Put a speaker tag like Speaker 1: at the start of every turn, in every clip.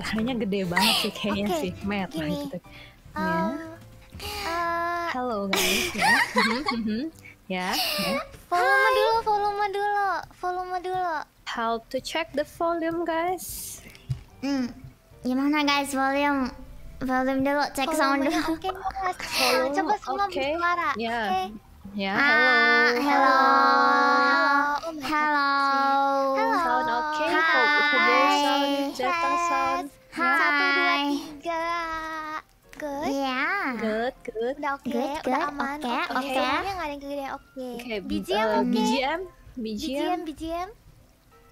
Speaker 1: suaranya gede banget sih kayaknya okay, sih Mer gitu. Uh, ya. Uh, Halo guys ya. Mhm, mhm. ya. ya. Volume
Speaker 2: Hi. dulu, volume dulu, volume dulu. How to check the volume guys? Hmm. Gimana guys volume? Volume dulu, cek volume sound dulu. Oke,
Speaker 3: ah, okay, Coba semua okay. bersuara. Yeah.
Speaker 2: Yeah. Okay. Ya, yeah, hello. Ah, hello. good. Udah oke, okay, udah aman. Oke, okay, oke. Okay. Okay. Semuanya nggak ada yang oke. Okay. Okay, BGM um, oke. Okay. BGM, BGM, BGM.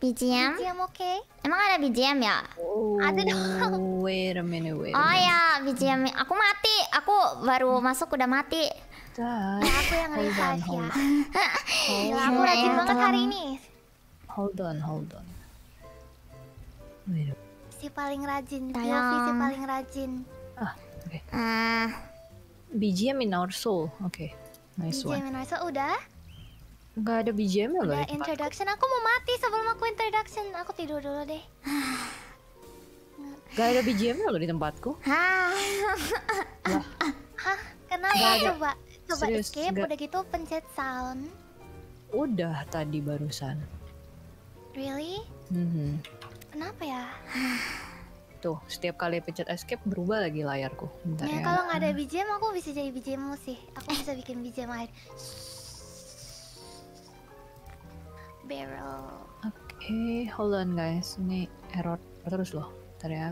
Speaker 2: BGM? BGM oke. Okay. Emang ada BGM ya? Oh, ada dong.
Speaker 1: Wait a minute, wait. A oh, minute. Oh ya,
Speaker 2: BGM. Aku mati. Aku baru masuk udah mati. Nah, aku yang refresh ya. Gila, aku rajin banget hari ini.
Speaker 1: Hold on, hold on. Wait
Speaker 2: a si paling rajin, Tayang. si paling rajin. Ah,
Speaker 1: oke. Okay. Uh, BGM in our soul. Oke. Okay. Nice BGM one. in our soul udah? Gak ada BGM ya
Speaker 2: introduction. Aku mau mati sebelum aku introduction. Aku tidur dulu deh.
Speaker 1: Gak ada BGM loh di tempatku. Hah.
Speaker 2: Hah, kenapa ya? coba? Coba Serius, skip gak... udah gitu pencet sound.
Speaker 1: Udah tadi barusan. Really? Mm -hmm. Kenapa ya? Tuh, setiap kali pencet escape berubah lagi layarku. Bentar ya, ya. kalau nggak ada
Speaker 2: BGM aku bisa jadi bijimu sih. Aku bisa bikin BGM air. Barrel.
Speaker 1: Oke, okay, hold on guys. Ini error terus loh. Bentar ya.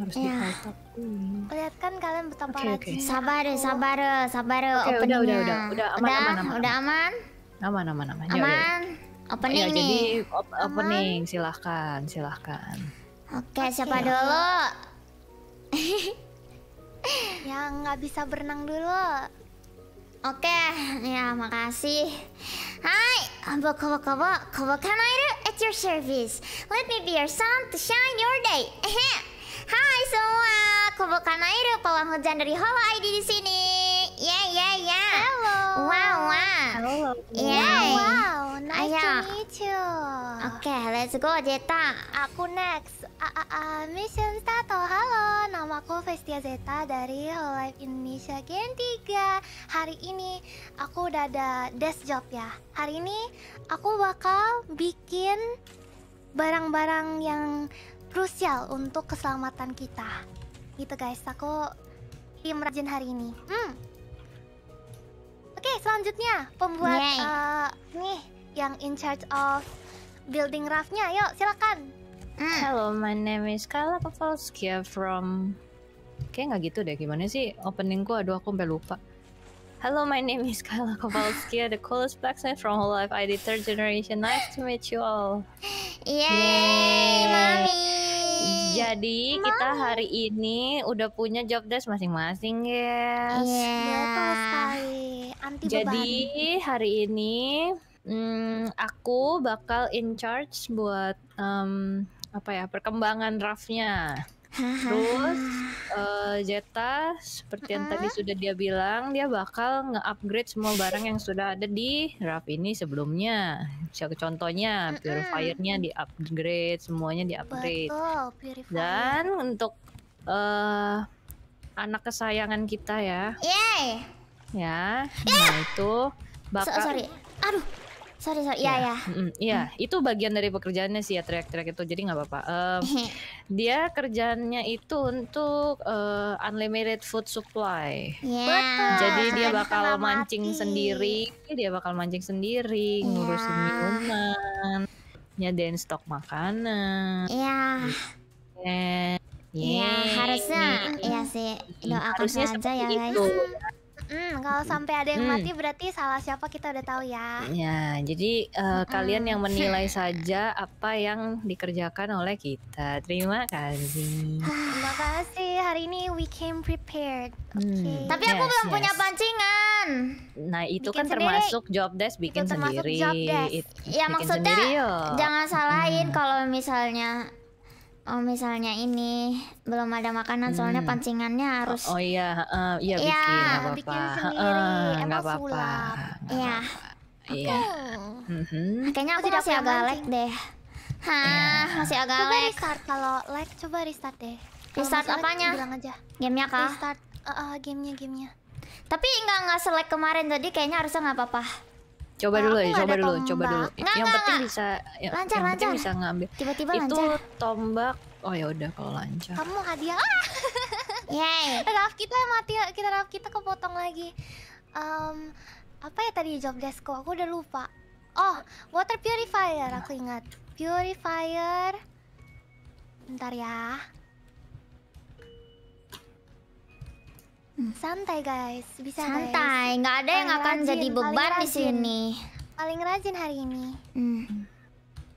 Speaker 1: Harus ya. di
Speaker 2: dulu. Lihat kan kalian betapa okay, rajin. Okay. Sabar, ya, sabar, sabar okay, Udah, udah, udah, udah, aman, udah, aman, aman, udah aman. Aman, aman, aman. Ya, aman. Ya, ya, ya. Opening ya, nih. Jadi op opening,
Speaker 1: silahkan, silahkan.
Speaker 2: Oke, okay, siapa ya. dulu? yang nggak bisa berenang dulu. Oke, okay, ya makasih. Hai, kobo kobo kobo boku kanairu at your service. Let me be your sun to shine your day. Hai semua, aku bukan Airu, pawang hujan dari Hollow ID di sini. Ya ya ya. Halo. Wow wow. Halo. Yeah. Wow, wow. Nice Ayo. to meet you. Oke, okay, let's go Zeta. Aku next. A -a -a, mission start. Halo, nama aku Vestia Zeta dari Hollow Life Indonesia Gen 3. Hari ini aku udah ada desk job ya. Hari ini aku bakal bikin barang-barang yang krusial untuk keselamatan kita. Gitu guys, aku tim rajin hari ini. Hmm. Oke, okay, selanjutnya pembuat uh, nih yang in charge of building raftnya. Yuk, silakan.
Speaker 1: Mm. Hello, my name is Kala Kowalski from Kayak nggak gitu deh, gimana sih openingku? Aduh, aku sampai lupa. Hello, my name is Kyla Kowalski, the coolest blacksmith from Whole Life ID third generation. Nice to meet you all. Yay, Yay. Jadi Mami. kita hari ini udah punya job desk masing-masing, guys. Iya.
Speaker 2: Anti Jadi
Speaker 1: hari ini hmm, aku bakal in charge buat um, apa ya perkembangan draftnya. Terus uh, eh, Zeta seperti yang tadi sudah dia bilang dia bakal nge-upgrade semua barang yang sudah ada di raft ini sebelumnya. Contohnya purifiernya di-upgrade, semuanya di-upgrade. Dan untuk uh, anak kesayangan kita ya. Yeay. Ya. Yeah. Nah itu bakal so, sorry. Aduh sorry sorry ya ya iya mm, ya. itu bagian dari pekerjaannya sih ya teriak-teriak itu jadi nggak apa-apa um, dia kerjanya itu untuk uh, unlimited food supply yeah. Betul. jadi dia bakal Selama mancing mati. sendiri dia bakal mancing sendiri yeah. ngurusin minuman nyadain stok makanan iya yeah. Iya, yeah. harusnya iya, iya
Speaker 2: sih doakan harusnya saja ya guys. Itu. Hmm, kalau gitu. sampai ada yang hmm. mati berarti salah siapa kita udah tahu ya.
Speaker 1: Ya, jadi uh, hmm. kalian yang menilai saja apa yang dikerjakan oleh kita. Terima kasih.
Speaker 2: Terima kasih. Hari ini we came prepared. Hmm, oke. Okay. Tapi Tapi yes, aku belum yes. punya pancingan.
Speaker 1: Nah, itu bikin kan sendiri. termasuk job desk bikin itu termasuk sendiri. Job desk. It, ya maksudnya sendiri, jangan
Speaker 2: salahin hmm. kalau misalnya Oh misalnya ini belum ada makanan hmm. soalnya pancingannya oh, harus Oh, oh
Speaker 1: iya uh, iya
Speaker 2: bikin ya, apa -apa. bikin sendiri uh, apa -apa. ya Iya. Iya. Mm-hmm. Kayaknya aku, aku masih agak lag deh. Hah, yeah. masih agak coba lag. restart kalau lag coba restart deh. Kalo restart apanya? Bilang aja. Gamenya kah? Restart uh, uh, gamenya gamenya. Tapi nggak nggak selek kemarin tadi kayaknya harusnya nggak apa-apa.
Speaker 1: Coba dulu, ya, coba dulu, coba dulu. yang penting bisa lancar, lancar. penting bisa ngambil. Tiba-tiba lancar. Itu tombak. Oh ya udah kalau lancar. Kamu
Speaker 2: hadiah. Ah! Yeay. Raf kita mati, kita Raf kita kepotong lagi. Um, apa ya tadi job deskku? Aku udah lupa. Oh, water purifier aku ingat. Purifier. Bentar ya. Hmm. santai guys, bisa santai. Guys. Nggak ada yang akan rajin, jadi beban di sini. Paling rajin hari ini. Hmm.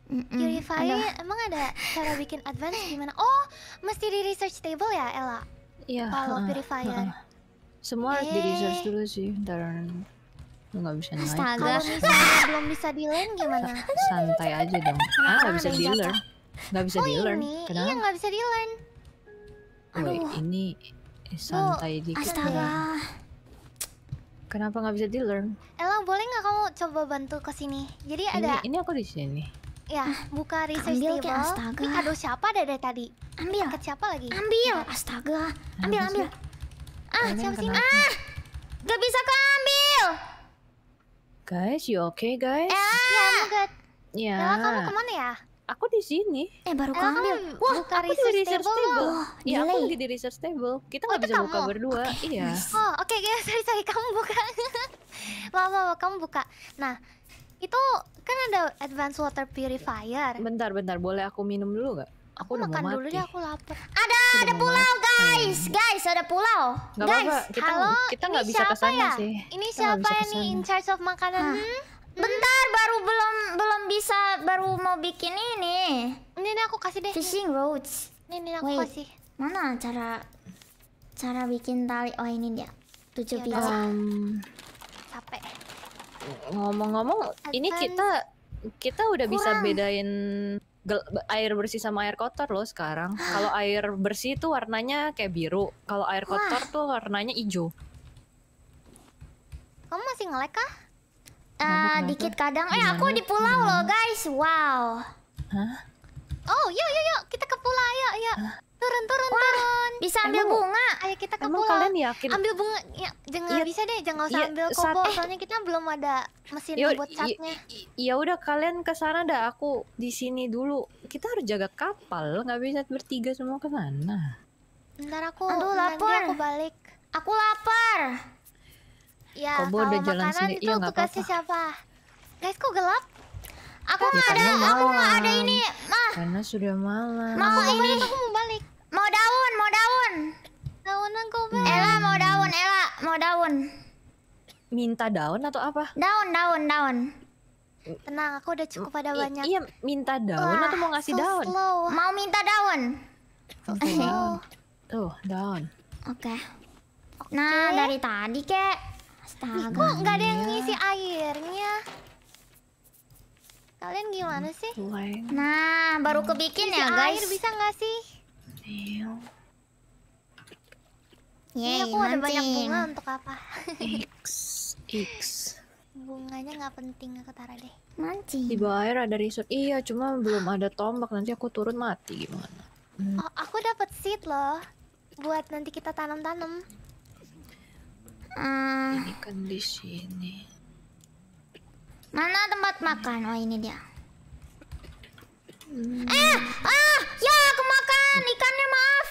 Speaker 2: Mm -mm. Purify, emang ada cara bikin advance gimana? Oh, mesti di research table ya, Ella? Iya. Kalau purifier. Uh, uh.
Speaker 1: Semua harus di research eh. dulu sih, ntar nggak bisa naik. Astaga. Kalau belum bisa di lane gimana? Santai aja dong. Ah, nggak bisa di learn. Nggak bisa oh, di learn. Kenapa? Iya, nggak bisa di learn. Aduh. ini Oke, santai dikit Astaga. Kenapa nggak bisa di learn?
Speaker 2: Elang boleh nggak kamu coba bantu ke sini? Jadi ada ini
Speaker 1: aku di sini.
Speaker 2: Ya, buka research ambil table. astaga. Ini kado
Speaker 1: siapa ada dari
Speaker 2: tadi? Ambil. Ke siapa lagi? Ambil. Astaga. Ambil, ambil. ambil. Ah, siapa sini? Ah. Gak bisa keambil.
Speaker 1: Guys, you okay guys? Yeah. Yeah, I'm good. Ya. Yeah. Elang kamu kemana ya? aku di sini. Eh baru kamu ambil. Wah, buka aku research di research table. table. ya, aku lagi di research table. Kita oh, nggak oh, bisa kamu. buka berdua. Okay. Iya. Oh,
Speaker 2: oke, okay, sorry, sorry. Kamu buka. wah, wow, wow, kamu buka. Nah, itu
Speaker 1: kan ada advanced water purifier. Bentar, bentar. Boleh aku minum dulu nggak? Aku, aku makan dulu deh, aku
Speaker 2: lapar. Ada,
Speaker 1: aku ada pulau mati. guys,
Speaker 2: guys, ada pulau. Gak guys, apa -apa. kita, halo, kita nggak bisa sana ya? sih. Ini siapa ini in charge of makanan? Ah. Hmm? Bentar, baru belum belum bisa baru mau bikin ini. Ini nih aku kasih deh. Fishing rods. Ini nih aku Wait, kasih. Mana cara cara bikin tali? Oh, ini dia. Tujuh biji. Um,
Speaker 1: capek. Ngomong-ngomong, ini kita kita udah Kurang. bisa bedain air bersih sama air kotor loh sekarang. Kalau air bersih itu warnanya kayak biru, kalau air kotor Wah. tuh warnanya hijau.
Speaker 2: Kamu masih ngelek kah?
Speaker 1: Uh, dikit kadang. Eh, iya, aku
Speaker 2: di pulau loh, guys. Wow. Hah? Oh, yuk yuk yuk, kita ke pulau yuk yuk. Turun turun Wah, turun. Bisa ambil emang, bunga. Ayo kita ke pulau. kalian yakin? Ambil bunga. Ya, jangan ya, bisa deh, jangan usah ya, ambil kobo. Eh. Soalnya
Speaker 1: kita belum ada
Speaker 2: mesin ya, buat catnya.
Speaker 1: Ya udah kalian ke sana dah, aku di sini dulu. Kita harus jaga kapal, nggak bisa bertiga semua ke sana.
Speaker 2: Ntar aku, aduh lapar. Aku balik. Aku lapar. Ya, kalau udah jalan sendiri, itu ya, nggak apa-apa. siapa? Guys, kok gelap?
Speaker 1: Aku ya, nggak ada, malam. aku nggak ada ini. Ma. Karena sudah malam. Mau aku ini. Balik, aku mau
Speaker 2: balik. Mau daun, mau daun. Daunan kau balik. Ella mau hmm. daun, Ella mau daun. Minta daun atau apa? Daun, daun, daun. Hmm. Tenang, aku udah cukup ada banyak. I iya, minta daun Wah, atau mau ngasih so daun? Slow. Mau minta daun.
Speaker 3: So daun.
Speaker 2: Tuh, daun. Oke. Okay. Okay. Nah, dari tadi kek. Astaga. Kok nggak ada yang ngisi airnya? Kalian gimana sih? Nah, baru kebikin ya guys. Air bisa nggak sih? Iya. Ini aku ada banyak bunga untuk apa?
Speaker 1: X, X.
Speaker 2: Bunganya nggak penting, aku taruh deh.
Speaker 1: Mancing. Di bawah air ada resort. Iya, cuma belum ada tombak. Nanti aku turun mati gimana?
Speaker 2: Hmm. Oh, aku dapat seed loh. Buat nanti kita tanam-tanam. Ah. ini kan di sini. Mana tempat makan? Oh ini dia. Hmm. Eh, ah, ya makan
Speaker 1: ikannya maaf.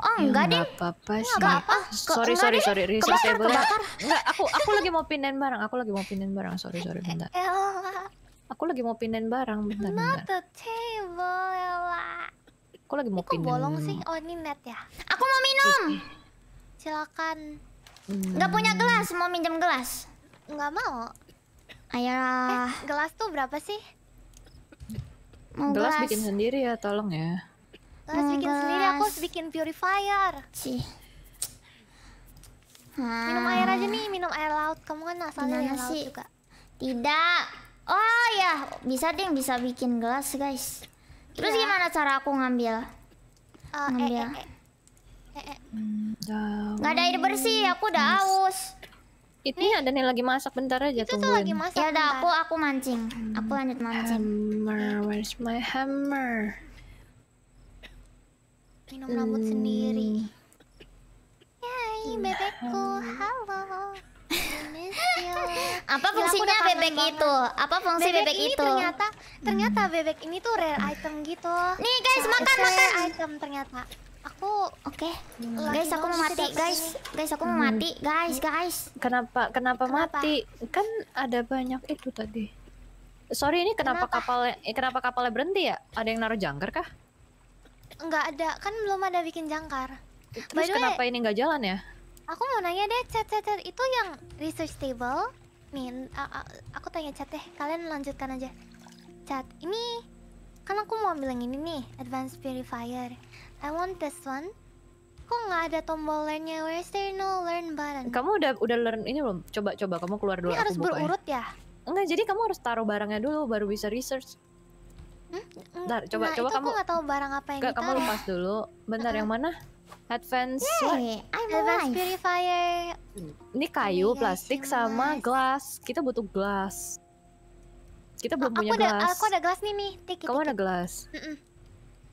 Speaker 1: Oh ya, enggak deh. apa-apa sih. Ah, enggak apa. sorry, sorry, deh. sorry. Kebakar, kebakar. Enggak, aku aku lagi mau pinen barang. Aku lagi mau pinen barang. Sorry, sorry, eh, bentar. Ella. Eh, aku lagi mau pinen barang, bentar, bentar. Not the
Speaker 2: table, Ella.
Speaker 1: Aku lagi mau pinen. Kok bolong sih?
Speaker 2: Oh, ini net ya. Aku mau minum. Silakan.
Speaker 1: Gak punya gelas,
Speaker 2: mau minjem gelas? Gak mau. Ayolah. Eh, gelas tuh berapa sih?
Speaker 1: Mau gelas, gelas bikin sendiri ya, tolong ya. Gelas mau bikin gelas. sendiri, aku harus
Speaker 2: bikin purifier. Cih. Minum air aja nih, ah. minum air laut. Kamu kan asalnya air laut sih? juga. Tidak. Oh ya, bisa ding bisa bikin gelas, guys. Iya. Terus ya. gimana cara aku ngambil? Uh, ngambil. Eh, eh, eh. Hmm, ada air bersih, aku udah haus. Ini ada nih
Speaker 1: lagi masak bentar aja tuh. Itu tuh lagi masak. Ya udah aku aku
Speaker 2: mancing. Aku lanjut hmm, mancing. Hammer, where's my hammer? Minum hmm. rambut sendiri. Hmm. Yay, bebekku, halo. Apa fungsinya ya, bebek banget. itu? Apa fungsi bebek, bebek ini itu? Ternyata ternyata hmm. bebek ini tuh rare item gitu. Nih guys, makan makan. Rare item ternyata. Aku oke. Okay. Guys, aku mau mati, guys. Guys, aku mau hmm. mati, guys, guys.
Speaker 1: Kenapa kenapa, kenapa mati? Kan ada banyak itu tadi. Sorry, ini kenapa, kenapa? kapalnya eh, kenapa kapalnya berhenti ya? Ada yang naruh jangkar kah?
Speaker 2: Enggak ada, kan belum ada bikin jangkar.
Speaker 1: Terus By kenapa ini enggak jalan ya?
Speaker 2: Aku mau nanya deh, chat chat, chat. itu yang research table. Nih, aku tanya chat deh. Kalian lanjutkan aja. Chat, ini kan aku mau ambil yang ini nih, advanced purifier I want this one. Kok nggak ada tombol learnnya? Where is there no learn button?
Speaker 1: Kamu udah udah learn ini belum? Coba coba kamu keluar dulu. Ini harus bukanya. berurut ya? Enggak, jadi kamu harus taruh barangnya dulu baru bisa research. Hmm? Bentar, coba nah, coba itu kamu. Aku gak tahu barang apa yang gak, kamu lepas dulu. Bentar, uh -uh. yang uh-uh. mana? Advance Yay, I'm Advance alive. purifier. Ini kayu, iya, plastik sama glass. Kita butuh glass. Kita belum oh, punya aku glass. Ada, aku ada glass
Speaker 2: nih nih. Take kamu ada glass. Mm -mm.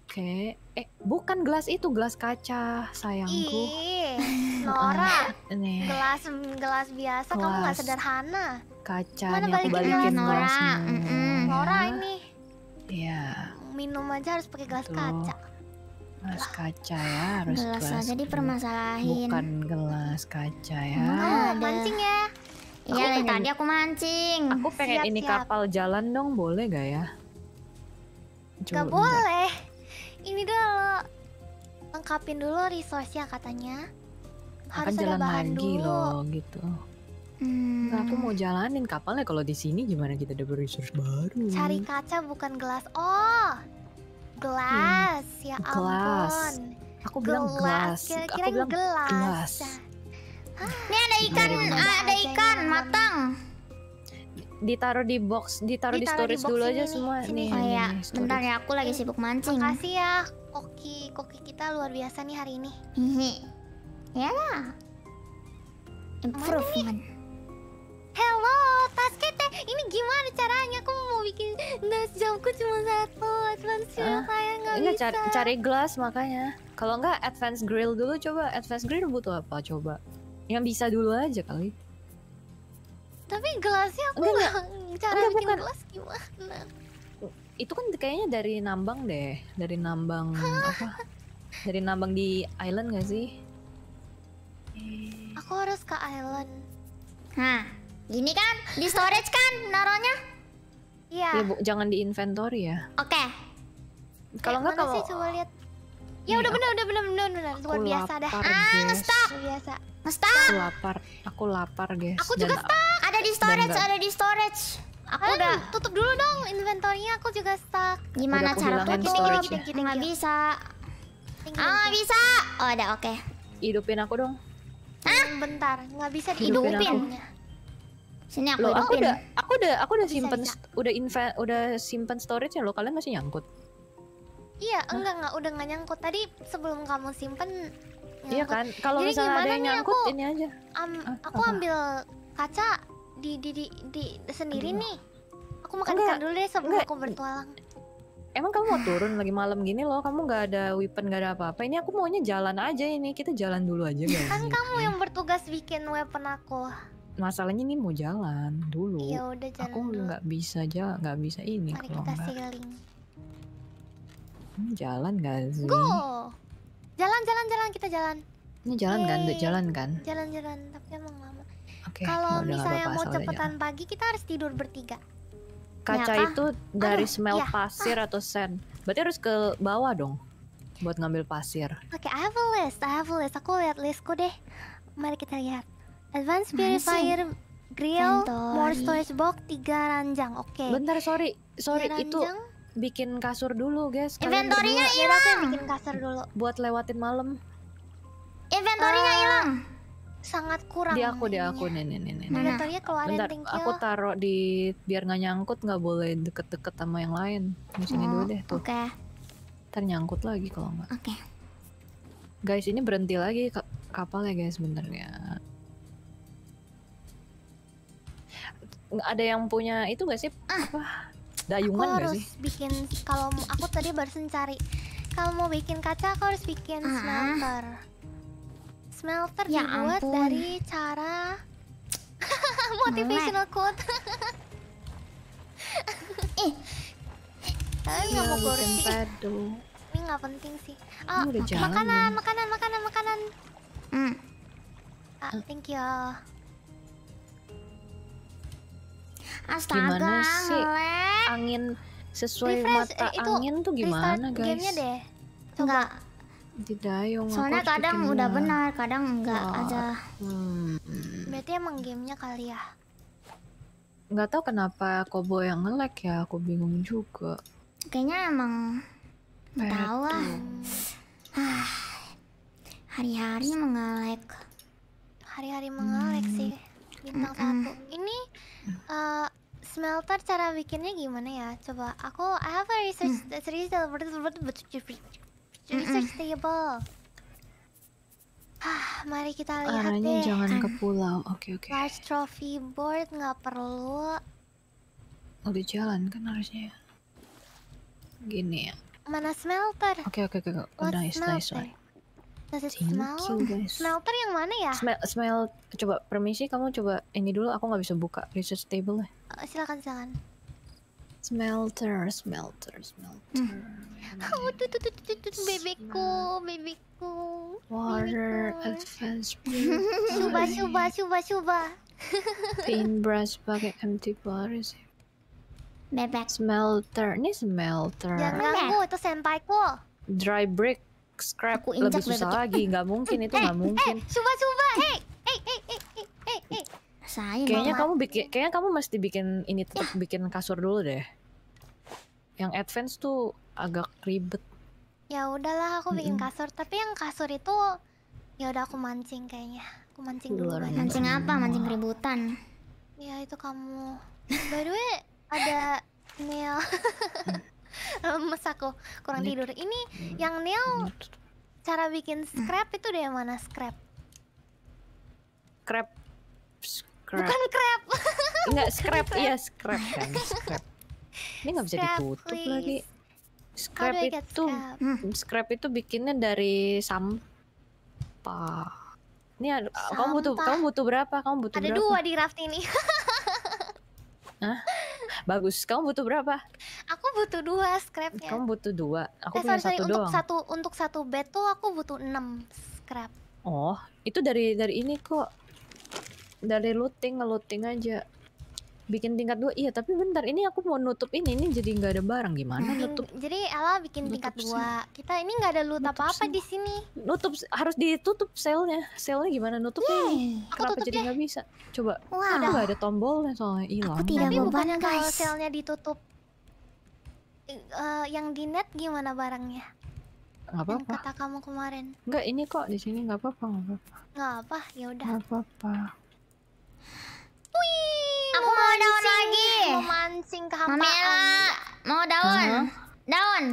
Speaker 1: Oke, eh bukan gelas itu gelas kaca sayangku. Ih,
Speaker 2: Nora, Nih. gelas gelas biasa gelas. kamu nggak sederhana.
Speaker 1: Kaca Mana balikin aku balikin gelas Nora. Mm
Speaker 2: -mm. Nora iya. ini. Iya. Minum aja harus pakai gelas Tuh. kaca.
Speaker 1: Gelas kaca ya harus gelas. Gelas aja dipermasalahin. Bukan gelas kaca ya. Nah, mancing ya. Iya, pengen, tadi aku
Speaker 2: mancing. Aku pengen siap, ini siap. kapal
Speaker 1: jalan dong, boleh gak ya? Coba, gak boleh.
Speaker 2: Enggak ini dulu lengkapin dulu resource-nya katanya.
Speaker 1: Harus jalan ada jalan bahan lagi dulu. loh gitu.
Speaker 2: Hmm. Nah, aku
Speaker 1: mau jalanin kapalnya kalau di sini gimana kita dapat resource baru? Cari
Speaker 2: kaca bukan gelas. Oh. Gelas. Hmm. Ya ampun. Gelas. Aku bilang gelas. gelas. Kira aku bilang gelas. Ini ada ikan, ada ikan matang ditaruh di box, ditaruh, ditaruh di storage di dulu aja iya, nih. semua nih. Oh iya, bentar ya aku lagi sibuk mancing. Makasih ya, koki koki kita luar biasa nih hari ini. ya lah.
Speaker 1: Improvement.
Speaker 2: Hello, Taskete. Ini gimana caranya aku mau bikin nasi jamku cuma satu, advance uh, saya nggak bisa. Cari,
Speaker 1: cari gelas makanya. Kalau nggak advance grill dulu coba. Advance grill butuh apa coba? Yang bisa dulu aja kali.
Speaker 2: Tapi gelasnya aku enggak, enggak. cara enggak, bikin gelas gimana?
Speaker 1: Itu kan kayaknya dari nambang deh, dari nambang apa? Dari nambang di island gak sih?
Speaker 2: Aku harus ke island.
Speaker 1: nah gini kan?
Speaker 2: Di storage kan naronya? Iya. Ya,
Speaker 1: jangan di inventory ya. Oke. Okay. Kalau enggak kalau sih coba lihat Ya udah iya. benar
Speaker 2: udah benar benar benar luar biasa dah. Ah, Luar Biasa.
Speaker 1: Nge-stop. Aku lapar. Aku lapar, guys. Aku juga stuck.
Speaker 2: Ada di storage, ada di storage. Aku udah tutup dulu dong inventory-nya aku juga stuck. Gimana cara tutup? Enggak bisa. Ah, bisa. Oh, ada oke. Hidupin aku dong. Hah? Hmm, bentar, enggak bisa dihidupin.
Speaker 1: Sini aku hidupin. Aku udah aku udah aku udah simpen udah invent udah simpen storage nya lo. Kalian masih nyangkut.
Speaker 2: Iya, Hah? enggak enggak udah nggak nyangkut. Tadi sebelum kamu simpen iya nyangkut. Iya kan? Kalau misalnya ada yang nyangkut aku, ini aja. Um, ah, aku apa? ambil kaca di di di, di, di sendiri Aduh. nih. Aku makan enggak, ikan dulu deh sebelum enggak. aku bertualang.
Speaker 1: Emang kamu mau turun lagi malam gini loh, kamu nggak ada weapon nggak ada apa-apa. Ini aku maunya jalan aja ini, kita jalan dulu aja guys. Kan iya
Speaker 2: kamu kan? yang bertugas bikin weapon aku
Speaker 1: masalahnya ini mau jalan dulu. Iya udah jalan. Aku nggak bisa jalan, nggak bisa ini Mari kalau kita enggak. Hmm, jalan gak sih? Go!
Speaker 2: Jalan, jalan, jalan. Kita jalan. Ini jalan hey. kan? Jalan kan? Jalan, jalan. Tapi emang lama.
Speaker 1: Okay, Kalau misalnya mau cepetan
Speaker 2: jalan. Ya. pagi, kita harus tidur bertiga. Kaca Nyapa? itu
Speaker 1: dari Aduh, smell ya. pasir ah. atau sand. Berarti harus ke bawah dong buat ngambil pasir.
Speaker 2: Oke, okay, I have a list. I have a list. Aku lihat listku deh. Mari kita lihat. Advanced purifier, grill, more storage box, tiga ranjang. Oke. Okay. Bentar, sorry. Sorry, tiga ranjang. itu
Speaker 1: bikin kasur dulu, guys. Inventorinya hilang. aku bikin kasur dulu. Buat lewatin malam. Inventorinya ah. hilang. Uh, sangat kurang. Di aku, di aku nih, nih, nih, nih. keluarin Bentar, thank you. aku taruh di biar nggak nyangkut, nggak boleh deket-deket sama yang lain. Di sini oh, dulu deh tuh. Oke. Okay. Ntar lagi kalau nggak. Oke. Okay. Guys, ini berhenti lagi kapal ya guys, sebenarnya. Ada yang punya itu gak sih? Ah dayungan aku sih? bikin
Speaker 2: kalau aku tadi barusan cari kalau mau bikin kaca aku harus bikin -huh. Ah. smelter smelter ya dibuat ampun. dari cara motivational quote eh tapi nggak mau iya, goreng ini nggak penting sih oh makanan, makanan makanan makanan makanan mm. ah, thank you
Speaker 1: Astaga, gimana sih ngelek. angin sesuai Refresh, mata eh, itu angin tuh gimana guys? Gamenya deh. Coba. Enggak. Didayung. Soalnya kadang udah udah benar, kadang enggak oh. aja. Hmm.
Speaker 2: Berarti emang gamenya kali ya?
Speaker 1: Nggak tahu kenapa Kobo yang ngelek ya, aku bingung juga.
Speaker 2: Kayaknya emang
Speaker 1: nggak tahu lah.
Speaker 2: Hari-hari mengalek. Hari-hari mengalek hmm. sih bintang mm -mm. satu. Ini uh, smelter cara bikinnya gimana ya? Coba aku I have a research mm. research research table. Ah, mari kita lihat Aranya deh. jangan ke
Speaker 1: pulau. Oke, oke. Okay. Large trophy board nggak perlu. Udah jalan kan harusnya. Ya? Gini ya. Mana smelter? Oke, oke, oke. Okay.
Speaker 2: Udah, nice, nice,
Speaker 1: Smelter yang mana ya? Smel smel Coba permisi kamu coba ini dulu. Aku nggak bisa buka research table
Speaker 2: Uh, eh, silakan silakan.
Speaker 1: Smelter, smelter, smelter.
Speaker 2: Hmm. Oh, tuh, tuh, tuh, tuh, tuh,
Speaker 1: bebekku, bebekku. Water, advanced coba coba coba. suba. brush pakai empty bottle Bebek. Smelter, ini smelter. Jangan ganggu, itu senpai ku. Dry brick scrap aku lebih susah itu. lagi nggak mungkin itu eh, nggak eh, mungkin
Speaker 2: Coba-coba. hei
Speaker 1: hei kayaknya kamu bikin kayaknya kamu mesti bikin ini tetap ya. bikin kasur dulu deh yang advance tuh agak ribet
Speaker 2: ya udahlah aku bikin mm -hmm. kasur tapi yang kasur itu ya udah aku mancing kayaknya aku mancing dulu mancing apa mancing keributan ya itu kamu baru the way ada mail. lemes aku kurang tidur ini yang Neil cara bikin scrap itu dari mana scrap
Speaker 1: scrap scrap bukan scrap enggak scrap iya scrap kan scrap ini nggak bisa scrap, ditutup please. lagi scrap itu scrap. Hmm. scrap itu bikinnya dari sampah ini ada, sampah. kamu butuh kamu butuh berapa kamu butuh ada berapa? dua di raft ini Hah? Bagus. Kamu butuh berapa? Aku butuh dua scrapnya. Kamu butuh dua. Aku eh, punya sorry, satu sorry. doang. Untuk satu untuk satu bed tuh aku butuh enam scrap. Oh, itu dari dari ini kok. Dari looting, looting aja bikin tingkat dua iya tapi bentar ini aku mau nutup ini ini jadi nggak ada barang gimana nah, nutup jadi Ella bikin nutup tingkat dua kita ini nggak ada loot apa apa di sini nutup harus ditutup selnya selnya gimana nutup yeah. ini aku kenapa jadi ya? nggak bisa coba wow. aku nggak ada tombolnya soalnya hilang aku tidak tapi bukannya kalau selnya
Speaker 2: ditutup uh, yang di net gimana barangnya
Speaker 1: nggak apa-apa kata
Speaker 2: kamu kemarin
Speaker 1: nggak ini kok di sini nggak apa-apa nggak apa-apa
Speaker 2: nggak apa ya udah nggak apa-apa Wih, aku mau daun lagi. Mau mancing Mamela, mau daun. Huh? Daun.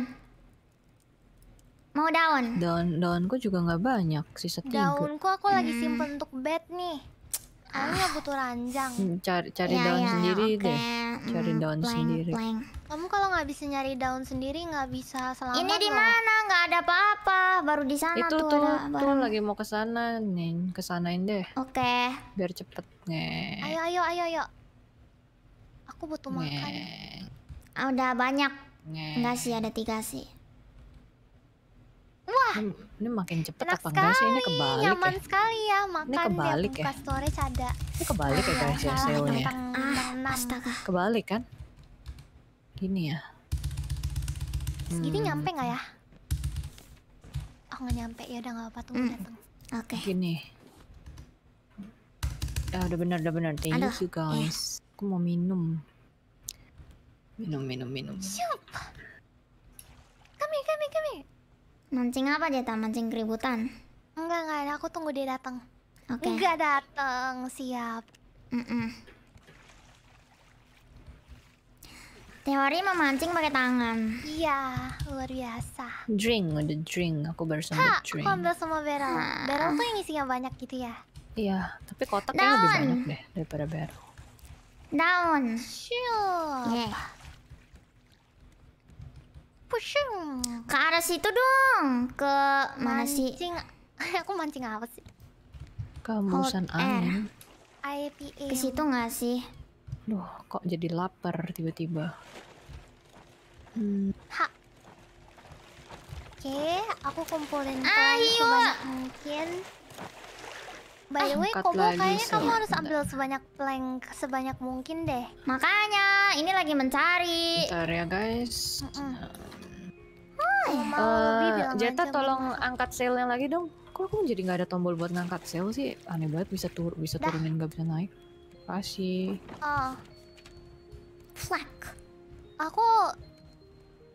Speaker 1: Mau daun. Daun daunku juga nggak banyak, sisa tiga. Daunku aku hmm. lagi simpen
Speaker 2: untuk bed nih. Aku ah. butuh ranjang. Hmm,
Speaker 1: cari cari ya, daun ya, sendiri okay. deh. Hmm, cari hmm, daun plank, sendiri. Plank.
Speaker 2: Kamu kalau nggak bisa nyari daun sendiri nggak bisa selamat. Ini di mana? Nggak
Speaker 1: ada apa-apa. Baru di sana Itu tuh. Itu tuh, lagi mau ke sana, Kesanain deh. Oke. Okay. Biar cepet. Nih. Ayo ayo ayo ayo. Aku butuh Nih. makan.
Speaker 2: Ah, udah banyak. Enggak sih ada tiga sih.
Speaker 1: Wah, ini, makin cepet apa enggak sih? Ini kebalik Nyaman ya.
Speaker 2: sekali ya makan ini kebalik ya. storage ada. Ini kebalik ah, ya guys ya seo-nya. Ya? Ah, astaga.
Speaker 1: Kebalik kan? Gini ya.
Speaker 2: Hmm. nyampe nggak
Speaker 1: ya? Oh nggak nyampe ya udah nggak apa-apa tunggu hmm. datang. Oke. Okay. Gini. Ya udah benar udah benar Thank Aduh, you iya. guys. Eh. Aku mau minum. Minum, minum, minum. Siap. Kami, kami, kami. Mancing
Speaker 2: apa dia Taman mancing keributan? Enggak, enggak ada. Aku tunggu dia datang. Oke. Okay. Enggak datang, siap. Mm -mm.
Speaker 1: Teori memancing pakai tangan.
Speaker 2: Iya, luar biasa.
Speaker 1: Drink, udah drink. Aku baru sambil drink. Ha, aku ambil semua barrel. Barrel tuh
Speaker 2: yang isinya banyak gitu ya.
Speaker 1: Iya, tapi kotaknya lebih banyak deh daripada baru.
Speaker 2: Down. Shoot. Yeah. Pushing. Ke arah situ dong. Ke mana sih? mancing. Aku mancing apa sih?
Speaker 1: Kehembusan angin. Ke situ nggak sih? Duh, kok jadi lapar tiba-tiba. Hmm. Ha.
Speaker 2: Oke, aku kumpulin Ayo. sebanyak mungkin.
Speaker 3: By the eh, way, eh, Kobo kayaknya
Speaker 2: kamu harus ambil sebanyak plank sebanyak mungkin deh.
Speaker 1: Makanya,
Speaker 2: ini lagi mencari.
Speaker 1: Bentar ya, guys. Mm -mm. Oh, uh, Jeta tolong angkat angkat yang lagi dong. Kok aku jadi nggak ada tombol buat ngangkat sail sih? Aneh banget bisa tur bisa Dah. turunin nggak bisa naik. Kasih. Oh. Flak.
Speaker 2: Aku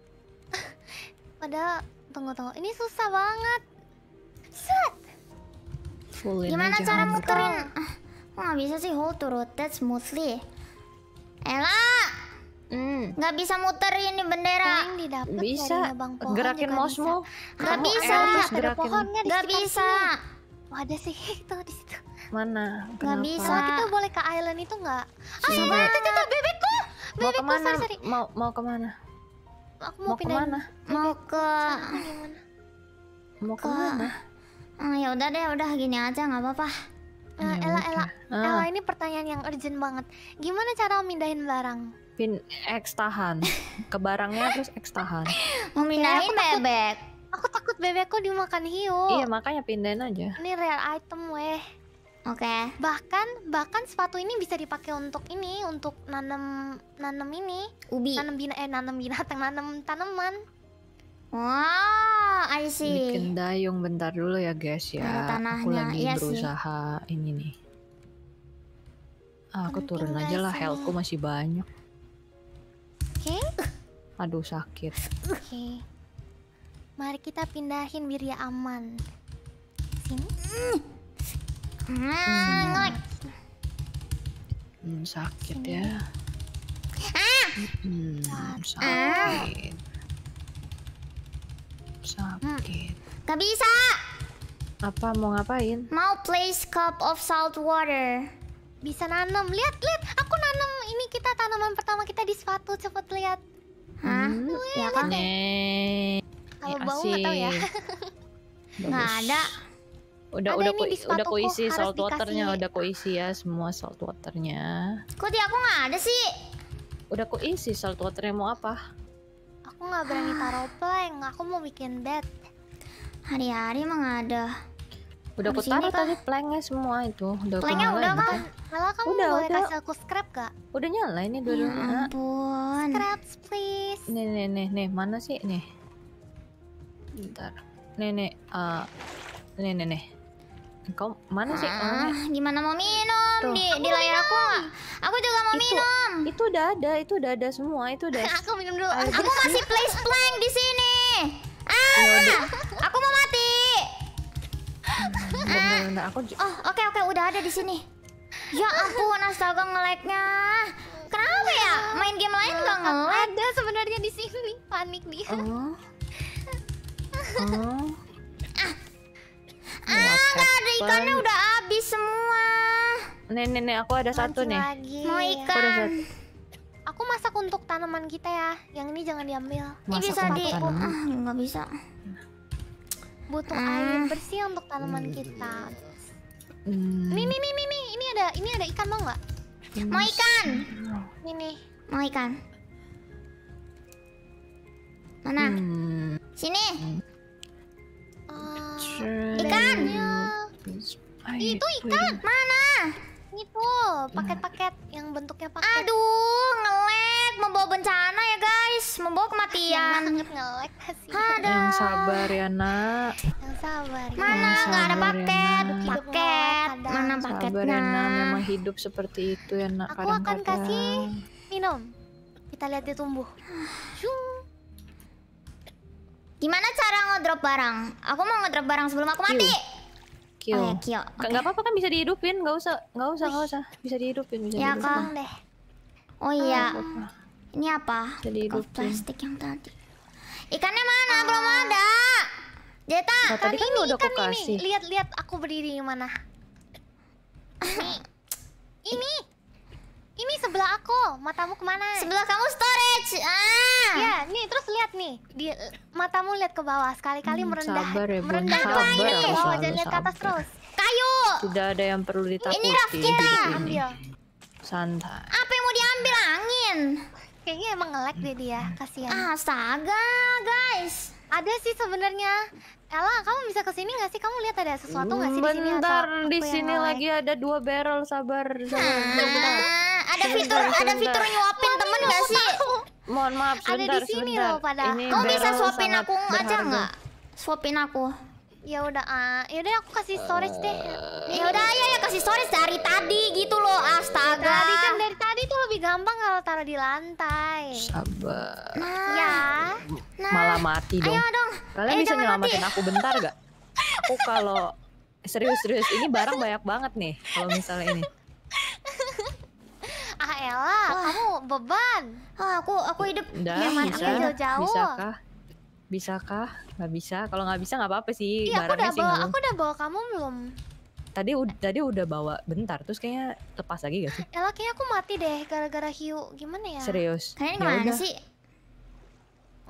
Speaker 2: Padahal tunggu tunggu. Ini susah banget. Set. Gimana cara muterin? Ah, gak bisa sih hold to rotate smoothly? Ella, hmm. nggak Gak bisa muter ini bendera. bisa. Ya, gerakin mouse-mu. Gak bisa. nggak Gak bisa. Oh, ada sih itu di situ.
Speaker 1: Mana? Kenapa? Gak bisa. kita
Speaker 2: boleh ke island itu nggak?
Speaker 1: Ah, iya, itu
Speaker 2: itu bebekku. Mau
Speaker 1: bebekku, kemana? Mau mau kemana?
Speaker 2: Aku mau, mau pindahin. Kemana? Mau ke. Mau kemana? Uh, ya udah deh, udah gini aja nggak apa-apa.
Speaker 1: Uh, Ella, Ella, ah. Ella ini
Speaker 2: pertanyaan yang urgent banget. Gimana cara memindahin barang?
Speaker 1: Pin X tahan. Ke barangnya terus X tahan.
Speaker 2: memindahin mindahin ya, bebek. aku takut bebekku
Speaker 1: dimakan hiu. Iya, makanya pindahin aja.
Speaker 2: Ini real item weh. Oke. Okay. Bahkan bahkan sepatu ini bisa dipakai untuk ini, untuk nanem nanem ini. Ubi. Nanam bina eh nanam binatang, nanem tanaman. Wow, I see. Bikin
Speaker 1: dayung bentar dulu ya guys ya. tanahnya. Aku lagi iya berusaha sih. ini nih. Ah, aku turun aja lah, healthku masih banyak. Oke. Okay. Aduh sakit.
Speaker 2: Oke. Okay. Mari kita pindahin biar ya aman. Sini. Hmm.
Speaker 1: Hmm. sakit Sini. ya. Ah. Hmm, sakit. Ah! Sakit.
Speaker 2: Hmm. Gak bisa. Apa mau ngapain? Mau place cup of salt water. Bisa nanam. Lihat, lihat. Aku nanam ini kita tanaman pertama kita di sepatu. Cepet
Speaker 1: lihat. Hah? Hmm, ya kan? Eh, Kalau eh, bau nggak tahu ya. nggak ada. Udah ada udah ku, udah kuisi salt waternya, udah kuisi ya semua salt waternya.
Speaker 2: Kok di aku nggak ada sih?
Speaker 1: Udah kuisi salt waternya mau apa?
Speaker 2: aku nggak berani taruh plank aku mau bikin bed hari-hari emang ada.
Speaker 1: udah aku taruh tadi planknya semua itu udah planknya udah kan malah kamu udah, boleh udah. kasih aku scrap gak udah nyala ini dulu. ya nah. ampun scraps please nih nih nih nih mana sih nih bentar nih nih uh, nih nih nih Kau mana sih? Ah, gimana mau minum
Speaker 2: Tuh. di aku di layar aku?
Speaker 1: Aku juga mau itu, minum. Itu udah ada, itu udah ada semua, itu udah. aku
Speaker 2: minum dulu. Ah, aku masih place plank di sini.
Speaker 1: Ah, ah
Speaker 2: aku mau mati. Bentar, -bener, aku. Oh, oke okay, oke, okay, udah ada di sini.
Speaker 1: Ya ampun,
Speaker 2: astaga ngeleknya. Kenapa ya? Main game lain nggak uh, ngelek? Ada sebenarnya di sini panik dia. Oh. Oh.
Speaker 1: Ah, nggak ada ikannya udah
Speaker 2: habis semua.
Speaker 1: Nenek, nenek aku ada satu nih. Mau ikan.
Speaker 2: Aku, masak untuk tanaman kita ya. Yang ini jangan diambil. ini bisa di... Ah, nggak bisa. Butuh ah. air bersih untuk tanaman hmm. kita. Mimi, hmm. mimi, mimi, Ini ada, ini ada ikan mau nggak? Mau ikan. Ini Mau ikan. Mana? Hmm. Sini ikan. Itu ikan mana? Itu paket-paket yang bentuknya paket. Aduh, ngelek, membawa bencana ya guys, membawa kematian. Ah, ada. Yang sabar ya nak. Yang sabar. Mana nggak ada paket? paket. Mana paketnya? Sabar ya, ya nak, memang hidup seperti itu ya nak. Aku akan kasih minum. Kita lihat dia tumbuh. Jum. Gimana cara ngedrop barang? Aku mau ngedrop barang sebelum aku mati. Kyo. Oh, ya, Kyo. Okay. Gak apa-apa kan bisa dihidupin, gak usah, gak usah, Wih. gak usah. Bisa dihidupin, bisa ya, dihidupin. Nah. deh. Oh iya. Ah, Ini apa? Jadi plastik yang tadi. Ikannya mana? Ah. Belum ada. Jeta, nah, kan, tadi kan ini, udah ikan ini. Lihat, lihat aku berdiri di mana. ini. ini. Ini sebelah aku, matamu kemana? Sebelah kamu storage. Ah. Ya, nih terus lihat nih, di matamu lihat ke bawah, sekali-kali hmm, merendah. Sabar ya, merendah sabar, apa ya, ini? jangan lihat ke atas terus.
Speaker 1: Kayu. Tidak ada yang perlu ditakuti. Ini raf kita. Ambil. Santai.
Speaker 2: Apa yang mau diambil angin? Kayaknya emang ngelek deh dia, kasihan. Saga, guys. Ada sih sebenarnya. Ella, kamu bisa ke sini nggak sih? Kamu lihat ada sesuatu nggak sih di sini? Bentar, di sini lagi ada dua barrel, sabar. Nah, ada fitur ada fitur nyuapin temen nggak sih?
Speaker 1: Mohon maaf, sebentar, Ada di sini loh padahal. Kamu bisa suapin aku aja nggak?
Speaker 2: Suapin aku. Ya udah, ah, ya udah aku kasih ah. storage deh. Ya udah ya ya kasih storage dari tadi gitu loh, astaga. Tadi kan dari tadi tuh lebih gampang kalau taruh di lantai. Sabar.
Speaker 1: Nah, ya. Nah. Malah mati dong. Ayo dong.
Speaker 2: Kalian eh, bisa nyelamatin aku
Speaker 1: bentar gak? Aku kalau serius-serius ini barang banyak banget nih kalau misalnya ini.
Speaker 2: Ah Ella, kamu beban. Ah, aku aku
Speaker 1: hidup Nggak, ya mati jauh-jauh. Bisakah? Gak bisa. Kalau gak bisa gak apa-apa sih. Iya, aku udah bawa, aku
Speaker 2: udah bawa kamu belum?
Speaker 1: Tadi udah tadi udah bawa bentar, terus kayaknya lepas lagi gak sih?
Speaker 2: Elah eh, kayaknya aku mati deh gara-gara hiu. Gimana ya? Serius. Kayaknya gimana ya sih?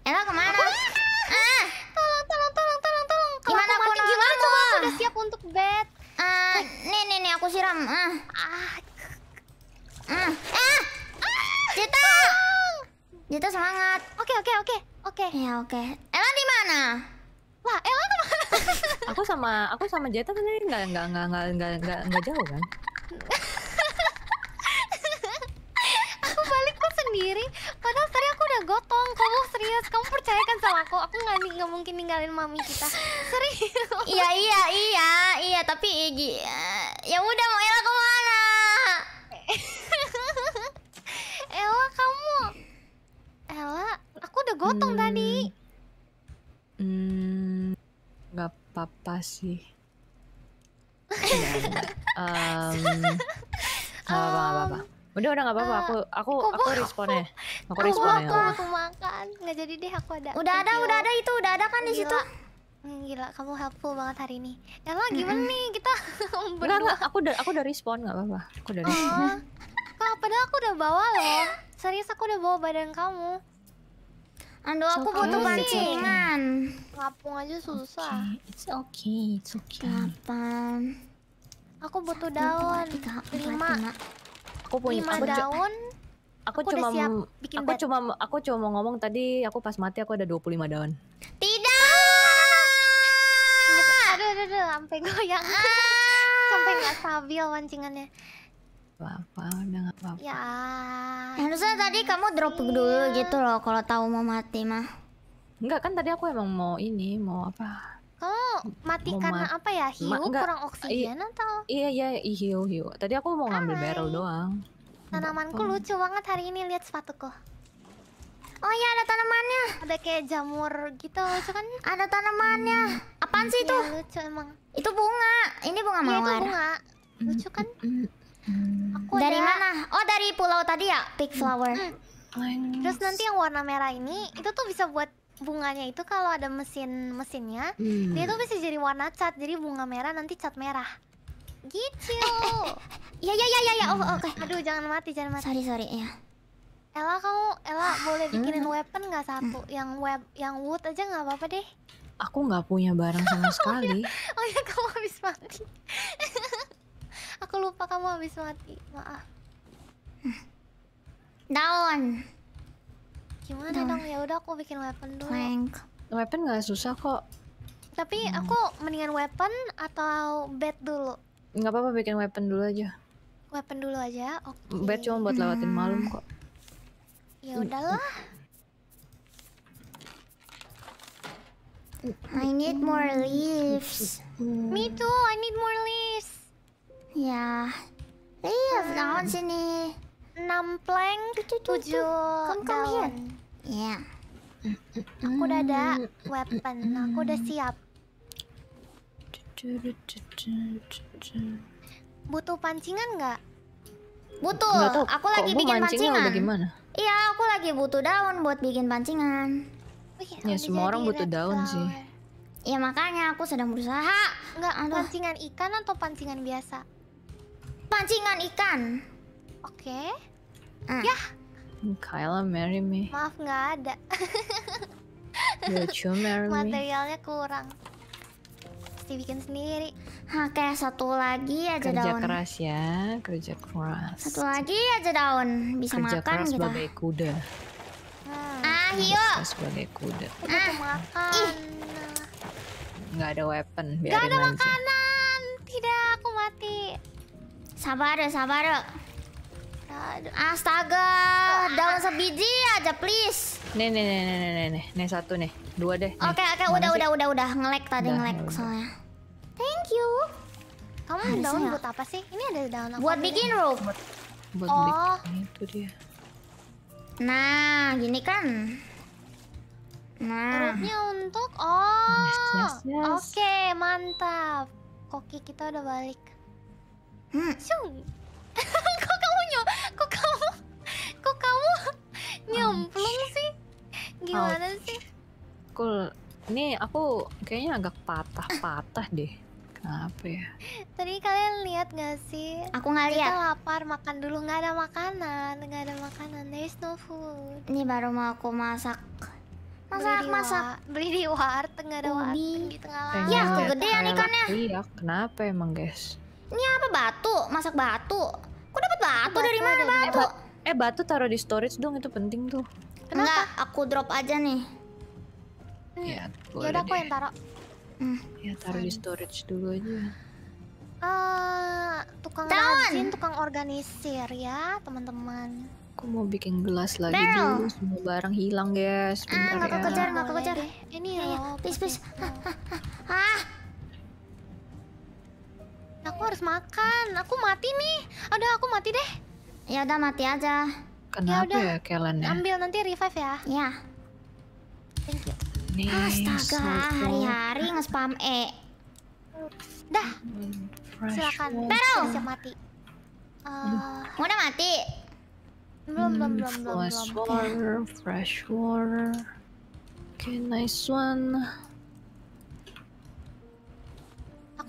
Speaker 2: Elah eh, kemana? Aku... Ah! Tolong, tolong, tolong, tolong, tolong. gimana aku mati gimana? Aku sudah siap untuk bed. Ah, uh, nih nih nih aku siram. Ah. Ah. Ah. ah. Cita. Ah. Dito semangat. Oke, oke, oke. Oke. Ya, oke. Ela di mana? Wah, Elan mana? Aku
Speaker 1: sama aku sama Jeta sendiri nggak enggak enggak enggak enggak enggak enggak jauh kan?
Speaker 2: aku balik kok sendiri. Padahal tadi aku udah gotong. Kamu serius? Kamu percayakan sama aku? Aku nggak nggak mungkin ninggalin mami kita. Serius? iya iya iya iya. Tapi iya. ya udah mau Ella kemana? Ella kamu
Speaker 1: Ella, aku udah gotong hmm. tadi. Hmm, nggak apa-apa sih. Dan, iya, um, apa-apa, um, apa-apa. Udah, udah nggak apa-apa. aku, eh, aku, aku responnya. Aku responnya. Aku, aku
Speaker 2: makan. Nggak jadi deh, aku ada. Udah ada, udah ada itu, udah ada kan di situ. Gila, hmm, kamu helpful banget hari ini. Ella gimana mm -hmm. nih kita? Enggak, aku udah aku
Speaker 1: udah respon nggak apa-apa. Aku udah oh. respon.
Speaker 2: Oh, padahal aku udah bawa loh. Serius aku udah bawa badan kamu. Aduh, aku okay. butuh pancingan. Ngapung aja susah. Okay. It's okay, it's okay. Kapan? Aku butuh Satu, daun. Tiga, empat, lima. lima.
Speaker 1: Aku punya lima aku daun. Aku, aku cuma siap bikin aku bed. cuma aku cuma mau ngomong tadi aku pas mati aku ada 25 daun.
Speaker 2: Tidak. Aduh, aduh, aduh, sampai goyang. Ah! sampai nggak stabil pancingannya apa-apa, udah nggak apa-apa. Ya. Harusnya tadi kamu drop iya. dulu gitu
Speaker 1: loh kalau tahu mau mati mah. Enggak kan tadi aku emang mau ini, mau apa?
Speaker 2: Kamu mati mau karena apa ya? Hiu enggak, kurang oksigen atau?
Speaker 1: Iya iya hiu hiu. Tadi aku mau ngambil Hai. barrel doang.
Speaker 2: Tanamanku lucu
Speaker 1: banget hari ini lihat sepatuku.
Speaker 2: Oh iya ada tanamannya. Ada kayak jamur gitu lucu kan? Ada tanamannya. Apaan sih iya, itu? Ya, lucu emang. Itu bunga. Ini bunga mawar. Iya itu bunga. Lucu kan? Aku dari mana? Oh dari pulau tadi ya, Big Flower. Hmm. Hmm. Terus nanti yang warna merah ini itu tuh bisa buat bunganya itu kalau ada mesin mesinnya hmm. dia tuh bisa jadi warna cat jadi bunga merah nanti cat merah gitu ya ya ya ya ya oh, oke okay. aduh jangan mati jangan mati sorry sorry ya Ella kamu Ella boleh bikinin weapon nggak satu yang web yang wood aja nggak apa-apa deh
Speaker 1: aku nggak punya barang sama oh, iya. sekali
Speaker 2: oh ya kamu habis mati Aku lupa kamu habis mati. Maaf.
Speaker 1: Down.
Speaker 2: Gimana Down. dong? Ya udah aku bikin weapon dulu. Plank.
Speaker 1: Weapon nggak susah kok. Tapi hmm. aku mendingan weapon atau bed dulu. Nggak apa-apa bikin weapon dulu aja. Weapon dulu aja. Oke. Okay. Bed cuma buat lewatin hmm. malam kok.
Speaker 2: Ya udahlah. Hmm. I need more leaves. Hmm. Me too. I need more leaves. Ya. Iya, iya hmm. daun sini. 6 plank, 7 daun. Iya. Aku udah ada weapon, aku udah hmm. siap. Butuh pancingan nggak? Butuh. Nggak tahu, aku lagi bikin pancingan. Bagaimana? Iya, aku lagi butuh daun buat bikin pancingan.
Speaker 1: Oh, iya, ya, ya semua orang butuh daun flower. sih.
Speaker 2: Ya makanya aku sedang berusaha. Enggak, pancingan ikan atau pancingan biasa? Pancingan ikan. Oke. Okay. Uh. Ya.
Speaker 1: Kayla, marry me.
Speaker 2: Maaf nggak ada.
Speaker 1: Lucu, marry me. Materialnya
Speaker 2: kurang. Pasti bikin sendiri. Hah, kayak satu lagi aja kerja daun. Kerja keras
Speaker 1: ya, kerja keras. Satu
Speaker 2: lagi aja daun, bisa kerja makan keras kita. Gitu. sebagai
Speaker 1: kuda. Hmm. Ah, hiu. sebagai kuda.
Speaker 2: ah. makan. Ih.
Speaker 1: Nggak ada weapon, biarin Nggak ada aja.
Speaker 2: makanan. Tidak, aku mati. Sabar, sabar. Astaga, oh, daun sebiji aja please.
Speaker 1: Nih nih nih nih nih nih, nih satu nih, dua deh. Oke oke okay, udah, udah udah udah ngelek tadi ngelek soalnya.
Speaker 2: Thank you. Kamu ada iya daun buat apa sih? Ini ada daun apa? Buat bikin ya? roof. Buat, buat oh. itu dia. Nah, gini kan. Nah. Roofnya untuk oh. Yes, yes, yes. Oke, okay, mantap. Koki kita udah balik. Hmm. kok kamu nyo, kok kamu, kok kamu nyemplung sih? Gimana Ouch. sih?
Speaker 1: Cool. Ini aku kayaknya agak patah-patah deh. Kenapa ya?
Speaker 2: Tadi kalian lihat gak sih? Aku nggak lihat. Kita lapar, makan dulu nggak ada makanan, nggak ada makanan. there's no food.
Speaker 1: Ini baru mau
Speaker 2: aku masak
Speaker 1: masak beli masak
Speaker 2: beli di warteg nggak ada warteg di tengah laut ya kegedean ikannya
Speaker 1: iya kenapa emang guys ini apa batu? Masak batu? Kok dapat batu, batu dari mana batu? Eh batu taruh di storage dong itu penting tuh. Kenapa? Enggak, aku drop aja nih. Iya, ya, ya udah aku yang taruh. Hmm. Ya taruh di storage dulu aja.
Speaker 2: Uh, tukang rajin, tukang organisir ya teman-teman.
Speaker 1: Aku mau bikin gelas lagi Bell. dulu, semua barang hilang guys. ah, nggak ya. kekejar, nggak kekejar.
Speaker 2: Ini ya, please please. ah. ah, ah, ah. Aku harus makan. Aku mati nih. ada aku mati deh. Ya udah mati aja. Kenapa Yaudah. ya, ya Kellen ya? Ambil nanti revive ya. Ya. Thank you.
Speaker 3: Nih, Astaga, hari-hari
Speaker 2: nge-spam E. Dah. Silakan. Barrel. Siap mati.
Speaker 1: Uh, udah mati. Belum, belum, hmm, belum, belum. fresh water. Okay, nice one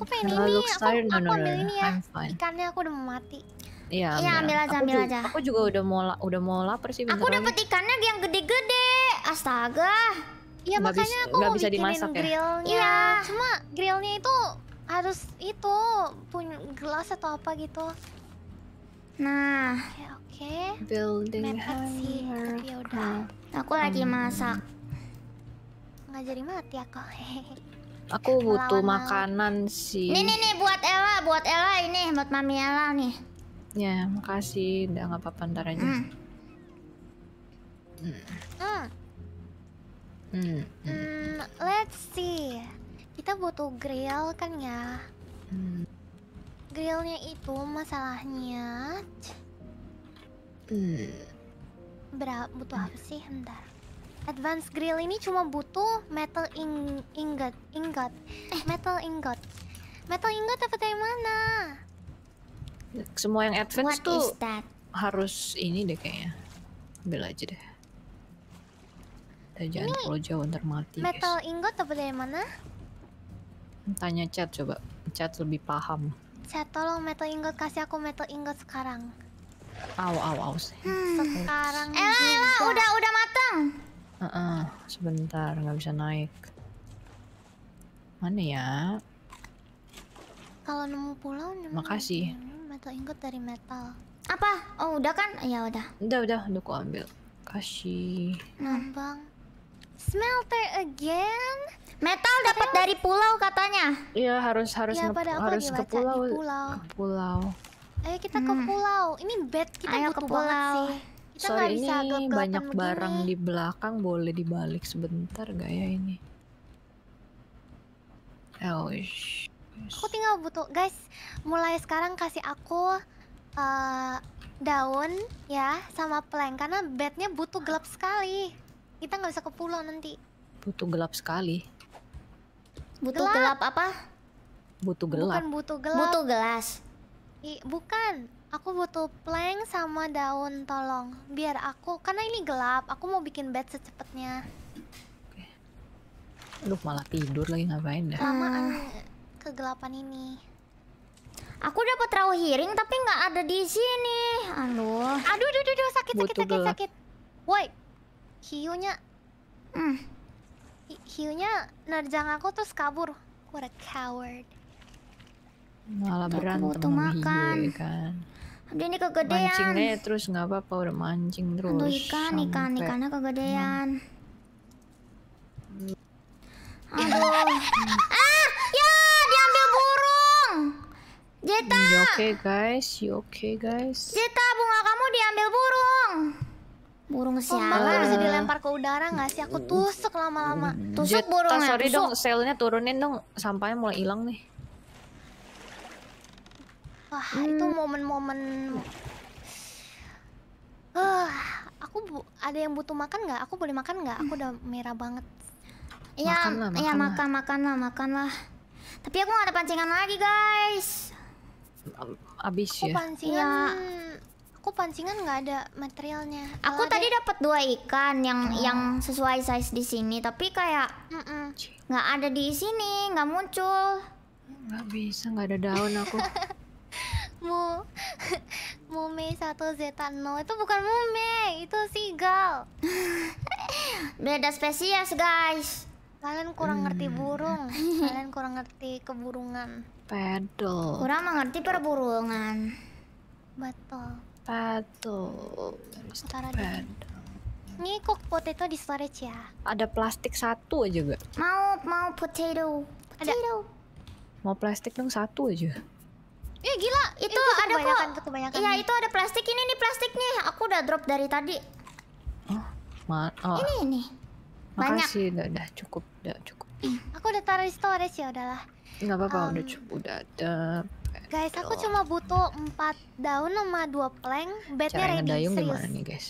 Speaker 2: aku pengen ini, aku, ambil ini ya.
Speaker 1: Ikannya aku udah mau mati. Iya, ambil, ya, ambil aja, aku ambil juga, aja. Aku juga udah mau udah mau lapar sih Aku dapet ikannya yang gede-gede. Astaga. Iya makanya aku mau bisa grill. dimasak, ya? grillnya. Iya, ya,
Speaker 2: cuma grillnya itu harus itu punya gelas atau apa gitu. Nah, oke. Okay. Building sih, ya Aku lagi masak. Nggak jadi mati aku.
Speaker 1: aku butuh Melawan makanan malam. sih nih nih
Speaker 2: nih buat Ella buat Ella ini buat mami Ella nih
Speaker 1: ya makasih udah nggak apa-apa ntar aja
Speaker 2: Hmm. Hmm. Hmm, hmm. hmm let's see. Kita butuh grill kan ya? Hmm. Grillnya itu masalahnya. Hmm. Berapa butuh apa sih? Bentar. Advance grill ini cuma butuh metal ing ingot, ingot, eh
Speaker 1: metal ingot. Metal ingot dapat dari mana? Semua yang advance What tuh harus ini deh kayaknya. Ambil aja deh. Kita jangan terlalu jauh ntar mati. Metal guys. ingot dapat dari mana? Tanya chat coba. Chat lebih paham.
Speaker 2: Chat tolong metal ingot kasih aku metal ingot sekarang.
Speaker 1: Aw aw aw. Sekarang. Elah, eh, elah, udah udah matang. Uh -uh, sebentar, nggak bisa naik. Mana ya? Kalau nemu pulau, nemu makasih.
Speaker 2: Metal ingot dari metal. Apa? Oh udah kan? Ya udah. Udah udah, udah aku ambil. Kasih. Nambang. Smelter again? Metal dapat dari pulau katanya.
Speaker 1: Iya harus harus ya, pada apa harus ke pulau. Di pulau. Ke pulau. Ayo kita hmm. ke pulau.
Speaker 2: Ini bed kita
Speaker 1: Ayo butuh ke pulau. banget sih.
Speaker 2: Sorry ini bisa gelap banyak barang di
Speaker 1: belakang boleh dibalik sebentar gak ya ini? Eh, oh,
Speaker 2: aku tinggal butuh guys mulai sekarang kasih aku uh, daun ya sama plank karena bednya butuh gelap sekali kita nggak bisa ke pulau nanti
Speaker 1: butuh gelap sekali
Speaker 2: butuh gelap, gelap apa
Speaker 1: butuh gelap bukan
Speaker 2: butuh gelap butuh gelas I, bukan Aku butuh plank sama daun, tolong. Biar aku, karena ini gelap, aku mau bikin bed secepatnya.
Speaker 1: Lu malah tidur lagi ngapain dah. Lamaan
Speaker 2: ah. kegelapan ini. Aku dapat raw hearing tapi nggak ada di sini. Aduh. Aduh, aduh, aduh, aduh sakit, sakit, sakit, sakit. Woi, hiunya. Hmm. Hiunya nerjang aku terus kabur. What a coward.
Speaker 1: Malah berantem sama hiu ya kan? Aduh ini kegedean. Mancing deh ya, terus nggak apa-apa udah mancing terus. Aduh ikan ikan ikan ikannya kegedean. Aduh.
Speaker 2: ah ya diambil burung.
Speaker 1: Jeta. Iya, oke okay guys? Iya, oke okay guys?
Speaker 2: Jeta bunga kamu diambil burung. Burung siapa? Oh, uh, bisa dilempar ke udara nggak sih? Aku uh, tusuk lama-lama. Uh, uh, tusuk burungnya. Sorry tusuk. dong,
Speaker 1: selnya turunin dong. Sampahnya mulai hilang nih.
Speaker 2: Wah, hmm. itu momen-momen Uh, aku bu ada yang butuh makan nggak? Aku boleh makan nggak? Aku hmm. udah merah banget. Iya, iya makan, makan lah, makan lah. Tapi aku nggak ada pancingan lagi, guys.
Speaker 1: Abis aku ya. Pancingan, ya.
Speaker 2: Aku pancingan nggak ada materialnya. Aku Kalo tadi ada... dapat dua ikan yang oh. yang sesuai size di sini, tapi kayak nggak mm -mm. ada di sini, nggak muncul.
Speaker 1: Nggak bisa, nggak ada daun aku.
Speaker 2: Mu Mume satu z no itu bukan Mume, itu seagull. Beda spesies, guys. Kalian kurang hmm. ngerti burung. Kalian kurang ngerti keburungan.
Speaker 1: pedo Kurang
Speaker 2: mengerti perburungan. Betul.
Speaker 1: Pedo
Speaker 2: Ini kok potato di storage ya?
Speaker 1: Ada plastik satu aja gak?
Speaker 2: Mau, mau
Speaker 1: potato. Potato. Ada. Mau plastik dong satu aja.
Speaker 2: Iya gila, itu, itu ada kebanyakan, kok. Kebanyakan iya, itu ada plastik ini nih plastik nih. Aku udah drop dari tadi.
Speaker 1: Oh, oh. Ini ini. Banyak. Makasih, udah, udah cukup, udah cukup.
Speaker 2: Aku udah taruh di storage ya udahlah.
Speaker 1: Enggak apa-apa, um, udah cukup, udah ada.
Speaker 2: Guys, aku cuma butuh 4 daun sama 2 plank. Bednya Cara ready, dayung serius. gimana
Speaker 1: nih, guys?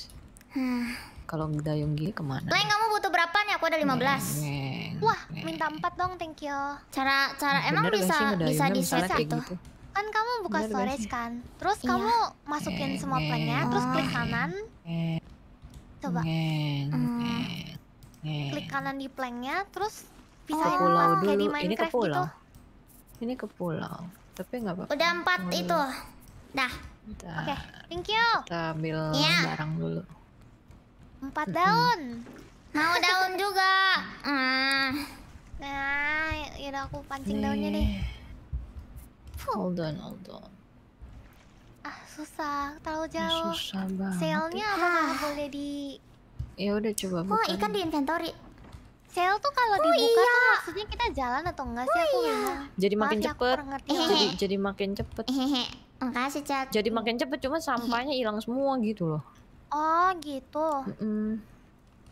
Speaker 1: Hmm. Kalau dayung gini kemana? Plank
Speaker 2: kamu butuh berapa nih? Aku ada 15. Neng, neng, Wah, neng. minta 4 dong, thank you. Cara cara emang Bener bisa bisa di set gitu kan kamu buka storage kan terus iya. kamu masukin semua plannya oh. terus klik kanan coba hmm. klik kanan di plannya terus bisa oh, pulau dulu. di Minecraft ini ke gitu. pulau.
Speaker 1: gitu ini ke pulau tapi nggak apa-apa udah empat oh. itu dah oke okay. thank you kita ambil yeah. barang dulu empat daun
Speaker 2: mau daun juga ah nah, yaudah aku pancing daunnya deh
Speaker 1: Hold on, hold on.
Speaker 2: Ah, susah, terlalu ya, jauh. Susah banget. Sale-nya apa ah. boleh di Ya udah coba oh, buka. Oh, ikan di inventory. Sale tuh kalau oh, dibuka iya. tuh maksudnya kita jalan atau enggak sih oh, aku iya.
Speaker 1: Jadi makin Maaf, ya, cepet. Jadi, jadi makin cepet. Makasih, Cak. Jadi makin cepet cuma sampahnya hilang semua gitu loh. Oh, gitu. Mm -mm.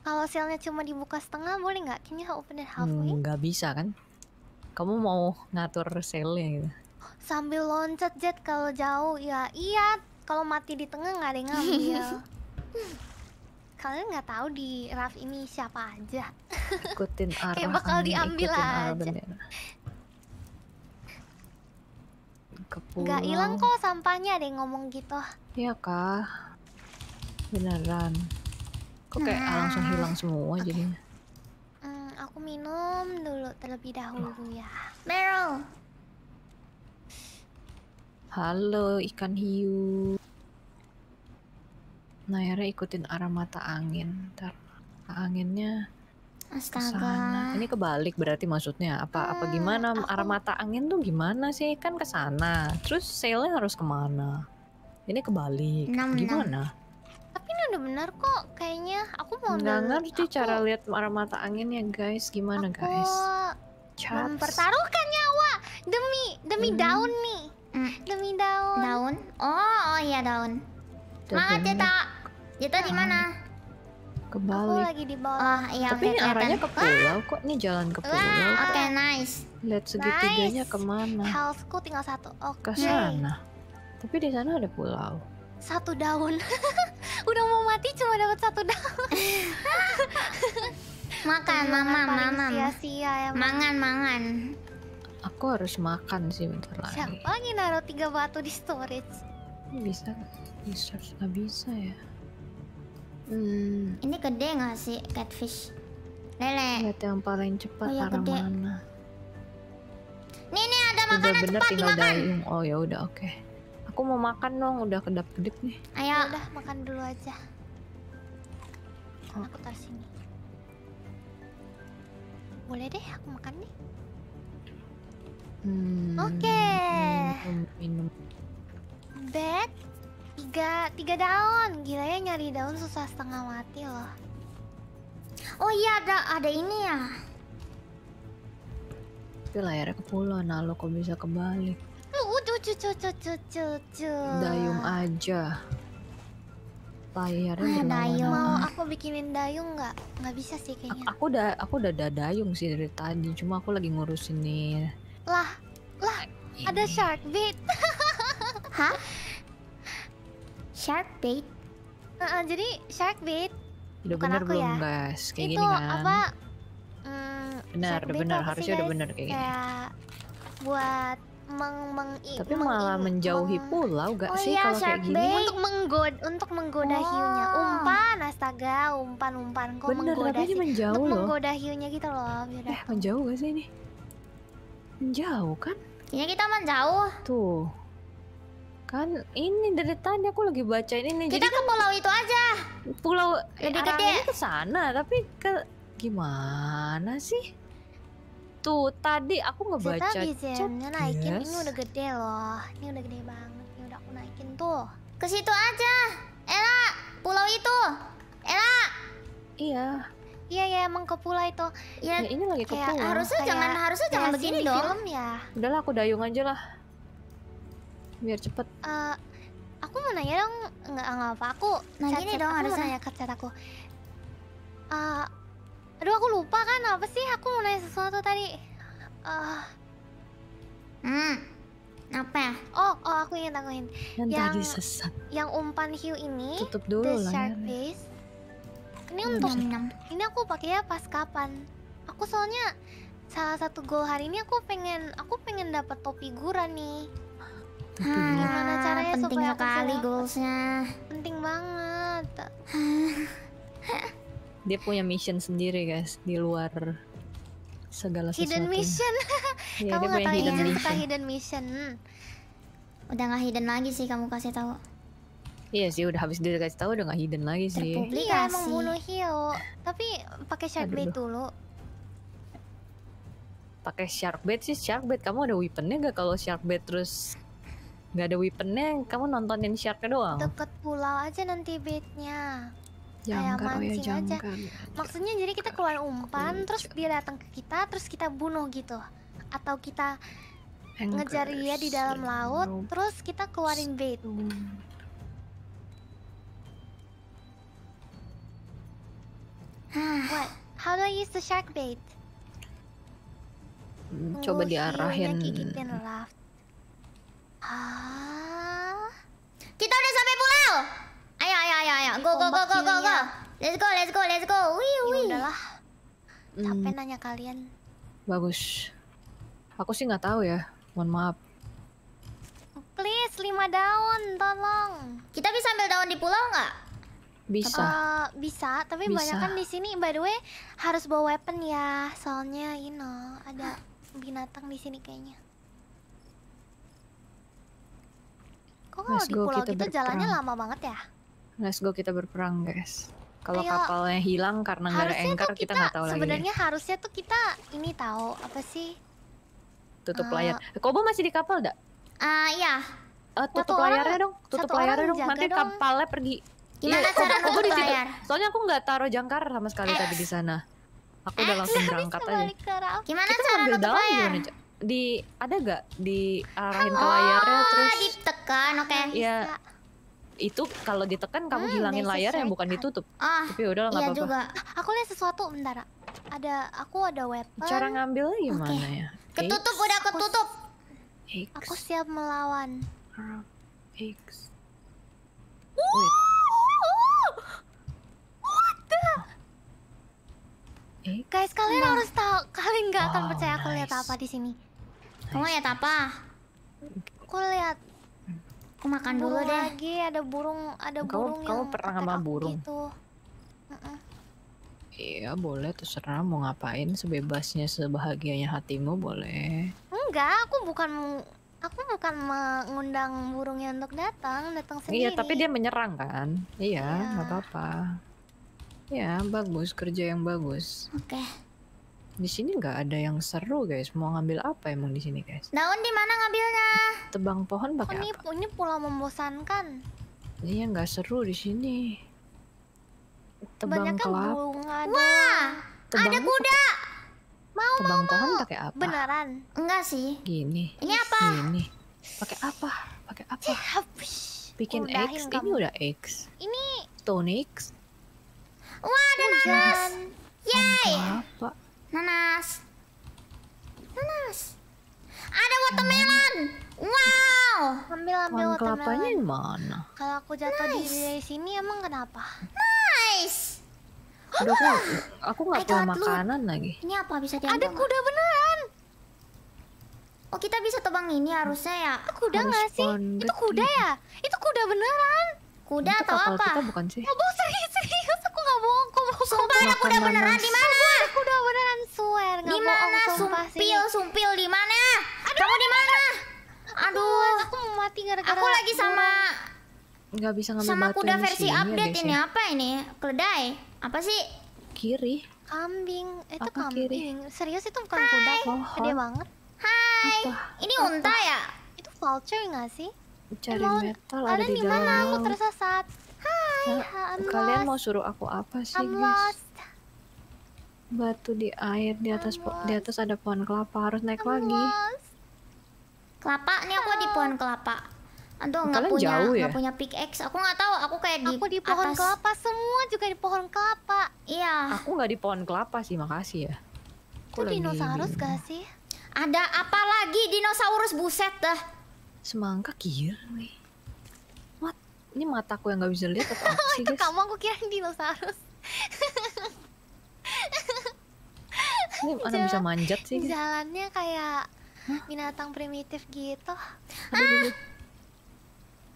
Speaker 1: Kalau
Speaker 2: sale-nya cuma dibuka setengah boleh nggak? Can open it
Speaker 1: halfway? Hmm, nggak bisa kan? Kamu mau ngatur sale-nya gitu
Speaker 2: sambil loncat jet kalau jauh ya iya kalau mati di tengah nggak ada yang ngambil kalian nggak tahu di raf ini siapa aja
Speaker 1: ikutin arah kayak bakal angin, diambil aja nggak hilang
Speaker 2: kok sampahnya ada yang ngomong gitu
Speaker 1: iya kak beneran
Speaker 2: kok kayak nah. langsung hilang
Speaker 1: semua okay. jadinya
Speaker 2: hmm, aku minum dulu terlebih dahulu oh. ya
Speaker 1: Meryl Halo ikan hiu. Nayara ikutin arah mata angin. Ntar anginnya Astaga. Kesana. Ini kebalik berarti maksudnya apa? Hmm, apa eh, gimana? Aku... Arah mata angin tuh gimana sih? Kan ke sana. Terus sailnya harus kemana? Ini kebalik. 6, gimana?
Speaker 2: Tapi ini udah benar kok. Kayaknya aku mau nggak ngerti
Speaker 1: aku... cara lihat arah mata angin ya guys. Gimana aku guys? Chaps. Mempertaruhkan nyawa demi demi hmm. daun nih. Ah, demi daun daun oh oh iya
Speaker 2: daun semangat Ceta Ceta di mana
Speaker 1: kebalik aku lagi
Speaker 2: di bawah oh, iya, tapi okay, ini arahnya ke pulau
Speaker 1: kok ini jalan ke pulau
Speaker 2: oke okay, nice lihat segitiganya nice. kemana healthku tinggal satu oke okay. ke sana
Speaker 1: tapi di sana ada pulau
Speaker 2: satu daun udah mau mati cuma dapat satu daun makan mama mama sia-sia ya mangan mangan
Speaker 1: Aku harus makan sih bentar lagi.
Speaker 2: Siapa lagi naruh tiga batu di storage? Bisa Bisa nggak bisa ya? Hmm. Ini gede nggak sih
Speaker 1: catfish? Lele. Lihat yang paling cepat oh, ya, arah gede. mana? Nih nih ada makanan udah bener, cepat tinggal dimakan. Dayung. Oh ya udah oke. Okay. Aku mau makan dong, udah kedap-kedip nih.
Speaker 2: Ayo. Ya udah makan dulu aja. oh. aku taruh sini. Boleh deh, aku makan nih. Hmm, Oke. Okay. Minum, Bed tiga tiga daun. Gila ya nyari daun susah setengah mati loh. Oh iya ada ada ini ya.
Speaker 1: Itu layarnya ke pulau, nah lo kok bisa kembali?
Speaker 2: Lu cucu uh, cucu cucu cucu. Dayung aja.
Speaker 1: Layarnya Ay, dayung. Mau
Speaker 2: aku bikinin dayung nggak? Nggak
Speaker 1: bisa sih kayaknya. A aku udah aku udah ada dayung sih dari tadi, cuma aku lagi ngurusin nih
Speaker 2: lah, lah, ini. ada shark bait. Hah? Shark bait? Uh, uh, jadi shark bait.
Speaker 1: Udah Bukan bener aku belum, ya. Guys? Kayak Itu gini kan. apa?
Speaker 2: Mm, benar, udah benar. Harusnya udah benar kayak, kayak gini. Kayak Buat meng meng Tapi
Speaker 1: meng malah menjauhi meng pulau gak oh sih iya, kalau kayak gini? Bay.
Speaker 2: Untuk menggod untuk menggoda oh. hiunya. Umpan astaga, umpan umpan kok Bener, menggoda. Bener, menjauh untuk loh. menggoda hiunya gitu loh. Biar
Speaker 1: eh, menjauh gak sih ini? Jauh kan? Kayaknya kita jauh Tuh. Kan ini dari tadi aku lagi baca ini Kita Jadi ke kan pulau itu aja. Pulau eh, lebih gede. ke sana, tapi ke gimana sih? Tuh, tadi aku ngebaca Zeta bisa naikin, yes. ini udah
Speaker 2: gede loh. Ini udah gede banget, ini udah aku naikin tuh. Ke situ aja. Ella, pulau itu. Ella. Iya. Iya ya emang kepula itu. Ya, ya ini lagi kepula. Kayak, harusnya kayak, jangan harusnya jangan begini dong. Film ya.
Speaker 1: Udahlah aku dayung aja lah. Biar cepet. Uh,
Speaker 2: aku mau nanya dong nggak nggak apa aku. Nah gini dong aku harusnya ya cat aku. Uh, aduh aku lupa kan apa sih aku mau nanya sesuatu tadi. Uh, hmm apa ya? Oh, oh aku ingin aku ingat. Yang, tadi sesat. Yang umpan hiu ini. Tutup dulu the shark face ini hmm, untuk ini aku ya pas kapan? Aku soalnya salah satu goal hari ini aku pengen aku pengen dapat topi gura nih. Topi hmm, gimana caranya penting supaya kali
Speaker 1: goalsnya. Penting banget. Dia punya mission sendiri guys di luar segala sesuatu. Hidden mission. ya, kamu nggak tahu hidden, hidden mission. hidden
Speaker 2: mission. Udah nggak hidden lagi sih kamu kasih tahu.
Speaker 1: Iya sih udah habis dia kasih tahu udah gak hidden lagi sih. Iya, iya emang bunuh
Speaker 2: Hio. Tapi pakai shark bait dulu.
Speaker 1: Pakai shark bait sih shark bait. Kamu ada weaponnya gak kalau shark bait terus nggak ada weaponnya? Kamu nontonin sharknya doang.
Speaker 2: Deket pulau aja nanti baitnya. Kayak oh ya, mancing ya, aja. Maksudnya jadi kita keluar umpan, terus dia datang ke kita, terus kita bunuh gitu. Atau kita ngejar dia di dalam laut, terus kita keluarin bait. Hmm. what? How do I use the shark bait?
Speaker 3: Hmm, coba diarahin.
Speaker 2: Ah. Kita udah sampai pulau. Ayo ayo ayo ayo. Go go go go go go. Let's go let's go let's go. Wih ya wih. Udahlah. Capek hmm. nanya kalian.
Speaker 1: Bagus. Aku sih nggak tahu ya. Mohon maaf.
Speaker 2: Please, lima daun, tolong. Kita bisa ambil daun di pulau nggak? Bisa. Uh, bisa, tapi bisa. banyak kan di sini by the way harus bawa weapon ya, soalnya you know ada binatang di sini kayaknya. Kok kalau di pulau gitu jalannya lama banget ya?
Speaker 1: Let's go kita berperang, guys. Kalau kapalnya hilang karena nggak ada anchor kita nggak tahu lagi. Sebenarnya
Speaker 2: harusnya tuh kita ini tahu apa sih?
Speaker 1: Tutup uh, layar. Kobo masih di kapal dak Ah, uh, iya. Uh, tutup layarnya dong, tutup layarnya dong. Nanti kapalnya pergi. Gimana ya, cara aku di layar? Soalnya aku nggak taruh jangkar sama sekali eh. tadi di sana. Aku udah eh, langsung berangkat aja. Gimana Kita cara nutup layar? Gimana? Di ada gak di arahin ke oh, layarnya terus?
Speaker 2: ditekan, oke. Okay. Ya,
Speaker 1: itu kalau ditekan kamu hmm, hilangin yang bukan ditutup. Ah, Tapi ya udah nggak iya apa-apa. juga.
Speaker 2: Aku lihat sesuatu bentar. Ada aku ada weapon. Cara
Speaker 1: ngambil gimana okay. ya? Ketutup
Speaker 2: udah ketutup. Aku, aku siap melawan. X. Wait. Okay. Eh? Guys, kalian nah. harus tahu. Kalian nggak wow, akan ah, percaya aku nice. lihat apa di sini. Nice. Kamu lihat apa? Aku lihat. Aku makan burung dulu deh. Lagi ada
Speaker 1: burung, ada kamu, burung kau yang pernah sama burung? Gitu. Iya boleh, terserah mau ngapain sebebasnya sebahagianya hatimu boleh.
Speaker 2: Enggak, aku bukan aku bukan mengundang burungnya untuk datang, datang sendiri. Iya, tapi dia
Speaker 1: menyerang kan? Iya, iya. nggak iya. apa-apa. Ya, bagus. Kerja yang bagus. Oke. Okay. Di sini nggak ada yang seru, guys. Mau ngambil apa emang di sini, guys? Daun
Speaker 2: di mana ngambilnya?
Speaker 1: Tebang pohon pakai oh, ini,
Speaker 2: apa? Ini pulau membosankan.
Speaker 1: Iya, nggak seru di sini. Tebang kelapa. Bunga Wah, tebang ada kuda. Mau, tebang mau, pohon pakai apa?
Speaker 2: Beneran? Enggak sih.
Speaker 1: Gini. Ini apa? Gini. Pakai apa? Pakai apa? Bikin X. Ini udah X. Ini. Stone X Wah, ada oh, nanas. Yay. Apa? Nanas.
Speaker 2: Nanas. Ada watermelon. Wow. Ambil ambil Pohon watermelon. mana? Kalau aku jatuh nice. di dari sini emang kenapa? Nice.
Speaker 1: Aduh, aku, aku gak punya makanan loot. lagi.
Speaker 2: Ini apa bisa diambil? Ada kuda beneran. Oh kita bisa tebang ini harusnya ya? Itu kuda nggak sih? Itu kuda ya? Itu kuda beneran?
Speaker 1: Kuda itu atau apa? Kita bukan sih. aku oh,
Speaker 2: serius, serius. Aku gak bohong. Aku bohong. Sumpah ada kuda beneran di mana? kuda beneran swear. Di mana? Sumpil, sumpil di mana? Kamu di mana? Aduh, aku mau mati gara-gara. Aku lagi sama
Speaker 1: nggak bisa ngambil sama kuda versi update ya, ini apa
Speaker 2: ini? Keledai? Apa sih? Kiri. Kambing. Itu apa kambing. Kiri? Serius itu bukan Hai. kuda. Pohon. Gede banget. Hai. Apa? Ini unta ya? Itu vulture nggak sih?
Speaker 1: Cari Emang, metal ada di dalam. mana? Aku tersesat. Hai, nah, kalian mau suruh aku apa sih, I'm guys? Lost. Batu di air di atas di atas ada pohon kelapa harus naik I'm lagi. Kelapa nih aku di pohon kelapa. Aduh nggak punya jauh ya? punya
Speaker 2: pickaxe. Aku nggak tahu. Aku kayak di. Aku di pohon atas. kelapa semua juga di pohon kelapa. Iya. Aku nggak di
Speaker 1: pohon kelapa sih makasih ya. Itu dinosaurus gak sih? Ada apa lagi dinosaurus buset dah. Semangka kiri. What? Ini mataku yang gak bisa lihat atau
Speaker 2: apa sih, guys? Kamu aku kira dinosaurus.
Speaker 1: Ini mana bisa manjat sih?
Speaker 2: Jalannya kayak binatang primitif gitu. Aduh, ah!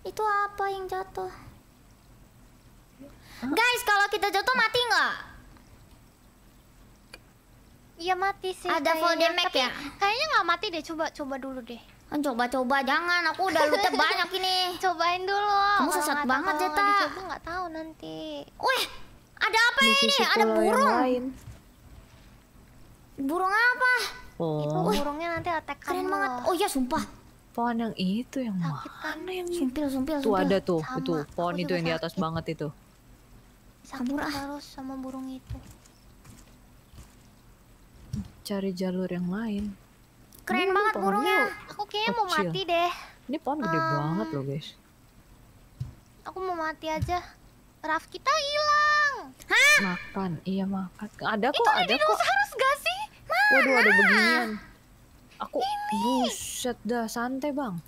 Speaker 2: Itu apa yang jatuh? huh? Guys, kalau kita jatuh mati nggak? Iya mati sih. Ada full damage ya? Kayaknya nggak mati deh. Coba coba dulu deh. Kan coba-coba jangan, aku udah lootnya banyak ini. Cobain dulu. Kamu sesat banget ya, Ta. Dicoba nggak tahu nanti. Wih ada apa Di ini? Ada burung. Lain. Burung apa? Oh. Itu burungnya nanti attack Keren kamu. banget. Oh iya,
Speaker 1: sumpah. Pohon yang itu yang sakit
Speaker 2: mana yang sumpil, sumpil, Tuh ada tuh, sama. itu pohon itu yang sakit.
Speaker 1: di atas banget itu.
Speaker 2: Sakit harus ah. sama burung itu.
Speaker 1: Cari jalur yang lain. Keren ini banget burungnya. Aku kayaknya mau mati deh. Ini pohon gede um, banget loh, guys.
Speaker 2: Aku mau mati aja. Raf kita hilang.
Speaker 1: Hah? Makan, iya makan. Ada kok, Itu ada, kok. harus gak sih? Mana? Waduh, ada beginian. Aku buset dah santai, Bang.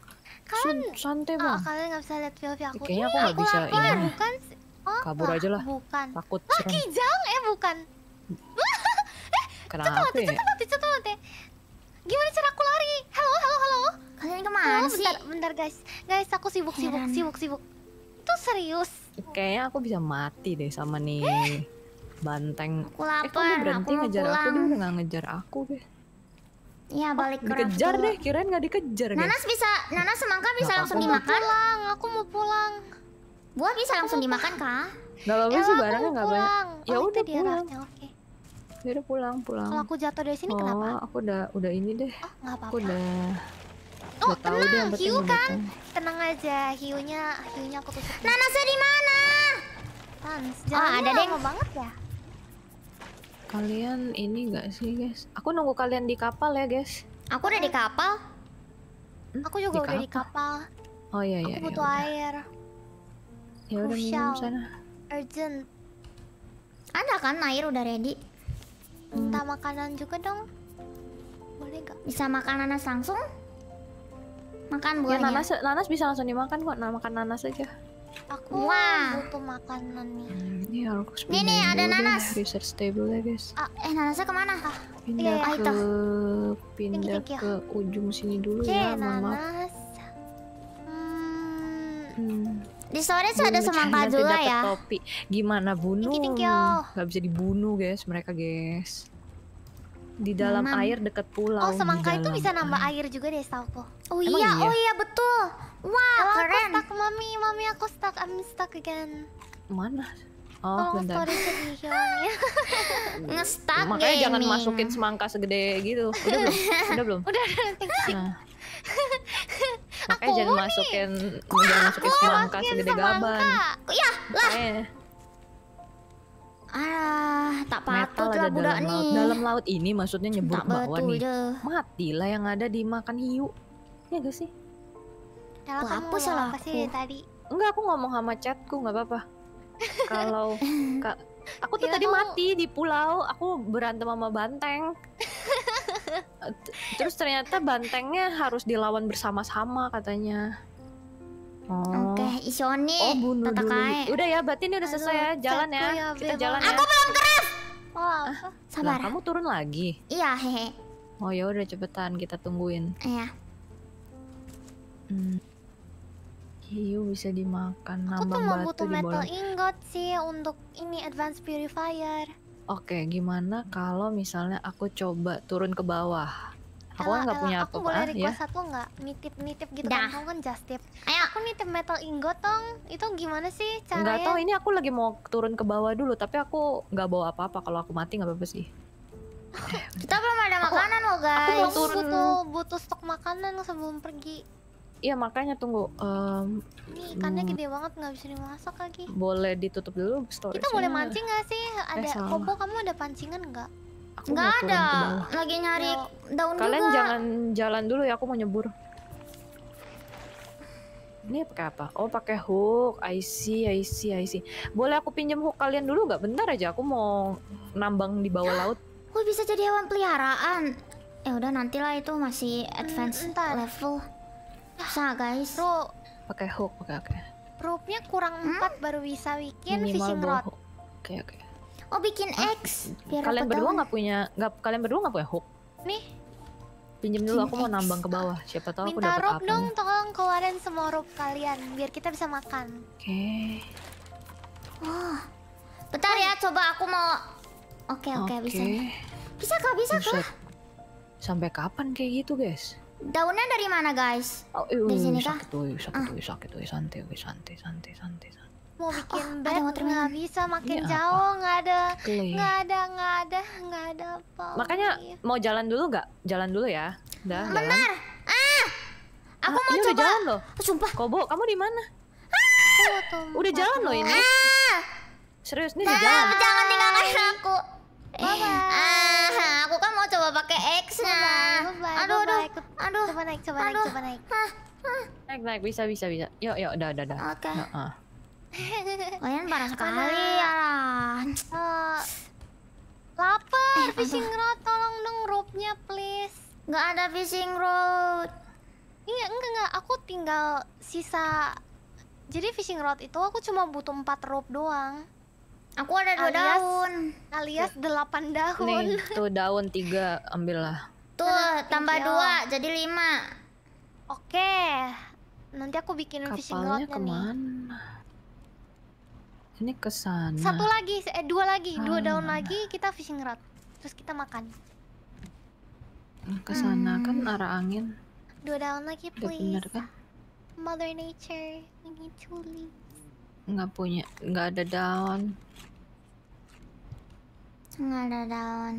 Speaker 1: Kalian santai, oh, Bang. Oh, kalian gak bisa lihat view aku. Kayaknya aku gak bisa ini. Bukan oh, Kabur aja lah. Bukan. Takut serem. Kijang eh bukan. Kenapa? Eh, cepat, ya? cepat,
Speaker 2: cepat, cepat. Gimana cara aku lari? Halo, halo, halo. Kalian kemana halo, sih? Bentar, bentar guys. Guys, aku sibuk, Heran. sibuk, sibuk, sibuk.
Speaker 1: Itu serius. Kayaknya aku bisa mati deh sama nih eh. banteng. Aku eh, lapar. Eh, berhenti aku ngejar pulang. aku? Dia udah ngejar aku deh. Iya, oh, balik oh, dikejar deh. Kirain gak dikejar Nanas guys. Nanas bisa,
Speaker 2: Nanas semangka bisa gak langsung aku dimakan. Mau pulang, aku mau pulang. Buah bisa langsung dimakan kah?
Speaker 1: Gak apa-apa sih barangnya gak banyak. Ya oh, udah pulang. Dia, Ya udah pulang, pulang. Kalau aku jatuh dari sini oh, kenapa? aku udah udah ini deh. Ah, oh, nggak apa-apa. Aku udah Oh, udah tenang, deh, hiu kan?
Speaker 2: Tenang aja, hiunya hiunya aku tusuk. Nanasnya di mana? Tans, ah, jangan oh, ada deh. Mau banget ya.
Speaker 1: Kalian ini nggak sih, guys? Aku nunggu kalian di kapal ya, guys. Aku udah di kapal. Hmm? Aku juga di udah di kapal. Oh iya iya. Aku iya, butuh yaudah. air.
Speaker 2: Ya udah minum sana. Urgent. Ada kan air udah ready? minta makanan juga dong boleh gak? bisa makan nanas langsung?
Speaker 1: makan ya, buahnya? ya nanas, nanas bisa langsung dimakan kok, nah, makan nanas aja aku Wah.
Speaker 2: butuh makanan nih
Speaker 1: ini harus nih nih ada nanas deh. research table ya guys ah,
Speaker 2: eh nanasnya kemana? Ah, pindah iya, iya ke
Speaker 1: pindah thank you, thank you. ke ujung sini dulu okay, ya nanas. maaf hmm. hmm. Di storage ada semangka juga ya. Topi. Gimana bunuh? Thank you, thank you. Gak bisa dibunuh guys mereka guys. Di dalam Memang. air deket pulau. Oh semangka itu bisa nambah
Speaker 2: air, air juga deh setahu
Speaker 1: Oh iya, iya, oh iya betul.
Speaker 2: Wah wow, keren. Aku stuck mami, mami aku stuck, I'm stuck again.
Speaker 1: Mana? Oh, oh bentar. story Makanya jangan masukin semangka segede gitu. Udah belum? Udah belum? Udah, udah. Nah. Makanya aku jangan nih. masukin jangan masukin semangka segede gaban. Ya, lah. Ah, tak patut lah budak dalam nih. Laut. Dalam laut ini maksudnya nyebur tak bawah nih. Deh. Matilah yang ada dimakan hiu. Ya gak sih?
Speaker 2: Kalau kamu apa salah apa sih tadi?
Speaker 1: Enggak, aku ngomong sama chatku, nggak apa-apa. Kalau Aku tuh iya, tadi no. mati di pulau. Aku berantem sama banteng. Terus ternyata bantengnya harus dilawan bersama-sama katanya.
Speaker 3: Oke, okay, oh. isoni. Oh, bunuh dulu. Udah ya, berarti ini udah selesai ya. Jalan ya. ya Kita jalan ya. Aku ya,
Speaker 1: belum ya. keras. Oh, ah, sabar. Lah, kamu turun lagi. Iya, hehe. Oh ya udah cepetan kita tungguin. Iya. Hmm hiu bisa dimakan aku tuh mau butuh metal ingot sih untuk ini advance purifier oke okay, gimana kalau misalnya aku coba turun ke bawah aku kan nggak punya aku boleh ah, ya. request ya?
Speaker 2: satu nggak nitip nitip gitu kan, Dah. kan kamu kan just tip Ayo. aku nitip metal ingot dong itu gimana sih caranya nggak tahu ini
Speaker 1: aku lagi mau turun ke bawah dulu tapi aku nggak bawa apa apa kalau aku mati nggak apa-apa sih
Speaker 2: kita belum ada makanan aku, loh guys aku turun. butuh butuh stok makanan sebelum pergi
Speaker 1: Iya makanya tunggu. Um, Nih ikannya hmm. gede
Speaker 2: banget nggak bisa dimasak lagi. Boleh
Speaker 1: ditutup dulu story. Kita boleh mancing nggak
Speaker 2: sih? Eh, ada eh, kamu ada pancingan nggak? Nggak ada. Lagi nyari Yo. daun Kalian juga. jangan
Speaker 1: jalan dulu ya aku mau nyebur. Ini pakai apa? Oh, pakai hook. I see, I see, I see. Boleh aku pinjam hook kalian dulu nggak? Bentar aja, aku mau nambang di bawah laut. Gue bisa jadi hewan peliharaan. Ya udah nantilah itu masih advance mm,
Speaker 2: level sa guys. Bro. Pakai hook, pakai oke. Okay. Rupnya kurang hmm? 4 baru bisa bikin Minimal fishing rod. Oke, okay, oke. Okay. Oh, bikin ah. X biar Kalian berdua nggak
Speaker 1: punya nggak kalian berdua nggak punya hook? Nih. Pinjem dulu aku mau nambang ke bawah. Siapa tahu Minta aku dapat apa. Minta dong,
Speaker 2: tolong keluarin semua rope kalian biar kita bisa makan. Oke. Okay. Wah. Oh. Bentar ya, coba aku mau Oke, okay, oke, okay, okay. bisa.
Speaker 1: Bisa kah? Bisa kah? Sampai kapan kayak gitu, guys?
Speaker 2: Daunnya dari mana guys? Oh, iu, eh, di sini kah? Sakit,
Speaker 1: ah. sakit, tuh, santai, santai, santai, santai, santai mau bikin oh, bed nggak bisa makin ini iya, jauh nggak ada nggak
Speaker 2: ada nggak ada nggak ada apa makanya
Speaker 1: mau jalan dulu nggak jalan dulu ya dah benar ah aku ah, mau coba jalan loh oh, sumpah kobo kamu di mana
Speaker 2: ah, udah jalan loh ini ah.
Speaker 1: serius nih udah nah, jalan jangan tinggalkan aku Bye
Speaker 2: Ah, aku kan mau coba pakai X nya. Nah. Aduh, aduh, aduh. Coba naik, coba naik, coba naik. Ah, ah.
Speaker 1: Naik, naik, bisa, bisa, bisa. Yuk, yuk, dah dah dah, Oke. Ah.
Speaker 2: Kalian parah sekali ya. Uh, lapar, eh, fishing rod, tolong dong rope-nya please. Nggak ada fishing rod. Iya, enggak, enggak. Aku tinggal sisa... Jadi fishing rod itu aku cuma butuh 4 rope doang. Aku ada dua daun. Alias delapan daun. Nih,
Speaker 1: tuh daun tiga, ambillah.
Speaker 2: Tuh, nah, tambah dua, jadi lima. Oke. Nanti aku bikin Kapalnya fishing rod kemana?
Speaker 1: Ini ke Satu lagi,
Speaker 2: eh dua lagi, dua daun lagi kita fishing rod. Terus kita makan.
Speaker 1: Kesana hmm. kan arah angin. Dua daun lagi, please. Kan?
Speaker 2: Mother Nature, we need to leave
Speaker 1: nggak punya nggak ada daun nggak ada daun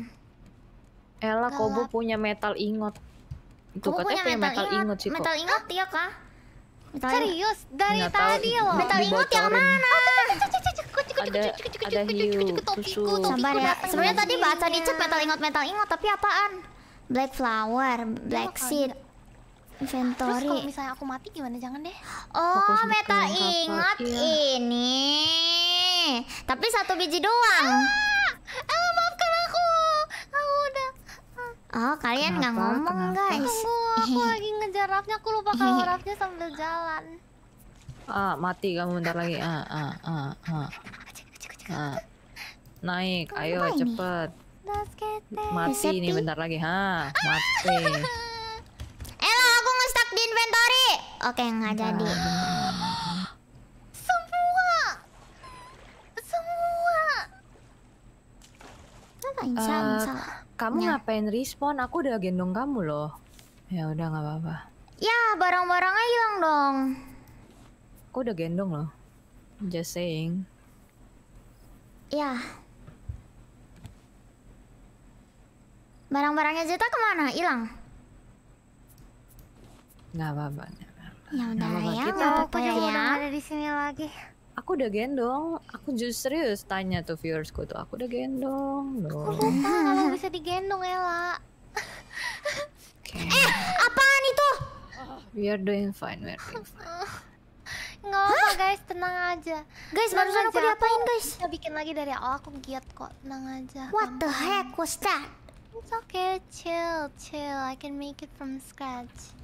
Speaker 1: Ella Kobo punya metal ingot itu Kobo katanya punya metal, metal ingot, ingot sih metal
Speaker 2: ingot iya kah metal serius dari nggak tadi loh metal ingot yang mana ada ada hiu susu sabar ya sebenarnya tadi baca di chat metal ingot metal ingot tapi apaan black flower black seed inventory terus kalau misalnya aku mati gimana jangan deh oh metal ingot iya. ini tapi satu biji doang ah, ah maafkan aku aku udah ah.
Speaker 1: oh kalian nggak ngomong kenapa? guys
Speaker 2: Tunggu, aku lagi ngejar rafnya aku lupa kalau rafnya sambil jalan
Speaker 1: ah mati kamu bentar lagi ah ah ah ah, ah. naik ayo cepet mati ini bentar lagi ha mati
Speaker 2: banyak di inventory. Oke, nggak jadi.
Speaker 3: semua. Semua. Apa insya, uh, Kamu
Speaker 1: ngapain respon? Aku udah gendong kamu loh. Ya udah nggak apa-apa. Ya, barang-barangnya hilang dong. Aku udah gendong loh.
Speaker 2: Just saying. Ya. Barang-barangnya Zeta kemana? Hilang. Nggak apa-apa. Ya udah apa -apa. ya, kita apa-apa ya. udah
Speaker 1: ada di sini lagi. Aku udah gendong, aku justru serius tanya tuh viewersku tuh, aku udah gendong. Aku lupa kalau bisa digendong Ella. okay. Eh,
Speaker 2: apaan itu? We are doing fine, we are doing fine. Nggak apa guys, tenang aja.
Speaker 1: Guys, tenang barusan aja. aku diapain guys?
Speaker 2: Kita bikin lagi dari awal, aku giat kok, tenang aja. What kamu. the heck was that? It's okay, chill, chill. I can make it from scratch.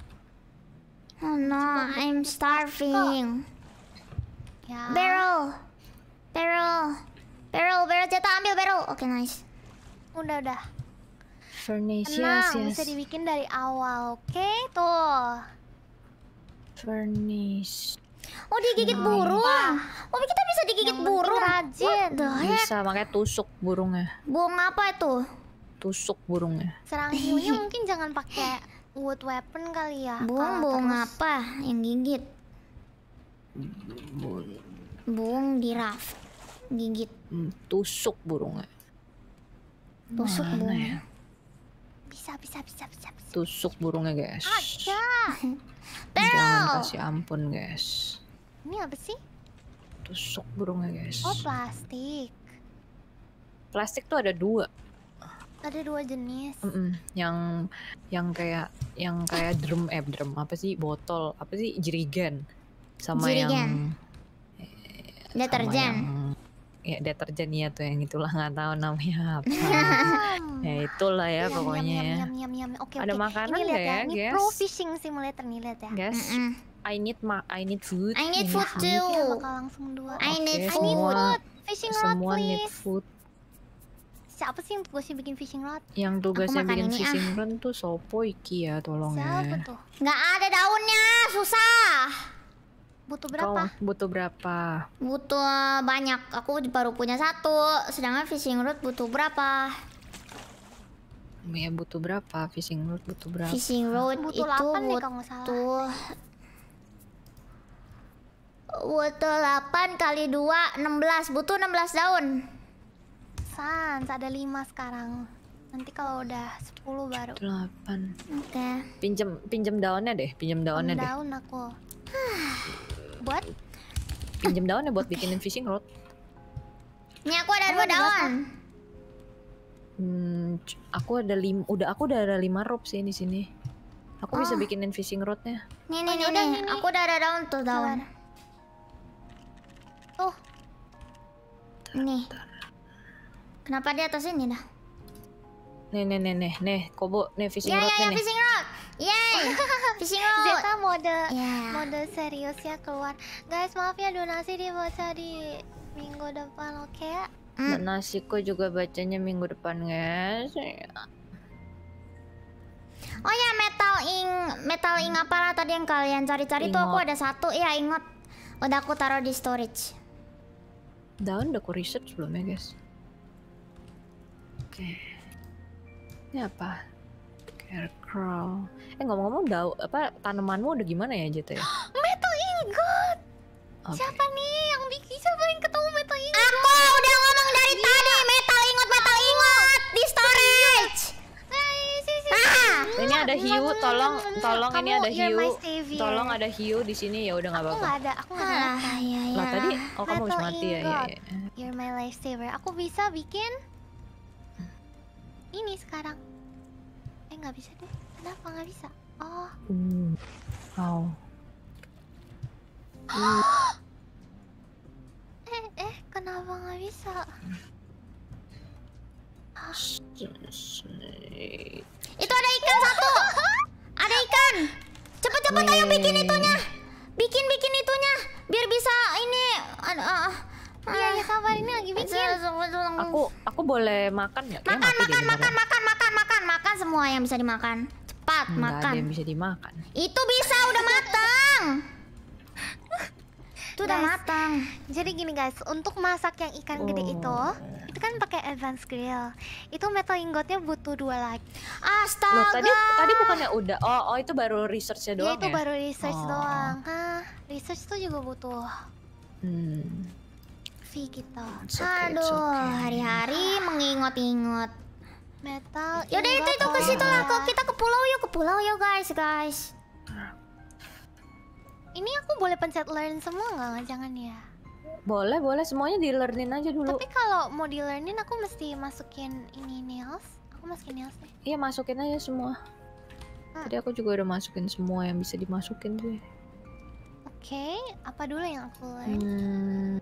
Speaker 2: Oh no, I'm starving. Ya. Barrel. Barrel. Barrel, barrel Cita ambil barrel. Oke, okay, nice. Udah, udah.
Speaker 1: Furnace, yes, yes. bisa
Speaker 2: dibikin dari awal, oke? Okay? Tuh.
Speaker 1: Furnish. Oh, digigit burung. Oh, kita bisa digigit burung. Rajin. Bisa, makanya tusuk burungnya. Buang apa itu? Tusuk burungnya.
Speaker 2: Serang mungkin jangan pakai wood weapon kali ya buang bung terus... apa yang gigit
Speaker 1: bung bung giraf gigit hmm, tusuk burungnya tusuk Mana burungnya ya?
Speaker 2: bisa bisa bisa bisa
Speaker 1: tusuk burungnya guys Aja. jangan kasih ampun guys ini apa sih tusuk burungnya guys oh plastik plastik tuh ada dua ada dua jenis mm -mm. yang yang kayak yang kayak drum eh drum apa sih botol apa sih jerigen sama jirigen. yang eh, deterjen ya deterjen ya tuh yang itulah nggak tahu namanya apa ya, ya itulah ya yum, pokoknya ya. yum, yum, yum, yum, yum. Okay, ada okay. makanan ini liat ya, ya ini guys. pro fishing
Speaker 2: simulator nih lihat ya guys mm -mm.
Speaker 1: I need ma I need food I need food too ya,
Speaker 2: I need food, I need food. fishing rod please semua need food apa sih yang tugasnya bikin fishing rod? Yang tugasnya bikin ini, ah. fishing ah.
Speaker 1: rod tuh Sopo Iki ya, tolong ya.
Speaker 2: tuh? Nggak ada daunnya, susah. Butuh berapa? Kau
Speaker 1: butuh berapa?
Speaker 2: Butuh banyak. Aku baru punya satu. Sedangkan fishing rod butuh berapa?
Speaker 1: Ya butuh berapa? Fishing rod butuh berapa? Fishing rod itu 8 butuh... Nih, Butuh 8 kali
Speaker 2: 2, 16. Butuh 16 daun sans, ada lima sekarang. Nanti kalau udah 10 baru. 8. Oke. Okay.
Speaker 1: Pinjem pinjem daunnya deh, pinjem daunnya deh. Daun aku. buat pinjem daunnya buat okay. bikinin fishing rod.
Speaker 2: Ini aku ada dua daun.
Speaker 1: Hmm, aku ada lim, udah aku udah ada lima rope sih di sini. Aku oh. bisa bikinin fishing rodnya.
Speaker 2: Nih nih oh, nih, nih, nih, aku udah
Speaker 1: ada daun tuh daun. Tuh. Nih. Kenapa di atas ini dah? Nih nih nih nih nih kobo nih fishing rod. nih. Ya ya, ya Fishing
Speaker 2: rod. Yay!
Speaker 1: fishing rod. Zeta
Speaker 2: mode yeah. mode ya keluar. Guys maaf ya donasi di baca di minggu depan oke? Okay?
Speaker 1: Mm. Donasiku juga bacanya minggu depan guys.
Speaker 2: Oh ya metal ing metal ing apalah tadi yang kalian cari-cari tuh aku ada satu ya ingat Udah aku taruh di storage.
Speaker 1: Daun udah aku research belum ya guys? okay. ini apa scarecrow eh ngomong-ngomong daun apa tanamanmu udah gimana ya Jete ya? metal
Speaker 2: ingot okay. siapa nih yang bikin siapa yang ketemu metal ingot aku udah ngomong dari yeah. tadi metal ingot metal ingot di
Speaker 1: storage iya. Nah, iya, ah. ini ada hiu tolong tolong ini ada ya, hiu tolong ada hiu di sini ya udah nggak apa-apa aku ada aku
Speaker 2: nggak ada ah, ya, ya. lah tadi oh kamu harus mati ya, ya, ya you're my lifesaver aku bisa bikin ini sekarang eh nggak bisa deh kenapa nggak bisa oh
Speaker 1: mm. wow
Speaker 2: eh eh kenapa nggak bisa itu ada ikan satu ada ikan cepet cepet ayo bikin itunya bikin bikin itunya biar bisa ini uh, uh, Iya, ya sabar ini lagi bikin. Aku
Speaker 1: aku boleh makan nggak? Makan, ya, makan, makan, makan,
Speaker 2: makan, makan, makan semua yang bisa dimakan. Cepat Enggak makan. Ada yang bisa dimakan. Itu bisa udah matang. itu udah matang. Jadi gini guys, untuk masak yang ikan oh. gede itu, itu kan pakai advance grill. Itu metal
Speaker 1: ingotnya butuh dua lagi.
Speaker 2: Astaga. Loh, tadi tadi bukannya udah.
Speaker 1: Oh, oh itu baru researchnya iya, doang ya? itu ya? baru research oh. doang.
Speaker 2: Hah, research itu juga butuh.
Speaker 1: Hmm.
Speaker 2: Luffy gitu. Okay, Aduh, okay. hari-hari mengingat-ingat metal. Yaudah itu itu ke situ lah kok kita ke pulau yuk ke pulau yuk guys guys. Ya. Ini aku boleh pencet learn semua nggak? Jangan ya.
Speaker 1: Boleh boleh semuanya di learnin aja dulu. Tapi
Speaker 2: kalau mau di learnin aku mesti masukin ini nails. Aku masukin nails deh.
Speaker 1: Iya masukin aja semua. Hmm. Tadi aku juga udah masukin semua yang bisa dimasukin tuh. Oke, okay, apa dulu yang aku learn? Hmm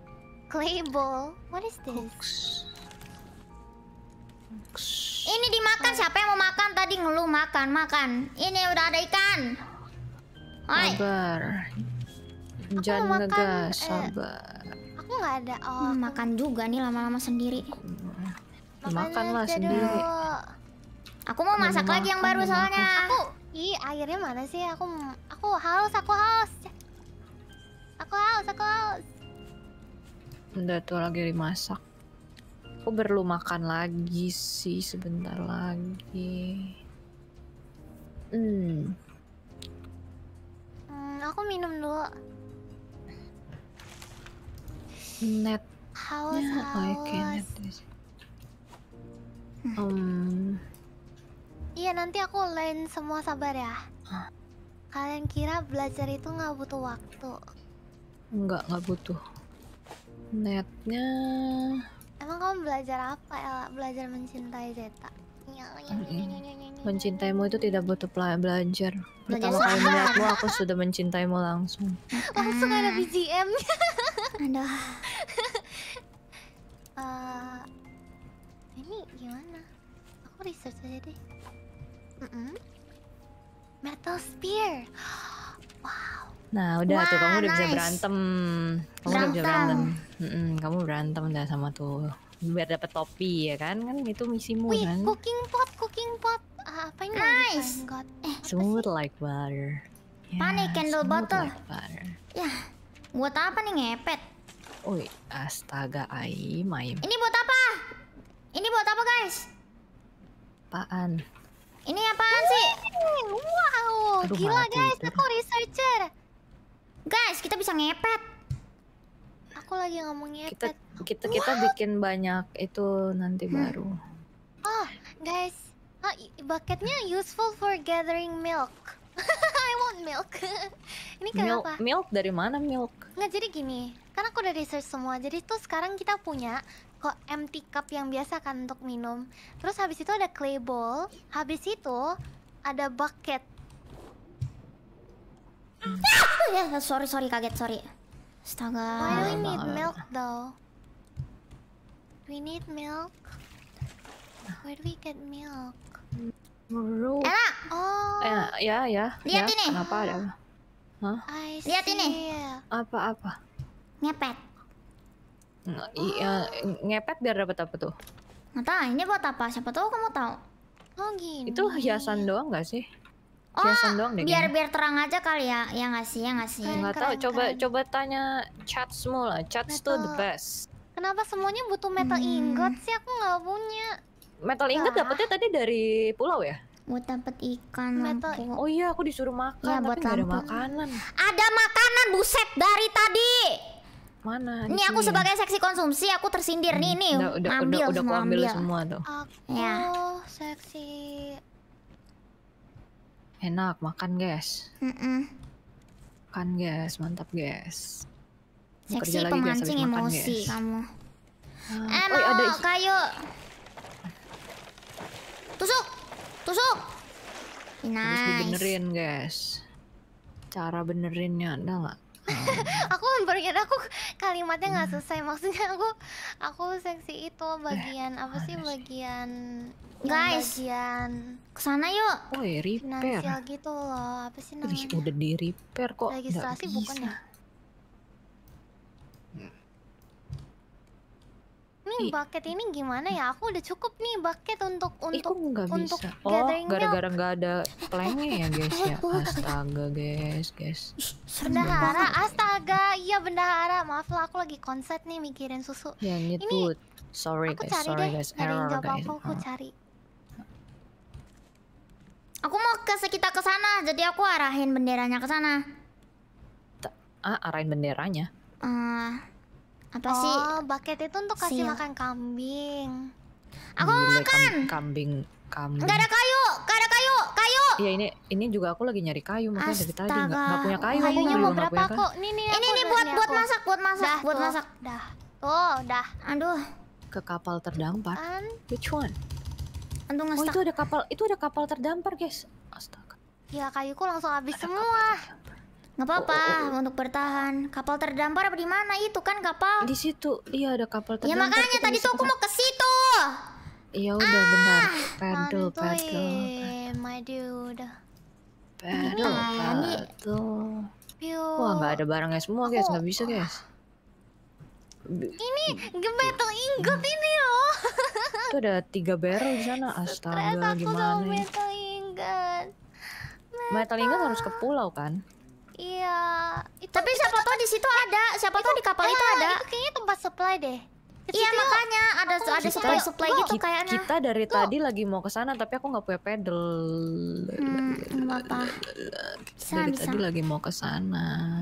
Speaker 2: clay bowl. What is this? Ini dimakan. Siapa yang mau makan tadi ngeluh makan makan. Ini udah ada ikan.
Speaker 1: Oi. Sabar. Jangan ngegas. Eh, Sabar.
Speaker 2: Eh, aku nggak ada. Oh, hmm, makan juga nih lama-lama sendiri.
Speaker 1: Makanlah sendiri.
Speaker 2: Aku mau masak lagi yang baru soalnya. Aku Ih, airnya mana sih? Aku aku haus, aku haus. Aku haus, aku haus.
Speaker 1: Bunda tuh lagi dimasak aku perlu makan lagi sih sebentar lagi hmm, hmm
Speaker 2: aku minum dulu
Speaker 1: net haus yeah, ya, net
Speaker 2: um, Iya nanti aku lain semua sabar ya. Ah. Kalian kira belajar itu nggak butuh waktu?
Speaker 1: Nggak nggak butuh netnya
Speaker 2: emang kamu belajar apa Ella? belajar mencintai Zeta
Speaker 1: mencintaimu itu tidak butuh belajar pertama kali melihatmu aku sudah mencintaimu langsung
Speaker 2: langsung ada BGM Ada. Eh, ini gimana aku research aja deh metal spear
Speaker 1: wow Nah, udah Wah, tuh kamu udah nice. bisa berantem. Kamu berantem. udah bisa berantem. Mm -mm, kamu berantem dah sama tuh biar dapat topi ya kan kan itu misimu Wih, kan cooking pot
Speaker 2: cooking pot uh, apa yang nice. lagi oh,
Speaker 1: eh, smooth like butter
Speaker 2: yeah, panik candle bottle like butter. ya yeah. buat apa nih ngepet Oi,
Speaker 1: astaga ai aim ini
Speaker 2: buat apa ini buat apa guys apaan ini apaan Wih, sih wow Aduh, gila guys aku researcher Guys, kita bisa ngepet. Aku lagi ngomong
Speaker 1: ngepet. Kita kita, kita bikin banyak itu nanti hmm. baru.
Speaker 2: Oh, guys. Oh, bucketnya useful for gathering milk. I want milk. Ini kenapa? Milk,
Speaker 1: milk dari mana milk?
Speaker 2: Nggak jadi gini, karena aku udah research semua. Jadi tuh sekarang kita punya kok empty cup yang biasa kan untuk minum. Terus habis itu ada clay bowl, habis itu ada bucket. sorry sorry kaget sorry. Astaga. Why do we need milk though? We need milk. Where do we get milk?
Speaker 1: Bro. Ella. Oh. Eh, ya ya. ya. Lihat ya, ini. Kenapa ada? Hah? Lihat ini. Apa-apa? Ngepet. Iya oh. Ngepet biar dapat apa tuh?
Speaker 2: Nggak tahu, ini buat
Speaker 1: apa? Siapa tahu kamu tahu. Oh gini. Itu hiasan doang nggak sih? Jason oh, doang deh biar gini. biar terang aja
Speaker 2: kali ya ya ngasih sih ya nggak sih nggak tahu coba coba tanya chat semula chat tuh the best kenapa semuanya butuh metal hmm. ingot sih aku nggak punya
Speaker 1: metal ingot dapetnya tadi dari pulau ya
Speaker 2: mau dapet ikan lampu. oh iya aku disuruh makan ya, tapi buat gak ada makanan
Speaker 1: ada makanan
Speaker 2: buset dari tadi
Speaker 1: mana Ini aku sebagai
Speaker 2: seksi konsumsi aku tersindir hmm. nih nih udah, udah, ambil udah, udah semua, aku ambil, ambil semua
Speaker 1: tuh aku ya. seksi Enak, makan guys. Mm -mm. Makan guys, mantap guys. Seksi pemancing guys, emosi guys. kamu. uh, Eh, oh, ada kayu.
Speaker 2: Tusuk, tusuk. Nice. Harus dibenerin
Speaker 1: guys. Cara benerinnya ada nggak?
Speaker 2: Hmm. aku bagian aku kalimatnya nggak selesai maksudnya aku aku seksi itu eh, bagian eh, apa sih bagian guys bagian kesana yuk
Speaker 1: oh ya repair finansial
Speaker 2: gitu loh apa sih namanya Udah, udah
Speaker 1: di repair kok registrasi bukan ya ini
Speaker 2: bucket ini gimana ya aku udah cukup nih bucket untuk untuk
Speaker 1: gak untuk bisa. oh gara-gara nggak ada plengnya ya guys ya astaga guys guys bendahara
Speaker 2: astaga iya bendahara maaf lah aku lagi konset nih mikirin susu ya, ini,
Speaker 1: sorry aku guys, cari sorry deh guys, error, guys. Apa, aku uh.
Speaker 2: cari Aku mau ke sekitar ke sana, jadi aku arahin benderanya ke sana.
Speaker 1: Ah, arahin benderanya. Uh, apa oh, sih?
Speaker 2: Oh, bucket itu untuk kasih Sio. makan kambing.
Speaker 1: Aku mau makan. Kambing, kambing. Gak ada kayu,
Speaker 2: gak ada kayu, kayu. Iya
Speaker 1: ini, ini juga aku lagi nyari kayu makanya dari tadi nggak, nggak punya kayu. Kayunya mau berapa kok?
Speaker 2: Ini, Nih, nih, ini ini buat buat aku. masak, buat masak, dah, buat tuh. masak. Dah, Oh dah. Aduh.
Speaker 1: Ke kapal terdampar. Which one?
Speaker 2: Antum Oh, itu ada kapal, itu ada kapal terdampar, guys. Astaga. Ya, kayuku langsung habis ada semua. Gak apa-apa oh, oh, oh. untuk bertahan. Kapal terdampar apa di mana itu kan kapal? Di situ.
Speaker 1: Iya, ada kapal iya, terdampar. Ya makanya tadi tuh aku mau ke situ. Iya udah ah, benar. pedo pedo
Speaker 2: My dude
Speaker 1: Paddle, paddle. Wah, nggak ada barangnya semua, guys. Nggak bisa, guys. Ini
Speaker 2: battle ingot ini
Speaker 1: loh. Itu ada tiga barrel di sana. Astaga, aku gimana? ini? Metal
Speaker 2: ingot.
Speaker 1: Metal. ingot harus ke pulau kan?
Speaker 2: Iya. Tapi siapa tahu di situ ada, siapa tahu di kapal itu eh, ada. kayaknya tempat supply deh. Iya makanya ada ada supply supply gitu kayaknya.
Speaker 1: Kita dari tadi lagi mau ke sana tapi aku nggak punya pedal. Hmm, apa? Bisa, dari bisa. tadi lagi mau ke sana.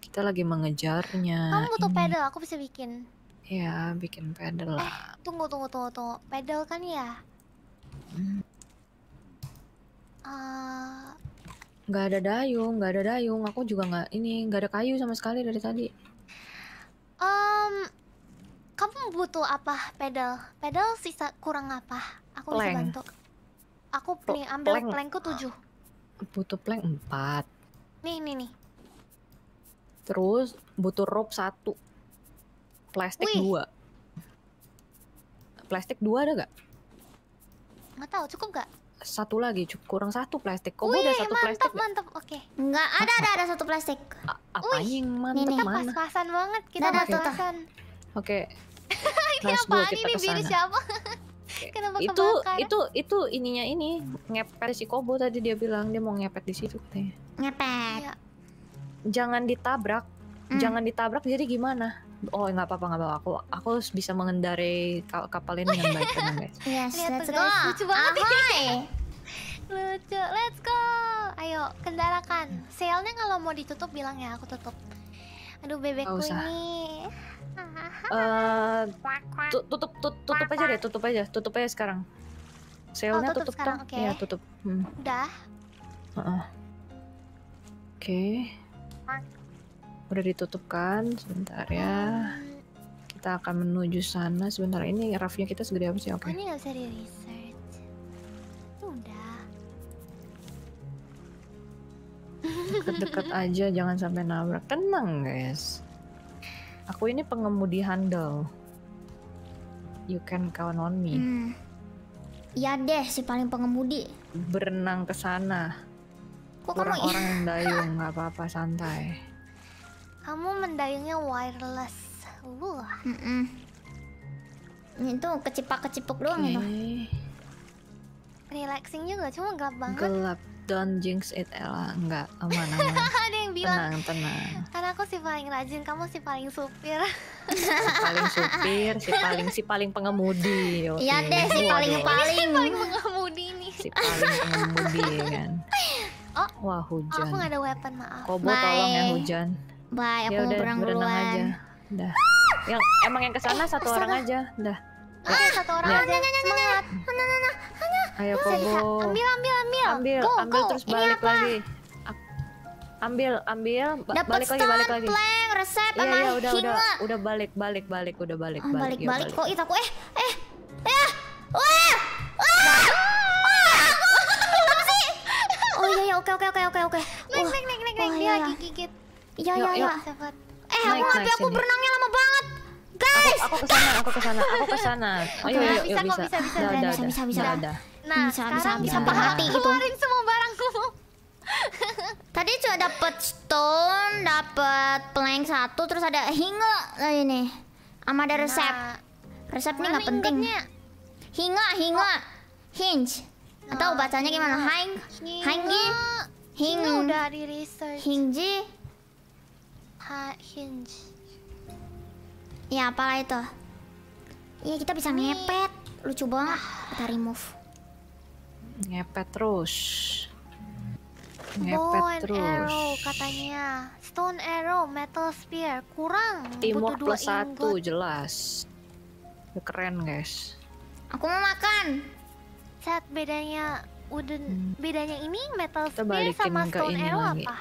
Speaker 1: Kita lagi mengejarnya. Kamu butuh ini. pedal, aku bisa bikin. Ya, bikin pedal eh, lah. Eh, tunggu, tunggu, tunggu, tunggu. Pedal kan ya? Hmm. Uh... Nggak ada dayung, nggak ada dayung. Aku juga nggak ini, nggak ada kayu sama sekali dari tadi. Um,
Speaker 2: kamu butuh apa pedal? Pedal sisa kurang apa? Aku plank. bisa bantu. Aku nih ambil plankku tujuh.
Speaker 1: Butuh plank empat. Nih, nih, nih. Terus butuh rope satu, plastik Wih. dua. Plastik dua ada gak?
Speaker 2: Nggak tahu, cukup gak?
Speaker 1: Satu lagi, kurang satu plastik. Kok Wih, ada satu mantap, plastik? Mantap,
Speaker 2: mantap. Oke. Okay.
Speaker 1: Enggak, ada, ada, ada satu plastik. apa Wih, yang mantep nih, mana? Kita
Speaker 2: pas-pasan banget, kita pas-pasan. Oke. ini apaan ini biru siapa?
Speaker 1: Kenapa itu kebakar? itu itu ininya ini ngepet si Kobo tadi dia bilang dia mau ngepet di situ katanya. Ngepet. Ya jangan ditabrak mm. jangan ditabrak jadi gimana oh nggak apa-apa nggak apa-apa aku aku harus bisa mengendarai kapal ini dengan baik teman guys
Speaker 2: yes let's go lucu banget Ahoy. lucu let's go ayo kendarakan sailnya kalau mau ditutup bilang ya aku tutup
Speaker 1: aduh bebekku ini Uh, tutup tutup tutup aja deh tutup aja tutup aja sekarang sailnya oh, tutup, tutup sekarang, oke okay. ya tutup hmm. udah uh -uh. oke udah ditutup kan sebentar ya kita akan menuju sana sebentar ini rafnya kita segera apa sih oke okay.
Speaker 2: ini nggak usah di research udah
Speaker 1: deket-deket aja jangan sampai nabrak tenang guys aku ini pengemudi handal you can count on me hmm. ya deh si paling pengemudi berenang ke sana Kok kamu orang dayung nggak apa-apa, santai.
Speaker 2: Kamu mendayungnya wireless. Wah. Mm -mm. Ini tuh kecipak-kecipuk doang itu. Ya, Relaxing juga, cuma gelap banget.
Speaker 1: Gelap. Don't jinx it, Ella. Enggak, aman, aman.
Speaker 2: Ada yang bilang.
Speaker 1: Tenang, tenang.
Speaker 2: Karena aku si paling rajin, kamu si paling supir. si
Speaker 1: paling supir, si paling si paling pengemudi. Iya deh, si paling paling.
Speaker 2: si paling pengemudi nih. Si paling
Speaker 1: pengemudi, ya kan. Oh. Wah, hujan. Oh, aku gak ada weapon, maaf. Kobo Bye. tolong ya hujan.
Speaker 2: Bye, aku mau ya berenang duluan.
Speaker 1: aja. Dah.
Speaker 2: Ah! Yang
Speaker 1: emang yang kesana eh, satu orang aja.
Speaker 2: Dah. Ah,
Speaker 1: ya. satu orang ya. aja. Semangat. Nah, nah, nah, Ayo Kobo. Ambil, ambil, ambil. Ambil, go, ambil go. terus balik lagi. Ambil, ambil, ba balik lagi, balik lagi. Plank, resep, iya, iya, udah, udah, udah balik, balik, balik, udah balik, ah, balik, balik, iya, balik. Kok oh, itu aku eh, eh, eh, wah,
Speaker 2: wah iya iya oke oke oke oke oke. Naik naik naik naik dia iya. lagi gigit. Iya iya iya. Eh aku HP aku berenangnya lama banget.
Speaker 1: Guys, aku, kesana, aku kesana, aku kesana. Oh, yuk, bisa, yuk, bisa, bisa, bisa, bisa, bisa, bisa,
Speaker 2: Nah, bisa, sekarang bisa, bisa, hati gitu. Keluarin semua barangku. Tadi cuma dapet stone, dapet plank satu, terus ada hinge lah ini. Sama ada resep. Nah. Resep ini nggak penting. Hinga, hinga, hinge. Atau ah. bacanya gimana? Hang Hangi Hing udah di research. Hingji ha, Hinge. Ya apalah itu? Iya kita bisa ngepet. Lucu banget. Ah. Kita remove.
Speaker 1: Ngepet terus. Ngepet Bow terus. arrow
Speaker 2: katanya. Stone arrow, metal spear. Kurang. Timur plus satu
Speaker 1: jelas. Keren guys.
Speaker 2: Aku mau makan. Saat bedanya wooden bedanya ini metal spear sama stone arrow apa?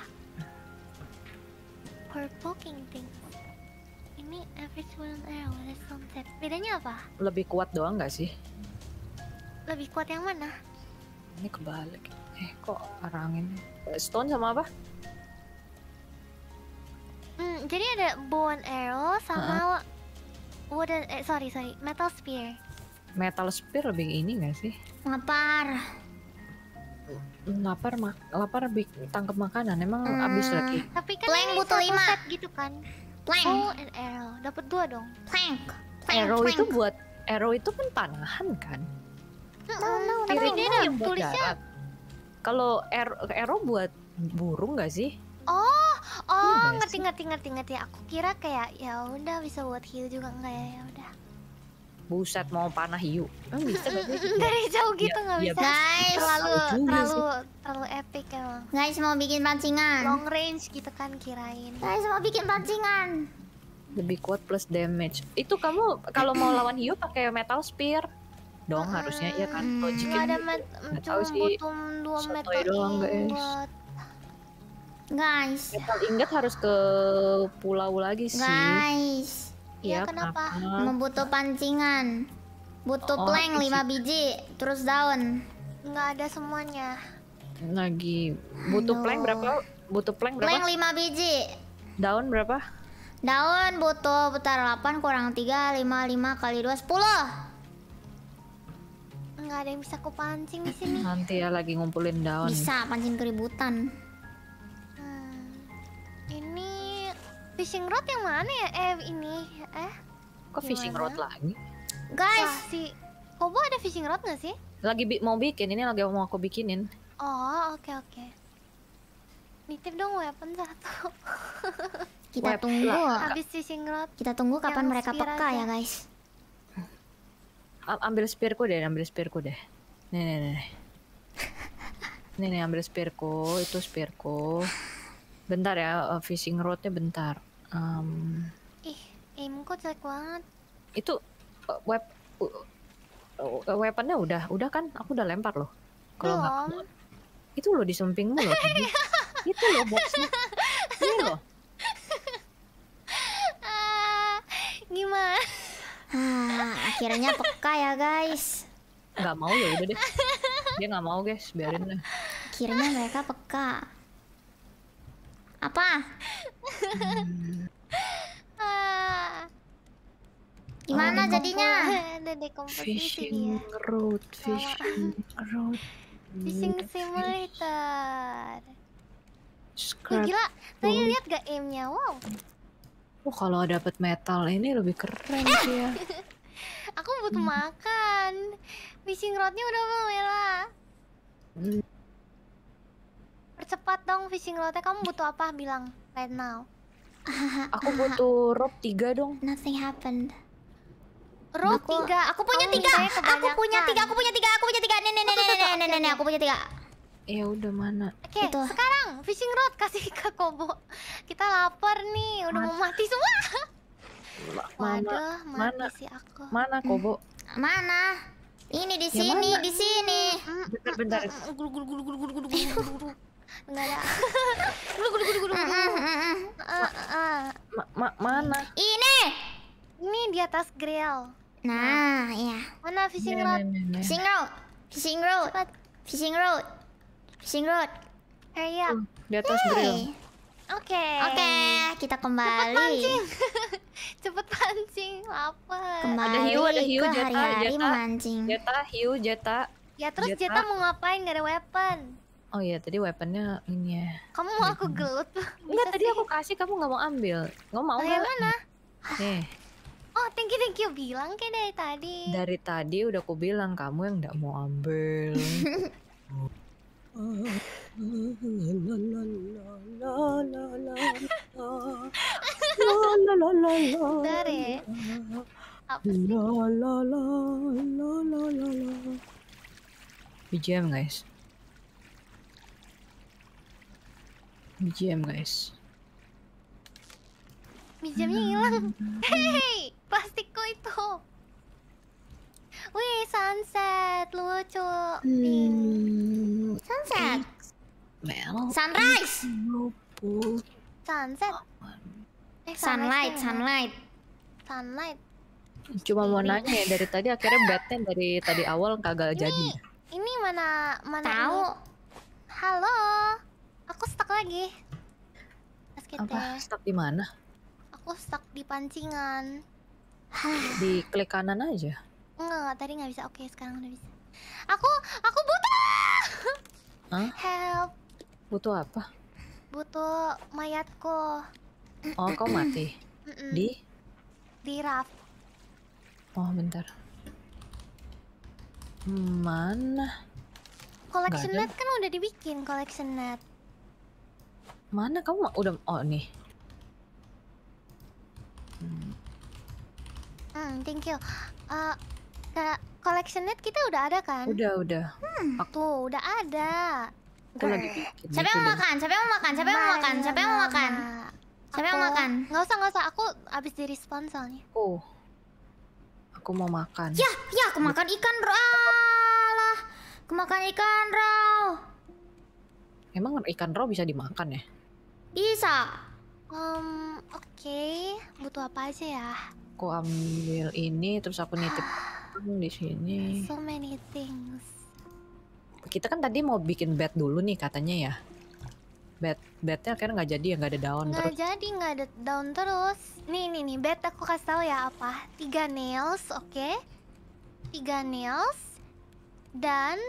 Speaker 2: purple poking thing. Ini average wooden arrow stone set. Bedanya apa?
Speaker 1: Lebih kuat doang nggak sih? Lebih kuat yang mana? Ini kebalik. Eh kok arangin? ini eh, Stone sama apa?
Speaker 2: Hmm, jadi ada bone arrow sama huh? wooden eh sorry sorry metal spear
Speaker 1: metal spear lebih ini gak sih?
Speaker 2: Lapar.
Speaker 1: Lapar mak lapar lebih tangkap makanan. Emang hmm, abis lagi.
Speaker 2: Tapi kan plank butuh lima. Set gitu kan. Plank. Oh, and er, arrow. Dapat dua dong.
Speaker 1: Plank. plank arrow plank. itu buat arrow itu kan panahan kan? No, no, no, tapi dia ada tulisnya. Kalau arrow, arrow buat burung gak sih?
Speaker 2: Oh, oh, iya ngerti, ngerti, ngerti, ngerti. Aku kira kayak ya udah bisa buat heal juga enggak ya, ya udah
Speaker 1: buset mau panah hiu Emang bisa gak sih? dari jauh gitu nggak iya, ya, bisa guys terlalu terlalu
Speaker 2: terlalu epic emang guys mau bikin pancingan long
Speaker 1: range gitu kan kirain guys mau bikin pancingan lebih kuat plus damage itu kamu kalau mau lawan hiu pakai metal spear dong harusnya ya kan logiknya nggak ada gitu. met cuma butuh dua metal doang guys guys metal ingat harus ke pulau lagi sih guys Iya, ya, kenapa? kenapa? Membutuh
Speaker 2: pancingan. Butuh oh, plank 5 biji, terus daun. Nggak ada semuanya.
Speaker 1: Lagi butuh Aduh. plank berapa? Butuh plank berapa? Plank 5
Speaker 2: biji. Daun berapa? Daun butuh putar 8 kurang 3 5 5 kali 2 10. Nggak ada yang bisa aku pancing di sini.
Speaker 1: Nanti ya lagi ngumpulin daun. Bisa pancing keributan.
Speaker 2: Hmm. Ini Fishing rod yang mana ya? Eh ini eh kok fishing rod
Speaker 1: lagi? Guys, Wah, si Kobo ada fishing rod gak sih? Lagi bi mau bikin, ini lagi mau aku bikinin.
Speaker 2: Oh, oke okay, oke. Okay. Nitip dong weapon satu. kita Web tunggu. Habis fishing rod. Kita tunggu kapan mereka peka ya, aja. ya, guys.
Speaker 1: A ambil spearku deh, ambil spearku deh. Nih, nih, nih. nih, nih ambil spearku, itu spearku. Bentar ya, eh, fishing rodnya bentar. Um, Ih, kok jelek banget. Itu uh, web uh, uh, weaponnya udah, udah kan? Aku udah lempar loh. Kalau nggak itu loh di sampingmu loh. Tadi. itu loh boxnya. Ini iya loh. Uh,
Speaker 2: gimana? Ah, akhirnya peka ya guys. nggak mau ya udah deh.
Speaker 1: Dia nggak mau guys, biarin lah. Akhirnya mereka peka. Apa? Hmm.
Speaker 3: Ah.
Speaker 2: Gimana jadinya? Dede fishing road, fishing
Speaker 1: road. Fishing
Speaker 2: simulator.
Speaker 1: Wih, gila, tadi lihat
Speaker 2: gak aimnya? Wow.
Speaker 1: Oh, kalau dapet metal ini lebih keren eh. sih ya.
Speaker 2: Aku butuh makan. Fishing rodnya udah belum Mela? Hmm. Percepat dong fishing rodnya. Kamu butuh apa? Bilang right now.
Speaker 1: aku butuh rope tiga dong. Nothing happened.
Speaker 2: Rope tiga, aku punya tiga, aku punya tiga, aku punya tiga, aku punya tiga, nenek nenek nenek nenek nenek, aku punya tiga. Ya udah mana? Oke, okay, sekarang fishing rod kasih ke Kobo. Kita lapar nih, udah mau mati semua.
Speaker 1: Waduh, mati mana, si aku. Mana Kobo?
Speaker 2: Mana? Ini di sini, ya, di sini. Bentar, bentar. Enggak ada. Gulu gulu gulu
Speaker 1: mana?
Speaker 2: Ini. Ini di atas grill. Nah, ya. Mana iya, iya, iya, fishing rod? Fishing rod. Fishing rod. Fishing rod. Fishing rod. Hurry up. Di atas grill. Oke. Okay. Oke, okay, kita kembali. Cepet pancing. Cepet pancing, lapar. ada hiu, ada hiu, jeta, hari -hari jeta,
Speaker 1: Jeta, hiu, jeta. Ya terus jeta, jeta mau ngapain? Gak ada weapon. Oh iya tadi weaponnya ini ya. Kamu mau aku gelut? Enggak tadi aku kasih kamu nggak mau ambil. nggak mau nggak? mana? Nih.
Speaker 2: Oh thank you thank you bilang kayak dari
Speaker 1: tadi. Dari tadi udah aku bilang kamu yang nggak mau ambil. Dari. ya. Apa guys. BGM guys. BGMnya hilang. Hei,
Speaker 2: plastikku itu. Wih, sunset, lucu. Hmm, sunset. Well, sunrise. Sunset. Eh, sunlight, ya. sunlight. Sunlight.
Speaker 1: Cuma mau nanya dari tadi akhirnya batman dari tadi awal kagak jadi.
Speaker 2: Ini mana mana tahu? Halo. Aku stuck lagi. Basket Apa?
Speaker 1: Stuck di mana?
Speaker 2: Aku stuck di pancingan.
Speaker 1: di klik kanan aja.
Speaker 2: Enggak, tadi nggak bisa. Oke, sekarang udah bisa. Aku aku
Speaker 1: butuh. Huh? Help. Butuh apa?
Speaker 2: Butuh mayatku. Oh, kau mati. Di di raf.
Speaker 1: Oh, bentar. Mana? Collection net kan udah dibikin collection net. Mana kamu udah oh nih. Hmm,
Speaker 2: hmm thank you. Uh, eh, net kita udah ada kan? Udah, udah. Hmm, aku... tuh udah ada. Aku lagi gitu Siapa yang mau makan? Siapa yang mau makan? Siapa yang mau makan? Siapa yang mau makan? Siapa yang makan? Nggak usah, nggak usah. Aku abis di respon soalnya.
Speaker 1: Oh. Aku mau makan. Ya,
Speaker 2: ya aku makan ikan
Speaker 1: raw. Aku makan ikan raw. Emang ikan raw bisa dimakan ya?
Speaker 2: Bisa. Um, oke. Okay. Butuh apa aja ya?
Speaker 1: Aku ambil ini terus aku nitip di sini.
Speaker 2: So many things.
Speaker 1: Kita kan tadi mau bikin bed dulu nih katanya ya. Bed bednya akhirnya nggak jadi ya nggak ada daun gak terus. Nggak
Speaker 2: jadi nggak ada daun terus. Nih nih nih bed aku kasih tau ya apa. Tiga nails, oke. Okay? Tiga nails dan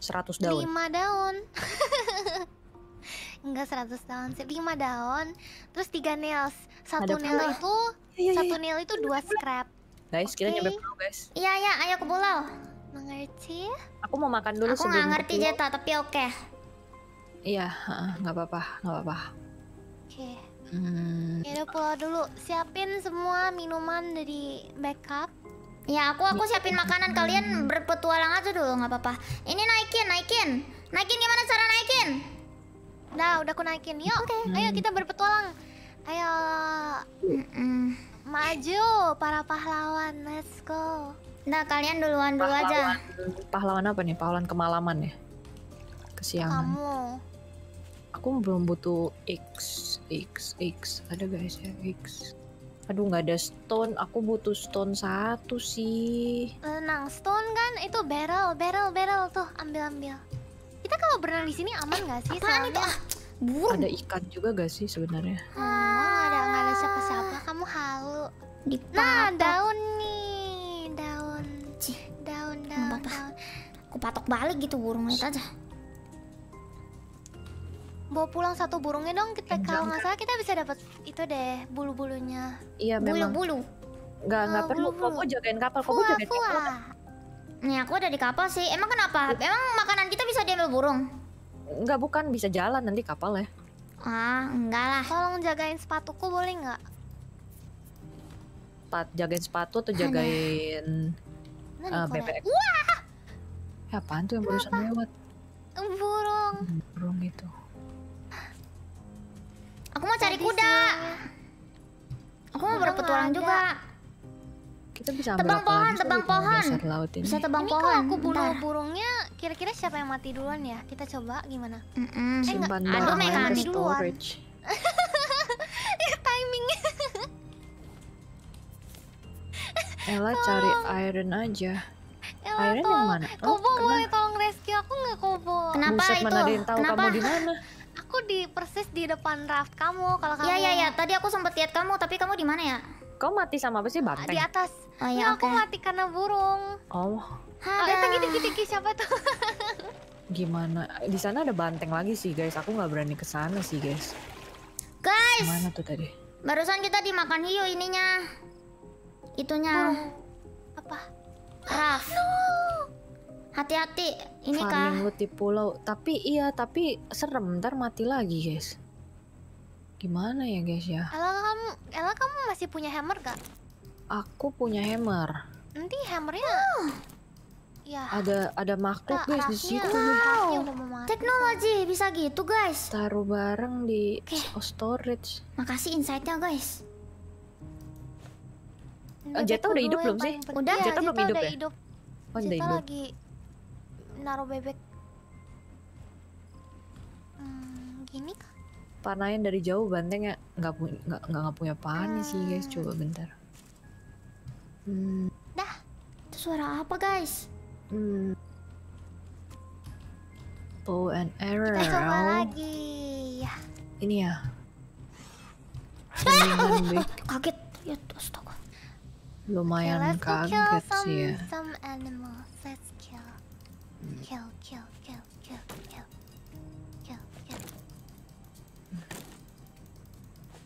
Speaker 1: 100 daun.
Speaker 2: 5 daun. Enggak seratus daun sih, 5 daun Terus tiga nails Satu nail itu iya, iya, iya.
Speaker 1: Satu nail itu dua scrap Guys, kita nyampe
Speaker 2: pulau guys Iya, iya, ayo ke pulau Mengerti? Aku mau makan dulu Aku sebelum ngerti Jeta, tapi oke
Speaker 1: Iya, nggak apa-apa, nggak apa-apa Oke okay. Hmm.
Speaker 2: pulau dulu, siapin semua minuman dari backup Ya aku aku siapin makanan kalian berpetualang aja dulu nggak apa-apa. Ini naikin, naikin, naikin gimana cara naikin? Nah, udah aku naikin. Yuk, okay. ayo kita berpetualang. Ayo. Mm -mm. Maju para pahlawan. Let's go.
Speaker 1: Nah, kalian duluan dulu aja. Pahlawan apa nih? Pahlawan kemalaman ya? Kesiangan. Kamu. Aku belum butuh X, X, X. Ada guys ya, X. Aduh nggak ada stone, aku butuh stone satu sih. Tenang, stone kan itu
Speaker 2: barrel, barrel, barrel tuh ambil ambil kita kalau berenang di sini aman eh, nggak sih? Apaan itu? Ah,
Speaker 1: burung. Ada ikan juga gak sih sebenarnya?
Speaker 2: Hmm, ah, oh, ada nggak ada siapa-siapa? Kamu halu.
Speaker 1: nah, daun nih,
Speaker 2: daun. Cih. Daun, daun, apa -apa. daun. Aku patok balik gitu burung itu aja. Bawa pulang satu burungnya dong. Kita kalau nggak salah kita bisa dapat itu deh bulu-bulunya.
Speaker 1: Iya bulu -bulu. memang. Bulu-bulu. Nggak nggak oh, perlu. Kamu jagain kapal. Kamu jagain kapal.
Speaker 2: Nih aku udah di kapal sih. Emang kenapa? Emang makanan kita bisa diambil burung? Enggak bukan,
Speaker 1: bisa jalan nanti kapal ya.
Speaker 2: Ah, enggak lah. Tolong jagain sepatuku boleh nggak?
Speaker 1: Pat, jagain sepatu atau jagain bebek? uh, bebek? Wah! Ya apaan tuh yang kenapa? barusan lewat? Burung. Hmm, burung itu.
Speaker 2: Aku mau cari kuda. Aku mau berpetualang juga.
Speaker 1: Kita bisa ambil tebang pohon, tebang pohon. Laut ini. Bisa tebang ini pohon. Ini kalau aku bunuh
Speaker 2: Bentar. burungnya, kira-kira siapa yang mati duluan ya? Kita coba gimana?
Speaker 1: Mm -mm. Eh, Aduh, yang mati duluan.
Speaker 2: Ya, Timingnya.
Speaker 1: Ella cari iron aja. Ella, iron yang mana? Oh, Kobo kena. boleh
Speaker 2: tolong rescue aku nggak Kobo? Kenapa Buset, itu? Mana ada yang tahu Kenapa? kamu di mana? Aku di persis di depan raft kamu kalau ya, ya, kamu. Iya iya iya, tadi aku sempat lihat kamu tapi kamu di mana ya?
Speaker 1: Kau mati sama apa sih banteng? Di
Speaker 2: atas. Oh, iya, ya, nah, okay. aku mati karena burung.
Speaker 1: Oh. Ada
Speaker 2: oh, tadi tiki siapa tuh?
Speaker 1: Gimana? Di sana ada banteng lagi sih guys. Aku nggak berani ke sana sih guys. Guys. Mana tuh tadi?
Speaker 2: Barusan kita dimakan hiu ininya.
Speaker 1: Itunya. Burung. Apa? Raf. No. Hati-hati. Ini Farming kah? di pulau. Tapi iya, tapi serem. Ntar mati lagi guys. Gimana ya guys ya?
Speaker 2: Ella kamu, Ella kamu masih punya hammer gak?
Speaker 1: Aku punya hammer.
Speaker 2: Nanti hammernya. Oh. Ya.
Speaker 1: Ada ada makhluk guys di situ. Wow. Teknologi bisa gitu guys. Taruh bareng di okay. Oh, storage. Makasih insightnya guys.
Speaker 2: Uh, Jeta udah hidup belum sih? Udah, Jeta iya, belum hidup ya? Hidup. Oh, Jeta hidup. lagi naruh bebek. Hmm, gini
Speaker 1: panain dari jauh banteng ya nggak punya nggak nggak punya panah sih guys coba hmm. bentar hmm. dah itu suara apa guys hmm. Oh an error kita coba lagi ya. ini ya ah! hmm, oh, kaget ya astaga lumayan okay, kaget sih ya
Speaker 2: some animals. Let's kill. kill, kill,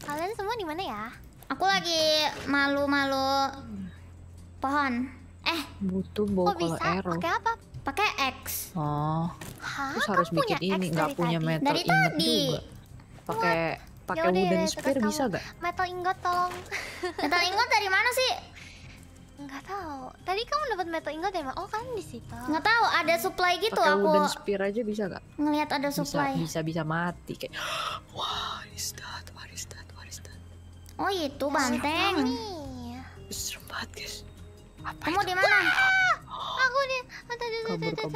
Speaker 2: Kalian semua di mana ya? Aku lagi malu-malu pohon. Eh, butuh bawa oh, bisa? Pakai apa?
Speaker 1: Pakai X. Oh. Hah, Terus harus bikin ini, nggak punya metal dari ingot tadi. juga. Pakai pakai wooden spear bisa gak?
Speaker 2: Metal ingot tolong. metal ingot dari mana sih? Enggak tahu. Tadi kamu dapat metal ingot dari mana? Oh, kan di situ. Enggak tahu, ada supply gitu Pake aku. wooden
Speaker 1: spear aja bisa gak? Ngelihat ada supply. Bisa bisa, bisa mati kayak. Wah, is that? What is that?
Speaker 2: Oh itu banteng. Serem banget guys. Apa Kamu di mana? Aku di.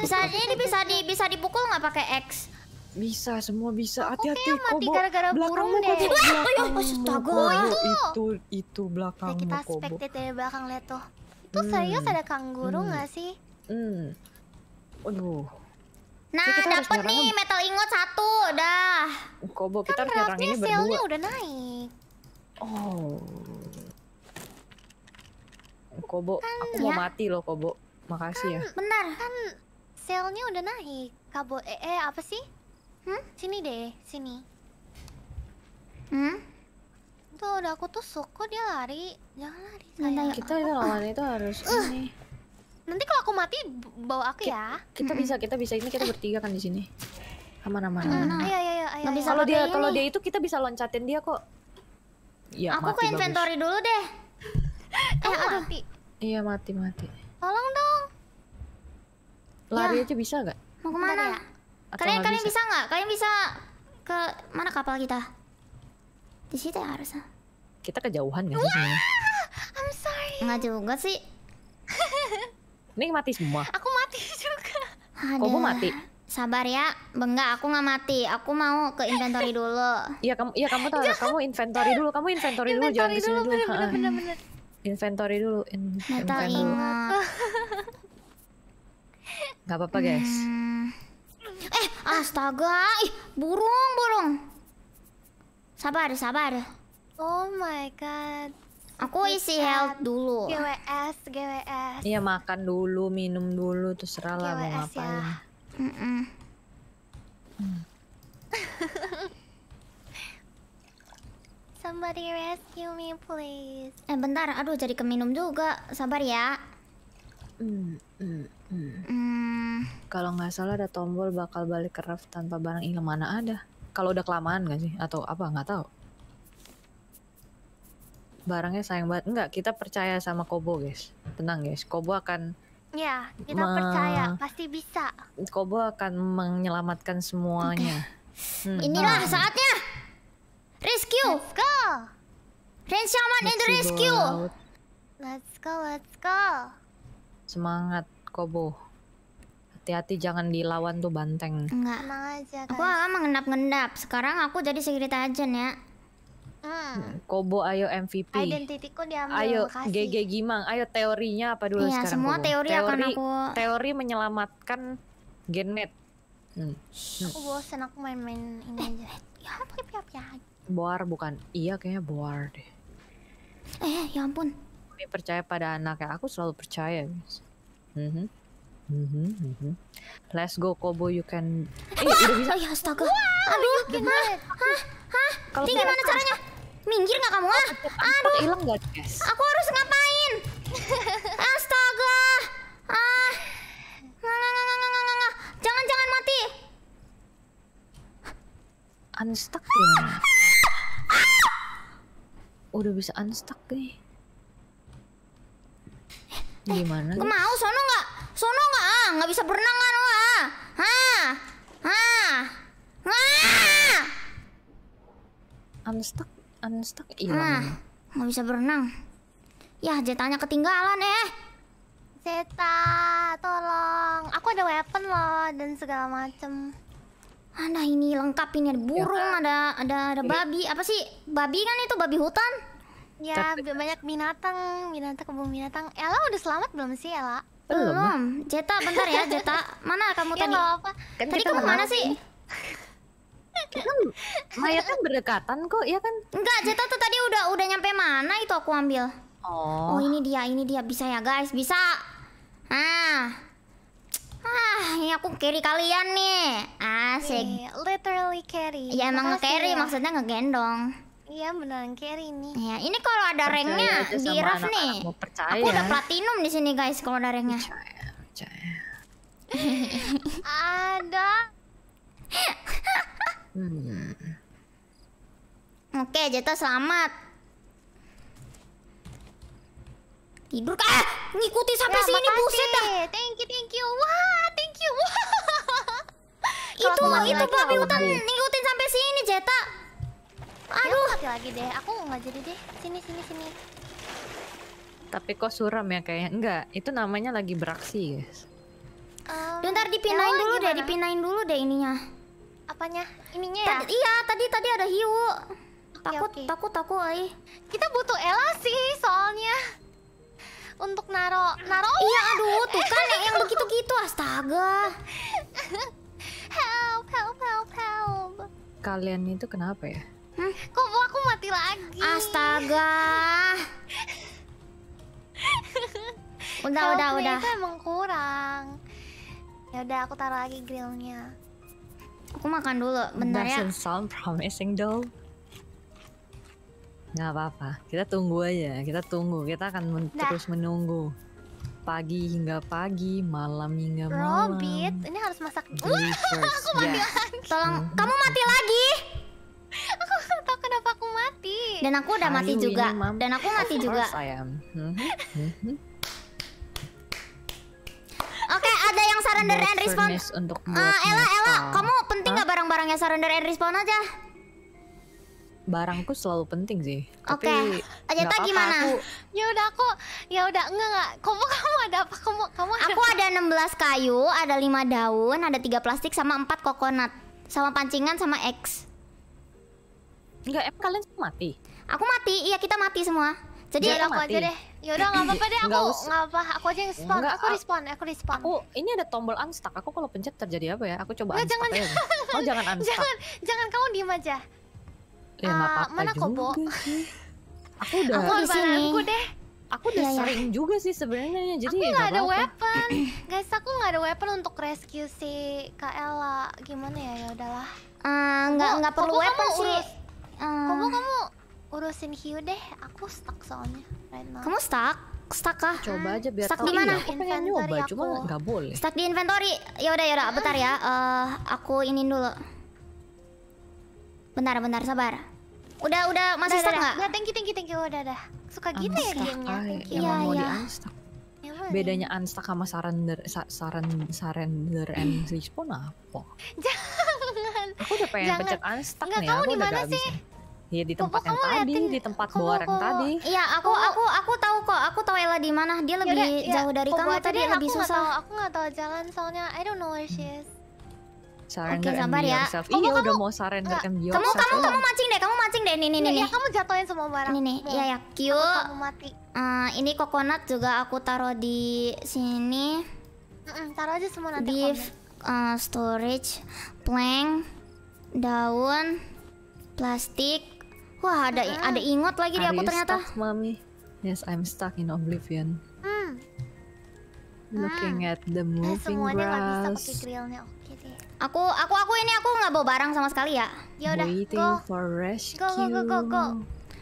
Speaker 1: Bisa ini bisa di
Speaker 2: bisa dipukul nggak pakai X? Bisa, semua bisa. Hati-hati, mati gara-gara burung deh. Wah, ya astaga. Oh, itu. Itu,
Speaker 1: itu belakang Kita spectate
Speaker 2: dari belakang lihat tuh.
Speaker 1: Itu hmm, serius ada kangguru hmm. nggak sih? Hmm. Aduh. Nah, dapat nih
Speaker 2: metal ingot satu, dah.
Speaker 1: Kobo, kita kan harus nyerang ini berdua. Kan udah naik. Oh. Kobo, kan, aku ya. mau mati loh Kobo. Makasih kan, ya.
Speaker 2: Benar. Kan selnya udah naik. Kabo eh, eh apa sih? Hmm? Sini deh, sini. Hmm? Tuh udah aku tuh kok dia lari. Jangan lari sayang. kita itu lawan itu harus uh. ini. Nanti kalau aku mati bawa aku ya. Kita
Speaker 1: bisa, kita bisa ini kita bertiga kan di sini. Aman aman. Nah, Iya iya iya. iya, iya. Kalau dia kalau dia itu kita bisa loncatin dia kok.
Speaker 2: Ya, aku mati, ke inventory bagus.
Speaker 1: dulu deh. Eh, Kamu eh, mati. Iya, mati mati.
Speaker 2: Tolong dong.
Speaker 1: Lari ya. aja bisa gak? Mau kemana? Ya? Kalian, kalian kalian bisa
Speaker 2: nggak? Kalian bisa ke mana kapal kita? Di situ ya harusnya.
Speaker 1: Kita kejauhan ya sih
Speaker 2: I'm sorry. Nggak juga sih.
Speaker 1: Ini mati semua. Aku mati
Speaker 2: juga. Kok mau mati? Sabar ya, enggak aku nggak mati. Aku mau ke inventory
Speaker 1: dulu. Iya kamu, iya kamu tahu, kamu inventory dulu, kamu inventory, dulu, jangan kesini dulu. Bener, Inventory dulu, In inventory dulu. Gak apa-apa guys. Hmm.
Speaker 2: Eh, astaga, ih burung, burung.
Speaker 1: Sabar, sabar.
Speaker 2: Oh my god. Aku isi
Speaker 1: health dulu. GWS,
Speaker 2: GWS. Iya
Speaker 1: makan dulu, minum dulu, terus lah mau ya. ngapain. Ya.
Speaker 2: Somebody rescue me please. Eh bentar, aduh jadi keminum juga. Sabar ya.
Speaker 1: Kalau nggak salah ada tombol bakal balik ke raft tanpa barang ilmu mana ada. Kalau udah kelamaan nggak sih? Atau apa? Nggak tahu. Barangnya sayang banget. Nggak, kita percaya sama Kobo guys. Tenang guys, Kobo akan
Speaker 2: Ya, kita Ma percaya pasti
Speaker 1: bisa. Kobo akan menyelamatkan semuanya. Okay. Hmm. Inilah hmm. saatnya. Rescue. Let's go. Rain Shaman into rescue. Go
Speaker 2: Let's go, let's go.
Speaker 1: Semangat, Kobo. Hati-hati jangan dilawan tuh banteng. Enggak.
Speaker 2: Tenang aja, Aku
Speaker 1: mengendap-ngendap. Sekarang aku jadi security agent ya. Hmm. hmm. Kobo ayo MVP. Identitiku diambil. Ayo GG Gimang. Ayo teorinya apa dulu iya, sekarang? semua teori, teori akan aku teori menyelamatkan Genet. Hmm. Aku
Speaker 2: bosan aku main-main ini eh, aja. Eh, ya, pip,
Speaker 1: pip, ya. Boar bukan. Iya kayaknya boar deh. Eh, ya ampun. Kami percaya pada anak ya. Aku selalu percaya, guys. Mm -hmm, Let's go Kobo, you can. Eh, udah bisa. Ayah, astaga. Aduh, gimana?
Speaker 2: Hah? Hah? Kalau Ini gimana caranya?
Speaker 1: Minggir nggak kamu? Ah? Aduh. Hilang nggak, guys? Aku
Speaker 2: harus ngapain? astaga. Ah. Nggak, nggak,
Speaker 1: nggak, nggak, nggak. Jangan, jangan mati. Unstuck ya. Ah! Udah bisa unstuck nih. Eh, Gimana? Eh, mau sono nggak? Sono nggak? Ah, nggak bisa
Speaker 2: berenang kan ah, lo? ha, ah. ah, ah, Unstuck, unstuck hilang. Ah, nggak bisa berenang. Yah, jetanya ketinggalan eh. Zeta, tolong. Aku ada weapon loh dan segala macem. nah ini lengkap ini ada burung, ya. ada ada ada babi. Apa sih? Babi kan itu babi hutan. Ya, Tapi... banyak binatang, binatang kebun binatang. Ella udah selamat belum sih, Ella?
Speaker 3: Belum. belum. Jeta, bentar ya, Jeta. Mana kamu ya, tadi? Apa. Kan tadi kamu mana sih?
Speaker 2: kan mayatnya berdekatan kok, ya kan? Enggak, Jeta tuh tadi udah udah nyampe mana itu aku ambil. Oh. Oh, ini dia, ini dia. Bisa ya, guys? Bisa. Ah. Ah, ini aku carry kalian nih. Asik. Yeah, literally carry. Ya emang nge-carry, ya. maksudnya ngegendong. Iya beneran carry nih. Ya, ini kalau ada rank ranknya di Raf nih. percaya. Aku udah platinum di sini guys kalau ada ranknya. Percaya, ada. hmm. Oke, Jeta selamat. Tidur kah? Ah, eh, ngikuti sampai ya, sini makasih. buset dah. Thank you, thank you. Wah, thank you. Wah. itu itu babi hutan ngikutin sampai sini, Jeta. Aduh. Ya, lagi deh. Aku nggak jadi deh. Sini sini sini.
Speaker 1: Tapi kok suram ya kayaknya? Enggak, itu namanya lagi beraksi, guys. Um, Bentar ya dipinain dulu gimana? deh,
Speaker 2: dipinain dulu deh ininya. Apanya? Ininya ya? Tadi, iya, tadi tadi ada hiu. Okay, takut, okay. takut takut ai. Kita butuh Ella sih soalnya. Untuk naro naro. Iya, aduh, tuh kan yang, yang
Speaker 1: begitu-gitu astaga.
Speaker 2: help, help, help, help.
Speaker 1: Kalian itu kenapa ya?
Speaker 2: kok Kok aku mati lagi? Astaga.
Speaker 1: udah, Kau udah, udah. Itu
Speaker 2: emang kurang. Ya udah aku taruh lagi grillnya.
Speaker 1: Aku makan dulu, bentar ya. Doesn't sound promising though. Gak apa-apa, kita tunggu aja, kita tunggu, kita akan men nah. terus menunggu pagi hingga pagi, malam hingga malam. Robit,
Speaker 2: ini harus masak. aku mati lagi. Tolong, mhm. kamu mati lagi aku gak tau kenapa aku mati. Dan aku udah mati juga. Dan aku mati juga.
Speaker 1: Hmm, hmm, hmm,
Speaker 2: Oke, okay, ada yang surrender and respawn.
Speaker 1: Untuk uh, Ella, Ella, kamu
Speaker 2: penting nggak huh? barang-barangnya surrender and respawn aja?
Speaker 1: barangku selalu penting sih. Oke. Okay. Aja gimana? Aku...
Speaker 2: Ya udah aku ya udah enggak enggak. Kamu kamu ada apa? Kamu kamu ada Aku apa? ada 16 kayu, ada 5 daun, ada 3 plastik sama 4 kokonat. Sama pancingan sama X. Enggak, emang kalian semua mati? Aku mati, iya kita mati semua. Jadi ya, aku mati. aja deh. Ya udah enggak apa-apa deh, aku Enggak apa,
Speaker 1: aku aja yang spawn. aku respawn, aku respawn. Aku ini ada tombol unstuck. Aku kalau pencet terjadi apa ya? Aku coba nggak, unstuck jangan, ya. Oh, jangan unstuck. Jangan, jangan kamu diem aja. Ya, uh, apa-apa mana juga Kobo? Aku udah aku di sini. Aku deh. Aku udah ya, ya. sering juga sih sebenarnya. Jadi aku ya nggak ada apa -apa. weapon.
Speaker 2: Guys, aku enggak ada weapon untuk rescue si Kaela. Gimana ya? Ya udahlah.
Speaker 1: Eh, uh, enggak enggak perlu weapon sih. Urus
Speaker 2: uh, eh. kamu kamu urusin hiu deh aku stuck soalnya right kamu stuck
Speaker 1: stuck kah coba aja biar stuck di mana iya, inventory nyoba, aku cuma nggak boleh stuck
Speaker 2: di inventory ya udah ya udah uh. bentar ya uh, aku inin dulu bentar
Speaker 1: bentar sabar udah udah masih udah, stuck nggak Ya,
Speaker 2: thank you thank you thank you udah dah
Speaker 1: suka gitu ya gamenya iya iya bedanya unstuck sama surrender sa saran surrender and respawn apa jangan aku udah pengen jangan. pencet unstuck Enggak, nih kamu ya, di mana sih bisa. Iya di tempat yang tadi, di tempat boreng tadi. Iya, aku aku aku
Speaker 2: tahu kok. Aku tahu Ella di mana. Dia lebih ya, jauh dari kamu tadi lebih aku susah. Gak tahu, aku nggak tahu jalan soalnya I don't know where she is.
Speaker 1: Surrender Oke, sabar ya. Yourself. Oh, iya, kamu, udah mau surrender and be yourself. Kamu kamu kamu mancing deh, kamu
Speaker 2: mancing deh. Nih nih iya, nih. Iya, kamu jatuhin semua barang. Nih nih, iya ya.
Speaker 1: Q. Kamu
Speaker 2: mati. Uh, ini coconut juga aku taruh di sini. -mm, taruh aja semua nanti. Beef, uh, storage, plank, daun,
Speaker 1: plastik, Wah, ada ah. ada ingot lagi Are di aku ternyata. Stuck, mommy? Yes, I'm stuck in oblivion. Hmm. Looking hmm. at the eh, moving semuanya grass. Semuanya bisa
Speaker 2: pakai Oke deh. Aku aku aku ini aku nggak bawa barang sama sekali ya. Ya udah. Waiting go.
Speaker 1: for rescue. Go go go go go.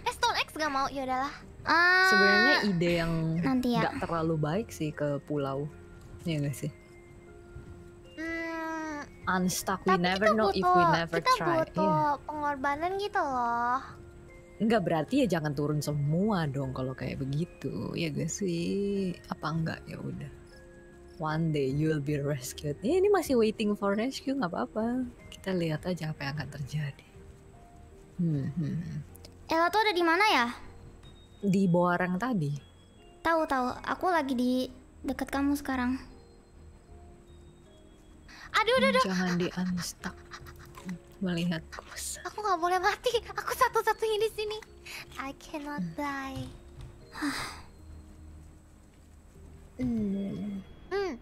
Speaker 2: Eh Stone X gak mau ya udahlah. Uh, Sebenarnya
Speaker 1: ide yang nanti ya. gak terlalu baik sih ke pulau. Iya gak sih? Hmm. Unstuck, we never know butuh, if we never kita try. Kita butuh yeah.
Speaker 2: pengorbanan gitu loh
Speaker 1: nggak berarti ya jangan turun semua dong kalau kayak begitu ya gak sih apa enggak ya udah one day you'll be rescued ya, ini masih waiting for rescue nggak apa-apa kita lihat aja apa yang akan terjadi hmm, hmm. hmm. Ella tuh ada di mana ya di orang tadi
Speaker 2: tahu tahu aku lagi di dekat kamu sekarang aduh aduh hmm, aduh jangan di unstuck melihat Aku nggak boleh mati. Aku satu-satunya di sini. I cannot hmm. die.
Speaker 1: hmm. Hmm.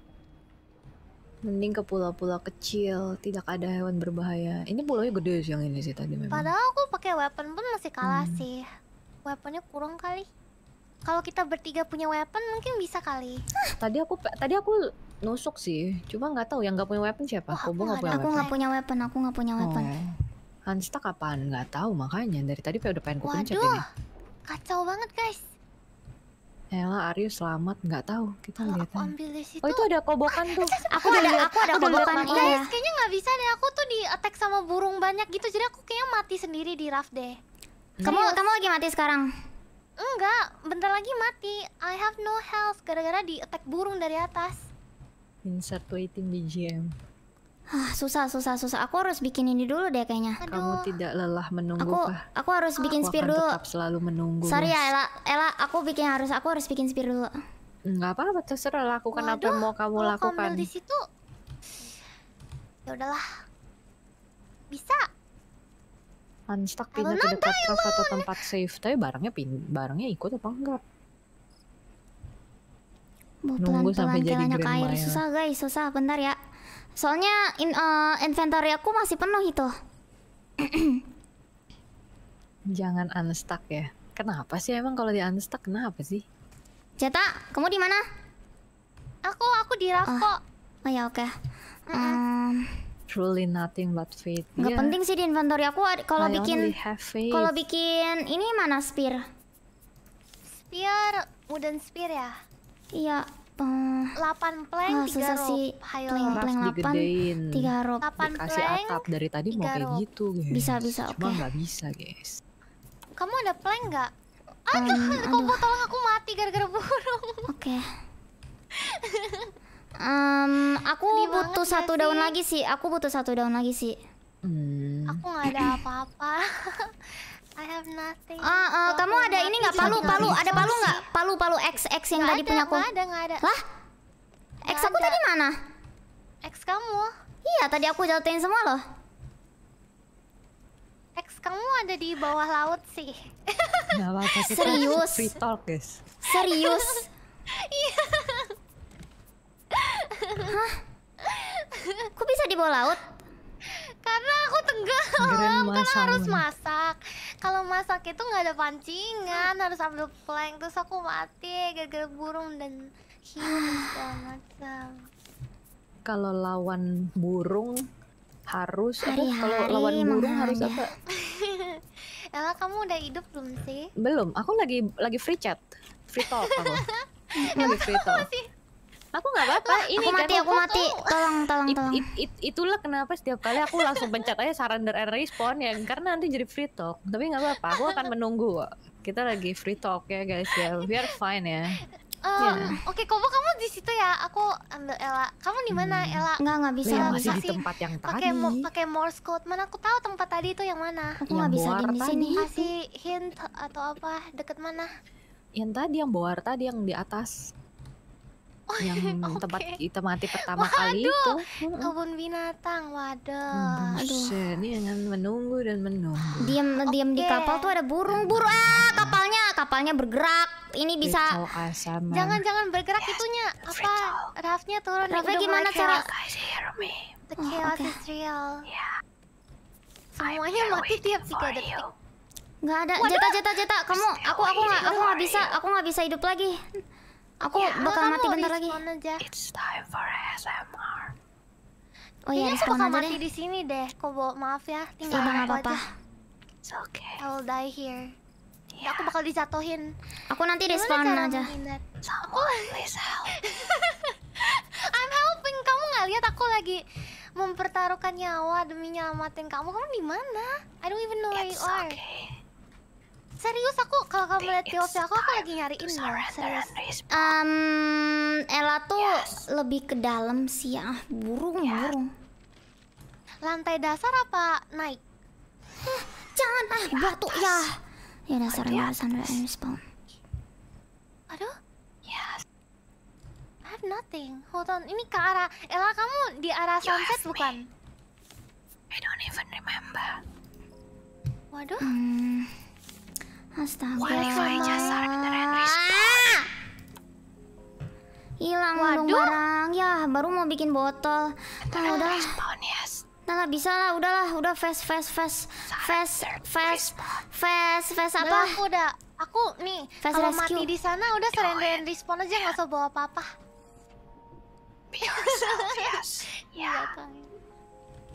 Speaker 1: Mending ke pulau-pulau kecil, tidak ada hewan berbahaya. Ini pulaunya gede sih yang ini sih tadi memang.
Speaker 2: Padahal aku pakai weapon pun masih kalah hmm. sih. Weaponnya kurang kali.
Speaker 1: Kalau kita bertiga punya weapon mungkin bisa kali. Tadi aku tadi aku nusuk sih. Cuma nggak tahu yang nggak punya weapon siapa. Oh, Kobo nggak punya, weapon. Aku nggak punya weapon. Aku nggak punya weapon. Oh. Eh. kapan? apaan? Nggak tahu makanya. Dari tadi udah pengen kupencet ini. Waduh,
Speaker 2: kacau banget guys.
Speaker 1: Ella, Aryu selamat, nggak tahu kita lihat. Oh itu ada kobokan ah, tuh. aku, ada, aku ada kobokan. Guys, iya.
Speaker 2: kayaknya nggak bisa deh. Aku tuh di attack sama burung banyak gitu, jadi aku kayaknya mati sendiri di raft deh.
Speaker 1: Hmm. Kamu, iya. kamu lagi mati sekarang?
Speaker 2: Enggak, bentar lagi mati. I have no health gara-gara di attack burung dari atas.
Speaker 1: Insert waiting
Speaker 2: BGM. Ah susah, susah, susah. Aku harus bikin ini dulu deh kayaknya. Aduh. Kamu tidak lelah
Speaker 1: menunggu aku, kah? Aku harus bikin spear dulu. Tetap selalu menunggu. Sorry ya,
Speaker 2: Ella. Ella, aku bikin harus aku harus bikin spear dulu. Enggak apa-apa, terserah lakukan Waduh, apa yang mau kamu lakukan. Kamu di situ. Ya udahlah.
Speaker 1: Bisa. Unstuck pindah ke dekat kafe ya atau tempat safe. Tapi barangnya pin barangnya ikut apa enggak?
Speaker 2: Mau nunggu pelan, sampai jadi banyak air. Mile. Susah guys, susah. Bentar ya. Soalnya in, uh, inventory aku masih penuh itu.
Speaker 1: Jangan unstuck ya. Kenapa sih emang kalau di unstuck kenapa sih? Ceta, kamu di mana? Aku aku di rako Oh, oh ya oke. Okay.
Speaker 2: Um,
Speaker 1: Truly nothing but fate. Gak yeah. penting sih di
Speaker 2: inventory aku kalau bikin kalau bikin ini mana spear? Spear wooden spear ya? Iya. 8 plank oh, ah, 3 rope sih. plank plank 8 3 rope 8 Dikasih plank atap
Speaker 1: dari tadi mau kayak gitu guys. Bisa bisa oke. Cuma plank, okay. bisa guys.
Speaker 2: Kamu ada plank nggak? Um, aduh, aduh. tolong aku mati gara-gara burung. Oke. Okay. um, aku Sedih butuh satu sih. daun lagi sih. Aku butuh satu daun lagi sih. Hmm. Aku nggak ada apa-apa. I have nothing. Ah, uh, uh, kamu ada ini nggak palu, palu, ada palu nggak? Palu, palu X, X yang gak tadi ada, punya aku. ada, gak ada. Lah, gak X aku ada. tadi mana? X kamu? Iya, tadi aku jatuhin semua loh. X kamu ada di bawah laut sih.
Speaker 1: Gak apa-apa, Serius? Free talk, guys.
Speaker 2: Serius? Iya. Hah? Kok bisa di bawah laut? karena aku tenggelam kan harus masak kalau masak itu nggak ada pancingan harus ambil plank terus aku mati gara-gara burung dan hiu macam
Speaker 1: kalau lawan burung harus hari, kalau lawan burung harus apa
Speaker 2: Ella kamu udah hidup belum sih
Speaker 1: belum aku lagi lagi free chat free talk aku lagi free talk
Speaker 2: aku nggak apa-apa ini aku mati aku mati tolong
Speaker 1: tolong tolong it, it, it, itulah kenapa setiap kali aku langsung pencet aja surrender and respond ya karena nanti jadi free talk tapi nggak apa-apa aku akan menunggu kita lagi free talk ya guys ya we are fine ya yeah. oke
Speaker 2: okay, kamu di situ ya. Aku ambil Ella Kamu di mana hmm. nggak Enggak, enggak bisa. Ela iya, masih di tempat
Speaker 1: yang pake, tadi. Pakai
Speaker 2: pakai Morse code. Mana aku tahu tempat tadi itu yang mana? Aku nggak bisa di sini.
Speaker 1: Kasih hint atau apa? Deket mana? Yang tadi yang boar tadi yang di atas yang okay. tempat kita mati pertama Waduh, kali itu kebun binatang waduh mm, ini dengan menunggu dan menunggu diam okay. diam di kapal tuh ada
Speaker 2: burung burung ah kapalnya kapalnya bergerak ini bisa jangan jangan bergerak yes, itunya apa raftnya turun raftnya gimana cara ya, the oh, chaos is real semuanya mati tiap tiga detik Gak ada jeta jeta jeta kamu aku aku nggak aku nggak bisa aku nggak bisa hidup lagi Aku ya, bakal mati bentar lagi.
Speaker 1: Aja. It's time for ASMR.
Speaker 2: Oh iya, aku bakal ya. mati di sini deh. Kau bawa maaf ya. Tinggal ya, apa-apa. It's okay. I will die here. Yeah. Aku bakal dijatuhin. Aku nanti respawn aja. Aku please help. I'm helping kamu nggak lihat aku lagi mempertaruhkan nyawa demi nyelamatin kamu. Kamu di mana? I don't even know where you are. Okay. Serius aku kalau kamu lihat POV aku aku lagi nyariin ya. Serius. Um, Ella tuh yes. lebih ke dalam sih ya. Burung, yeah. burung. Lantai dasar apa naik? Hah, jangan ah Di batu ya. Ya dasar barusan dari spawn. Aduh. Yes. I have nothing. Hold on. Ini ke arah Ella kamu di arah sunset bukan?
Speaker 1: I don't even remember.
Speaker 2: Waduh. Hmm. Astaga. wifi ah! Hilang dong barang. Ya, baru mau bikin botol. Nah, udah. Nah, bisa lah, udahlah, udah fast fast fast fast fast fast fast apa? Aku udah, aku nih kalau mati di sana udah surrender and respawn aja nggak usah bawa apa-apa. Be yourself, yes, yeah.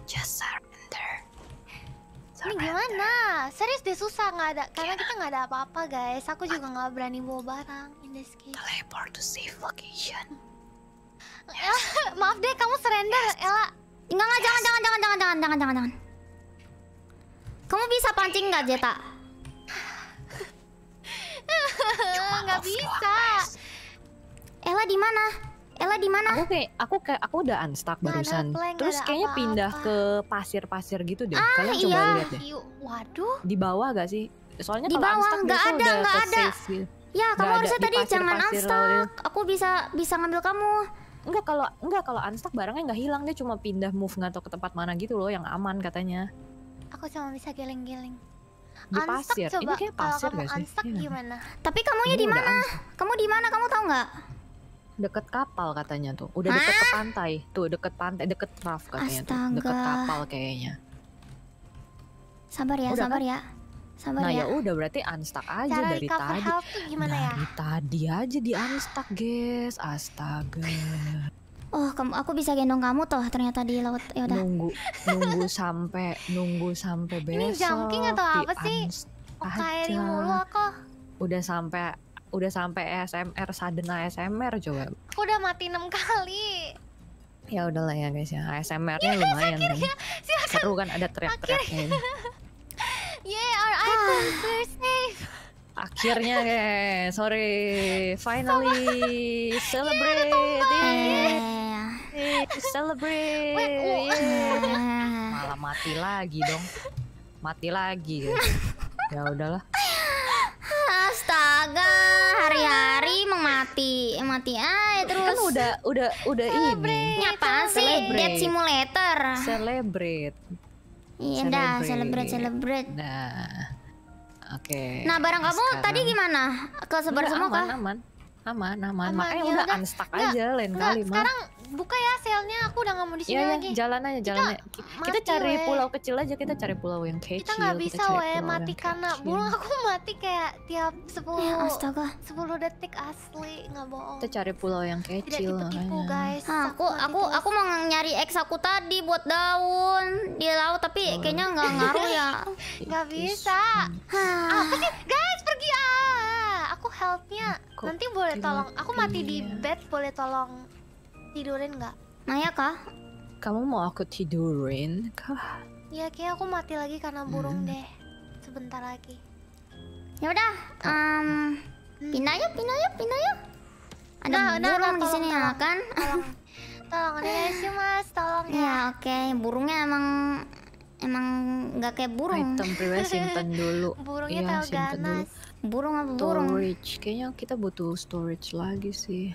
Speaker 2: Just surrender ini gimana? Serius deh susah nggak ada karena kita nggak ada apa-apa guys. Aku juga nggak berani bawa barang in this
Speaker 1: case. Teleport to safe location.
Speaker 2: Maaf deh kamu surrender, yes. Ella. Enggak enggak yes. jangan jangan jangan jangan jangan jangan jangan jangan. Kamu bisa pancing nggak Jeta? Nggak bisa.
Speaker 1: Ella di mana? Ella di mana? Aku kayak aku kayak aku udah unstuck gak barusan. Plan, Terus kayaknya apa -apa. pindah ke pasir-pasir gitu deh. Ah, Kalian iya. coba lihat deh. Waduh. Di bawah gak sih? Soalnya di kalau bawah nggak ada, nggak ada. Gitu. Ya, kamu harusnya tadi pasir, jangan pasir, unstuck. Aku bisa bisa ngambil kamu. Enggak kalau enggak kalau unstuck barangnya nggak hilang dia cuma pindah move nggak tahu ke tempat mana gitu loh yang aman katanya.
Speaker 2: Aku cuma bisa geleng-geleng
Speaker 1: di unstuck pasir. Coba. Ini kayak pasir kalau kamu gak sih? Iya
Speaker 2: gimana? Tapi kamunya di mana?
Speaker 1: Kamu di mana? Kamu tahu nggak? deket kapal katanya tuh. Udah deket ke pantai. Tuh deket pantai, deket raft katanya Astaga. tuh. Deket kapal kayaknya. Sabar ya, udah sabar kan? ya. Sabar nah ya. ya udah berarti unstuck aja Cara dari tadi. Health tuh gimana nah, ya? dari tadi aja di unstuck, guys. Astaga. Oh, kamu aku bisa gendong kamu tuh ternyata di laut. Ya udah. Nunggu nunggu sampai nunggu sampai besok. Ini jumping atau apa sih? Kairi mulu aku. Udah sampai udah sampai ASMR sudden ASMR coba
Speaker 2: aku udah mati enam kali
Speaker 1: ya udahlah ya guys ya ASMR-nya ya, lumayan akhirnya, kan. Silakan. seru kan ada teriak-teriaknya yeah gitu.
Speaker 2: our items ah. were safe
Speaker 1: akhirnya guys sorry finally celebrate yeah, iya, eh. celebrate yeah. Oh. malah mati lagi dong mati lagi ya udahlah
Speaker 2: Astaga, hari-hari emang mati, mati aja kan terus. Kan udah udah udah ini. Apa sih? Dead Simulator.
Speaker 1: Celebrate. Iya dah, celebrate celebrate. Nah. Oke. Okay. Nah, barang kamu Sekarang... tadi
Speaker 2: gimana? Ke sebar semua kah? Aman, aman. Aman, aman. Makanya ya udah, udah unstuck enggak, aja lain enggak, kali mah buka ya selnya aku udah nggak mau di sini yeah, iya. lagi. Jalan
Speaker 1: aja, jalan aja. Kita, cari we. pulau kecil aja, kita cari pulau yang kecil. Kita nggak bisa weh mati karena burung aku
Speaker 2: mati kayak tiap sepuluh ya, astaga. detik asli, nggak bohong. Kita cari
Speaker 1: pulau yang kecil. Tidak tipu guys. Ha, ah, aku aku aku mau nyari ex
Speaker 2: aku tadi buat daun di laut tapi oh. kayaknya nggak ngaruh ya. Nggak bisa. Ah. Apa sih? Guys, pergi ah. Aku healthnya nanti boleh tolong aku mati di bed boleh tolong tidurin nggak?
Speaker 1: Maya kah? Kamu mau aku tidurin
Speaker 2: kah? Ya kayak aku mati lagi karena hmm. burung hmm. deh. Sebentar lagi. Ya udah,
Speaker 1: um,
Speaker 2: pindah yuk, pindah yuk, pindah yuk.
Speaker 1: Ada nah, nah burung nah, di sini ya kan?
Speaker 2: Tolong, tolong ya ya, mas, tolong ya. Ya oke, okay. burungnya emang emang nggak kayak burung. Item priwe eh, simpen
Speaker 1: dulu. Burungnya ya, tahu ganas. Dulu. Burung apa burung? Storage. Kayaknya kita butuh storage lagi sih.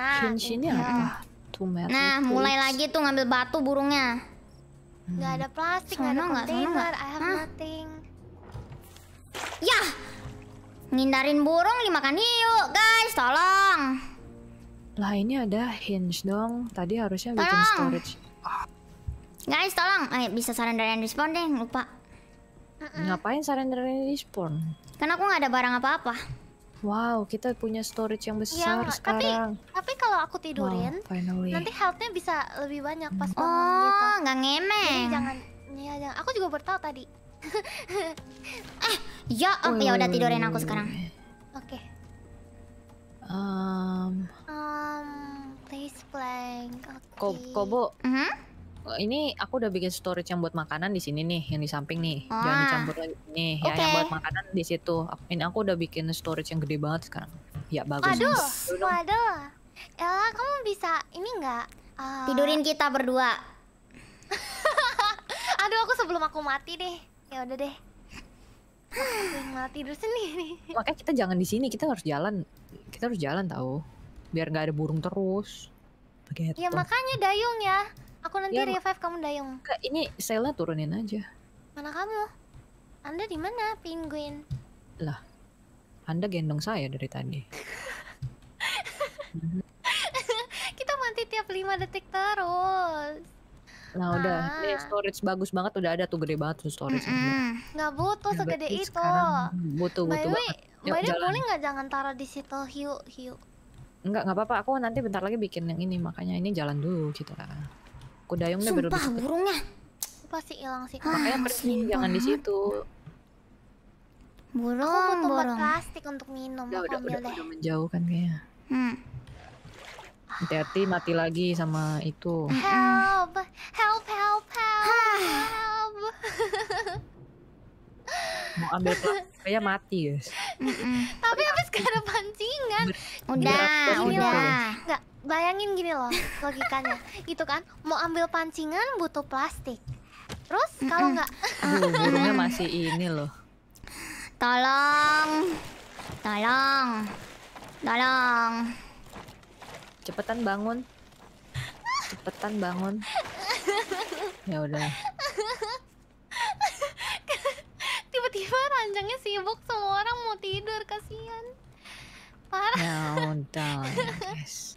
Speaker 1: Nah, Shin iya. apa? Tomato nah, paste. Gitu. mulai lagi
Speaker 2: tuh ngambil batu burungnya. Hmm. Gak ada plastik, gak ada container, gak? I have Hah? nothing. Yah! Ngindarin burung dimakan hiu, guys, tolong.
Speaker 1: Lah ini ada hinge dong, tadi harusnya tolong. bikin storage. Ah.
Speaker 2: Guys, tolong, eh, bisa dari yang respon deh, lupa.
Speaker 1: Ngapain
Speaker 2: saran dari yang respon? karena aku nggak ada barang apa-apa. Wow, kita punya storage yang iya, besar ya, sekarang. Tapi, tapi kalau aku tidurin, wow, nanti healthnya bisa lebih banyak pas bangun oh, gitu. Oh, nggak ngemeng. Jadi jangan, ya jangan. Aku juga bertau tadi. eh, ya, oh, ya udah tidurin aku sekarang. Oke. Okay.
Speaker 1: Um. Um, please plank. Okay. Ko, kobo. Uh mm-hmm. -huh. Eh, ini aku udah bikin storage yang buat makanan di sini nih, yang di samping nih. Ah. Jangan dicampur lagi nih. Okay. Ya yang buat makanan di situ. Ini aku udah bikin storage yang gede banget sekarang. Ya bagus. Waduh,
Speaker 2: waduh. Ella, kamu bisa ini nggak?
Speaker 1: Uh... Tidurin kita berdua.
Speaker 2: Aduh, aku sebelum aku mati deh. Ya udah deh.
Speaker 1: Aku tidur sendiri. Makanya kita jangan di sini, kita harus jalan. Kita harus jalan tahu. Biar nggak ada burung terus. Begitu. Ya makanya
Speaker 2: dayung ya. Aku nanti ya, revive kamu Dayung. Kak
Speaker 1: ini Sela turunin aja.
Speaker 2: Mana kamu? Anda di mana, penguin?
Speaker 1: Lah, Anda gendong saya dari tadi.
Speaker 2: Kita mati tiap 5 detik terus.
Speaker 1: Nah udah, ah. storage bagus banget udah ada tuh gede banget tuh storage. Mm -mm.
Speaker 2: Nggak butuh ya, segede itu. Sekarang.
Speaker 1: Butuh butuh. By the way, by the boleh
Speaker 2: nggak jangan taruh di situ hiu hiu?
Speaker 1: Enggak, nggak apa-apa. Aku nanti bentar lagi bikin yang ini, makanya ini jalan dulu kita dayung Sumpah, bener Sumpah burungnya.
Speaker 2: Pasti hilang sih. Makanya pergi ah, jangan di situ.
Speaker 1: Burung, Aku butuh burung. plastik
Speaker 2: untuk minum. Ya udah, udah, udah, udah
Speaker 1: menjauh kan kayaknya. Hmm. Hati-hati mati lagi sama itu. Help,
Speaker 2: help, help, help. help.
Speaker 1: mau ambil kelas kayak mati guys
Speaker 2: tapi habis gak ada pancingan
Speaker 1: udah udah gitu?
Speaker 2: nggak bayangin gini loh logikanya gitu kan mau ambil pancingan butuh plastik terus kalau nggak burungnya masih
Speaker 1: ini loh
Speaker 2: tolong tolong tolong
Speaker 1: cepetan bangun cepetan bangun ya udah
Speaker 2: tiba-tiba ranjangnya sibuk semua orang mau tidur kasihan parah ya no, yes.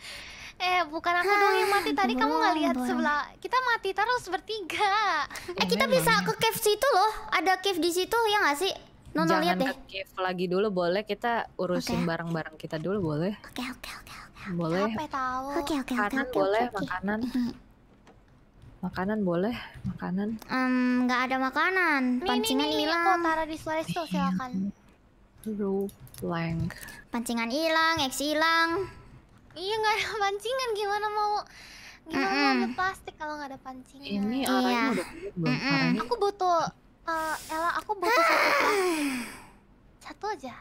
Speaker 2: Ya eh bukan aku dong yang mati tadi kamu nggak lihat sebelah kita mati terus bertiga eh, eh kita bisa ke cave situ loh ada cave di situ ya nggak sih Nono Jangan lihat deh. ke
Speaker 1: cave lagi dulu boleh kita urusin barang-barang okay. kita dulu boleh. Oke okay, oke oke oke. Boleh. karena Oke oke oke. Makanan boleh makanan. Makanan boleh, makanan.
Speaker 2: Um, ada makanan. Pancingan hilang. kok taruh di storage tuh, silakan. blank. Pancingan hilang, X hilang. Iya nggak ada pancingan, gimana mau
Speaker 1: gimana mm -mm. ada
Speaker 2: plastik kalau nggak ada pancingan? Ini iya. arahnya iya. udah belum? Mm -mm. Aku butuh, uh, Ella, aku butuh satu plastik. Satu aja.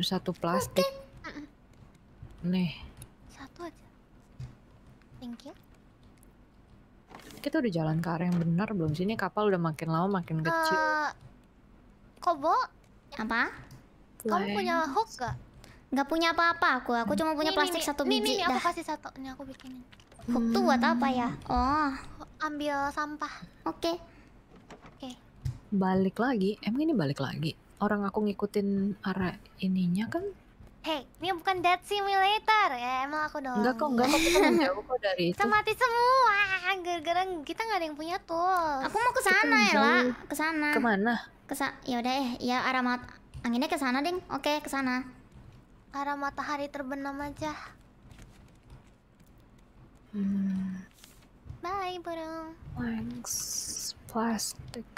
Speaker 1: Satu plastik. okay. Nih.
Speaker 2: Satu aja. Thank you
Speaker 1: kita udah jalan ke arah yang benar belum sih? Ini kapal udah makin lama makin kecil. Uh,
Speaker 2: Kobo? Apa? Plank. Kamu punya hook gak?
Speaker 1: Gak punya apa-apa aku, aku hmm. cuma
Speaker 2: punya nih, plastik nih, satu biji nih, dah. aku kasih satu, ini aku bikinin.
Speaker 1: Hook hmm. tuh buat apa ya? Hmm. Oh,
Speaker 2: ambil sampah. Oke. Okay.
Speaker 1: Oke. Okay. Balik lagi, emang ini balik lagi? Orang aku ngikutin arah ininya kan Hei, ini bukan dead
Speaker 2: simulator. Ya, emang aku dong. Enggak kok, enggak kok. Kita jauh kok
Speaker 1: dari itu. Kita mati
Speaker 2: semua. Gara-gara kita nggak ada yang punya tools. Aku mau kesana ya, La. kesana. Kemana? Kesa ya udah eh, ya arah mat anginnya kesana Ding. Oke, kesana. Arah matahari terbenam aja. Hmm. Bye, burung.
Speaker 1: Thanks, plastik.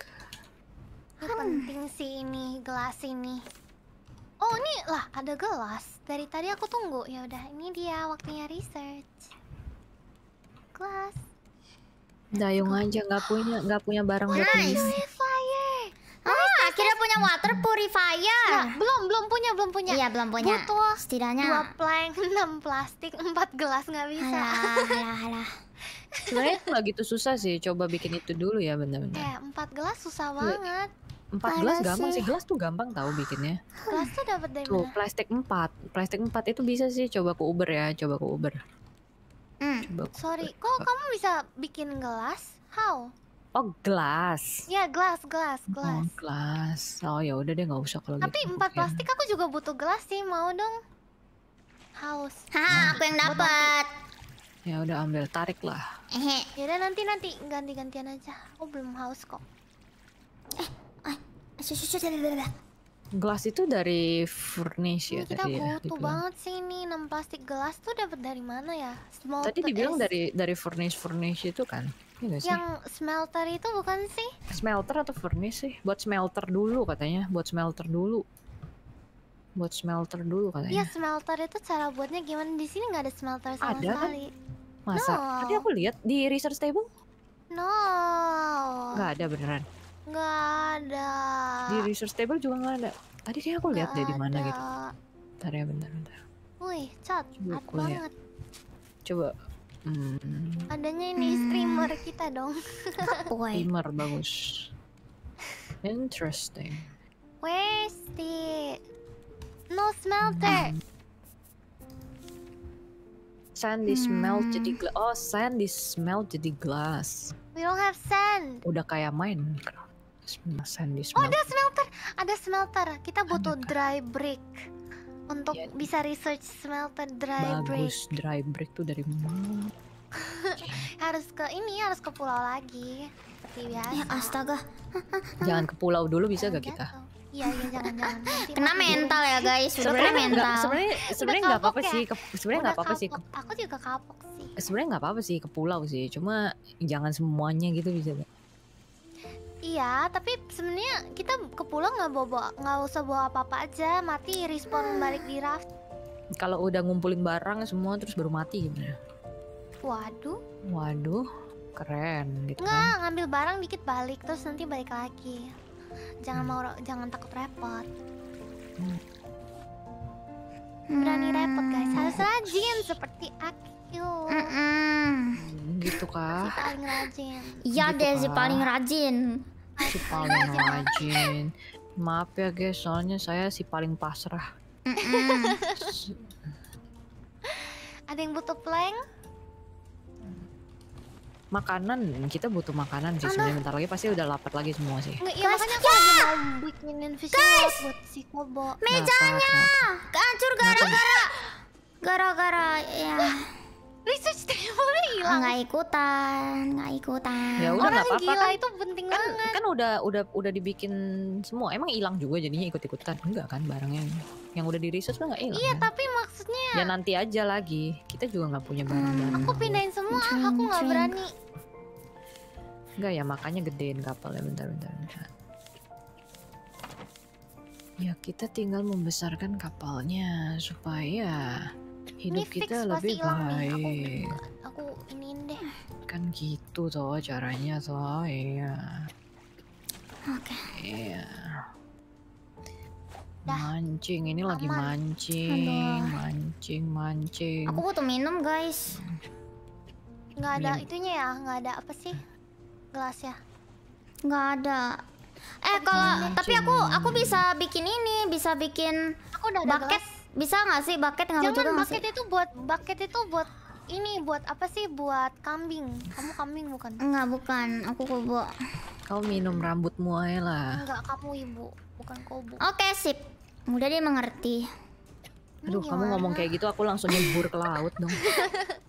Speaker 2: Hmm. Ini penting sih ini gelas ini. Oh ini lah ada gelas. Dari tadi aku tunggu. Ya udah, ini dia waktunya research. Gelas.
Speaker 1: Dayung aja nggak punya nggak punya barang buat nice.
Speaker 2: purifier. Ah, akhirnya punya water purifier. Ya, belum belum punya belum punya. Iya belum punya. Butuh setidaknya dua plank, enam plastik, empat gelas nggak bisa. Alah, alah, alah.
Speaker 1: Sebenarnya nggak gitu susah sih. Coba bikin itu dulu ya benar-benar. Eh,
Speaker 2: empat gelas susah iya. banget empat gelas gampang sih.
Speaker 1: gelas tuh gampang tau bikinnya
Speaker 2: gelas tuh dapat dari tuh mana? plastik
Speaker 1: empat plastik empat itu bisa sih coba ke Uber ya coba ke Uber hmm. coba ke
Speaker 2: sorry Uber. kok kamu bisa bikin gelas how
Speaker 1: oh gelas
Speaker 2: ya gelas gelas oh, gelas oh,
Speaker 1: gelas oh ya udah deh nggak usah kalau tapi gitu, empat ya. plastik
Speaker 2: aku juga butuh gelas sih mau dong haus ha aku yang
Speaker 1: dapat ya udah ambil tarik lah
Speaker 2: ya udah nanti nanti ganti gantian aja aku belum haus kok
Speaker 1: Gelas itu dari furnish ya tadi. Kita kutu ya, banget
Speaker 2: sih ini enam plastik gelas tuh dapat dari mana ya? Smelter tadi dibilang S. dari
Speaker 1: dari furnish furnish itu kan. Ya sih? Yang
Speaker 2: smelter itu bukan sih?
Speaker 1: Smelter atau furnish sih? Buat smelter dulu katanya, buat smelter dulu. Buat smelter dulu katanya. Iya,
Speaker 2: smelter itu cara buatnya gimana? Di sini nggak ada smelter sama ada, kan? sekali. Kan? Masa? No. Tadi aku
Speaker 1: lihat di research table.
Speaker 2: No. Gak ada beneran. Nggak ada.
Speaker 1: Di research table juga nggak ada. Tadi kayak aku lihat deh di mana gitu. Bentar ya, bentar, bentar.
Speaker 2: Wih, cat,
Speaker 1: Coba aku banget. Coba. Hmm.
Speaker 2: Adanya ini hmm. streamer kita
Speaker 1: dong. streamer bagus. Interesting.
Speaker 2: Where's the no smelter? Hmm.
Speaker 1: Sand is hmm. jadi glass. Oh, sand is melt jadi glass. We don't have sand. Udah kayak Minecraft. Sandi smelter. Oh, ada smelter.
Speaker 2: Ada smelter. Kita butuh Anak. dry brick untuk ya. bisa research smelter dry Bagus. brick. Bagus,
Speaker 1: dry brick tuh dari mana?
Speaker 2: harus ke ini, harus ke pulau lagi. Seperti ya, biasa. Ya astaga.
Speaker 1: Jangan ke pulau dulu bisa gak kita?
Speaker 2: Iya, iya jangan-jangan. Kena mental ya, guys. Sebenarnya mental. Sebenarnya
Speaker 1: sebenarnya nggak apa-apa ya? sih. Sebenarnya nggak apa-apa sih. Aku
Speaker 2: juga kapok
Speaker 1: sih. Sebenarnya nggak apa-apa sih ke pulau sih. Cuma jangan semuanya gitu bisa. Gak?
Speaker 2: Iya, tapi sebenarnya kita ke pulau nggak bawa nggak usah bawa apa-apa aja, mati respon ah. balik di raft.
Speaker 1: Kalau udah ngumpulin barang semua terus baru mati gimana?
Speaker 2: Waduh.
Speaker 1: Waduh, keren gitu.
Speaker 2: Nggak kan? ngambil barang dikit balik terus nanti balik lagi. Jangan hmm. mau jangan takut repot. Hmm.
Speaker 3: Berani repot guys, harus hmm. rajin
Speaker 2: seperti aku. Mm -mm. Gitu kah? Si paling rajin. Iya gitu deh, si paling
Speaker 1: rajin. Si paling rajin. Maaf ya guys, soalnya saya si paling pasrah.
Speaker 2: Mm -mm. Ada yang butuh plank?
Speaker 1: makanan kita butuh makanan sih sebenarnya bentar lagi pasti udah lapar lagi semua sih Nggak,
Speaker 2: iya makanya aku lagi mau ya! bikinin guys buat si kobo mejanya kehancur gara-gara gara-gara
Speaker 1: ya research teori ah, hilang. Nggak ikutan, nggak ikutan. Ya udah orang apa-apa kan. itu penting kan, banget. Kan udah udah udah dibikin semua. Emang hilang juga jadinya ikut-ikutan. Enggak kan barangnya yang udah di research nggak hilang. Iya, kan?
Speaker 2: tapi maksudnya
Speaker 1: Ya nanti aja lagi. Kita juga nggak punya barang. Hmm, aku pindahin semua, cing, aku nggak berani. Enggak ya, makanya gedein kapalnya bentar-bentar. Ya kita tinggal membesarkan kapalnya supaya hidup ini kita lebih baik.
Speaker 2: Aku, aku iniin deh.
Speaker 1: Kan gitu toh caranya toh, iya. Oke. Okay. Iya. Mancing, ini lagi mancing, Aduh. mancing, mancing. Aku butuh minum guys.
Speaker 2: Gak ada itunya ya, Gak ada apa sih gelas ya? Gak ada. Eh kalau tapi aku aku bisa bikin ini, bisa bikin aku udah ada Gelas bisa nggak sih bucket nggak juga Jangan bucket itu buat bucket itu buat ini buat apa sih? Buat kambing. Kamu kambing bukan? nggak bukan. Aku kobo.
Speaker 1: Kau minum rambutmu aja lah.
Speaker 2: Enggak, kamu ibu, bukan kobo. Oke, sip. Mudah dia mengerti.
Speaker 1: Aduh, Gimana? kamu ngomong kayak gitu aku langsung nyebur ke laut dong.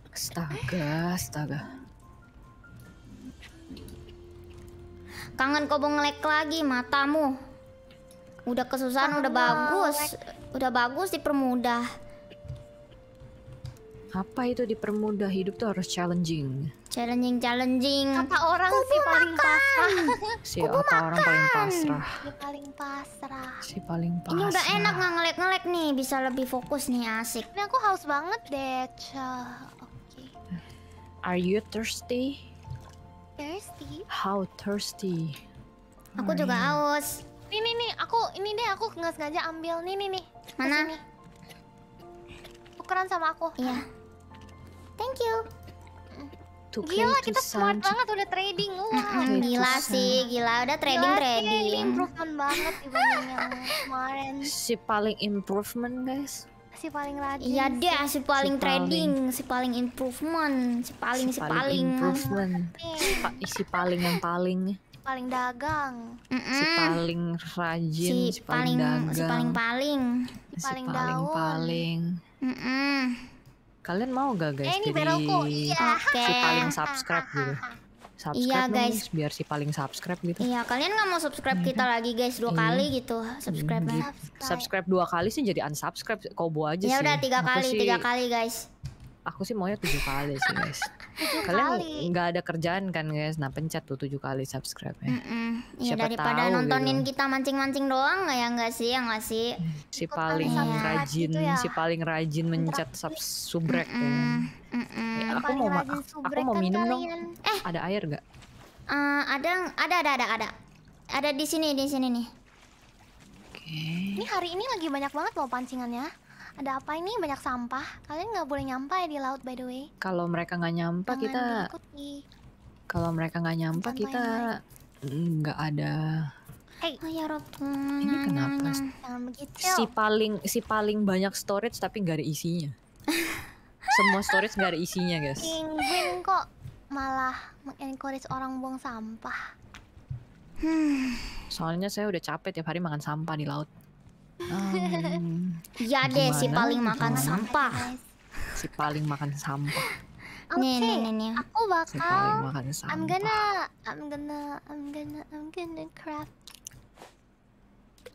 Speaker 1: Astaga, astaga.
Speaker 2: Kangen kobo ngelek lagi matamu. Udah kesusahan, udah bagus. Udah bagus dipermudah.
Speaker 1: Apa itu dipermudah? Hidup tuh harus challenging. Challenging, challenging. Kata orang Kupu sih paling makan. pasrah. Si Kupu kata makan. orang paling pasrah.
Speaker 2: Si paling pasrah.
Speaker 1: Si paling pasrah. Ini udah enak nggak
Speaker 2: ngelek-ngelek nih, bisa lebih fokus nih, asik. Ini aku haus banget
Speaker 1: deh, Oke. Okay. Are you thirsty?
Speaker 2: Thirsty.
Speaker 1: How thirsty? Aku juga haus.
Speaker 2: Nih nih nih, aku ini deh aku nggak sengaja ambil nih nih nih. Mana? ukuran sama aku. Iya. Thank you. gila kita smart banget udah trading wow. gila sih
Speaker 1: gila udah trading gila trading sih, improvement
Speaker 2: banget dibandingnya kemarin
Speaker 1: si paling improvement guys
Speaker 2: si paling rajin iya deh si paling si trading paling.
Speaker 1: si paling improvement si paling si, si paling, paling improvement si, pa si paling yang paling
Speaker 2: paling dagang.
Speaker 1: Mm -mm. Si paling rajin, si, si paling, dagang. Si paling paling.
Speaker 2: Si paling paling, daun. paling.
Speaker 1: Kalian mau gak guys eh, ini jadi iya. okay. si paling subscribe gitu? Iya, subscribe iya, guys. biar si paling subscribe gitu. Iya, kalian nggak
Speaker 2: mau subscribe iya. kita kan? lagi guys dua iya. kali gitu.
Speaker 1: Subscribe hmm, Subscribe dua kali sih jadi unsubscribe kobo aja ya sih. Ya udah tiga kali, sih... tiga kali guys aku sih maunya tujuh kali sih guys. Kalian nggak ada kerjaan kan guys? Nah pencet tuh tujuh kali subscribe ya. Mm -mm. Ya daripada tahu, nontonin gitu. kita
Speaker 2: mancing-mancing doang nggak ya
Speaker 1: nggak sih ya nggak sih? Eh, si Ikut paling ya. rajin, gitu ya. si paling rajin mencet sub subrek. Mm -mm. Mm
Speaker 2: -mm. Ya, aku, mau aku, aku mau kan minum kan dong.
Speaker 1: Eh ada air nggak?
Speaker 2: Uh, ada ada ada ada ada ada di sini di sini nih. Okay. Ini hari ini lagi banyak banget loh pancingannya ada apa ini banyak sampah kalian nggak boleh nyampah ya di laut by the way
Speaker 1: kalau mereka nggak nyampah kita kalau mereka nggak nyampah kita nggak ada
Speaker 2: Hey. Oh ya Rob. ini kenapa? Nah, nah, nah. Jangan begitu. Si
Speaker 1: paling si paling banyak storage tapi nggak ada isinya. Semua storage nggak ada isinya guys.
Speaker 2: Penguin kok malah mengencourage orang buang sampah.
Speaker 1: Hmm. Soalnya saya udah capek tiap hari makan sampah di laut. Um, ya deh si paling gimana? Gitu? sampah. Si paling makan sampah. Okay, nih, nih,
Speaker 2: nih, nih. Aku bakal si makan sampah. I'm gonna I'm gonna I'm gonna I'm gonna craft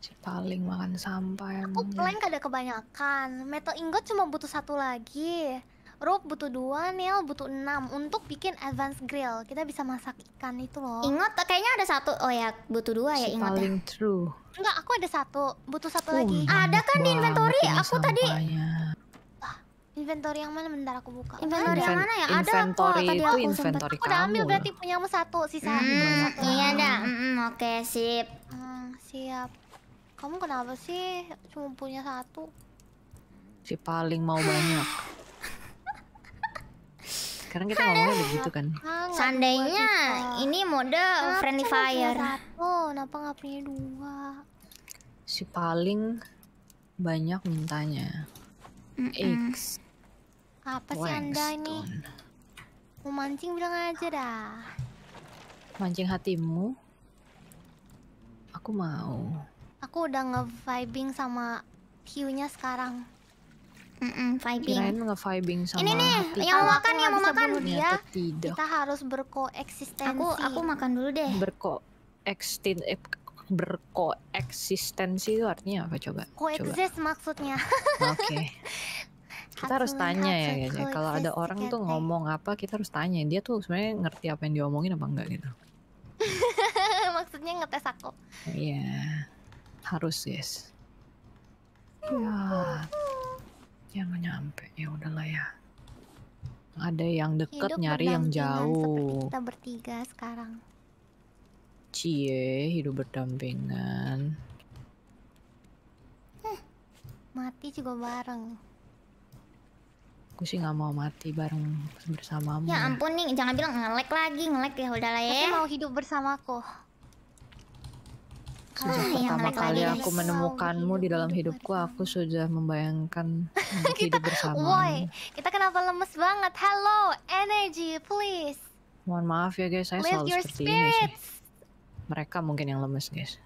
Speaker 2: si paling
Speaker 1: makan sampah Aku
Speaker 2: plank ada kebanyakan. Metal ingot cuma butuh satu lagi. Rup butuh dua, Neil butuh enam Untuk bikin advance grill Kita bisa masak ikan itu loh Ingat, eh, kayaknya ada satu Oh ya, butuh dua ya ingat ya. paling ya. Enggak, aku ada satu Butuh satu oh, lagi Ada kan di inventory? Aku sampanya. tadi Inventory yang mana? Bentar aku buka Inventory Inven yang mana ya? Ada kok tadi aku sempet. Aku udah ambil berarti punyamu satu Sisa hmm, satu Iya ada. mm, Oke, okay, sip hmm, Siap Kamu kenapa sih cuma punya satu?
Speaker 1: Si paling mau banyak Sekarang kita ngomongnya begitu kan.
Speaker 2: Ah, Seandainya ini mode kenapa ah, friendly fire. satu, kenapa nggak punya dua?
Speaker 1: Si paling banyak mintanya. Mm -mm. X. Apa sih anda ini? Mau mancing bilang aja dah. Mancing hatimu? Aku mau. Aku udah
Speaker 2: nge-vibing sama q nya sekarang lain
Speaker 1: vibing. sama Ini nih, hati. yang mau ah, makan, yang mau makan dia. Iya. Tidak.
Speaker 2: Kita harus berkoeksistensi. Aku aku makan
Speaker 1: dulu deh. Berkoeksisten eh, berkoeksistensi itu artinya apa coba? Koexist
Speaker 2: maksudnya. Oke. Okay.
Speaker 1: Kita harus tanya ya guys ya. Kalau ada orang tuh eh. ngomong apa, kita harus tanya. Dia tuh sebenarnya ngerti apa yang diomongin apa enggak gitu. maksudnya ngetes aku. Iya. Yeah. Harus, yes. Ya. Yeah. Yang nyampe ya udahlah ya ada yang deket Hidup nyari yang jauh kita bertiga sekarang cie hidup berdampingan
Speaker 2: hmm, mati juga bareng
Speaker 1: aku sih nggak mau mati bareng bersamamu ya ampun
Speaker 2: nih jangan bilang ngelek lagi ngelek ya udahlah ya aku mau hidup bersamaku
Speaker 1: Sejak ah, pertama kali aku menemukanmu di dalam hidupku, aku sudah membayangkan hidup bersama. Woi,
Speaker 2: kita kenapa lemes banget? Hello, energy, please.
Speaker 1: Mohon maaf ya guys, saya Live selalu seperti spirits. ini sih. Mereka mungkin yang lemes guys.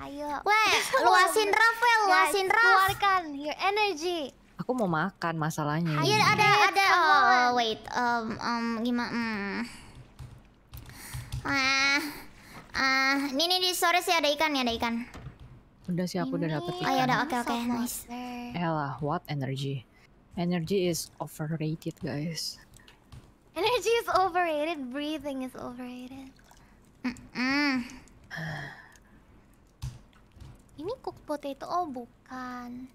Speaker 2: Ayo. Weh, luasin Rafael, luasin Raf. Keluarkan your energy.
Speaker 1: Aku mau makan masalahnya. Ayo ada
Speaker 2: ada, ada oh, wait um um gimana? Hmm. Ah. Ah, uh, ini di sore sih ada ikan ya, ada ikan.
Speaker 1: Udah sih aku udah dapet oh, iya, ikan. Oh ya udah, oke okay, oke, okay, nice. Ella, what energy? Energy is overrated, guys.
Speaker 2: Energy is overrated, breathing is overrated. Mm -mm. ini cook potato, oh bukan.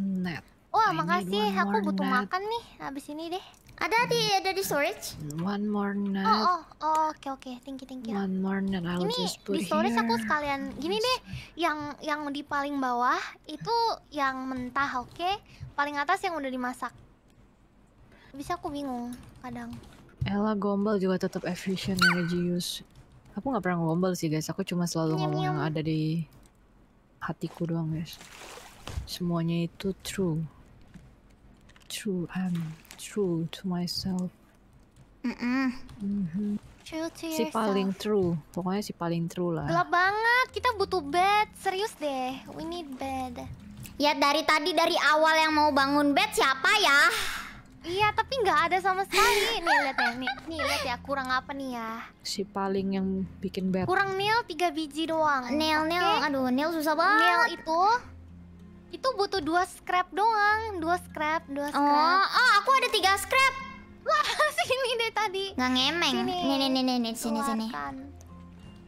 Speaker 2: Net. Oh makasih. Aku butuh net. makan nih, habis ini deh. Ada di ada di storage? One more nut. Oh oh oh oke oke thank you thank you. One more nut I'll Ini just put di storage aku sekalian gini deh yang yang di paling bawah itu yang mentah oke paling atas yang udah dimasak. Bisa aku bingung kadang.
Speaker 1: Ella gombal juga tetap efficient energy use. Aku nggak pernah gombal sih guys, aku cuma selalu ngomong yang ada di hatiku doang guys. Semuanya itu true. True, I'm um true to myself. Mm -mm. Mm -hmm. True to si paling true, pokoknya si paling true lah. Gelap
Speaker 2: banget, kita butuh bed, serius deh. We need bed. Ya dari tadi dari awal yang mau bangun bed siapa ya? Iya, tapi nggak ada sama sekali. Nih lihat ya, nih, nih lihat ya kurang apa nih ya?
Speaker 1: Si paling yang bikin bed.
Speaker 2: Kurang nil tiga biji doang. Nil okay. aduh nil susah banget. Nil itu itu butuh dua scrap doang, dua scrap, dua oh, scrap. Oh, oh aku ada tiga scrap. Wah, sini deh tadi. Nggak ngemeng. Sini. Nih, nih, nih, nih, nih sini, sini.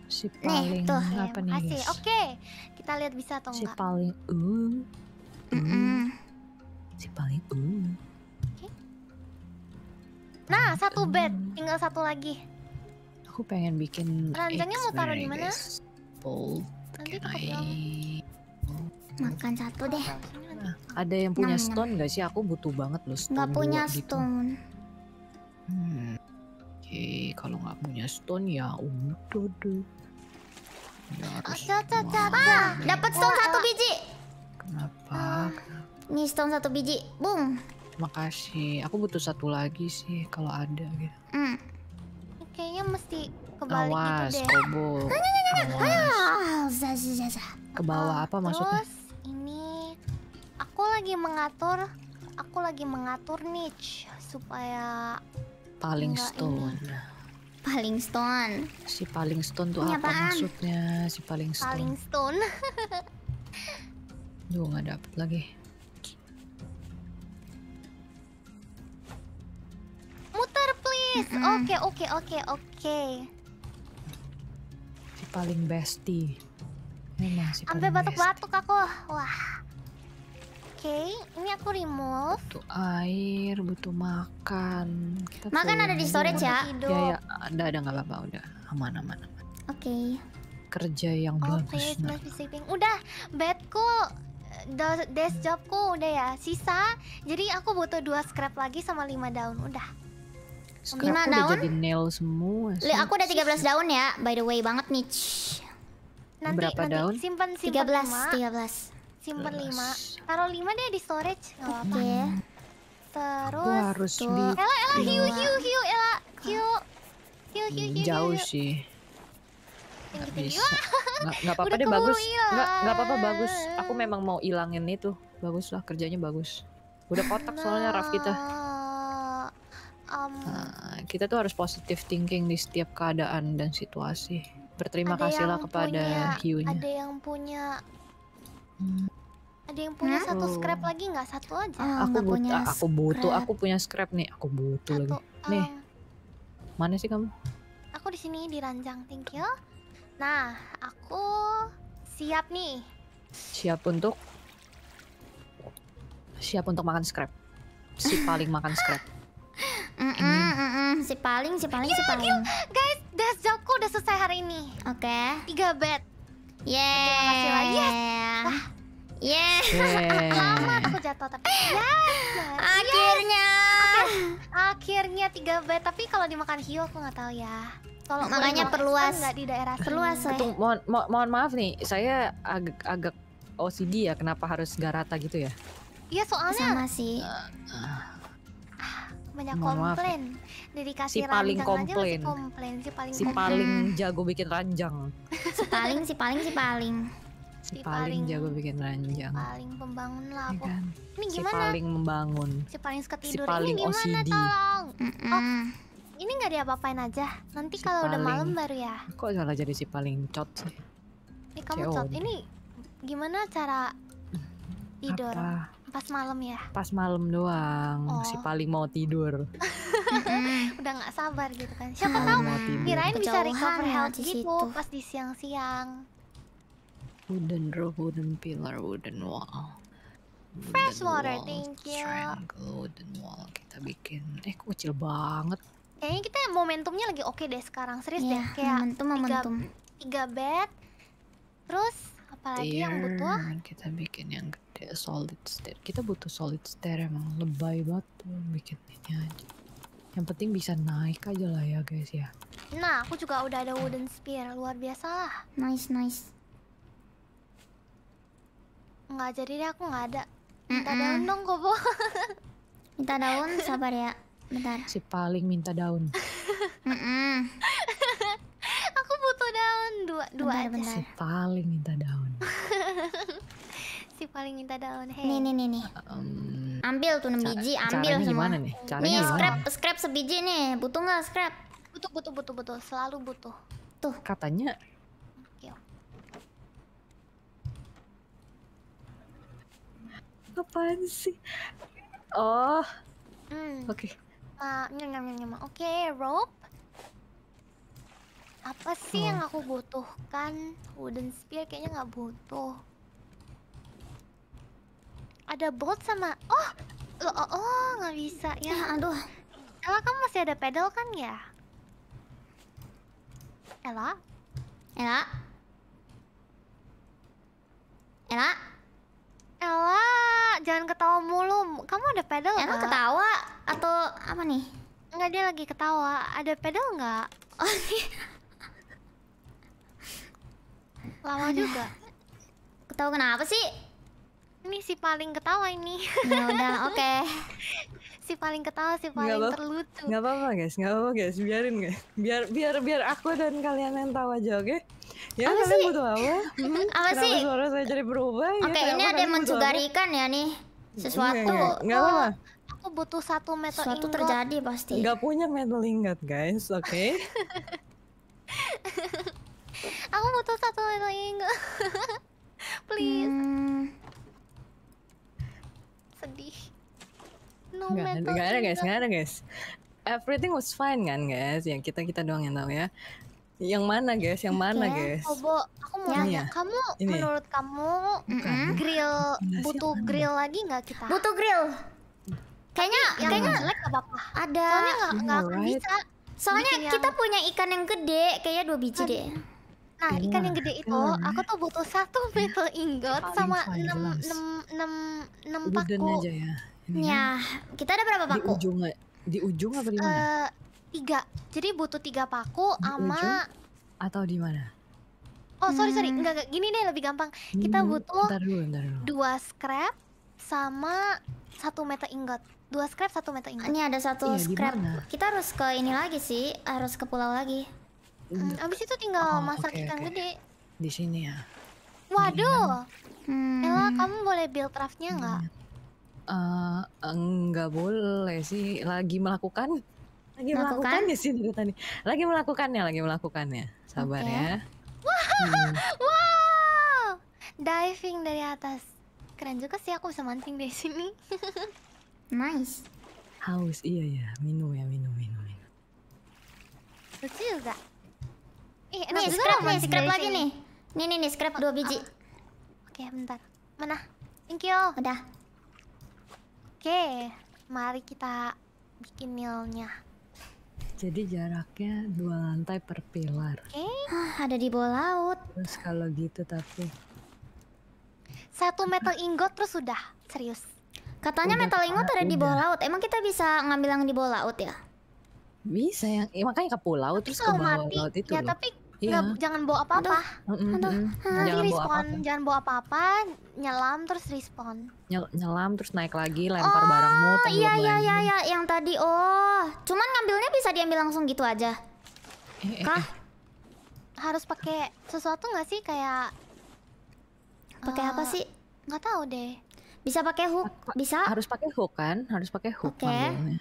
Speaker 1: Si paling nih, tuh. apa nih? Oke,
Speaker 2: okay. kita lihat bisa atau enggak. Si paling uh Mm -mm.
Speaker 1: Si paling uh Okay.
Speaker 2: Nah, satu bed, tinggal satu lagi. Aku pengen
Speaker 1: bikin. Ranjangnya mau taruh di mana? Fold. Nanti
Speaker 2: pakai. Makan satu deh.
Speaker 1: Ada yang punya 6, stone 6. gak sih? Aku butuh banget loh stone. Gak punya gitu. stone. Hmm. Oke, okay. kalau nggak punya stone ya udah deh. Ya,
Speaker 2: ah, dapat stone satu biji.
Speaker 1: Kenapa? Uh, nih stone satu biji, boom Makasih. Aku butuh satu lagi sih kalau ada gitu. Hmm. Kayaknya mesti
Speaker 2: kebalik gitu Awas, gitu deh. Nah, nah, nah, Awas, kobo. Ah, Awas.
Speaker 1: Ke bawah apa maksudnya? Terus,
Speaker 2: ini aku lagi mengatur aku lagi mengatur niche supaya paling stone ini. paling stone
Speaker 1: si paling stone tuh apa maksudnya si paling stone paling
Speaker 2: stone
Speaker 1: Duh gak dapet lagi
Speaker 2: muter please oke mm -hmm. oke okay, oke okay, oke okay, okay.
Speaker 1: si paling bestie Sampai batuk-batuk aku. Wah. Oke, okay, ini aku remove. Butuh air, butuh makan. Kita makan ada di storage ya? Hidup. Ya, ya. Ada, ada nggak apa-apa. Udah aman, aman, aman. Oke. Okay. Kerja yang okay, oh, bagus.
Speaker 2: Nah. Udah, bedku desk jobku udah ya sisa jadi aku butuh dua scrap lagi sama lima daun udah scrap lima udah daun jadi
Speaker 1: nail semua Lih, aku udah 13 daun
Speaker 2: ya by the way banget nih
Speaker 1: Nanti, Berapa nanti daun? Simpen,
Speaker 2: simpen 13, 5. 13. Simpen 5. Taruh 5 deh di storage. Oke. Okay. Terus Aku harus tuh. di Ela, Ela, hiu, hiu, hiu, Ela. Hiu. Hiu,
Speaker 1: hiu, hiu. Jauh hiu. sih. Nggak bisa. Nggak apa-apa deh, bagus. Nggak apa-apa, bagus. Aku memang mau ilangin itu. Bagus lah, kerjanya bagus. Udah kotak nah. soalnya raf kita. Um, nah, kita tuh harus positive thinking di setiap keadaan dan situasi berterima ada kasihlah kepada punya, hiunya. Ada
Speaker 2: yang punya hmm. Ada yang punya hmm? satu scrap lagi nggak? Satu aja. Oh, aku butuh, punya aku butuh, aku
Speaker 1: punya scrap nih. Aku butuh satu, lagi. Um, nih. Eh. Mana sih kamu?
Speaker 2: Aku di sini di ranjang, thank you. Nah, aku siap nih.
Speaker 1: Siap untuk Siap untuk makan scrap. Si paling makan scrap. Mm -mm, mm -mm. Si paling, si paling, gila, si paling. Gila. Guys, Udah, jobku
Speaker 2: udah selesai hari ini. Oke. Okay. Tiga bed. Yeah. Terima kasih lagi. Yes. Yeay Lama aku jatuh tapi. Yes. Akhirnya. Akhirnya tiga bed. Tapi kalau dimakan hiu aku nggak tahu ya. Tolong makanya kan perluas. Nggak di daerah Perluas ya Ketung,
Speaker 1: mohon, mo mohon maaf nih, saya agak agak OCD ya. Kenapa harus garata gitu ya?
Speaker 2: Iya soalnya. Sama sih. Uh, uh banyak Mohon komplain. Maaf. Dari kasih si paling komplain. Aja komplain. Si paling si komplain. paling
Speaker 1: jago bikin ranjang. si paling si paling si paling. Si, si paling, paling jago bikin ranjang.
Speaker 2: Si paling pembangun lah aku. Ya kan? Ini gimana? Si paling membangun. Si paling suka Si paling ini gimana OCD. tolong? Mm -mm. Oh, ini nggak diapa-apain aja. Nanti si kalau paling... udah malam baru ya.
Speaker 1: Kok salah jadi si paling cot sih?
Speaker 2: Eh, kamu cot. Ini gimana cara hmm, tidur? Apa? Pas malam ya?
Speaker 1: Pas malam doang. Oh. Si paling mau tidur.
Speaker 2: Udah nggak sabar gitu kan. Siapa tahu kirain bisa recover health gitu situ. pas di siang-siang.
Speaker 1: Wooden roof, wooden pillar, wooden wall.
Speaker 2: Wooden Fresh water, wall, thank you. Strangle, wooden
Speaker 1: wall kita bikin. Eh kecil banget.
Speaker 2: Kayaknya kita momentumnya lagi oke okay deh sekarang serius yeah, deh kayak momentum momentum. Tiga, bed. Terus apalagi Dear, yang butuh?
Speaker 1: Kita bikin yang kayak solid state kita butuh solid stair emang lebay banget tuh bikinnya aja yang penting bisa naik aja lah ya guys ya
Speaker 2: nah aku juga udah ada wooden spear luar biasa lah nice nice nggak jadi deh aku nggak ada minta mm -mm. daun dong kobo
Speaker 1: minta daun sabar ya bentar si paling minta daun mm -mm.
Speaker 2: aku butuh daun dua dua bentar, aja bentar. si
Speaker 1: paling minta daun
Speaker 2: sih paling minta daun hey. Nih nih nih nih. Um, ambil tuh 6 biji, ambil caranya semua. nih? Caranya nih gimana? scrap scrap sebiji nih. Butuh nggak scrap? Butuh butuh butuh butuh, selalu butuh.
Speaker 1: Tuh. Katanya Apaan sih? Oh. Hmm. Oke. Okay. Uh, eh, nyam nyam nyam. Oke, okay, rope.
Speaker 2: Apa sih oh. yang aku butuhkan? Wooden spear kayaknya nggak butuh. Ada bolt sama... Oh! Loh, oh, oh nggak bisa ya. Eh, aduh. Ella, kamu masih ada pedal kan ya? Ella? Ella? Ella? Ella, jangan ketawa mulu. Kamu ada pedal Ella Ella ketawa atau apa nih? nggak dia lagi ketawa. Ada pedal nggak? Oh, iya. Lama juga. Ketawa kenapa sih? Ini si paling ketawa ini. Ya udah, oke. Okay. Si paling
Speaker 1: ketawa, si paling gak terlucu. Gak apa-apa, guys. Gak apa-apa, guys. Biarin, guys. Biar biar biar aku dan kalian yang tahu aja, oke? Okay? Ya, apa kalian sih? butuh apa? Mm-hmm. Apa kenapa sih? suara saya jadi berubah? Ya, oke, okay, ya, ini ada yang ikan ya nih. Iya, Sesuatu. gak apa-apa.
Speaker 2: Aku butuh satu metal Sesuatu ingot. terjadi pasti. Gak
Speaker 1: punya metal ingot, guys. Oke. Okay?
Speaker 2: aku butuh satu metal ingot. Please. Hmm sedih no gak, gak ada guys gak ada
Speaker 1: guys everything was fine kan guys yang kita kita doang yang tahu ya yang mana guys? Yang mana ya, guys? Kobo,
Speaker 2: aku mau iya. nanya, kamu ini. menurut kamu mm -hmm. grill butuh grill lagi nggak kita? Butuh grill. Kayaknya yang kayaknya jelek apa-apa. Ada. Soalnya nggak iya, right. akan bisa. Soalnya Bikin kita yang... punya ikan yang gede, kayaknya dua biji Aduh. Kan deh. Nah, ikan yang gede itu, aku tuh butuh satu metal ingot sama enam enam enam enam paku. Aja ya.
Speaker 1: Iya, ya, kita ada berapa paku? Di ujung di ujung apa di mana? Uh,
Speaker 2: tiga. Jadi butuh tiga paku sama
Speaker 1: atau di mana? Oh, sorry sorry, enggak, hmm. enggak.
Speaker 2: gini deh lebih gampang. Kita hmm, butuh bentar dulu, dulu. dua scrap sama satu meter ingot dua scrap satu meter ingot ini ada satu iya, scrap kita harus ke ini lagi sih harus ke pulau lagi Hmm, abis itu tinggal oh, masak okay, ikan okay. gede. Di sini ya. Waduh. Iya. Hmm. Ella, kamu boleh build raftnya iya. nggak? Hmm.
Speaker 1: Uh, enggak boleh sih. Lagi melakukan. Lagi melakukan? melakukannya sih tadi. Lagi melakukannya, lagi melakukannya. Sabar okay. ya. Wow. Hmm.
Speaker 2: wow. Diving dari atas. Keren juga sih aku bisa mancing di sini.
Speaker 1: nice. Haus iya ya. Minum ya, minum, minum, minum.
Speaker 2: Lucu juga. Ih, eh, enak nih, scrap nih, scrap lagi nih. Nih nih nih, scrap dua biji. Ah, ah. Oke, bentar. Mana? Thank you. Udah. Oke, mari kita bikin nilnya.
Speaker 1: Jadi jaraknya dua lantai per pilar. Oke. Ah, ada di bawah laut. Terus kalau gitu tapi
Speaker 2: satu metal ingot terus sudah serius. Katanya udah, metal ingot ada udah. di bawah laut. Emang kita bisa ngambil yang di bawah laut ya?
Speaker 1: Bisa yang eh, makanya ke pulau terus, terus ke bawah mati. laut itu. Ya loh. tapi
Speaker 2: Iya. Nggak, jangan bawa apa-apa.
Speaker 1: Aduh, mm, Aduh. Ah, jangan respon, bawa apa-apa. Jangan
Speaker 2: bawa apa-apa, nyelam terus respon.
Speaker 1: Nyel nyelam terus naik lagi, lempar oh, barangmu, oh, iya, iya, iya, iya,
Speaker 2: yang tadi. Oh, cuman ngambilnya bisa diambil langsung gitu aja. Eh, eh Kah? Eh, eh. Harus pakai sesuatu nggak sih kayak pakai uh, apa eh. sih?
Speaker 1: Nggak tahu deh. Bisa pakai hook, bisa? Harus pakai hook kan? Harus pakai hook okay. ngambilnya.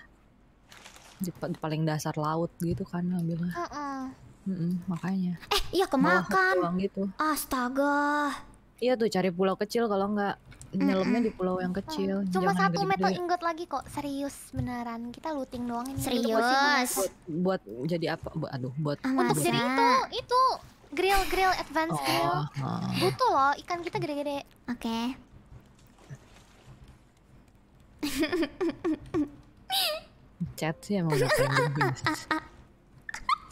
Speaker 1: Di, di paling dasar laut gitu kan ngambilnya. Uh -uh. Mm-mm, makanya. Eh, iya kemakan. Pulang gitu. Astaga. Iya tuh cari pulau kecil kalau nggak nyelamnya di pulau yang kecil. Mm. Cuma satu metal ingot
Speaker 2: lagi kok. Serius beneran. Kita looting doang ini. Serius.
Speaker 1: Buat, buat jadi apa? Bu, aduh, buat ah, untuk jadi itu
Speaker 2: itu grill grill advance oh, grill. Butuh loh ikan kita gede-gede. Oke. Okay.
Speaker 1: Chat sih emang udah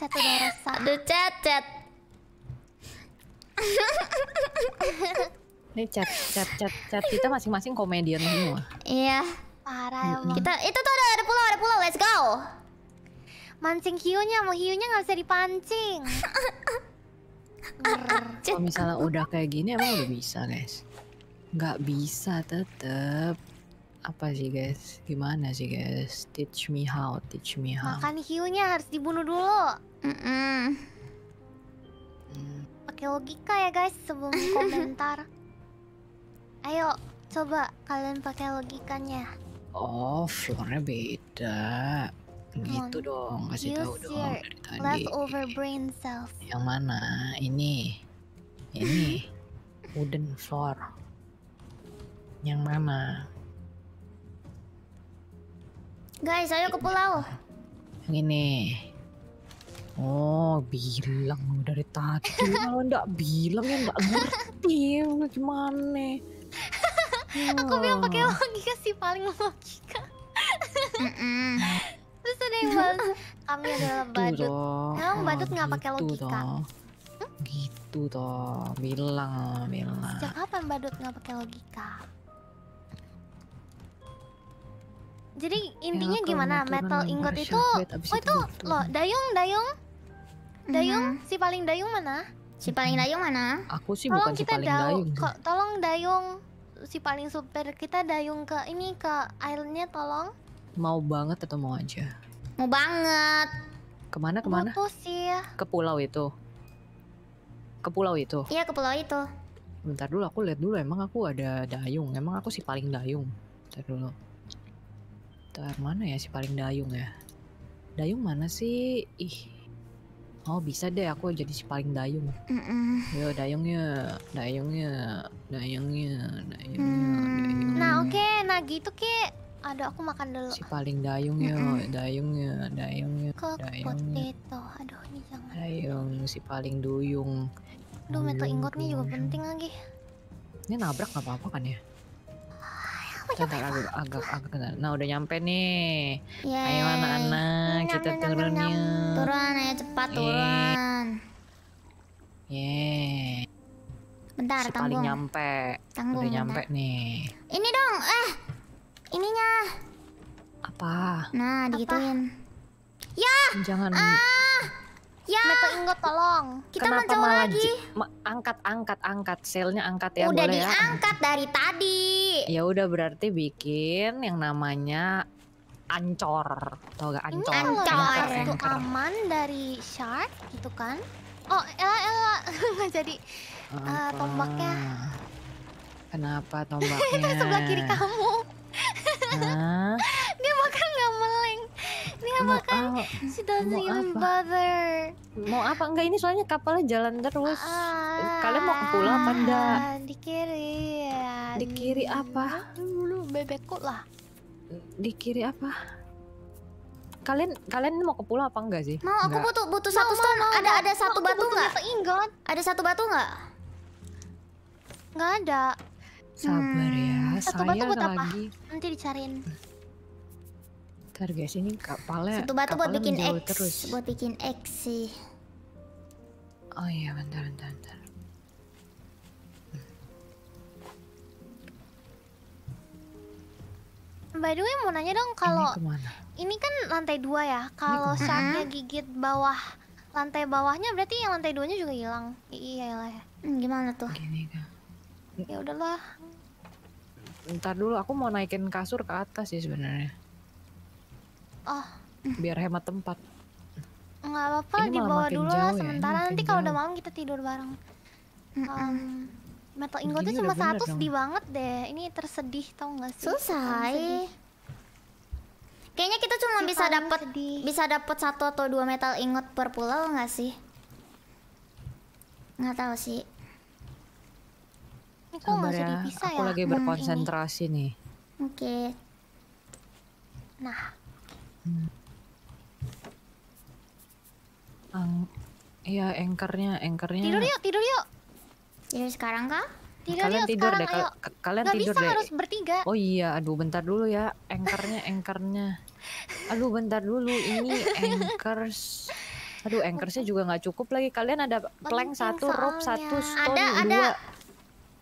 Speaker 1: cat Aduh cat cat. Ini chat chat chat, cat kita masing-masing komedian semua. Iya.
Speaker 2: Parah emang. Kita itu tuh ada, ada pulau ada pulau let's go. Mancing hiunya mau hiunya gak bisa dipancing.
Speaker 1: Kalau misalnya udah kayak gini emang udah bisa guys. Gak bisa tetep apa sih guys? Gimana sih guys? Teach me how, teach me how.
Speaker 2: Makan hiunya harus dibunuh dulu. Mm -mm. mm. Pakai logika ya guys sebelum komentar. Ayo coba kalian pakai logikanya.
Speaker 1: Oh, floornya beda. Gitu dong, kasih Use tahu dong dari tadi.
Speaker 2: Over brain cells.
Speaker 1: Yang mana? Ini. Ini. Wooden floor. Yang mana? Guys, ayo ke pulau. Yang ini. Oh, bilang dari tadi kalau enggak bilang ya enggak ngerti gimana. Aku bilang pakai
Speaker 2: logika sih paling logika. Terus ada yang balas, kami adalah gitu badut.
Speaker 1: Emang badut nggak pakai gitu logika? Hmm? Gitu toh, bilang, bilang. Sejak
Speaker 2: kapan badut nggak pakai logika? Jadi intinya ya, gimana? Metal ingot itu, oh itu gitu. loh, Dayung, Dayung, mhm. Dayung, -hmm. si paling Dayung mana?
Speaker 1: Si mhm. paling Dayung mana? Aku sih tolong bukan kita si paling Dayung. Kok
Speaker 2: tolong Dayung si paling super kita Dayung ke ini ke islandnya tolong.
Speaker 1: Mau banget atau mau aja? Mau banget. Kemana kemana? Mutus sih. Ke pulau itu. Ke pulau itu. Iya ke pulau itu. Bentar dulu aku lihat dulu emang aku ada Dayung. Emang aku si paling Dayung. Bentar dulu. Tower gitu, mana ya si paling dayung ya? Dayung mana sih? Ih. Oh bisa deh aku jadi si paling dayung. Mm -mm. Yo dayungnya, dayungnya, dayungnya, dayungnya. Mm. dayungnya. Nah oke,
Speaker 2: okay. nah gitu Ki.
Speaker 1: Aduh aku makan dulu. Si paling dayungnya, mm -mm. dayungnya, dayungnya. Kok potato. Aduh ini jangan. Dayung si paling duyung. Duh metal ingot juga penting lagi. Ini nabrak nggak apa-apa kan ya? Bentar, agak, agak, agak, Nah, udah nyampe nih. Yeay. Ayo anak-anak, kita turun yuk. Turun,
Speaker 2: ayo cepat Yeay. turun.
Speaker 1: Ye. Bentar, Sekali tanggung. nyampe. Tanggung, udah nyampe nih.
Speaker 2: Ini dong, eh. Ininya. Apa? Nah,
Speaker 1: digituin. Ya! Jangan. Ah! Ya. Meto ingot tolong. Kita Kenapa mencoba lagi. Angkat, angkat, angkat. Selnya angkat ya. Udah boleh ya? diangkat ya? dari tadi. Ya udah berarti bikin yang namanya ancor. Tau gak ancor? Ini ancor. Ancor. itu aman
Speaker 2: dari shark gitu kan. Oh, elok-elok Nggak jadi uh, tombaknya.
Speaker 1: Kenapa tombaknya? itu sebelah kiri
Speaker 2: kamu. Dia bahkan nggak meleng.
Speaker 1: Dia bahkan apa? she doesn't mau even apa? bother. Mau apa? Enggak ini soalnya kapalnya jalan terus. Ah, Kalian mau ke pulau apa enggak? Ah, di kiri. Ya. Di kiri apa? Dulu bebekku lah. Di kiri apa? kalian kalian mau ke pulau apa enggak sih? Mau, aku butuh butuh mau, satu stone. Mau, ada mau,
Speaker 2: ada satu mau, batu enggak? Ada satu batu enggak? Enggak ada. Sabar
Speaker 1: ya, hmm, saya batu apa?
Speaker 2: lagi. Nanti dicariin.
Speaker 1: Ntar guys, ini kapalnya. Satu batu buat bikin X. Terus.
Speaker 2: Buat bikin X sih. Oh iya, bentar, bentar, bentar. Hmm. By the way mau nanya dong kalau ini, ini kan lantai dua ya. Kalau saatnya gigit bawah lantai bawahnya berarti yang lantai
Speaker 1: duanya juga hilang. Iya lah ya. Hmm, gimana tuh? Gini kan. Ya udahlah, Ntar dulu aku mau naikin kasur ke atas sih sebenarnya. Oh. Biar hemat tempat.
Speaker 2: Nggak apa-apa dibawa dulu lah ya, sementara nanti kalau udah malam kita tidur bareng. Um, metal ingotnya cuma satu sedih banget deh. Ini tersedih tau nggak sih? Selesai. Kayaknya kita cuma si bisa dapat bisa dapat satu atau dua metal ingot per pulau nggak sih? Nggak tahu sih. Ya, ya? Ini kok Sabar ya, aku lagi berkonsentrasi nih. Oke.
Speaker 1: Nah. Hmm. Ang iya engkernya, engkernya. Tidur yuk, tidur yuk.
Speaker 2: Tidur sekarang kah? Tidur kalian yuk tidur deh, kalian Gak tidur bisa, deh. harus bertiga. Oh
Speaker 1: iya, aduh bentar dulu ya. Engkernya, engkernya. aduh bentar dulu, ini engkers. Aduh, engkersnya juga nggak cukup lagi. Kalian ada plank satu, rope satu, stone dua. ada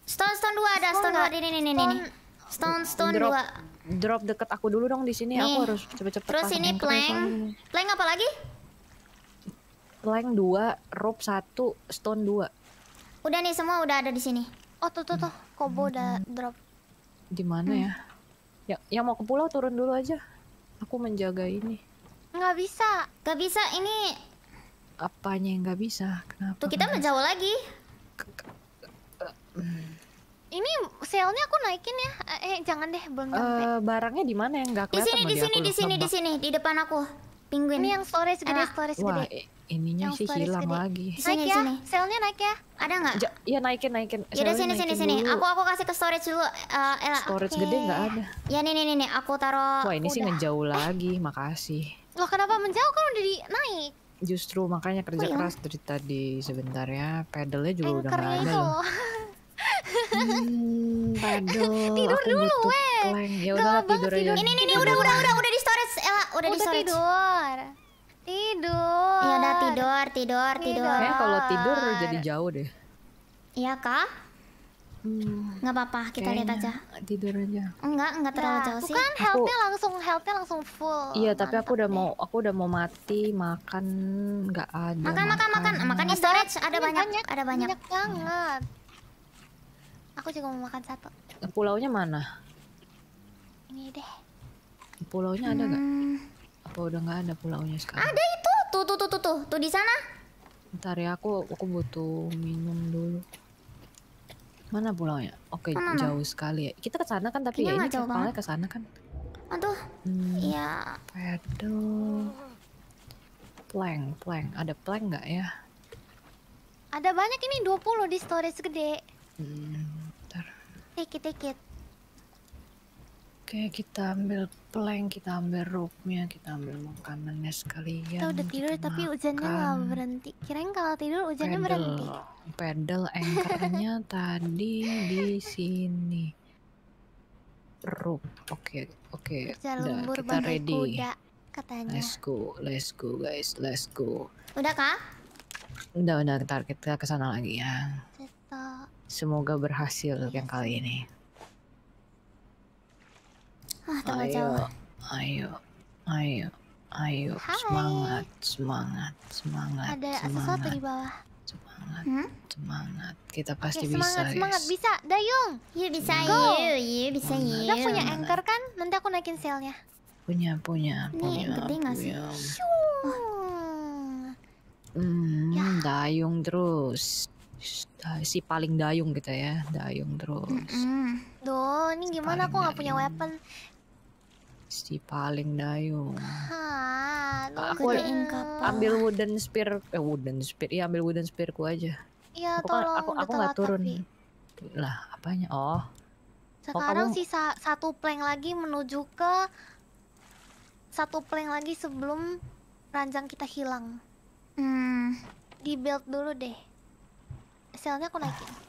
Speaker 2: Stone stone dua ada stone, stone di ini nih nih nih. Stone stone dua.
Speaker 1: Drop deket aku dulu dong di sini. Aku harus cepet-cepet. Terus ini plank. Plank apa lagi? Plank dua, rope
Speaker 2: satu, stone dua. Udah nih semua udah ada di sini. Oh tuh tuh tuh, kobo hmm. udah drop.
Speaker 1: Di mana hmm. ya? Ya yang mau ke pulau turun dulu aja. Aku menjaga ini. Nggak bisa. Nggak bisa ini. Apanya yang nggak bisa? Kenapa?
Speaker 2: Tuh kita menjauh lagi ini selnya aku naikin ya. Eh, eh jangan deh, belum eh, nyampe. Uh,
Speaker 1: barangnya di mana yang enggak kelihatan? Di sini, di sini, di sini, di sini,
Speaker 2: di depan aku. Penguin. Ini yang storage gede, storage Wah, gede.
Speaker 1: ininya yang sih hilang gede. lagi. Naik sini, ya, sini.
Speaker 2: sale naik ya. Ada nggak? Ya naikin, naikin. Ya udah sini, sini, sini. Aku aku kasih ke storage dulu. Uh, Ella. Storage okay. gede nggak ada. Ya nih, nih, nih, Aku taruh. Wah ini sih ngejauh
Speaker 1: lagi, makasih.
Speaker 2: Loh kenapa menjauh kan udah di naik?
Speaker 1: Justru makanya kerja oh, iya? keras dari tadi sebentar ya. Pedalnya juga Anchor udah nggak ada loh. Hmm, aduh, tidur aku dulu weh. Ya udah tidur, tidur aja. Ini ini ini udah udah udah udah di storage Eh, udah,
Speaker 2: udah di storage. Tidur. Tidur. Ya udah tidur, tidur, tidur. tidur. Kayak kalau
Speaker 1: tidur jadi jauh deh.
Speaker 2: Iya kah? Hmm. gak apa-apa, kita Kayaknya. lihat aja. Tidur aja. Enggak, enggak terlalu ya, jauh sih. Bukan health-nya langsung health-nya langsung full. Iya, tapi aku
Speaker 1: udah deh. mau aku udah mau mati, makan nggak ada. Makan, makan, makan. Makan storage ada iya, banyak,
Speaker 2: ada banyak. Banyak banget. Hmm. Aku juga mau makan satu.
Speaker 1: Pulaunya mana? Ini deh. Pulaunya ada nggak? Hmm. Apa udah nggak ada pulaunya sekarang? Ada itu, tuh tuh tuh tuh tuh, tuh di sana. Ntar ya aku aku butuh minum dulu. Mana pulaunya? Oke, mana, jauh sekali ya. Kita ke sana kan tapi Kayaknya ya ini kapalnya ke sana kan. Aduh. Hmm. Iya. Hmm, Aduh. Plank, plank. Ada plank nggak ya? Ada banyak ini 20 di storage gede. Hmm. Take it, take it. Oke, kita ambil plank, kita ambil rope-nya, kita ambil makanannya sekalian. Kita udah tidur kita tapi makan. hujannya nggak berhenti. Kirain kalau tidur hujannya pedal, berhenti. Pedal anchor-nya tadi di sini. Rope. Oke, oke. Udah, kita ready. Kuda,
Speaker 2: katanya. Let's
Speaker 1: go, let's go guys, let's go. Udah kah? Udah, udah. Kita kita kesana lagi ya. Cetok. Semoga berhasil yang kali ini. Ah, ayo, ayo, ayo, ayo, Hai. semangat, semangat, semangat, Ada semangat. sesuatu di bawah.
Speaker 2: Semangat, hmm? semangat.
Speaker 1: Kita pasti okay, semangat, bisa. Semangat, guys. semangat,
Speaker 2: bisa. Dayung, iya bisa, Go. you, iya, iya, bisa, semangat. Iya. you. Udah punya anchor kan? Nanti aku naikin selnya.
Speaker 1: Punya, punya, punya. Nih, gede nggak sih? Hmm, dayung terus si paling dayung gitu ya dayung terus mm -mm.
Speaker 2: Duh, ini si gimana aku nggak punya weapon
Speaker 1: si paling dayung ha,
Speaker 2: ah, aku ambil
Speaker 1: wooden spear eh wooden spear ya ambil wooden spearku aja
Speaker 2: iya aku, tolong aku aku nggak turun
Speaker 1: tapi. lah apanya oh, oh sekarang oh, kamu...
Speaker 2: sisa satu plank lagi menuju ke satu plank lagi sebelum ranjang kita hilang. Hmm, di build dulu deh selnya aku naikin ah.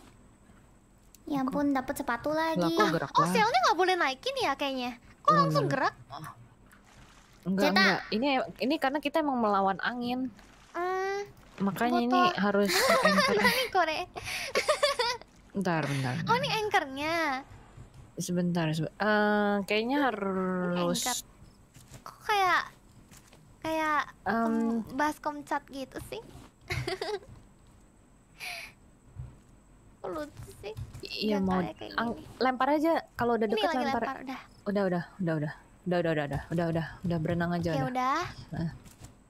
Speaker 2: ya ampun dapat sepatu lagi lah, oh selnya
Speaker 1: nggak boleh naikin ya kayaknya kok oh, langsung gerak ah. enggak Cita. enggak ini ini karena kita emang melawan angin mm, makanya botol. ini harus kore bentar bentar oh ini engkernya. sebentar sebentar uh, eh, kayaknya harus kok kayak kayak um, baskom cat gitu sih
Speaker 2: kok lucu sih? Iya mau ya
Speaker 1: lempar aja kalau udah deket lempar. lempar. Udah. Udah udah udah udah udah udah udah udah udah udah udah berenang aja. Ya udah. Nah.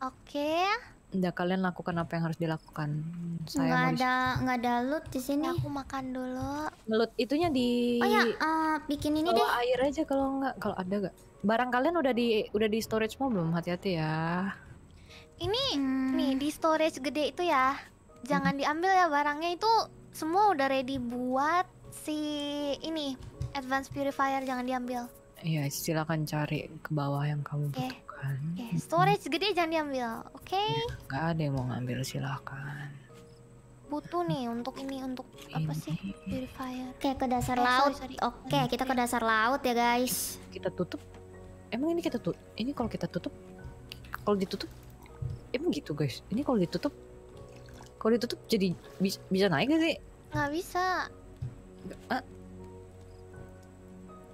Speaker 1: Oke. Okay. Udah kalian lakukan apa yang harus dilakukan. Saya nggak ada nggak ada loot di sini. Aku makan dulu. Loot itunya di. Oh ya, uh, bikin ini deh. air aja kalau nggak kalau ada nggak. Barang kalian udah di udah di storage mau belum? Hati-hati ya.
Speaker 2: Ini hmm. nih di storage gede itu ya. Jangan hmm. diambil ya barangnya itu semua udah ready buat si ini advance purifier jangan diambil.
Speaker 1: Iya, silakan cari ke bawah yang kamu okay.
Speaker 2: butuhkan. okay. storage gede jangan diambil, oke? Okay? Iya,
Speaker 1: gak ada yang mau ngambil, silakan.
Speaker 2: Butuh nih untuk ini untuk ini. apa sih purifier?
Speaker 1: Oke, okay, ke dasar oh, laut. Oke, okay, kita ke dasar laut ya guys. Kita tutup. Emang ini kita tutup? Ini kalau kita tutup? Kalau ditutup? Emang gitu guys? Ini kalau ditutup kalau ditutup jadi bisa, bisa naik gak sih? Gak bisa. Ah.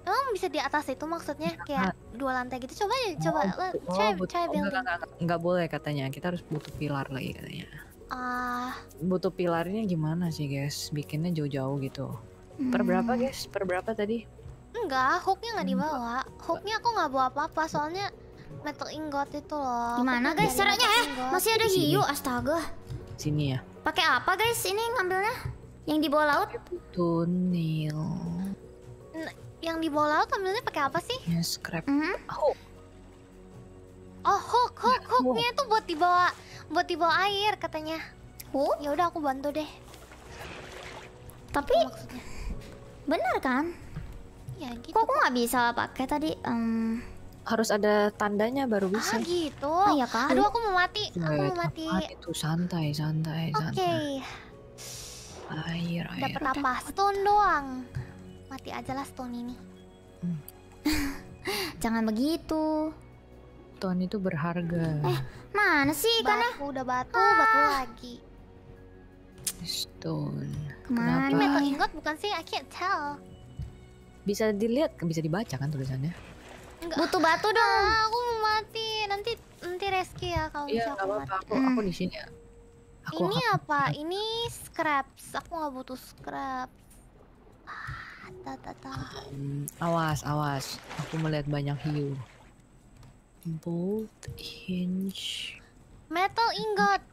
Speaker 2: Emang bisa di atas itu maksudnya kayak dua lantai gitu? Coba ya, coba oh, oh try, oh, try building. Enggak, enggak,
Speaker 1: enggak boleh katanya. Kita harus butuh pilar lagi katanya. Ah. Uh. Butuh pilarnya gimana sih guys? Bikinnya jauh-jauh gitu. Hmm. Per berapa hmm. guys? Per berapa tadi?
Speaker 2: Enggak, hooknya nggak dibawa. Hooknya aku nggak bawa apa-apa soalnya metal ingot itu loh. Gimana guys caranya? ya? masih ada hiu, astaga sini ya. Pakai apa guys? Ini ngambilnya? Yang di bawah laut?
Speaker 1: Tunil.
Speaker 2: Yang di bawah laut ngambilnya pakai apa sih? Ya, scrap. Mm -hmm. Oh. Oh, hook, iya, hook, hooknya tuh buat dibawa, buat dibawa air katanya. Oh? Ya udah aku bantu deh. Tapi benar kan? Ya
Speaker 1: gitu. Kok aku nggak bisa pakai tadi? Um harus ada tandanya baru ah, bisa. Gitu? Ah gitu. Oh, iya, kan? Aduh aku mau mati. aku iya, mau iya, mati. Itu santai, santai, okay. santai. Oke. Air, air. Dapat
Speaker 2: apa? Stone doang. Mati aja lah stone ini. Hmm. Jangan begitu. Stone itu
Speaker 1: berharga. Eh,
Speaker 2: mana sih batu, udah batu, ah. batu lagi.
Speaker 1: Stone. Kemana? Ini metal
Speaker 2: ingot bukan sih? I can't tell.
Speaker 1: Bisa dilihat, bisa dibaca kan tulisannya?
Speaker 2: Enggak. Butuh batu dong. Nah, aku mau mati. Nanti nanti rescue ya kalau ya, bisa aku mati. Aku, aku di sini ya. Aku, ini aku. apa? Ini scraps. Aku nggak butuh scraps. Ah, ta, ta,
Speaker 1: hmm, awas, awas. Aku melihat banyak hiu. Bolt hinge.
Speaker 2: Metal ingot,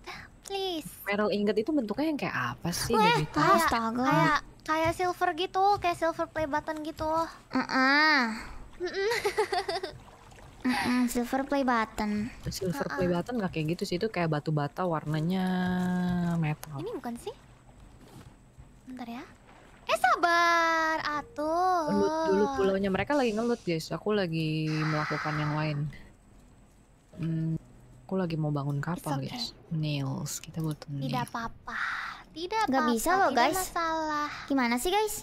Speaker 2: please. Metal ingot itu bentuknya yang kayak apa sih? Weh, kayak, kayak kayak silver gitu, kayak silver play button gitu.
Speaker 1: Uh -uh. silver play button. Silver play button gak kayak gitu sih, itu kayak batu bata warnanya metal.
Speaker 2: Ini bukan sih? Bentar ya.
Speaker 1: Eh sabar, atuh. Ngelut dulu pulaunya mereka lagi ngelut guys. Aku lagi melakukan yang lain. Hmm, aku lagi mau bangun kapal okay. guys. Nails, kita butuh nails. Tidak apa-apa.
Speaker 2: Tidak Gak apa -apa. bisa loh guys. Tidak
Speaker 1: Gimana sih guys?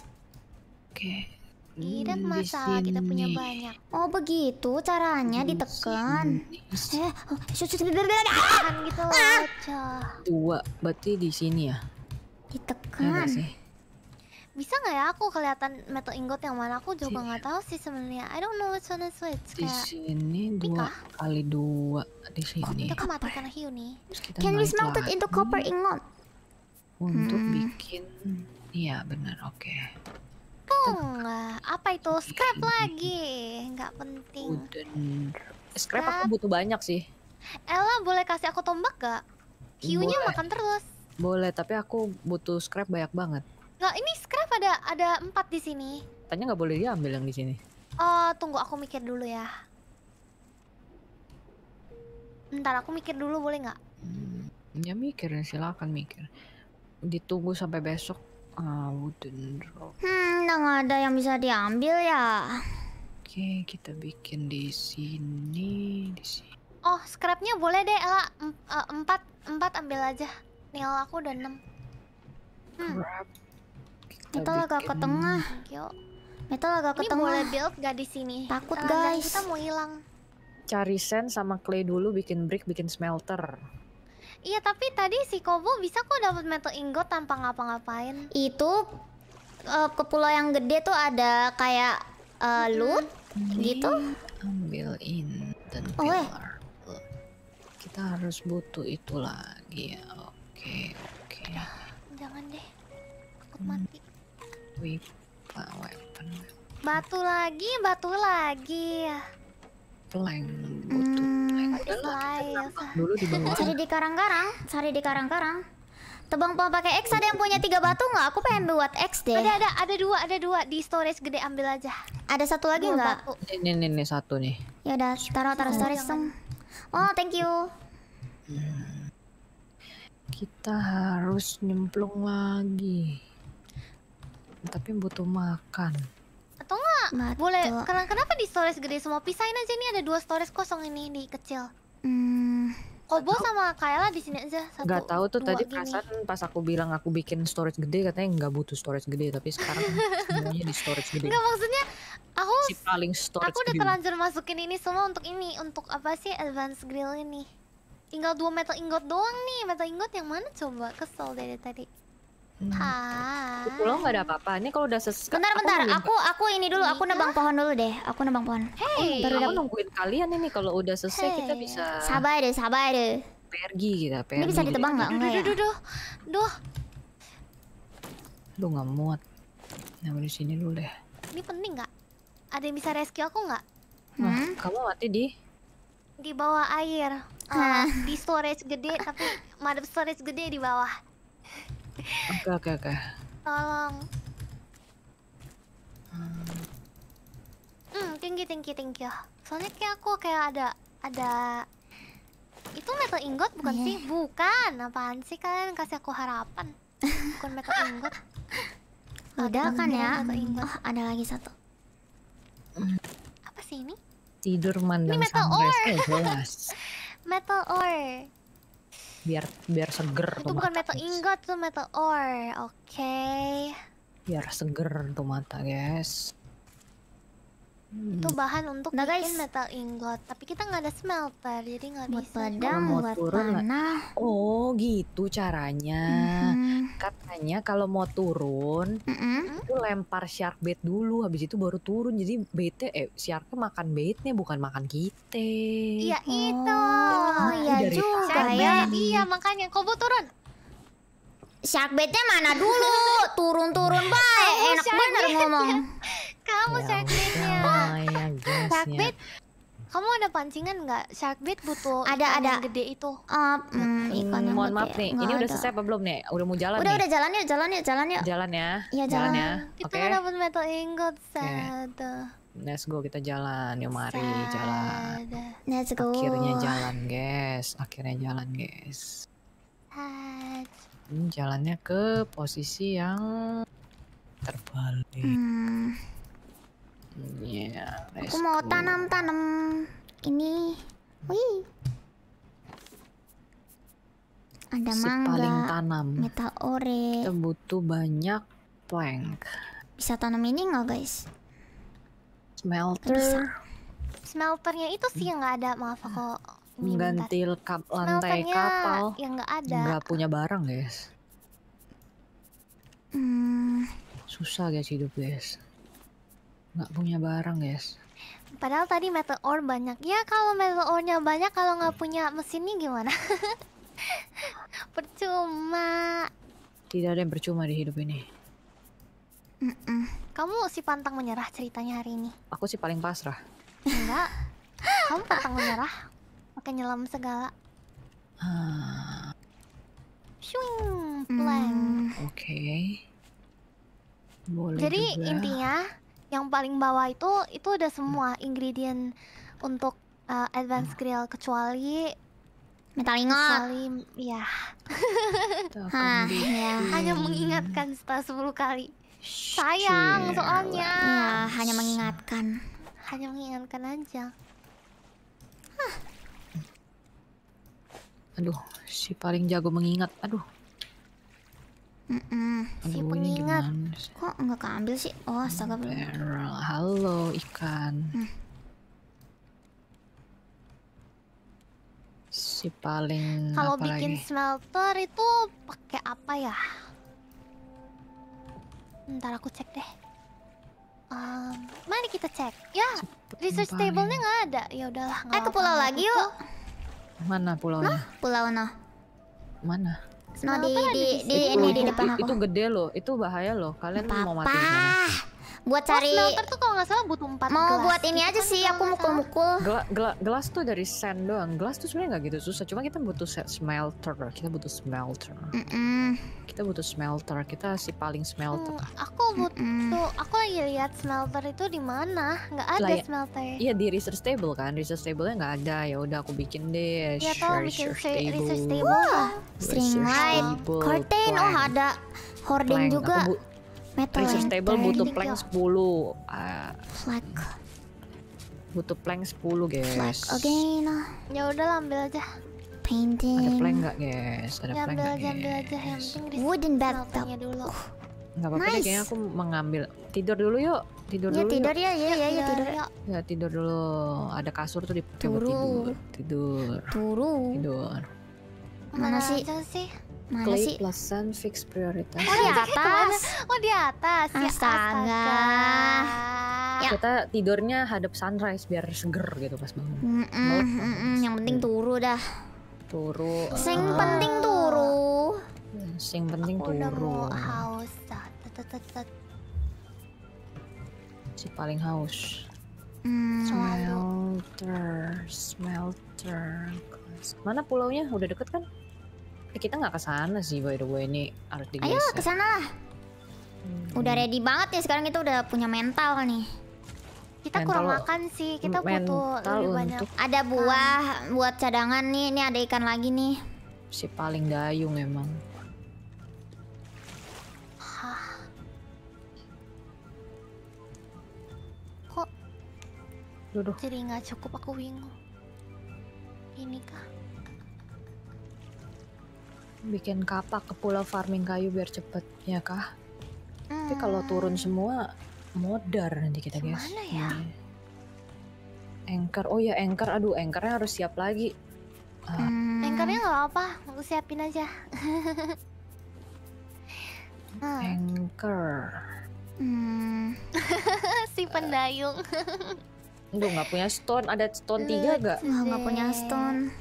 Speaker 1: Oke. Okay.
Speaker 2: Tidak hmm, masalah, kita punya banyak. Oh begitu caranya di ditekan. Eh,
Speaker 1: susu, oh, Ah!
Speaker 2: gitu aja. Ah!
Speaker 1: Dua, berarti di sini ya? Ditekan.
Speaker 2: Ya, Bisa nggak ya aku kelihatan metal ingot yang mana? Aku juga iya. nggak tahu sih sebenarnya. I don't know which one is which. Di Kayak... sini
Speaker 1: dua kali dua di sini. Kita
Speaker 2: mati karena hiu nih. Can we smelt it into copper
Speaker 1: ingot? Untuk hmm. bikin, iya benar, oke. Okay.
Speaker 2: Tung, apa itu? Scrap lagi, nggak penting. Scrap, Scrap aku butuh banyak sih. Ella boleh kasih aku tombak gak?
Speaker 1: Hiunya makan terus. Boleh, tapi aku butuh scrap banyak banget.
Speaker 2: Nggak, ini scrap ada ada empat di sini.
Speaker 1: Tanya nggak boleh dia ambil yang di sini.
Speaker 2: Oh, tunggu aku mikir dulu ya. Ntar aku mikir dulu boleh nggak?
Speaker 1: Hmm, ya mikir, silakan mikir.
Speaker 2: Ditunggu sampai besok Ah, wooden rock. Hmm, udah ada yang bisa diambil
Speaker 1: ya. Oke, kita bikin di sini, di sini.
Speaker 2: Oh, scrapnya boleh deh, Ella. uh, eh, empat, empat ambil aja. Nil aku udah enam. Hmm. Scrap.
Speaker 1: Kita, kita agak ke tengah. Yuk. Kita agak ke tengah. boleh build
Speaker 2: gak di sini? Takut, uh, guys. Kita mau hilang.
Speaker 1: Cari sand sama clay dulu, bikin brick, bikin smelter.
Speaker 2: Iya tapi tadi si Kobo bisa kok dapat metal ingot tanpa ngapa-ngapain. Itu uh, ke pulau yang gede tuh ada kayak
Speaker 1: uh, loot gitu. Ini gitu. Ambil in dan oh, eh. Kita harus butuh itu lagi ya. Oke oke. jangan deh. Aku hmm. mati. Weapon, weapon.
Speaker 2: Batu lagi, batu lagi lain, butuh celeng
Speaker 3: dulu di bawah cari
Speaker 2: di karang-karang cari di karang-karang Tebang pohon pakai X ada yang punya tiga batu nggak? Aku pengen buat X deh. Ada ada ada dua ada dua di storage gede ambil aja.
Speaker 1: Ada satu lagi nggak? Ini ini ini satu nih.
Speaker 2: Ya udah taruh taruh storage dong
Speaker 1: Oh thank you. Kita harus nyemplung lagi. Tapi butuh makan. Atau
Speaker 2: enggak? Mato. Boleh. Karena kenapa di storage gede semua? Pisahin aja nih ada dua storage kosong ini di kecil. Hmm. Kobo sama Kayla di sini aja satu. Gak tau tuh tadi perasaan
Speaker 1: pas aku bilang aku bikin storage gede katanya nggak butuh storage gede tapi sekarang semuanya di storage gede. Gak
Speaker 2: maksudnya aku si
Speaker 1: paling storage aku udah terlanjur
Speaker 2: masukin ini semua untuk ini untuk apa sih advance grill ini. Tinggal dua metal ingot doang nih. Metal ingot yang mana coba? Kesel dari tadi. Hmm.
Speaker 1: Hai. Pulang nggak ada apa-apa. Ini kalau udah selesai. Bentar, aku bentar. Aku
Speaker 2: aku ini dulu. Aku nebang
Speaker 1: iya? pohon dulu deh. Aku nebang pohon. Hei. Baru aku nungguin kalian ini kalau udah selesai hey. kita bisa. Sabar deh, sabar deh. Pergi kita. Pergi. Ini bisa ditebang nggak? Ya? Duh, duh, duh, duh, Lu nggak muat. Nah, di sini dulu deh.
Speaker 2: Ini penting nggak? Ada yang bisa rescue aku nggak? Hmm? Nah, kamu mati di? Di bawah air. Uh, di storage gede tapi madep storage gede di bawah.
Speaker 1: Oke oke oke.
Speaker 2: Tolong. Hmm, tinggi tinggi tinggi you. Soalnya kayak aku kayak ada ada itu metal ingot bukan yeah. sih? Bukan. Apaan sih kalian kasih aku harapan? Bukan metal ingot.
Speaker 1: Udah kan ya?
Speaker 2: Oh, ada lagi satu. Apa sih ini?
Speaker 1: Tidur mandang sampai
Speaker 2: metal ore
Speaker 1: biar biar seger itu tuh bukan mata
Speaker 2: metal ingot tuh metal ore oke okay.
Speaker 1: biar seger tuh mata guys itu
Speaker 2: hmm. bahan untuk nah, bikin guys. metal ingot tapi kita nggak ada smelter jadi nggak bisa pedang mau buat turun,
Speaker 1: panah oh gitu caranya mm -hmm. katanya kalau mau turun mm -hmm. itu lempar shark bait dulu habis itu baru turun jadi baitnya eh sharknya makan baitnya bukan makan kita iya
Speaker 2: itu oh, iya oh, juga ya iya makanya kobo turun Shark baitnya mana dulu? Turun-turun baik, enak bener ngomong. Kamu ya oh, iya, shark bait Kamu ada pancingan nggak? bait butuh ada ada gede itu. Uh, mm, ikan mm, mohon maaf nih, ini udah selesai
Speaker 1: apa belum nih? Udah mau jalan udah, Udah jalan
Speaker 2: ya jalan ya jalan yuk. Jalan ya. Iya jalan. Ya. Kita okay. Kan dapat metal ingot
Speaker 1: sad. Okay. Let's go kita jalan, yuk mari jalan. Let's go. Akhirnya jalan guys, akhirnya jalan guys. Sad. jalannya ke posisi yang terbalik. Hmm.
Speaker 3: Yeah, Aku mau
Speaker 1: tanam-tanam ini. Wih. Ada si mangga. paling tanam. ore. Kita butuh banyak plank. Bisa tanam ini nggak guys? Smelter. Bisa.
Speaker 2: Smelternya itu sih yang nggak ada maaf aku.
Speaker 1: Mengganti kap lantai kapal.
Speaker 2: Yang nggak ada. Nggak
Speaker 1: punya barang guys. Hmm. Susah guys hidup guys. Nggak punya barang guys.
Speaker 2: Padahal tadi metal ore banyak. Ya kalau metal ore-nya banyak kalau
Speaker 1: nggak punya mesinnya gimana? percuma. Tidak ada yang percuma di hidup ini.
Speaker 2: Mm -mm. Kamu si pantang menyerah ceritanya hari ini.
Speaker 1: Aku sih paling pasrah.
Speaker 2: Enggak. Kamu pantang menyerah. Pakai nyelam segala.
Speaker 1: Ah. Shwing, plank. Oke. Jadi juga. intinya
Speaker 2: yang paling bawah itu itu udah hmm. semua ingredient untuk uh, advance hmm. grill kecuali metal ingot kecuali ya hanya mengingatkan setelah 10 kali sayang iya, soalnya ya, hanya mengingatkan hanya mengingatkan aja huh.
Speaker 1: aduh si paling jago mengingat aduh Mm -mm. Si pengingat kok nggak keambil sih? Oh, astaga belum. Halo ikan. mm. Si paling. Kalau bikin lagi?
Speaker 2: smelter itu pakai apa ya? Ntar aku cek deh. Um, mari kita cek. Ya, si research table-nya nggak ada. Ya udahlah. Eh ke pulau lagi yuk.
Speaker 1: Mana pulaunya? Nah, pulau nah. Mana? Kenapa di, di, di, ini di depan aku. Itu gede loh, itu bahaya loh. Kalian tuh mau mati di buat cari oh, tuh kalau
Speaker 2: nggak salah butuh empat mau gelas. buat ini aja kan sih aku
Speaker 1: mukul-mukul gla, gla, gelas tuh dari sand doang gelas tuh sebenarnya nggak gitu susah cuma kita butuh smelter kita butuh smelter mm -mm. kita butuh smelter kita si paling smelter hmm, aku butuh mm -mm.
Speaker 2: aku lagi lihat smelter itu di mana nggak ada Laya, smelter iya
Speaker 1: di research table kan research table nya nggak ada ya udah aku bikin deh ya tau research table, Wah,
Speaker 2: table string light
Speaker 1: curtain oh ada horden juga Metal Resource table butuh plank 10 uh, ah. Flag Butuh plank 10 guys Flag
Speaker 2: again Ya udah ambil aja Painting Ada plank gak
Speaker 1: guys? Ada ya, plank ambil
Speaker 2: gak aja, guys? Ambil aja yang penting Wooden bathtub dulu
Speaker 1: Gak apa-apa nice. deh kayaknya aku mengambil Tidur dulu yuk Tidur ya, dulu tidur yuk. ya, ya, ya, ya, tidur ya, Ya, ya tidur dulu Ada kasur tuh dipakai buat tidur Tidur Tidur Tidur
Speaker 2: Mana, Mana sih? sih? Mana Klik sih?
Speaker 1: plus sun fix prioritas. Oh, di atas.
Speaker 2: Oh, di atas. Ya, ya? astaga. Ya.
Speaker 1: Kita tidurnya hadap sunrise biar seger gitu pas
Speaker 2: bangun. Mm -mm, mm -mm. Yang penting iya. turu
Speaker 1: dah. Turu. Sing uh, penting turu. Sing penting Aku turu. Udah mau haus. Si paling haus. Mm, smelter, smelter. Mana pulaunya? Udah deket kan? Eh, kita nggak kesana sih by the way ini harus digeser. Ayo kesana
Speaker 2: lah. Hmm. Udah ready banget ya sekarang kita udah punya mental nih. Kita mental, kurang makan sih, kita butuh lebih banyak. Ada buah buat cadangan nih, ini ada ikan lagi nih.
Speaker 1: Si paling dayung emang. Kok jadi nggak cukup aku bingung. Ini kah? bikin kapak ke pulau farming kayu biar cepet ya kah? Hmm. Tapi kalau turun semua modar nanti kita Gimana guys. Mana ya? Hmm. Anchor, oh ya anchor, aduh anchornya harus siap lagi. Uh. Hmm. Anchornya nggak apa, aku siapin aja. Ah. hmm.
Speaker 2: Hmm. si pendayung.
Speaker 1: Aduh nggak punya stone, ada stone tiga gak? Nggak punya stone.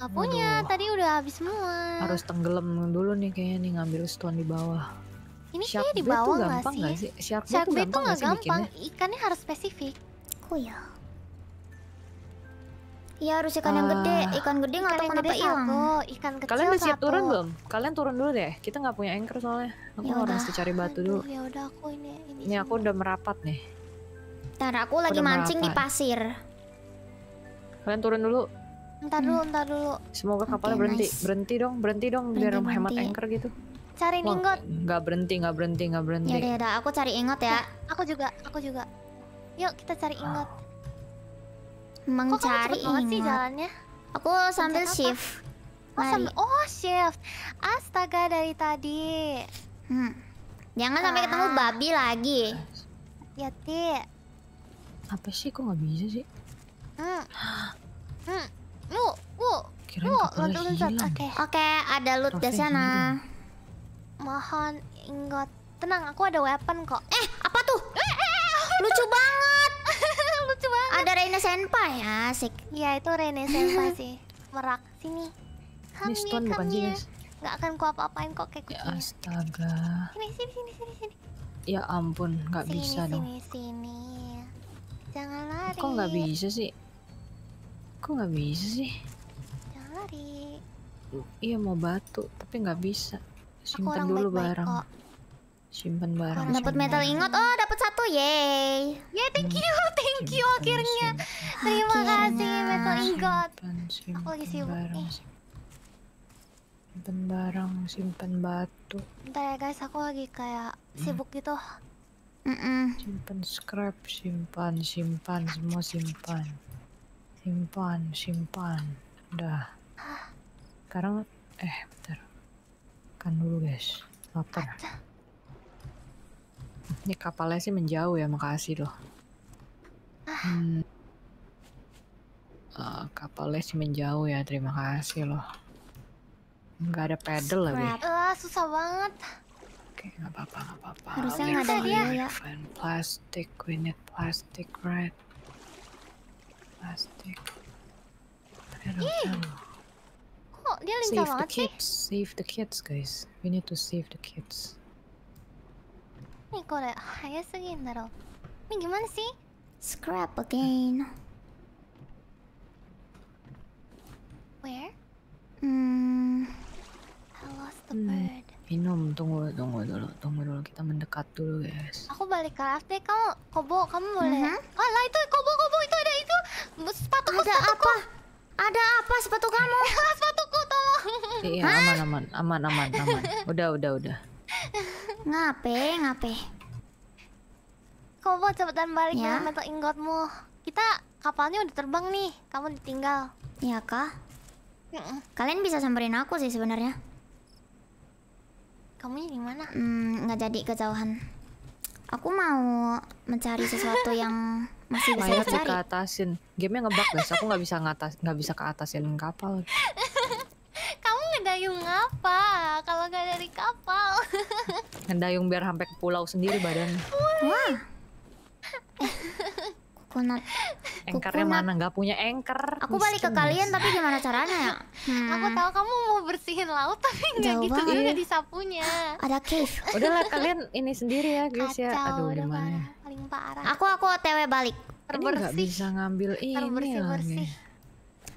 Speaker 2: Gak punya, Aduh. tadi udah habis semua. Harus
Speaker 1: tenggelam dulu nih kayaknya nih ngambil stone di bawah. Ini kayaknya di bawah nggak sih? Gak sih? Shark, Shark tuh gampang, gak gampang. gampang.
Speaker 2: Ikannya harus spesifik. Oh ya.
Speaker 1: Iya harus ikan uh, yang gede, ah. ikan gede nggak tahu kenapa hilang.
Speaker 2: Ikan kecil Kalian udah siap satu. turun belum?
Speaker 1: Kalian turun dulu deh. Kita nggak punya anchor soalnya. Aku yaudah. harus cari batu dulu.
Speaker 2: Ya udah aku ini
Speaker 1: ini. Ini aku udah merapat nih.
Speaker 2: Ntar aku lagi mancing merapat. di pasir. Kalian turun dulu. Ntar dulu, ntar
Speaker 1: dulu. Semoga kapalnya okay, berhenti, nice. berhenti dong, berhenti dong biar berhenti. hemat anchor gitu.
Speaker 2: Cari ingot.
Speaker 1: Nggak berhenti, nggak berhenti, nggak berhenti. ya
Speaker 2: udah aku cari ingot ya. ya. Aku juga, aku juga. Yuk kita cari ah. ingot. Mencari Kok ingot. sih jalannya? Aku sambil Mencet shift. Apa? Oh, sambil, oh shift. Astaga dari tadi. Hmm. Jangan ah. sampai ketemu ah. babi lagi. yati Ti. Apa sih? Kok nggak bisa sih? Hmm. hmm. Wu, wu, wu, loot loot loot. Oke, okay. oke, okay, ada loot di sana. Mohon ingat Tenang, aku ada weapon kok. Eh, apa tuh? Lucu banget. Lucu banget. Ada Reina Senpai, asik. Iya, itu Reina Senpai sih. Merak sini. Kami, Ini stone bukan jenis. Ya? Gak akan ku apa-apain kok kayak ya kucing. Ya astaga. Sini, sini, sini, sini,
Speaker 1: sini. Ya ampun, gak sini, bisa sini, dong. Sini,
Speaker 2: sini, sini. Jangan lari. Kok gak bisa
Speaker 1: sih? kok nggak bisa sih
Speaker 2: cari
Speaker 1: iya mau batu tapi nggak bisa simpan dulu baik -baik barang kok. simpan barang dapat metal ingot
Speaker 2: oh dapat satu yay yay thank you thank you simpen, akhirnya simpen. terima kasih metal
Speaker 1: ingot simpen, simpen aku lagi sibuk barang, eh. simpan barang simpan batu bentar
Speaker 2: ya guys aku lagi kayak hmm. sibuk gitu
Speaker 1: Mm -mm. simpan scrap simpan simpan semua simpan simpan simpan udah sekarang eh bentar kan dulu guys lapar ini kapalnya sih menjauh ya makasih loh hmm. uh, kapalnya sih menjauh ya terima kasih loh nggak ada pedal lagi
Speaker 2: uh, susah banget oke okay, nggak apa-apa nggak apa-apa harusnya
Speaker 1: nggak ada dia ya plastic we need plastic right plastic. I don't hey. Eh! know. Oh, save the kids, save the kids, guys. We need to save the kids.
Speaker 2: Hey, you wanna see? Scrap again. Where? Hmm. I lost the hmm. bird.
Speaker 1: Minum, tunggu, tunggu dulu, tunggu dulu. Kita mendekat dulu, guys.
Speaker 2: Aku balik ke rafting kamu. Kobo, kamu boleh. Mm -hmm. Alah, itu kobo, kobo, itu ada, itu sepatu ada sepatuku. apa ada apa sepatu kamu sepatuku tolong iya Hah? aman
Speaker 1: aman aman aman aman udah udah udah
Speaker 2: ngape ngape kamu cepetan balik ya? metal ingotmu kita kapalnya udah terbang nih kamu ditinggal ya kah kalian bisa samperin aku sih sebenarnya kamu di mana hmm nggak jadi kejauhan aku mau mencari sesuatu yang
Speaker 1: masih bisa Mainnya ke atasin. Gamenya ngebak guys, aku nggak bisa ngatas nggak bisa ke atasin kapal.
Speaker 2: Kamu ngedayung apa? Kalau nggak dari kapal.
Speaker 1: ngedayung biar sampai ke pulau sendiri badan. Wah. kukunat Engkernya mana? Nggak punya engker. Aku balik ke kalian tapi
Speaker 2: gimana caranya ya? Hmm. Aku tahu kamu mau bersihin laut tapi nggak gitu banget. juga disapunya. Ada
Speaker 1: cave. Udahlah kalian ini sendiri ya guys ya. Aduh gimana. Ya? paling parah. Aku aku OTW balik. Terbersih. Ini bisa ngambil ini Terbersih bersih.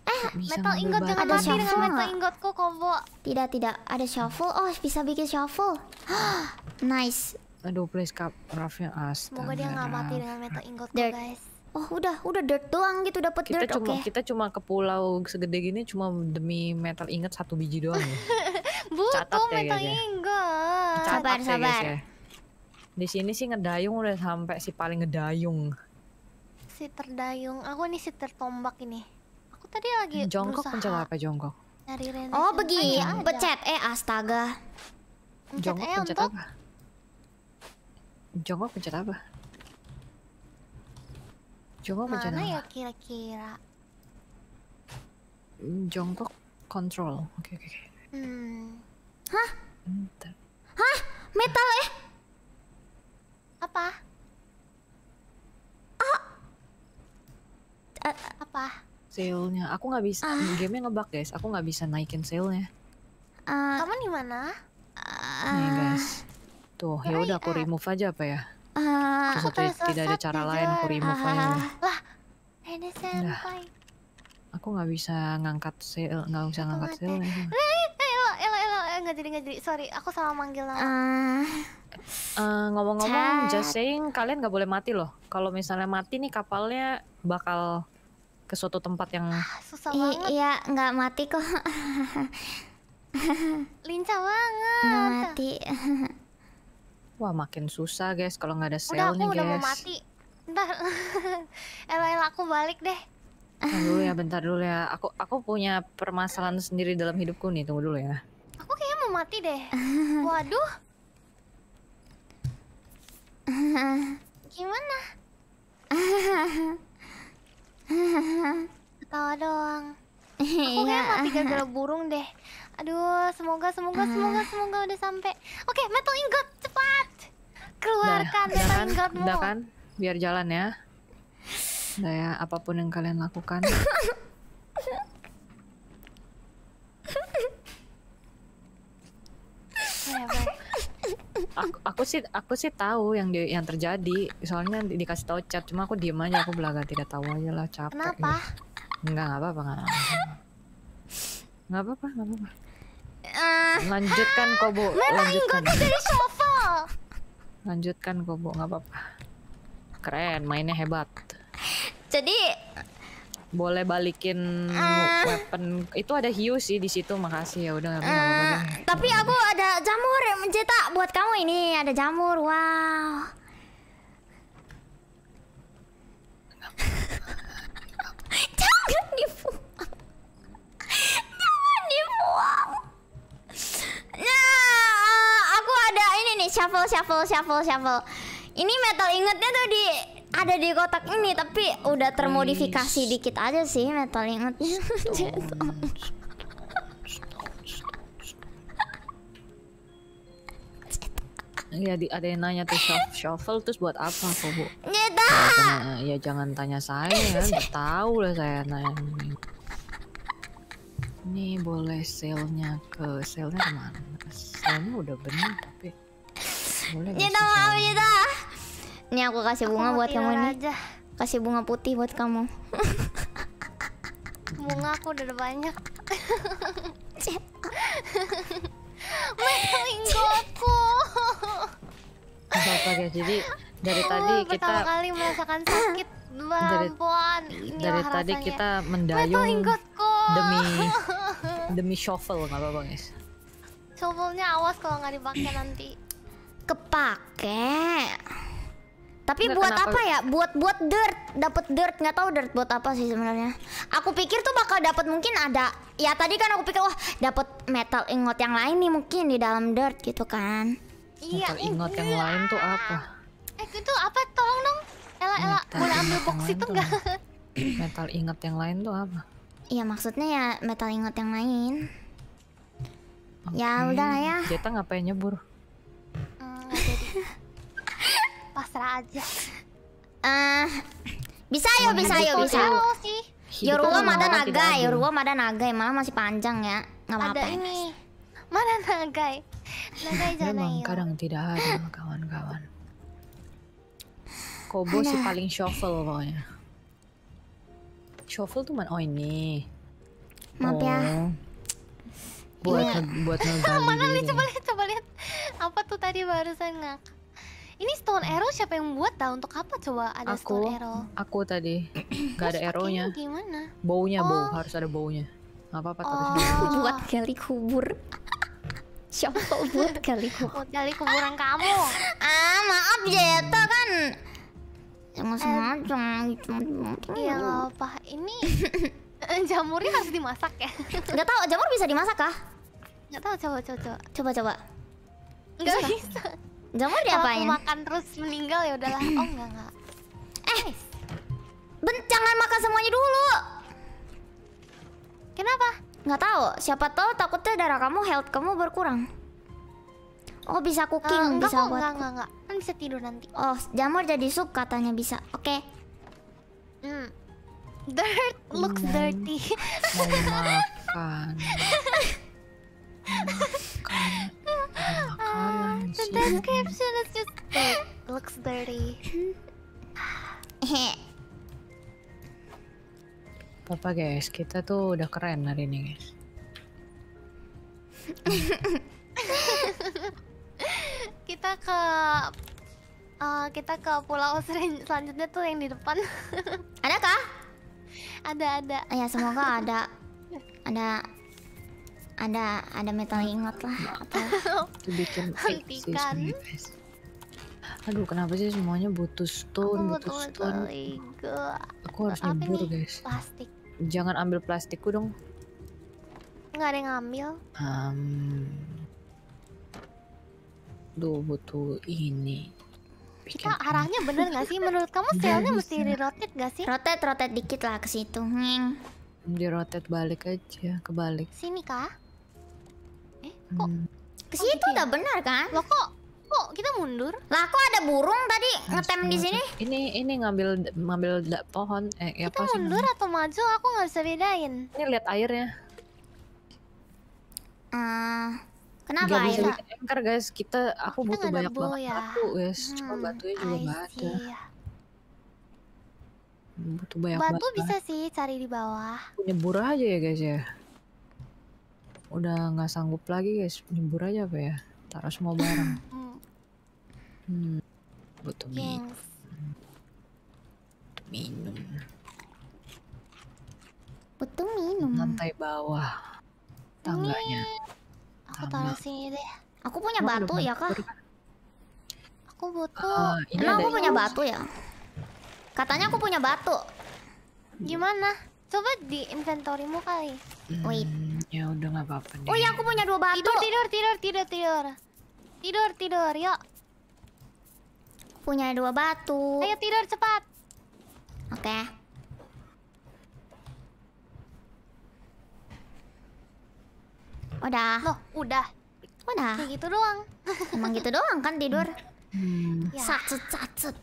Speaker 1: Eh, eh metal ingot jangan ada mati dengan metal
Speaker 2: ingotku combo. Tidak, tidak. Ada shuffle. Oh, bisa bikin shuffle.
Speaker 1: nice. Aduh, please cup Rafnya as.
Speaker 2: Semoga dia nggak mati dengan metal ingot guys.
Speaker 1: Oh, udah, udah dirt doang gitu dapat dirt. Cuma, okay. Kita cuma ke pulau segede gini cuma demi metal ingot satu biji doang. Ya.
Speaker 2: Butuh Catat ya, metal ya, ingot. sabar, ya, sabar. Guys, ya.
Speaker 1: Di sini sih ngedayung udah sampai si paling ngedayung.
Speaker 2: Si terdayung. Aku nih si tertombak ini. Aku tadi lagi jongkok pencet apa jongkok? Nyari oh begini, pencet eh astaga.
Speaker 1: Pencet jongkok e pencet untuk... apa? Jongkok pencet apa? Jongkok Mana pencet apa? Mana ya
Speaker 2: kira-kira?
Speaker 1: Jongkok control. Oke okay, oke okay, oke.
Speaker 2: Okay. Hmm. Hah? Bentar. Hah?
Speaker 1: Metal eh? Apa? Ah. Eh, apa? sale Aku nggak bisa. Uh. Game-nya ngebug, guys. Aku nggak bisa naikin sale-nya. Uh, Kamu di mana? Uh, Nih, ah. guys. Tuh, ya udah aku eh. remove aja apa ya? Uh, aku tidak, ada cara lain aku remove uh, aja. Lah,
Speaker 2: eh, ini senpai.
Speaker 1: Aku nggak bisa ngangkat sale, nggak usah ngangkat sale
Speaker 2: elo eh, elo eh, eh, nggak jadi nggak jadi sorry aku salah manggil nama uh,
Speaker 1: uh, ngomong-ngomong just saying kalian nggak boleh mati loh kalau misalnya mati nih kapalnya bakal ke suatu tempat yang ah,
Speaker 2: susah banget iya nggak mati
Speaker 1: kok lincah banget nggak mati wah makin susah guys kalau nggak ada nih guys udah aku udah mau mati
Speaker 2: Ntar, elo elo aku balik deh
Speaker 1: Bentar dulu ya, bentar dulu ya. Aku aku punya permasalahan sendiri dalam hidupku nih. Tunggu dulu ya.
Speaker 2: Aku kayaknya mau mati deh. Waduh. Gimana? Ketawa doang. Aku kayak iya. mati gara-gara burung deh. Aduh, semoga semoga ah. semoga semoga udah sampai. Oke, okay, metal ingot cepat.
Speaker 1: Keluarkan udah, metal kan? ingotmu. kan? Biar jalan ya ya apapun yang kalian lakukan. aku, aku sih aku sih tahu yang di, yang terjadi soalnya di, dikasih tahu chat cuma aku diem aja aku belaga tidak tahu aja lah capek kenapa ya. Gitu. enggak enggak apa-apa enggak apa-apa enggak apa-apa uh, lanjutkan kobo lanjutkan dari sofa lanjutkan kobo enggak apa-apa keren mainnya hebat jadi boleh balikin uh, weapon itu ada hiu sih di situ makasih ya udah uh,
Speaker 2: tapi aku ada jamur yang mencetak buat kamu ini ada jamur wow jangan dibuang jangan
Speaker 3: dibuang
Speaker 2: nah aku ada ini nih shuffle shuffle shuffle shuffle ini metal ingetnya tuh di ada di kotak ini tapi udah termodifikasi Eish. dikit aja sih metal ingatnya.
Speaker 1: Iya, ada yang nanya tuh shovel, terus buat apa kok, Bu? Nyata. Ya, jangan tanya saya, ya. nggak tahu lah saya nanya. Ini boleh selnya ke selnya kemana? Selnya udah benar tapi boleh. Nyata maaf
Speaker 2: Nyeta ini aku kasih bunga aku buat kamu nih. Aja. Kasih bunga putih buat kamu. bunga aku udah banyak. Mereka aku.
Speaker 1: apa ya? guys, jadi dari tadi kita pertama kali
Speaker 2: merasakan sakit dari, dari tadi kita mendayung demi
Speaker 1: demi shovel nggak apa-apa guys
Speaker 2: shovelnya awas kalau nggak dipakai nanti
Speaker 1: kepake tapi Nggak, buat kenapa? apa ya? Buat buat dirt,
Speaker 2: dapat dirt nggak tahu dirt buat apa sih sebenarnya. Aku pikir tuh bakal dapat mungkin ada ya tadi kan aku pikir wah dapat metal ingot yang lain nih mungkin di dalam dirt gitu kan.
Speaker 1: Iya. Metal ingot yang iya. lain tuh apa?
Speaker 2: Eh itu apa? Tolong dong. Ela ela boleh ambil box itu enggak? metal ingot yang lain tuh apa? Iya maksudnya ya metal ingot
Speaker 1: yang lain. Okay. Ya udah lah ya. kita ngapain nyebur? Mm,
Speaker 2: pasrah aja. Eh, uh,
Speaker 1: bisa yo, ya, bisa yo, ya, gitu bisa.
Speaker 2: Yoruba Mada ya, Yoruba Mada naga, malah masih panjang ya. Nggak apa-apa. Ada ini. Mana naga? naga jangan. Memang kadang
Speaker 1: tidak ada kawan-kawan. Kobo sih paling shuffle pokoknya. Shuffle tuh mana? Oh ini. Maaf ya. Oh. Buat, iya. buat ngegali. Mana lihat coba lihat
Speaker 2: coba lihat. Apa tuh tadi barusan ngak? Ini stone arrow siapa yang buat dah? Untuk apa coba ada aku, stone arrow?
Speaker 1: Aku tadi. Gak ada arrownya. Gimana? Baunya oh. bau, harus ada baunya. apa-apa oh. buat kali kubur. siapa buat kali kubur? Buat
Speaker 2: kuburan kamu. Ah maaf ya itu kan. Jangan eh. sengaja gitu. Iya apa ini jamurnya harus dimasak ya? Gak tau jamur bisa dimasak kah? Gak tau coba coba coba coba coba. Gak bisa. Jamu diapain? Kalau makan terus meninggal ya udahlah. Oh enggak enggak. Eh, ben jangan makan semuanya dulu. Kenapa? Nggak tahu. Siapa tahu takutnya darah kamu health kamu berkurang. Oh bisa cooking, uh, enggak, bisa kok, buat. Enggak enggak enggak. Kan bisa tidur nanti. Oh, jamur jadi sup katanya bisa. Oke. Okay. Hmm. Dirt looks iya, dirty. Iya. the description is just it looks dirty.
Speaker 1: apa guys, kita tuh udah keren hari ini guys.
Speaker 2: kita ke uh, kita ke pulau seren selanjutnya tuh yang di depan. Adakah? Ada ada. Oh ya semoga ada ada
Speaker 1: ada ada metal ingot lah iya. atau
Speaker 3: itu bikin hentikan
Speaker 1: aduh kenapa sih semuanya butuh stone aku butuh, butuh stone
Speaker 2: liga.
Speaker 1: aku harus apa nyebur nih? guys plastik jangan ambil plastikku dong
Speaker 2: nggak ada yang ngambil
Speaker 1: um, duh butuh ini Bikin kita arahnya bener gak sih? Menurut kamu stylenya mesti di
Speaker 2: rotate gak sih? Rotate, rotate dikit lah ke situ. Di rotate balik aja, kebalik. Sini kah? Kok? Ke situ oh, udah benar kan? Lah kok kok kita mundur?
Speaker 1: Lah kok ada burung tadi ngetem di sini? Ini ini ngambil ngambil pohon eh ya Kita mundur atau maju aku nggak bisa bedain. Ini lihat airnya. Ah. Uh, kenapa gak bisa guys, kita aku kita butuh banyak banget ya. batu guys. Hmm, Cuma batunya juga nggak ada. Butuh banyak batu. Batu
Speaker 2: bisa sih cari di bawah.
Speaker 1: Nyebur aja ya guys ya udah nggak sanggup lagi guys nyembur aja apa ya taruh semua barang hmm. hmm. butuh minum minum butuh minum lantai bawah
Speaker 2: tangganya iya. aku taruh sini deh aku punya Mau batu ya kak aku butuh uh, emang aku punya batu ya katanya aku punya batu gimana coba di inventorimu kali wait hmm.
Speaker 1: Ya udah nggak apa-apa
Speaker 2: Oh ya aku punya dua batu. Tidur tidur tidur tidur tidur. Tidur tidur yuk. Punya dua batu. Ayo tidur cepat. Oke. Okay. Udah. Loh, udah. Udah. Kayak gitu doang. Emang gitu doang kan tidur.
Speaker 1: Hmm. Ya.
Speaker 2: Sat, sat, sat.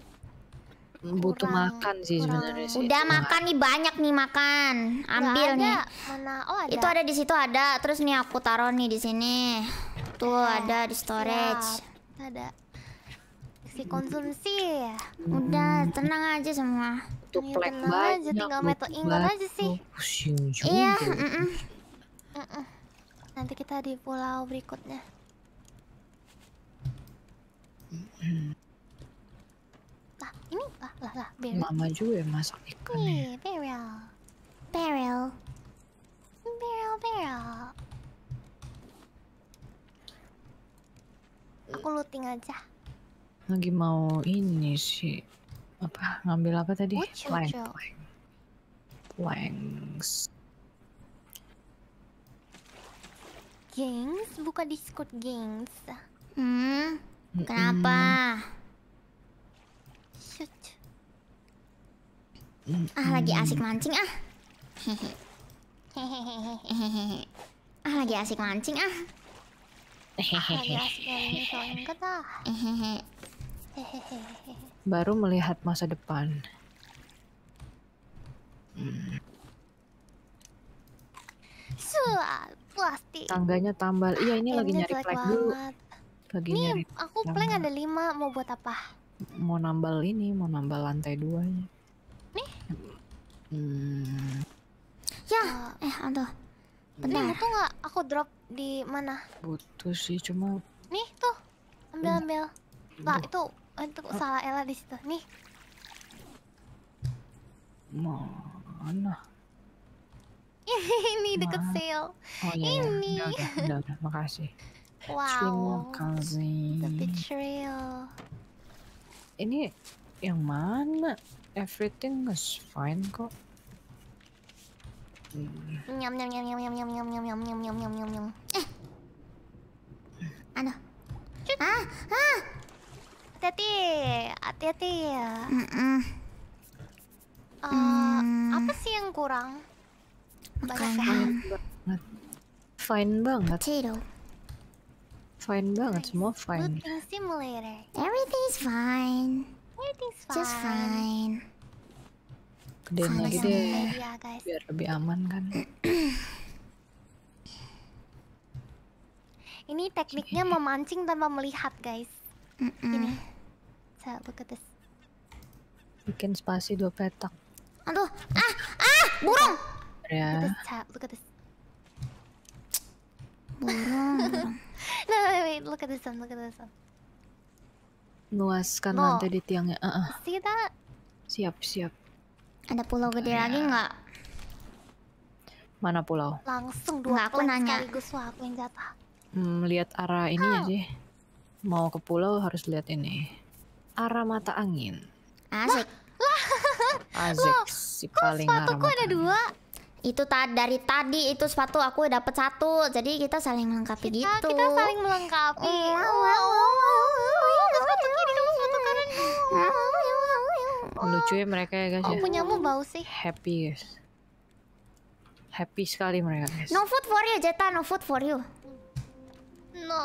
Speaker 2: Hmm, butuh kurang,
Speaker 1: makan sih sebenarnya
Speaker 2: sih. Udah makan nih banyak nih makan. Ambil ada. nih. Mana? Oh, ada. Itu ada di situ ada. Terus nih aku taruh nih di sini. Tuh eh, ada di storage. Siap. Ada. Si konsumsi. Hmm. Udah, tenang aja semua. Tuh ya, tenang banyak, aja tinggal meto ingat aja sih. Iya, mm -mm. Mm -mm. Nanti kita di pulau berikutnya.
Speaker 1: Mm -mm
Speaker 2: ini lah lah lah barrel. Mama
Speaker 1: juga yang masak
Speaker 2: ikan nih. Ya. Barrel, barrel, barrel, barrel.
Speaker 1: Aku looting aja. Lagi mau ini sih apa ngambil apa tadi? plank, planks.
Speaker 2: Gengs, buka Discord gengs. Hmm, kenapa? Mm Ah, ah. ah lagi asik mancing ah.
Speaker 1: Ah lagi asik mancing ah. Baru melihat masa depan. Hmm. Tangganya tambal. Iya ini, ah, lagi nyari plank dulu. Nih, aku plank ada lima
Speaker 2: mau buat apa?
Speaker 1: mau nambal ini, mau nambal lantai dua duanya. Nih. Hmm.
Speaker 2: Ya, eh aduh. Eh, Bentar. Nih, itu nggak aku drop di mana?
Speaker 1: Butuh sih, cuma.
Speaker 2: Nih tuh, ambil ambil. Lah itu itu uh. salah Ella di situ. Nih. Mana? ini deket sale.
Speaker 1: Oh, iya, iya. ini. Ya. Udah, udah, udah, udah, makasih. Wow. Terima kasih. The betrayal ini yang mana? Everything is fine kok. Nyam
Speaker 2: nyam nyam nyam nyam nyam nyam nyam nyam nyam nyam nyam nyam Eh. Ano? Ah, ah. Hati-hati, hati-hati ya. Mm
Speaker 1: Uh, mm. apa
Speaker 2: sih yang kurang?
Speaker 1: Banyak banget. Fine banget. Potato. Fine banget, semua fine.
Speaker 2: Looting simulator. Everything's fine. Everything's fine. Just fine.
Speaker 1: Gedein lagi deh. Iya, guys. Biar lebih aman kan.
Speaker 2: Ini tekniknya memancing tanpa melihat, guys.
Speaker 1: Mm -mm. Ini. So, look at this. Bikin spasi dua petak.
Speaker 2: Aduh, ah,
Speaker 1: ah, burung. Ya. Look
Speaker 2: at this, look at this. Burung. no, wait, wait, look at this one, look at this one.
Speaker 1: Luaskan lantai di tiangnya. Uh -uh. See that? Siap, siap. Ada pulau gede lagi nggak? Mana pulau?
Speaker 2: Langsung dua aku nanya.
Speaker 1: sekaligus wah aku yang jatah. Hmm, lihat arah ini ya ah. sih. Mau ke pulau harus lihat ini. Arah mata angin. Asik. Lah, lah. Asik, si paling arah mata ada angin. dua?
Speaker 2: itu ta dari tadi itu sepatu aku dapat satu jadi kita saling melengkapi kita, gitu kita saling melengkapi
Speaker 1: lucu ya mereka ya guys oh, ya punyamu bau sih happy guys happy sekali mereka guys
Speaker 2: no food for you Jeta no food for you no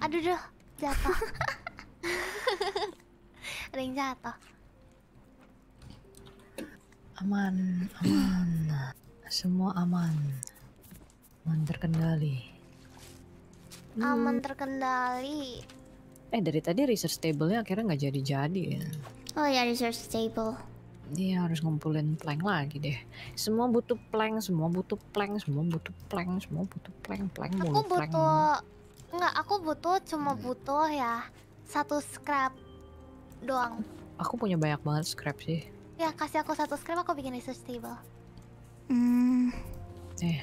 Speaker 2: aduh deh jatuh
Speaker 1: ada yang jatuh aman aman semua aman aman terkendali hmm.
Speaker 2: aman terkendali
Speaker 1: eh dari tadi research table-nya akhirnya nggak jadi-jadi ya oh ya research table dia harus ngumpulin plank lagi deh semua butuh plank semua butuh plank semua butuh plank semua butuh plank plank aku butuh plank.
Speaker 2: aku butuh cuma hmm. butuh ya satu scrap doang
Speaker 1: aku punya banyak banget scrap sih
Speaker 2: ya kasih aku satu scrap aku bikin research table
Speaker 1: Hmm. Eh,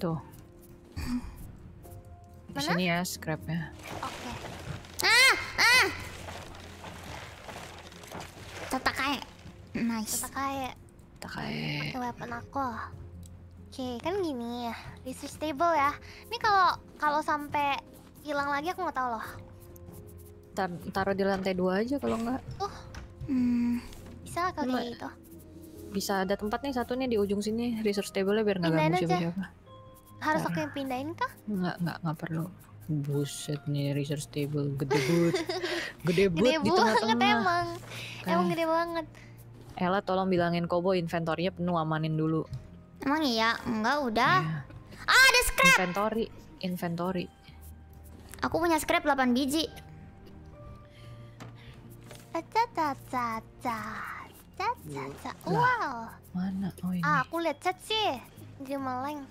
Speaker 1: tuh. Di sini ya scrapnya. Oke.
Speaker 2: Okay. Ah, ah. Tatakae. Nice. Tatakae. Tatakae. Pakai weapon aku. Oke, okay, kan gini ya. Research table ya. Ini kalau kalau sampai hilang lagi aku nggak tahu loh.
Speaker 1: Tar taruh di lantai dua aja kalau nggak. tuh.
Speaker 2: Hmm. Bisa
Speaker 1: kali gitu bisa ada tempat nih satu nih di ujung sini resource table-nya biar nggak ganggu siapa-siapa. Harus nah. aku yang pindahin kah? Nggak, nggak, nggak perlu. Buset nih resource table gede banget. gede banget gede di tengah-tengah. Emang. Kayak. emang gede banget. Ella tolong bilangin Kobo inventory-nya penuh amanin dulu. Emang iya? Enggak udah. Yeah. Ah, ada scrap. Inventory, inventory. Aku punya scrap 8 biji.
Speaker 2: ta.
Speaker 3: Caca, iya. Wow.
Speaker 2: Mana? Oh ini. Ah, aku lihat caca. Dia meleng.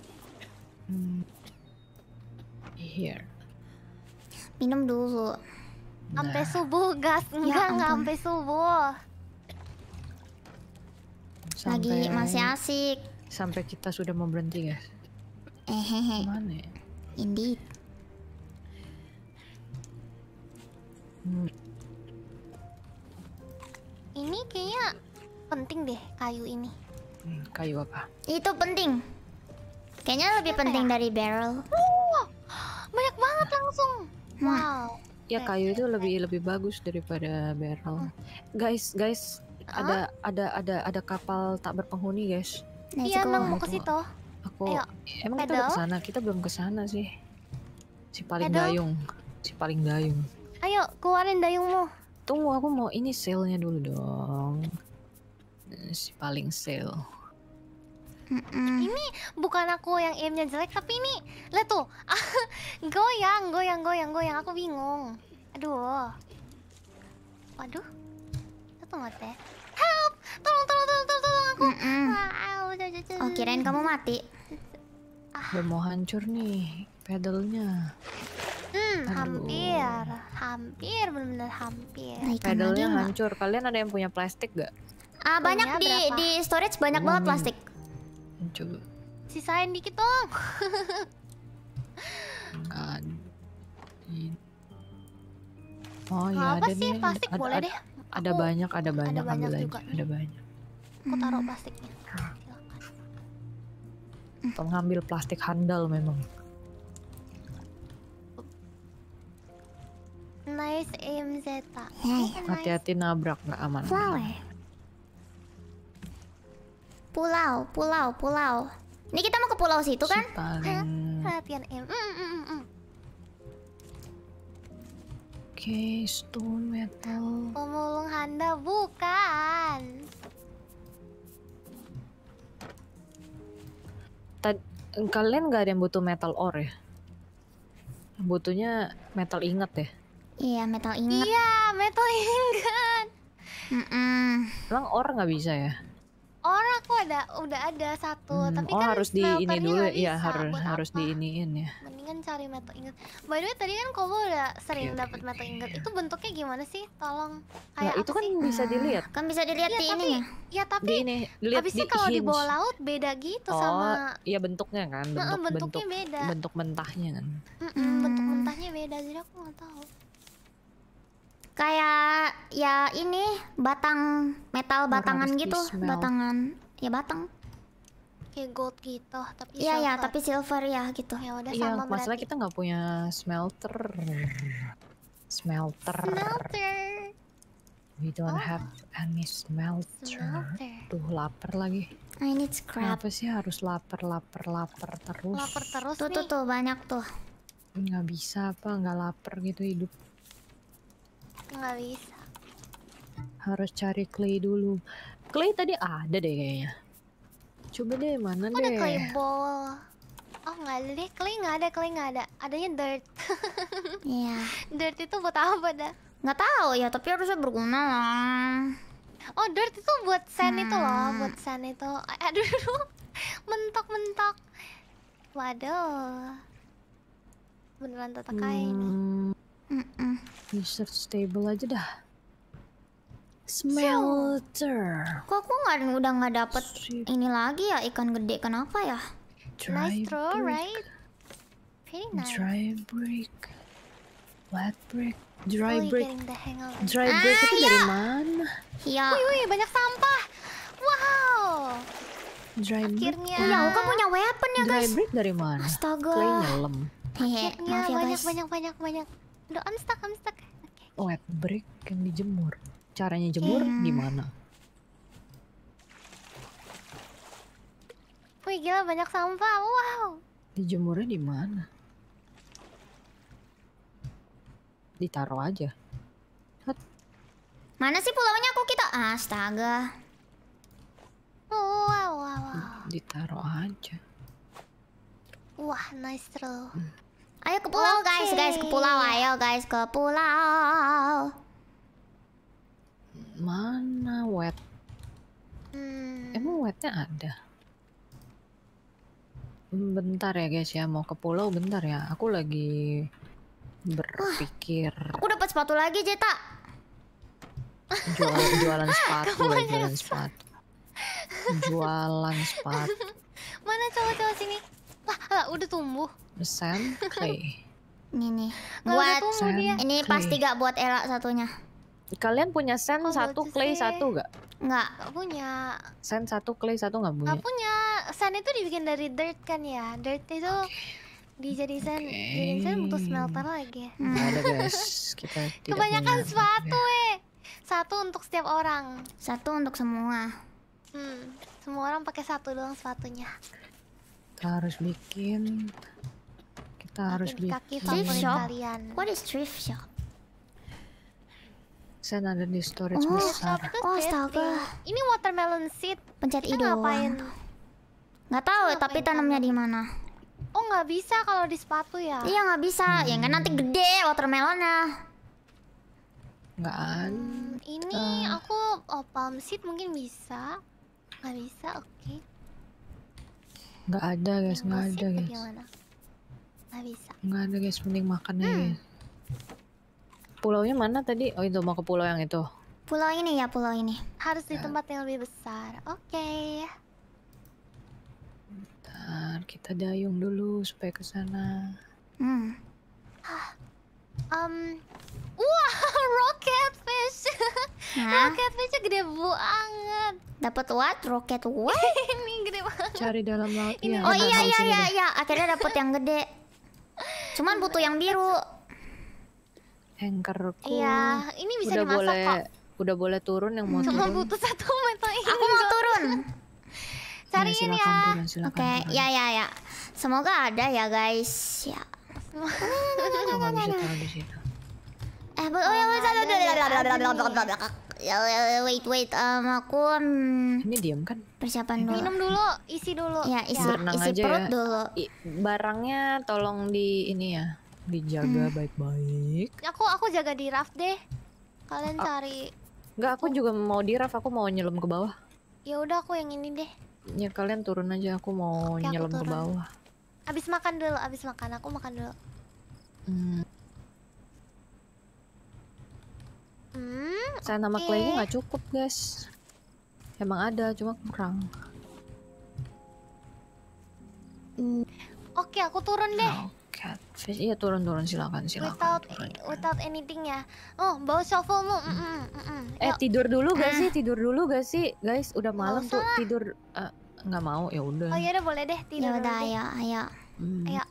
Speaker 2: Hmm. Here. Minum dulu. Sampai
Speaker 1: nah. subuh, gas. Enggak, ya, enggak sampai subuh. Sampai... Lagi masih asik. Sampai kita sudah mau berhenti, guys. Ehehe. Mana ya? Indeed. Hmm.
Speaker 2: Ini kayak penting deh kayu ini.
Speaker 1: Hmm, kayu apa?
Speaker 2: Itu penting. Kayaknya lebih penting ya?
Speaker 1: dari barrel.
Speaker 2: Wow, banyak banget langsung.
Speaker 1: Wow. Hmm. wow. Ya kayu itu lebih lebih bagus daripada barrel. Hmm. Guys, guys, huh? ada ada ada ada kapal tak berpenghuni, guys.
Speaker 2: Nah, iya, emang mau ke situ.
Speaker 1: Aku Ayo, emang pedal. kita udah kesana, kita belum ke sana sih. Si paling pedal. dayung, si paling dayung. Ayo, keluarin dayungmu. Tunggu, aku mau ini selnya dulu dong si paling sale. Mm -mm. Ini bukan aku yang aimnya jelek, tapi
Speaker 2: ini lihat tuh goyang, goyang, goyang, goyang. Aku bingung. Aduh. Waduh. Tunggu mati. Help! Tolong, tolong, tolong, tolong, tolong aku. Mm -mm. Ah, oh, kirain kamu mati.
Speaker 1: Ah. Udah mau hancur nih pedalnya. Hmm, Aduh. hampir,
Speaker 2: hampir, benar-benar hampir.
Speaker 1: Pedalnya hancur. Kalian ada yang punya plastik gak?
Speaker 2: Ah, banyak di berapa? di storage banyak banget ya. plastik. Coba. Sisain dikit dong.
Speaker 1: oh iya, ada sih nih, plastik ada, boleh ada, deh. Ada Aku, banyak, ada banyak, ada banyak juga. Aja. Ada banyak. Aku taruh plastiknya. Silakan. ngambil plastik handal memang. Nice
Speaker 2: aim Zeta. Hati-hati
Speaker 1: nabrak nggak aman. Flower.
Speaker 2: Pulau, pulau, pulau. Ini kita mau ke pulau situ kan? Perhatian M. Mm, mm, mm, Oke,
Speaker 1: stone metal. Pemulung Handa bukan. Tad kalian nggak ada yang butuh metal ore ya? Butuhnya metal ingat ya? Iya, metal ingat.
Speaker 2: Iya, metal ingat. Mm
Speaker 1: -mm. Emang orang nggak bisa ya?
Speaker 2: orang kok ada udah ada satu
Speaker 1: hmm, tapi oh, kan harus di ini dulu ya harus harus di iniin ya
Speaker 2: mendingan cari metal ingot by the way tadi kan kamu udah sering yeah, dapat metal iya. ingot yeah. itu bentuknya gimana sih tolong
Speaker 1: kayak nah, itu kan sih? bisa dilihat kan bisa dilihat ya, di tapi, ini ya iya, tapi di ini, lihat di kalau di bawah laut
Speaker 2: beda gitu oh, sama
Speaker 1: iya bentuknya kan bentuk bentuknya bentuk, beda bentuk mentahnya kan mm
Speaker 2: -mm, bentuk mentahnya beda jadi aku nggak tahu kayak ya ini batang metal batangan gitu,
Speaker 1: batangan. Ya batang.
Speaker 2: Kayak gold gitu, tapi iya, ya ya, tapi silver
Speaker 1: ya gitu. Ya udah ya, iya, masalah kita nggak punya smelter. Smelter. Smelter. We don't have any smelter. tuh lapar lagi. I need scrap. Kenapa sih harus lapar, lapar, lapar terus? Lapar terus tuh, Tuh, tuh, banyak tuh. Nggak bisa apa, nggak lapar gitu hidup
Speaker 2: nggak bisa.
Speaker 1: Harus cari clay dulu. Clay tadi ada deh kayaknya. Coba deh mana Kok deh. Ada clay
Speaker 2: ball. Oh nggak ada deh, clay nggak ada, clay nggak ada. Adanya dirt. Iya. yeah. Dirt itu buat apa dah? Nggak tahu ya, tapi harusnya berguna lah. Oh dirt itu buat sand hmm. itu loh, hmm. buat sand itu. Aduh, mentok-mentok. Waduh. Beneran tata kain. Hmm. Mm -mm. User stable aja dah. Smelter. So, Kok aku nggak udah nggak dapet Strip. ini lagi ya ikan gede kenapa ya? Dry nice throw, brick. right?
Speaker 1: Very nice. Dry brick.
Speaker 2: Flat brick.
Speaker 1: Dry oh, brick. Dry ah, brick itu ya. dari mana? Ya. Wih, wih, banyak sampah.
Speaker 2: Wow.
Speaker 1: Dry Akhirnya. Brick. Ya, aku punya weapon ya, guys. Dry brick dari mana? Astaga. Clay nyelam. Akhirnya Akhirnya banyak, banyak, banyak,
Speaker 2: banyak, banyak. Udah I'm stuck, I'm stuck.
Speaker 1: Okay. wet break yang dijemur. Caranya jemur yeah. di mana? Wih gila banyak sampah. Wow. Dijemurnya di mana? Ditaruh aja. Hat.
Speaker 2: Mana sih pulaunya aku kita? Astaga. Wow, wow, wow.
Speaker 1: Ditaruh aja.
Speaker 2: Wah, nice throw. Hmm. Ayo ke pulau okay. guys, guys ke pulau. Ayo guys ke pulau.
Speaker 1: Mana wet? Hmm. Emang wetnya ada? Bentar ya guys ya, mau ke pulau bentar ya. Aku lagi berpikir. aku dapat sepatu lagi, Jeta. Jual, jualan sepatu, ya, jualan sepatu. Jualan sepatu.
Speaker 2: Mana cowok-cowok sini? Lah, eh, udah tumbuh.
Speaker 1: sen Clay.
Speaker 2: Ini nih. Buat ini pasti gak buat Ela
Speaker 1: satunya. Kalian punya sen satu, clay satu gak?
Speaker 2: Nggak. punya.
Speaker 1: Sen satu, clay satu nggak punya?
Speaker 2: punya. Sen itu dibikin dari dirt kan ya. Dirt itu okay. dijadiin sen. Okay. Jadiin sen butuh smelter lagi. Ada
Speaker 1: guys. Kita Kebanyakan
Speaker 2: sepatu ya. eh. Satu untuk setiap orang. Satu untuk semua. Hmm. Semua orang pakai satu doang sepatunya
Speaker 1: kita harus bikin kita harus bikin kaki shop kalian what is thrift shop Sen ada di storage oh, besar oh astaga ya.
Speaker 2: ini watermelon seed pencet kita i doang ngapain nggak tahu kita tapi tanamnya di mana oh nggak bisa kalau di sepatu ya iya nggak bisa hmm. ya kan nanti gede watermelonnya nggak hmm, ada hmm, ini uh. aku oh palm seed mungkin bisa nggak bisa oke okay
Speaker 1: nggak ada guys nggak ada guys nggak ada guys mending makan hmm. pulau pulaunya mana tadi oh itu mau ke pulau yang itu pulau ini ya pulau ini
Speaker 2: harus ya. di tempat yang lebih besar oke
Speaker 1: okay. kita dayung dulu supaya ke sana.
Speaker 2: Hmm. Ah,
Speaker 1: Um, wah,
Speaker 2: rocket fish. Hah? Rocket fishnya gede banget. Dapat what? Rocket what? ini gede banget. Cari dalam laut. Ini ya, oh iya iya iya iya, akhirnya dapat yang gede. Cuman butuh yang biru. Hengkerku. Iya, ini bisa udah dimasak boleh, kok.
Speaker 1: Udah boleh turun yang mau Cuma turun.
Speaker 2: butuh satu metal ini. Aku mau turun.
Speaker 1: Cariin iya, ya. ya. Oke, okay. ya
Speaker 2: ya ya. Semoga ada ya guys. Ya nggak bisa taruh di situ eh oh, ya wait ya wait wait um aku um, ini diam
Speaker 1: kan persiapan dulu minum dulu isi dulu ya isi ya. Berenang isi aja perut ya. dulu I, barangnya tolong di ini ya dijaga hmm. baik-baik hmm. aku aku jaga di raft deh kalian cari Enggak, aku oh. juga mau di raft aku mau nyelam ke bawah ya udah
Speaker 2: aku yang ini deh
Speaker 1: ya kalian turun aja aku mau Oke, nyelam aku ke bawah
Speaker 2: Abis makan dulu, abis makan. Aku makan dulu. Hmm. Hmm, Saya nama okay. clay nggak
Speaker 1: cukup, guys. Emang ada, cuma kurang. Hmm.
Speaker 2: Oke, okay, aku turun deh. No oh,
Speaker 1: catfish. Iya, turun-turun silakan, silakan.
Speaker 2: Without turun, without anything ya. Oh, bau shovelmu. Mm -mm, mm -mm. Eh, tidur
Speaker 1: dulu gak sih? Tidur dulu gak sih? Guys, udah malam tuh tidur. Uh, nggak mau ya udah. Oh ya
Speaker 2: udah boleh deh tidur. Ya udah ayo ayo.
Speaker 1: Hmm. Ayo.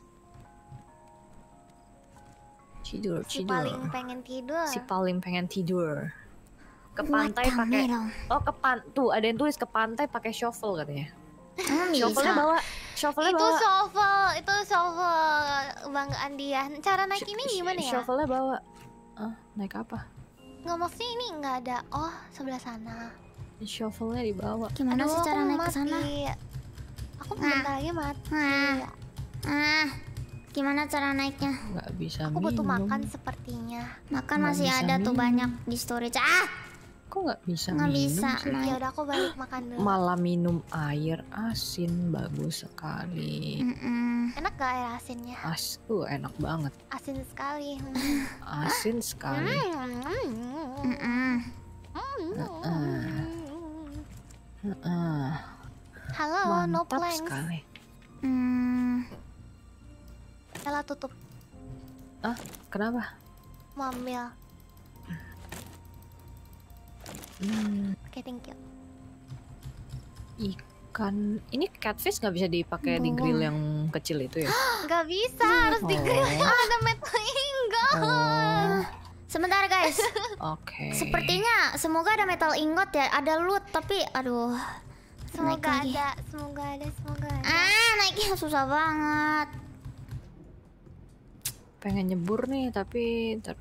Speaker 1: Tidur, si tidur. paling pengen tidur. Si paling pengen tidur. Ke pantai pakai. Oh ke pan tuh ada yang tulis ke pantai pakai shovel katanya. Hmm, shovelnya bawa shovelnya itu bawa. shovel itu
Speaker 2: shovel bang Andian cara naik ini gimana ya shovelnya
Speaker 1: bawa uh, naik apa
Speaker 2: nggak maksudnya ini nggak ada oh sebelah sana
Speaker 1: Shovelnya dibawa. Gimana sih cara naik ke sana?
Speaker 2: Aku nah. bentar lagi mati. Nah. Ah. Gimana cara naiknya? Gak bisa Aku butuh makan sepertinya. Makan masih ada minum.
Speaker 1: tuh banyak di storage. Ah. Kok nggak bisa nggak bisa. ya udah aku balik makan dulu. Malah minum air asin bagus sekali.
Speaker 2: Enak gak air asinnya?
Speaker 1: As, uh, enak banget.
Speaker 2: Asin sekali.
Speaker 1: asin sekali.
Speaker 3: Halo, no plan. sekali.
Speaker 2: Hmm. Ella tutup. Ah, kenapa? Mau ambil.
Speaker 1: Hmm. Oke, okay, thank you. Ikan ini catfish nggak bisa dipakai di grill yang kecil itu ya? Nggak bisa, harus oh. di grill yang ada metal ingot. Oh. Sebentar guys.
Speaker 2: Oke. Okay. Sepertinya semoga ada metal ingot ya, ada loot tapi aduh.
Speaker 1: Semoga naik ada, lagi.
Speaker 2: semoga ada, semoga ada. Ah, naiknya
Speaker 1: susah banget. Pengen nyebur nih tapi ntar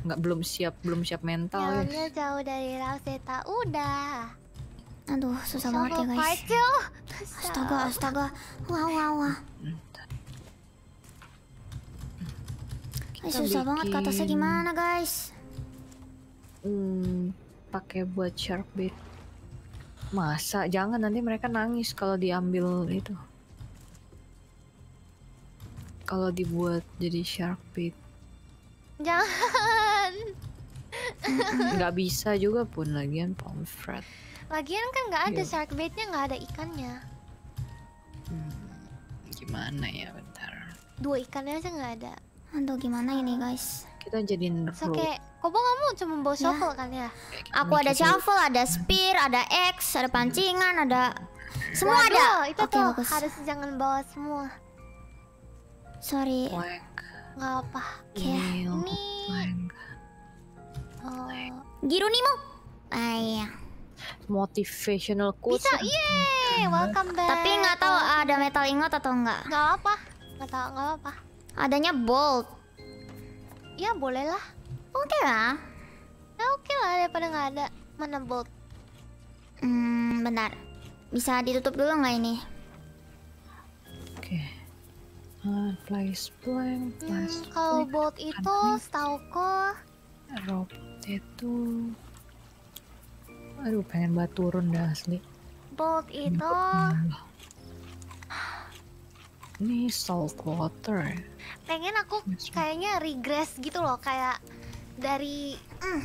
Speaker 1: nggak belum siap belum siap mental ya. Jalannya
Speaker 2: jauh dari Rauseta udah aduh susah banget ya guys ya? astaga astaga wah wah wah eh, susah bikin... banget kata saya gimana
Speaker 1: guys hmm pakai buat bit. masa jangan nanti mereka nangis kalau diambil itu kalau dibuat jadi bit.
Speaker 2: jangan
Speaker 1: nggak bisa juga pun lagian pomfret
Speaker 2: lagian kan nggak ada iya. shark baitnya nggak ada ikannya
Speaker 1: hmm, gimana ya bentar
Speaker 2: dua ikannya aja nggak ada Aduh gimana ini guys? Kita jadi nerf. Oke, okay. Kobo kamu cuma bawa ya. kali ya? Aku ada shuffle, ada spear, ada X, ada pancingan, ada
Speaker 1: semua Waduh, ada. Itu okay, tuh bagus. harus
Speaker 2: jangan bawa semua. Sorry. Gak apa. Oke. Ini. Oh, Giru Nimo. Ah iya. Motivational quote. Bisa, yeay, welcome back. Tapi nggak tahu ada metal ingot atau enggak. Gak apa, nggak tahu, nggak apa. -apa. Adanya bold. Ya bolehlah Oke okay lah. Ya oke okay lah daripada nggak ada. Mana bold? Hmm, benar Bisa ditutup dulu nggak ini? Oke. Okay. Uh,
Speaker 1: hmm, Kalau bold itu kan setauku... Rob itu... Aduh, pengen banget turun dah asli. Bolt itu... Hmm ini salt water. Ya?
Speaker 2: Pengen aku kayaknya regress gitu loh, kayak dari mm,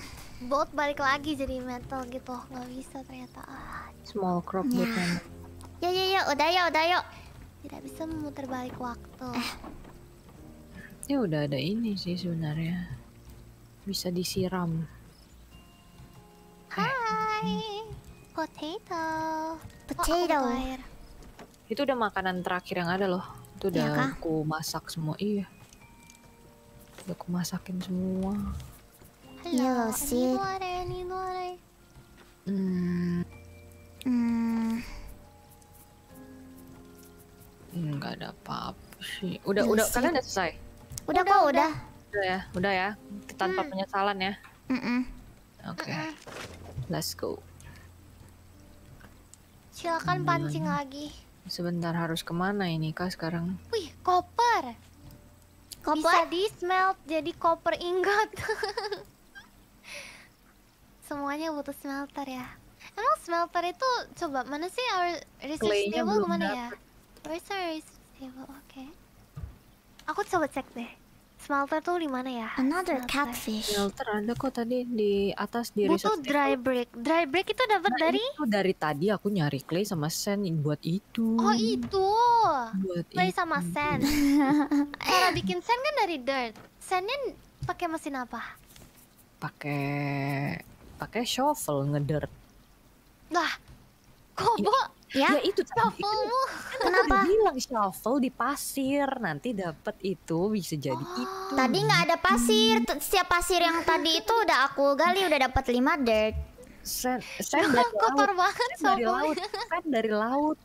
Speaker 2: bot balik lagi jadi metal gitu. Gak bisa ternyata. Ah.
Speaker 1: Small crop ya. bukan. Ya ya ya, udah ya, udah yuk. Ya.
Speaker 2: Tidak bisa memutar balik waktu. Eh.
Speaker 1: Ya udah ada ini sih sebenarnya. Bisa disiram. Hai. Potato. Eh, hmm. Potato. Oh, itu udah makanan terakhir yang ada loh. Itu ya udah ya aku masak semua. Iya. Udah aku masakin semua. Hello, iya
Speaker 2: ya, sih Sid.
Speaker 1: Hmm. Hmm. Enggak ada apa-apa sih. Udah, iya udah. Kalian udah selesai? Udah, udah kok, udah. Udah ya, udah ya. Tanpa hmm. penyesalan ya. Mm -mm. Oke. Okay. Mm -mm. Let's go. Silakan pancing lagi. Sebentar harus kemana ini kak sekarang? Wih koper.
Speaker 2: Koper? Bisa di smelt jadi koper ingot. Semuanya butuh smelter ya. Emang smelter itu coba mana sih our research table kemana ya? research table? Oke.
Speaker 1: Aku coba cek deh. Smelter tuh di mana ya? Another smelter. catfish. Smelter ada kok tadi di atas di Butuh dry break. Dry break itu dapat nah, dari? Itu dari tadi aku nyari clay sama sand buat itu. Oh itu.
Speaker 2: Buat clay itu. sama sand. Cara bikin sand kan dari dirt. Sandnya pakai mesin apa?
Speaker 1: Pakai pakai shovel ngedirt. Lah, kok ya, ya itu
Speaker 3: shuffle kan kenapa
Speaker 1: bilang shuffle di pasir nanti dapat itu bisa jadi oh. itu tadi nggak ada pasir
Speaker 2: setiap pasir yang tadi itu udah aku gali udah dapat 5 dirt sen sen dari laut kotor banget sen dari laut sen dari laut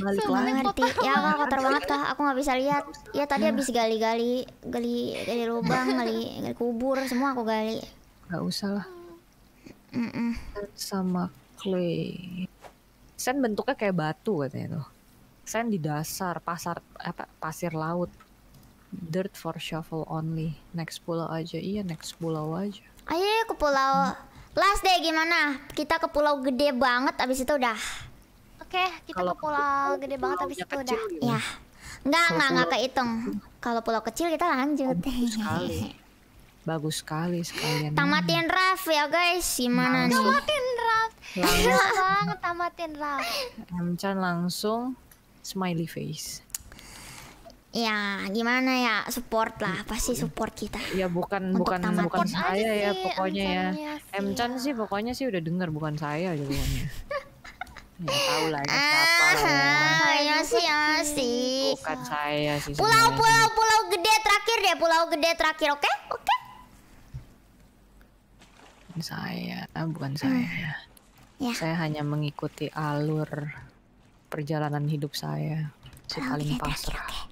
Speaker 3: balik so, lagi ngerti ya aku kotor banget kah
Speaker 2: aku nggak bisa lihat ya tadi habis gali-gali gali gali lubang gali, gali kubur semua aku gali
Speaker 1: nggak usah lah mm -mm. sama clay Sen bentuknya kayak batu katanya tuh. Sen di dasar, pasar apa pasir laut. Dirt for shovel only. Next pulau aja. Iya, next pulau aja. Ayo ke
Speaker 2: pulau. Last deh gimana? Kita ke pulau gede banget abis itu udah. Oke, okay, kita kalo ke pulau gede pulau banget abis itu udah. Ya. nggak nggak nggak kehitung. Kalau pulau kecil kita lanjut. Bagus sekali sekalian. Tamatin Raf ya guys, gimana nih? Tamatin Raf. Langsung tamatin Raf.
Speaker 1: Emcan langsung smiley face. Ya, gimana ya? Support lah, pasti support kita. Ya bukan Untuk bukan tamatin. bukan saya ya, sih, ya pokoknya ya. Emcan ya, sih pokoknya sih udah dengar bukan saya aja pokoknya. Ya, tahu lah ini siapa ya.
Speaker 2: ah,
Speaker 1: ya. sih, ya sih. Bukan saya sih. Pulau-pulau
Speaker 2: pulau gede terakhir deh, pulau gede terakhir, oke? Okay? Oke. Okay?
Speaker 1: saya, bukan hmm. saya ya. ya. Saya hanya mengikuti alur perjalanan hidup saya. Si paling pasrah. Okay.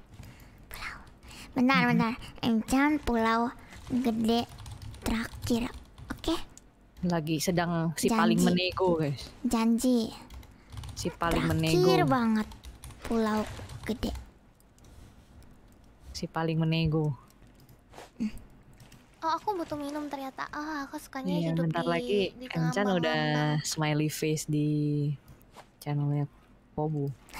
Speaker 2: Pulau. Benar, hmm. benar. Encan pulau gede terakhir. Oke.
Speaker 1: Okay? Lagi sedang si Janji. paling menego, guys.
Speaker 2: Janji.
Speaker 1: Si paling terakhir menego. Terakhir banget pulau gede. Si paling menego.
Speaker 2: Oh aku butuh minum ternyata. Ah oh, aku sukanya iya, hidup bentar di, lagi Enchan udah
Speaker 1: bang. smiley face di channelnya Pobu.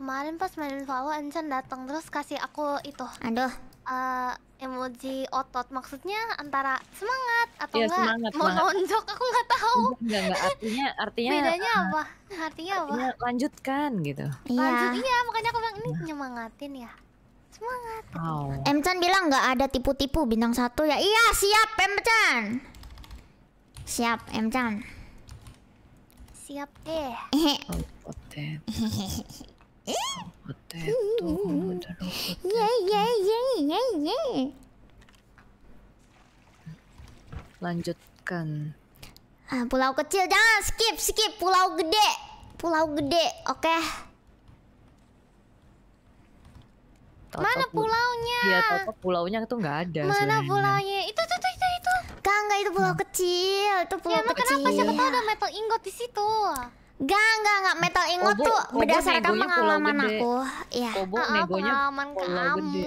Speaker 2: Kemarin pas main follow Enchan datang terus kasih aku itu. Aduh. Uh, emoji otot maksudnya antara semangat atau iya, enggak semangat, mau nonjok aku nggak
Speaker 1: tahu. Enggak, enggak, artinya artinya bedanya uh, apa?
Speaker 2: Artinya, artinya apa?
Speaker 1: Lanjutkan gitu. Iya. Lanjut iya
Speaker 2: makanya aku bilang ini nah. nyemangatin ya. Semangat. Oh. Emchan bilang nggak ada tipu-tipu bintang satu ya. Iya siap Emchan. Siap Emchan. Siap deh. Ye ye ye ye ye.
Speaker 1: Lanjutkan.
Speaker 2: Ah, pulau kecil jangan skip skip pulau gede. Pulau gede, oke. Okay.
Speaker 1: Mana pulaunya? Iya, atau pulaunya itu nggak ada. Mana pulaunya?
Speaker 2: Itu tuh tuh itu itu. Gak enggak itu pulau hmm. kecil, itu pulau ya, kecil. kenapa siapa tahu ada metal ingot di situ? Gak, enggak, enggak. Metal ingot Kobo, tuh Kobo berdasarkan pengalaman aku. Iya. Kobo ah, ah, negonya pengalaman kamu.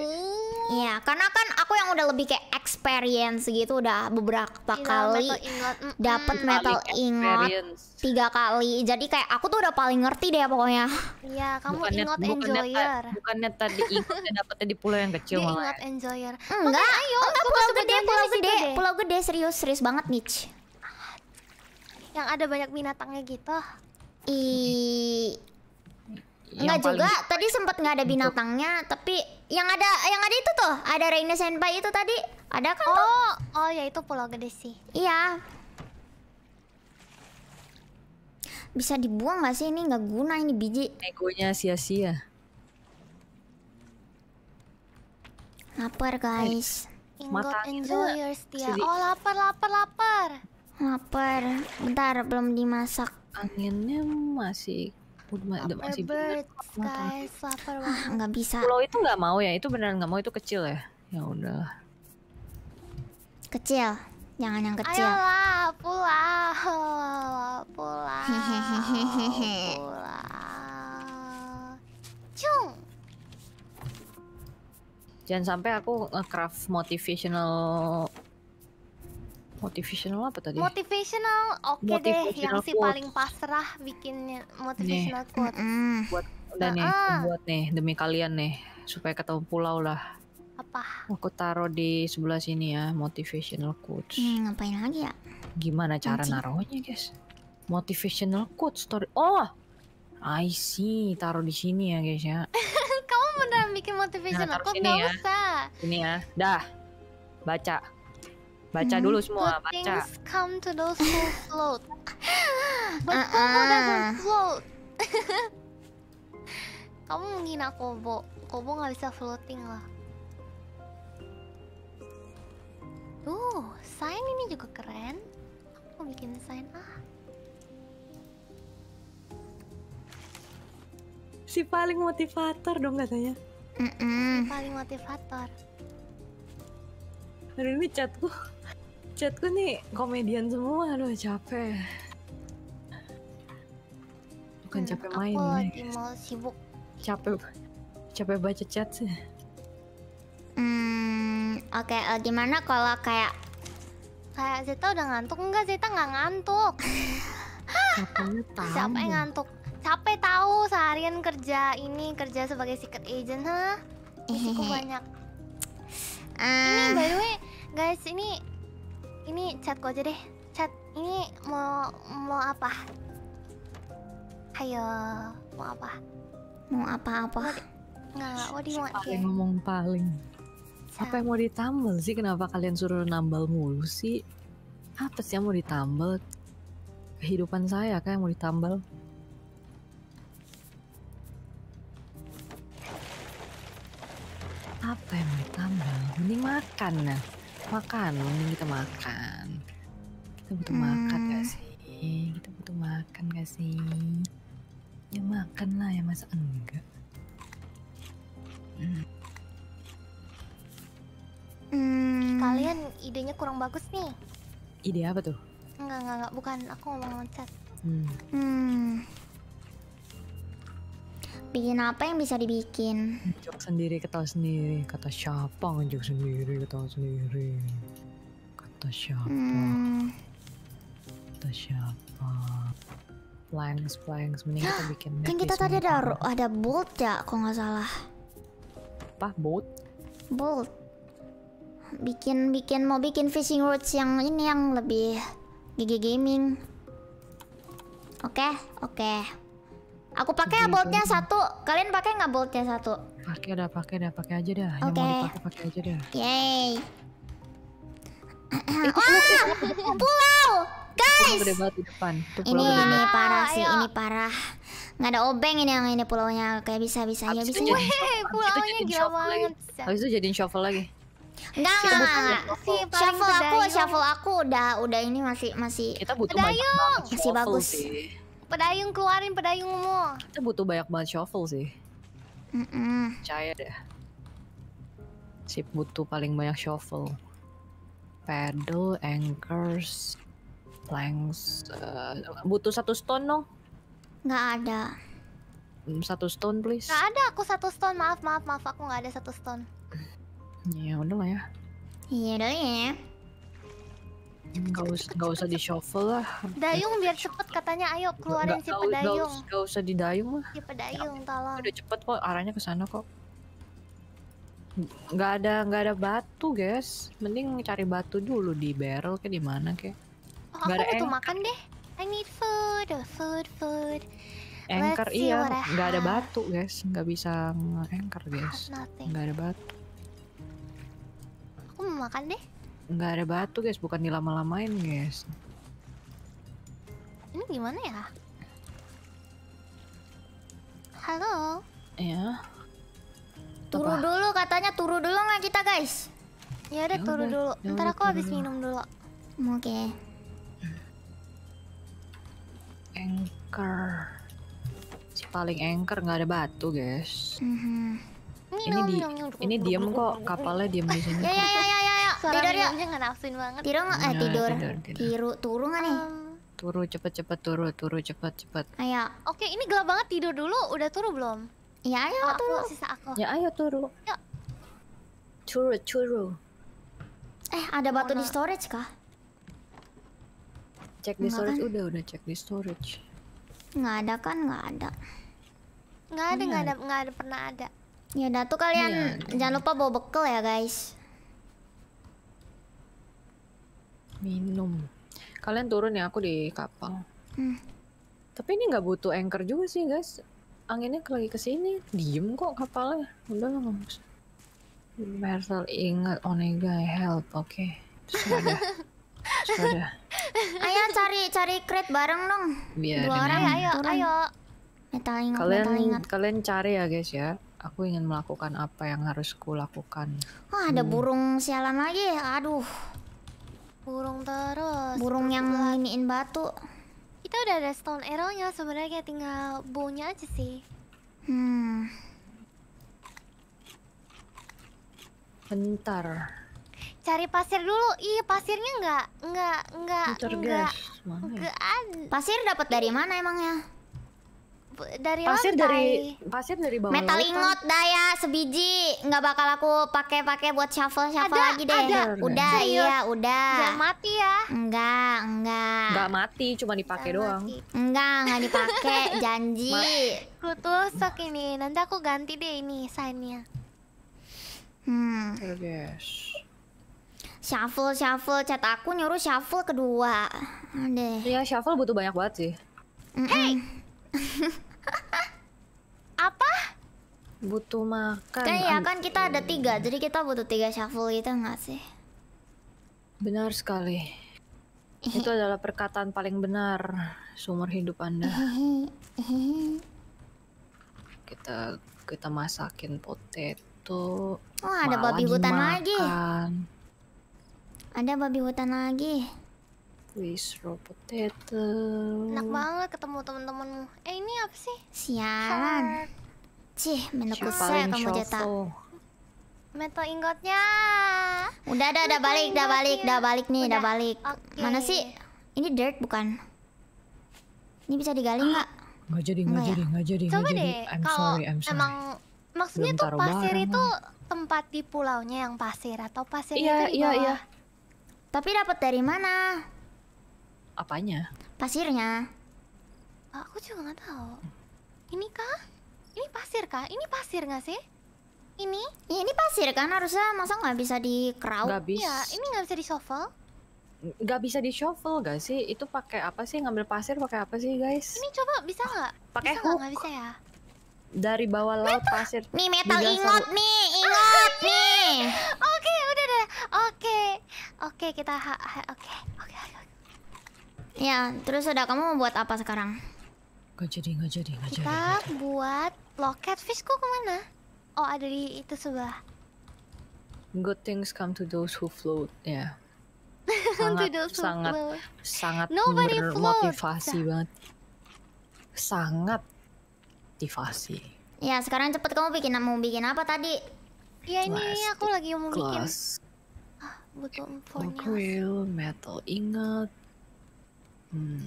Speaker 2: Iya, karena kan aku yang udah lebih kayak experience gitu udah beberapa iya, kali dapat metal ingot tiga kali. Jadi kayak aku tuh udah paling ngerti deh pokoknya.
Speaker 1: Iya, kamu bukannya, ingot enjoyer. Ta, bukannya tadi ingotnya
Speaker 2: dapetnya di pulau yang kecil malah. Ingot enjoyer. Enggak, Oke, ayo, enggak pulau gede, pulau gede, gede, pulau gede serius serius banget nih. Yang ada banyak binatangnya gitu. I Enggak paling... juga, tadi sempat nggak ada binatangnya, tapi yang ada yang ada itu tuh, ada Reina Senpai itu tadi. Ada kan oh, tuh? Oh, ya itu Pulau Gede sih. Iya. Bisa dibuang nggak
Speaker 1: sih ini nggak guna ini biji? Negonya sia-sia. Lapar guys. Ingot enjoy your Oh lapar
Speaker 2: lapar lapar. Lapar. Bentar belum dimasak. Anginnya
Speaker 1: masih masih bird,
Speaker 2: ah,
Speaker 1: nggak bisa. Pulau itu nggak mau ya? Itu beneran nggak mau itu kecil ya? Ya udah. Kecil,
Speaker 2: jangan yang kecil. Ayolah, pulau, pulau, pulau.
Speaker 1: Cung. Jangan sampai aku nge-craft motivational Motivational apa tadi?
Speaker 2: Motivational oke okay deh yang quote. si paling pasrah bikinnya motivational nih. quote.
Speaker 1: Mm Buat udah uh -uh. nih, buat nih demi kalian nih supaya ketemu pulau lah. Apa? Aku taruh di sebelah sini ya motivational quotes. Hmm, ngapain lagi ya? Gimana cara naruhnya, guys? Motivational quote story. Oh, I see. Taruh di sini ya, guys ya.
Speaker 2: Kamu beneran bikin nah, motivational nah, quote? Gak ya. usah.
Speaker 1: Ini ya. Dah. Baca baca hmm. dulu semua Good baca things
Speaker 2: come to those who float but uh -uh. Kobo doesn't float kamu menghina Kobo Kobo nggak bisa floating lah Uh, sign ini juga keren aku bikin sign ah
Speaker 1: si paling motivator dong katanya mm -mm. si paling motivator hari ini chatku chatku nih komedian semua, aduh capek. Bukan hmm, capek main. Aku lagi
Speaker 2: mau sibuk.
Speaker 1: Capek, capek baca chat sih.
Speaker 2: Hmm, oke. Okay, uh, eh, gimana kalau kayak kayak Zeta udah ngantuk enggak? Zeta nggak ngantuk. Siapa yang ngantuk? Capek tahu seharian kerja ini kerja sebagai secret agent, ha? Huh? Cukup banyak. Uh... Ini by the way, guys, ini ini chatku aja deh chat ini mau mau apa ayo mau apa
Speaker 1: mau apa-apa nggak mau do ngomong paling apa yang mau ditambal sih kenapa kalian suruh nambal mulu sih apa sih yang mau ditambal kehidupan saya kan yang mau ditambal apa yang mau ditambal mending makan nah makan mending kita makan kita butuh hmm. makan gak sih kita butuh makan gak sih ya makan lah ya masa enggak hmm.
Speaker 2: hmm. kalian idenya kurang bagus nih ide apa tuh enggak enggak, enggak. bukan aku ngomong loncat hmm. hmm Bikin apa yang bisa dibikin?
Speaker 1: Jok sendiri, ketawa sendiri. Kata siapa ngejok sendiri, ketawa sendiri. Kata siapa? Hmm. Kata siapa? Planks, planks. Mending kita bikin Kan kita tadi ada,
Speaker 2: ada bolt ya, kok nggak salah. Apa? Bolt? Bolt. Bikin, bikin, mau bikin fishing rods yang ini yang lebih gigi gaming. Oke, okay, oke. Okay. Aku pakai ya boltnya satu. Kalian pakai nggak boltnya satu? Pakai dah, pakai dah, pakai aja dah. Okay. Yang pakai aja dah. Yay. Eh, Wah,
Speaker 1: pulau, guys. di depan. Itu pulau ini ini parah sih, Ayo.
Speaker 2: ini parah. Nggak ada obeng ini yang ini pulaunya kayak bisa bisa ya bisa. pulau pulaunya gila banget. Habis itu jadiin shovel lagi. Enggak, enggak, enggak. Shuffle aku, shuffle aku udah udah ini masih masih. Kita butuh dayung. Masih bagus. Sih. Pedayung keluarin
Speaker 1: pedayungmu. Kita butuh banyak banget shovel sih. Mm -mm. deh. Sip butuh paling banyak shovel. Paddle, anchors, planks. Uh, butuh satu stone dong. Gak ada. Hmm, satu stone please.
Speaker 2: Gak ada aku satu stone. Maaf maaf maaf aku gak ada satu stone.
Speaker 1: Ya udah lah ya. Iya dong ya. Gitu. Gak usah gak usah di shuffle lah. Dayung biar cepet katanya ayo keluarin si pedayung. gak usah di dayung lah. Si pedayung tolong. Udah cepet kok arahnya ke sana kok. Gak ada nggak ada batu, guys. Mending cari batu dulu di barrel ke di mana ke. Oh, aku butuh anchor. makan
Speaker 2: deh. I need food, oh, food, food. Anchor iya, gak ada batu,
Speaker 1: guys. Gak bisa anchor, guys. Gak ada batu.
Speaker 2: Aku mau makan deh
Speaker 1: nggak ada batu guys bukan dilama-lamain guys
Speaker 2: ini gimana ya halo ya turu Apa? dulu katanya turu dulu nggak kita guys ya udah ya turu dulu yaudah, ntar aku habis minum dulu oke
Speaker 1: okay. anchor si paling anchor nggak ada batu guys
Speaker 2: mm -hmm.
Speaker 1: Ini di ini diem kok kapalnya diem di sini. Ya ya
Speaker 2: ya ya ya. ya. Tidur ya. Jangan nafsuin banget. Tidur nggak? Eh tidur.
Speaker 1: Tiru turun nggak nih? Turu cepet cepet turu turu cepet cepet. Ayo.
Speaker 2: Oke ini gelap banget tidur dulu. Udah turu belum? Ya ayo turu. Sisa aku. Ya ayo turu. Yuk. Turu turu. Eh ada batu di storage kah?
Speaker 1: Cek di storage kan? udah udah cek di storage.
Speaker 2: Nggak ada kan? Nggak ada. Nggak ada, nggak ada, nggak ada pernah ada. Ya udah tuh kalian iya, jangan
Speaker 1: lupa bawa bekal ya guys. Minum. Kalian turun ya aku di kapal. Hmm. Tapi ini nggak butuh anchor juga sih guys. Anginnya lagi ke sini. Diem kok kapalnya. Udah lah nggak usah. Marcel ingat Onega oh, help. Oke. Okay. Sudah.
Speaker 2: Sudah. Ayo cari cari crate bareng dong. Biar Dua orang ayo ayo. Metal ingat, kalian, metal ingat.
Speaker 1: Kalian cari ya guys ya aku ingin melakukan apa yang harus kulakukan. Wah ada hmm.
Speaker 2: burung sialan lagi. Aduh. Burung terus. Burung yang nginiin batu. Kita udah ada stone arrow-nya sebenarnya tinggal bownya aja sih. Hmm.
Speaker 1: Bentar.
Speaker 2: Cari pasir dulu. Iya, pasirnya nggak nggak nggak nggak ya? Pasir dapat dari mana emangnya? dari pasir dari
Speaker 1: pasir dari bawah metal ingot
Speaker 2: daya sebiji nggak bakal aku pakai pakai buat shuffle shuffle lagi deh ada. udah Serius. iya udah nggak mati ya enggak enggak enggak mati cuma dipakai doang nggak enggak enggak dipakai janji aku tusuk ini nanti aku ganti deh ini signnya hmm yes. Shuffle, shuffle, cat aku nyuruh shuffle
Speaker 1: kedua Deh Iya, shuffle butuh banyak banget sih Hey! Apa? Butuh makan. Kan ya kan kita ada tiga, jadi
Speaker 2: kita butuh tiga shuffle gitu nggak sih?
Speaker 1: Benar sekali. Itu adalah perkataan paling benar seumur hidup Anda. kita kita masakin potato. Wah, oh, ada babi hutan lagi. Ada babi hutan lagi. Wish raw
Speaker 2: potato. Enak banget ketemu teman-temanmu. Eh ini apa sih? Sian. Cih, menurut saya kamu jatah. Metal ingotnya. Udah, ada, udah balik, udah balik, udah balik nih, udah, balik. Mana sih? Ini dirt bukan? Ini bisa digali ah. nggak?
Speaker 1: Nggak jadi, nggak ya? jadi, nggak jadi. Coba deh, kalau emang
Speaker 2: maksudnya tuh pasir itu tempat di pulaunya yang pasir atau pasir itu iya, di iya, bawah. Iya, iya, iya. Tapi dapat dari mana? Apanya? Pasirnya. Oh, aku juga nggak tahu. Ini kah? Ini pasir kah? Ini pasir nggak sih? Ini? Ya, ini
Speaker 1: pasir kan harusnya masa nggak bisa di crowd? Gak iya, bisa. Ya, ini nggak bisa di shovel. Gak bisa di shovel gak sih? Itu pakai apa sih? Ngambil pasir pakai apa sih guys? Ini coba bisa nggak? Ah, pakai hook. gak bisa ya? Dari bawah laut pasir. Nih metal ingot nih,
Speaker 2: ingot ah, nih. Oke, okay, udah deh. Oke, okay. oke okay, kita oke oke oke. Ya, terus udah kamu mau buat apa sekarang?
Speaker 1: Gak jadi, gak jadi,
Speaker 2: gak Kita jadi. Kita buat loket fishku kemana? Oh, ada di itu sebelah.
Speaker 1: Good things come to those who float, ya. Yeah. Sangat, sangat, float. sangat Nobody bermotivasi float. banget. Sangat motivasi.
Speaker 2: Ya, sekarang cepet kamu bikin mau bikin apa tadi? Ya ini Plastic aku lagi mau bikin. Glass. Ah, butuh
Speaker 1: Grill metal ingot Hmm.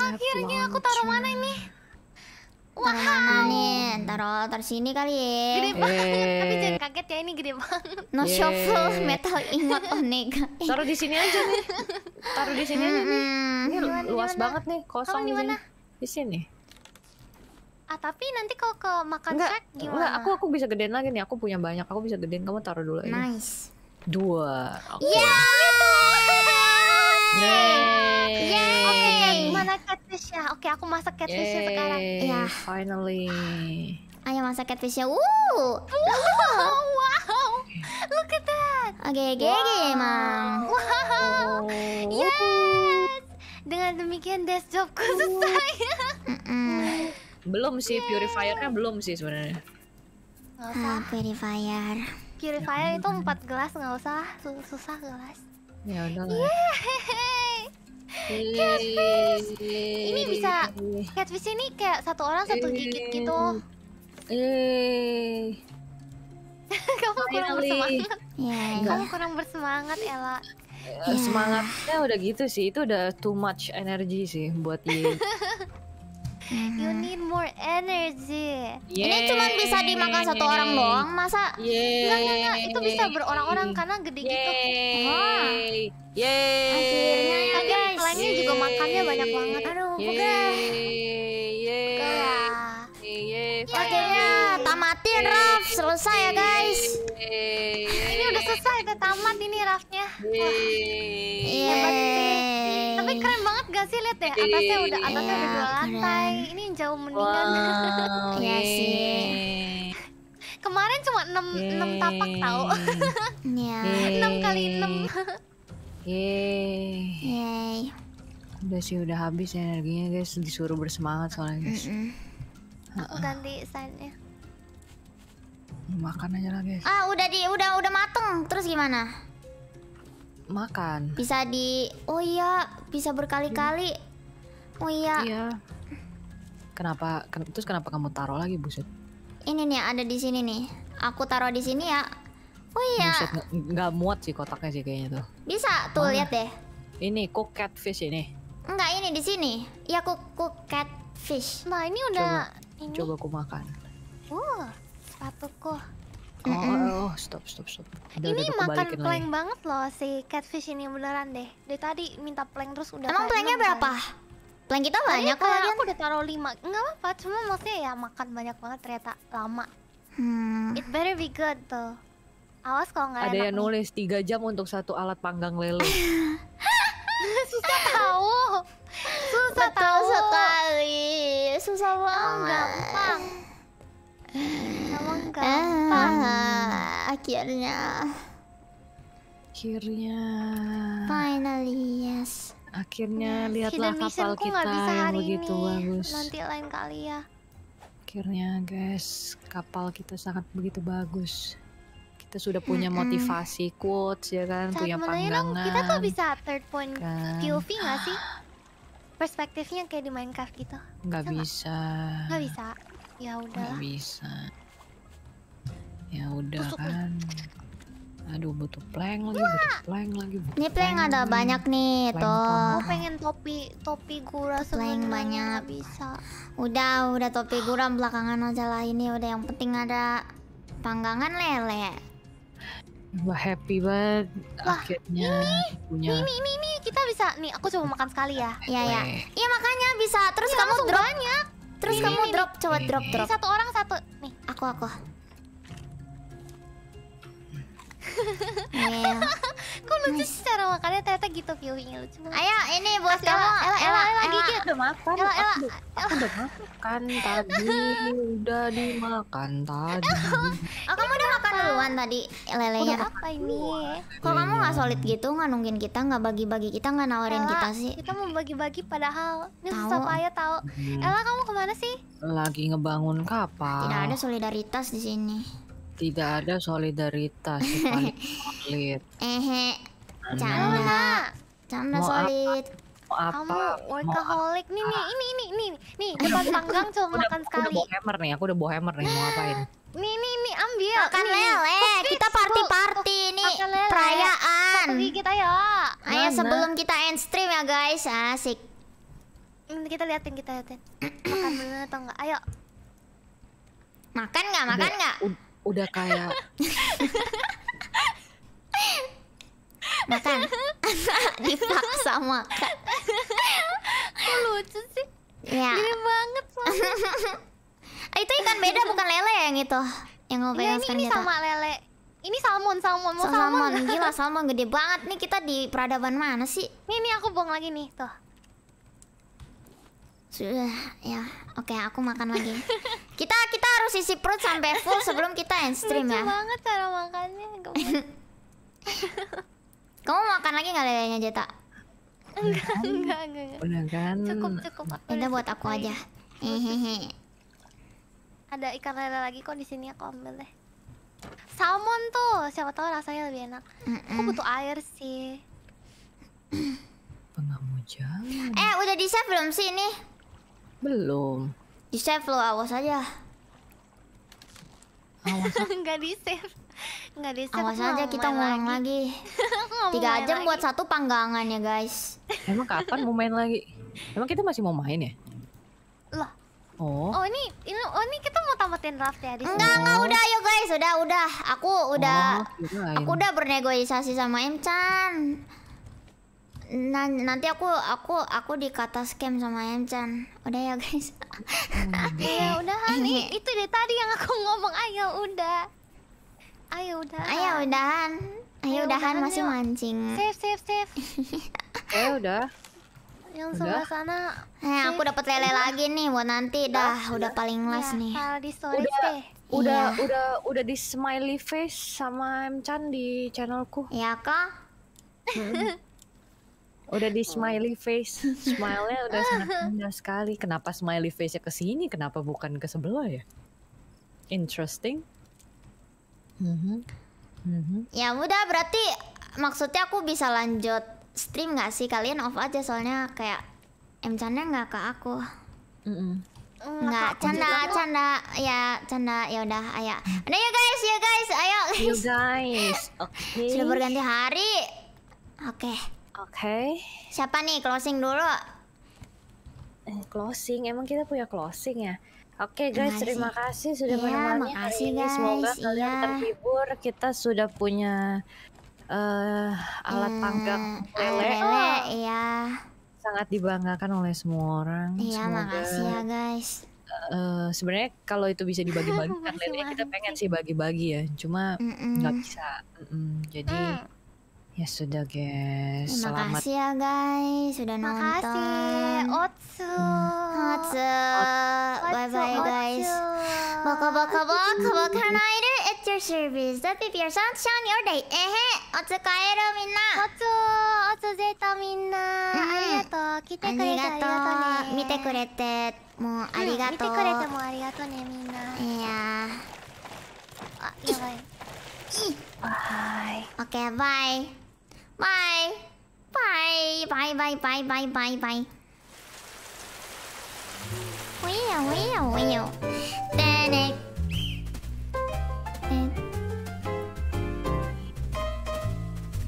Speaker 2: akhirnya aku taruh mana ini? Wah, Taruh Taruh taruh sini kali ya. Gede eh. banget. Tapi jangan kaget ya ini gede banget. No shuffle metal ingot onega. taruh di sini aja nih. Taruh di sini aja nih. Hmm. Ini luas banget nih, kosong nih. sini. Di sini. Ah tapi nanti kalau ke makan enggak, shack gimana? Enggak, aku
Speaker 1: aku bisa gedein lagi nih. Aku punya banyak. Aku bisa gedein. Kamu taruh dulu aja. Nice. Dua. Okay. Yeah.
Speaker 2: Yeay. Yeay. Oke, okay, gimana catfish ya? Oke, okay, aku masak catfish Yay. sekarang. Ya. Yeah. Finally. Ayo masak catfish ya. Wow. wow. Look at that. Oke, okay, gege wow. emang. Oh.
Speaker 1: Wow. Yes. Dengan demikian desk jobku selesai. Mm -mm. Belum sih purifiernya belum sih sebenarnya.
Speaker 2: Gak usah hmm, purifier. Purifier itu empat gelas nggak usah Sus susah gelas.
Speaker 1: Ya udah. Yeah.
Speaker 2: catfish. Ini bisa catfish ini kayak satu orang satu gigit gitu. Eh. Kamu kurang bersemangat. Yeah, Kamu kurang bersemangat Ella.
Speaker 1: Yeah. Semangatnya udah gitu sih, itu udah too much energy sih buat dia.
Speaker 2: -hmm. You need more energy. Yeay. Ini cuma bisa dimakan satu orang doang, masa? Yeay. Enggak, enggak, enggak. Itu bisa berorang-orang karena gede Yeay. gitu. Wah. Yeay. Akhirnya ya Tapi guys. juga makannya banyak banget. Aduh, Yeay. Yeay. Yeay, ya, tamatin Raf, selesai ya guys. Ini udah selesai, udah tamat ini Rafnya. Iya. Tapi keren banget gak sih lihat ya iya, atasnya udah iya. atasnya udah dua lantai. Ini jauh mendingan. Wow, iya sih. Kemarin cuma 6 enam tapak tau. Iya. Enam kali enam.
Speaker 1: Yeay. Yeay. Udah sih udah habis energinya guys, disuruh bersemangat soalnya guys. Mm -mm.
Speaker 2: Aku ganti sign-nya
Speaker 1: Makan aja lagi.
Speaker 2: Ah, udah di udah udah mateng. Terus gimana? Makan. Bisa di Oh iya, bisa berkali-kali. Oh iya. Iya.
Speaker 1: Kenapa terus kenapa kamu taruh lagi, buset?
Speaker 2: Ini nih ada di sini nih. Aku taruh di sini ya.
Speaker 1: Oh iya. nggak muat sih kotaknya sih kayaknya tuh.
Speaker 2: Bisa tuh Mana? lihat
Speaker 1: deh. Ini cook catfish ini.
Speaker 2: Enggak, ini di sini. Ya cook cook catfish. Nah, ini udah Coba
Speaker 1: ini. Coba aku makan.
Speaker 2: Oh, sepatuku.
Speaker 1: Oh, mm -mm. oh, stop, stop, stop. Udah, ini udah makan plank lagi.
Speaker 2: banget loh si catfish ini beneran deh. Dari tadi minta plank terus udah. Emang planknya berapa? Plank kita banyak kan? Aku udah taruh lima. Enggak apa-apa, cuma maksudnya ya makan banyak banget ternyata lama.
Speaker 1: Hmm. It
Speaker 2: better be good tuh. Awas kalau nggak ada enak yang nulis
Speaker 1: tiga jam untuk satu alat panggang lele.
Speaker 2: Susah tahu susah tahu sekali susah banget ah. gampang ah. gampang akhirnya akhirnya
Speaker 1: finally yes akhirnya lihatlah kapal kita yang begitu ini. bagus nanti
Speaker 2: lain kali ya
Speaker 1: akhirnya guys kapal kita sangat begitu bagus kita sudah punya motivasi quotes ya kan Saat punya pandangan kita kok bisa
Speaker 2: third point kan. POV nggak sih ah perspektifnya kayak di Minecraft gitu?
Speaker 1: Nggak bisa. Gak ya bisa. Ya udah. bisa. Ya udah kan. Aduh butuh plank lagi, Wah. butuh plank lagi. Butuh ini plank, plank
Speaker 2: ada lagi. banyak nih plank tuh. pengen topi topi gura plank banyak bisa. Udah udah topi gura belakangan aja lah ini udah yang penting ada panggangan lele.
Speaker 1: Wah happy banget akhirnya punya. Ini,
Speaker 2: ini, ini, kita bisa nih aku coba makan sekali ya. Iya iya Iya, iya makanya bisa. Terus iya, kamu drop banyak. Terus kamu drop coba drop drop. Satu orang satu. Nih, aku aku. Iya. Kok lucu sih cara makannya ternyata gitu viewingnya lucu banget. Ayo ini buat Asli, kamu. Ella, Ella, Ella, Ella, Ella, udah makan. Ella, Ella, aku, udah makan tadi. Udah dimakan tadi. oh, kamu udah makan duluan tadi lelenya. Apa ini? Kok kamu gak iya. solid gitu, gak nungguin kita, gak bagi-bagi kita, gak nawarin kita sih? Kita mau bagi-bagi padahal. Ini susah payah tau hmm. Ella, kamu kemana sih?
Speaker 1: Lagi ngebangun kapal. Tidak ada
Speaker 2: solidaritas di sini
Speaker 1: tidak ada solidaritas solid eh canda
Speaker 2: canda solid mau
Speaker 1: apa kamu workaholic
Speaker 2: nih nih ini ini ini nih
Speaker 1: depan panggang cuma makan sekali udah bawa hammer nih aku udah bawa hammer nih mau apain
Speaker 2: nih nih nih ambil makan nih. lele Kuk kita party party nih perayaan kita ya ayo sebelum kita end stream ya guys asik kita liatin kita liatin makan dulu atau enggak ayo makan nggak makan nggak udah kayak makan dipaksa sama Kok lucu sih ya. Gini banget itu ikan beda bukan lele yang itu yang ngobrol ya, ini, ini sama lele ini salmon, salmon, mau salmon. salmon. Gila, salmon gede banget nih kita di peradaban mana sih? ini aku buang lagi nih, tuh. Sudah, ya. Oke, aku makan lagi. kita kita harus isi perut sampai full sebelum kita end stream Lucu ya. banget cara makannya. Kamu makan lagi nggak lelenya Jeta? Enggak, enggak, enggak, enggak. kan. Cukup, cukup. Ini buat aku aja. Iya. Hehehe. Ada ikan lele lagi kok di sini aku ambil deh. Salmon tuh, siapa tahu rasanya lebih enak. Mm -mm. Aku butuh air sih. Pengamu Eh, udah di save belum sih ini?
Speaker 1: Belum.
Speaker 2: Di save lo, awas aja. Awas. Enggak di save. Enggak di save. Awas aja kita ngulang lagi. lagi. Tiga jam buat satu panggangan ya, guys.
Speaker 1: Emang kapan mau main lagi? Emang kita masih mau main ya? Lah. Oh.
Speaker 2: Oh ini, ini oh ini kita mau tamatin draft ya di sini. Enggak, enggak udah ayo guys, udah udah. Aku udah oh, aku udah bernegosiasi sama Emchan nanti aku aku aku di kata scam sama Emchan. Udah ya guys. Oh, ya iya. udah nih eh, itu deh tadi yang aku ngomong ayo udah. Ayo udah. Ayo udahan. Ayo, udahan, masih mancing. Save save save. eh udah.
Speaker 1: Yang sebelah sana. Eh aku dapat lele lagi nih
Speaker 2: buat nanti dah udah, udah paling iya, last nih.
Speaker 1: Di udah. deh udah iya. udah udah di smiley face sama Emchan di channelku. Iya kah? Hmm. udah di smiley face smile-nya udah sangat indah sekali kenapa smiley face-nya ke sini kenapa bukan ke sebelah ya interesting
Speaker 2: mm -hmm. Mm -hmm. ya udah berarti maksudnya aku bisa lanjut stream nggak sih kalian off aja soalnya kayak em channel nggak ke aku mm -mm. Enggak, canda, canda, ya, canda, ya udah, ayo. Ada ya guys, ya guys, ayo guys. You guys, Okay. Sudah berganti hari. Oke. Okay. Oke. Okay. Siapa nih closing dulu? Eh, closing, emang kita
Speaker 1: punya closing ya? Oke okay, guys, terima kasih sudah ya, menemani makasih, hari Guys. Semoga kalian ya. terhibur. Kita sudah punya uh, alat hmm, panggang lele. Lele, oh. iya. Sangat dibanggakan oleh semua orang. Iya, Semoga... makasih ya guys. Uh, sebenarnya kalau itu bisa dibagi-bagikan lele kita pengen sih bagi-bagi ya cuma nggak mm -mm. bisa mm -mm. jadi mm. Ya sudah guys. Terima Selamat. kasih ya
Speaker 2: guys sudah Terima nonton. Terima kasih. Otsu. Otsu. Bye bye guys. Baka baka baka baka nairu at your service. The people sound shine your day. Eh he. Otsu kaeru minna. Otsu. Otsu zeta minna. Arigatou. Kite kurete. Arigatou. Mite kurete. もうありがとう。見てくれてもありがとうねみんな。いや。あやばい。はい。オッケーバイ。Bye. Bye. Bye. Bye. Bye. Bye. Bye. Bye. Wheel. Wheel. Wheel. Then it.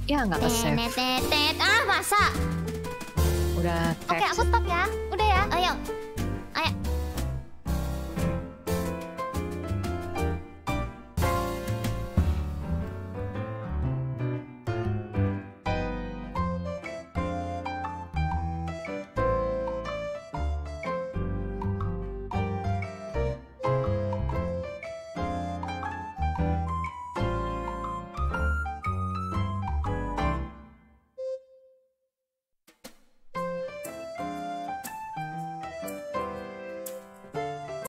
Speaker 1: Iya nggak kesel.
Speaker 2: Ah masa?
Speaker 1: Udah. Oke okay, aku
Speaker 2: stop ya. Udah ya. Ayo.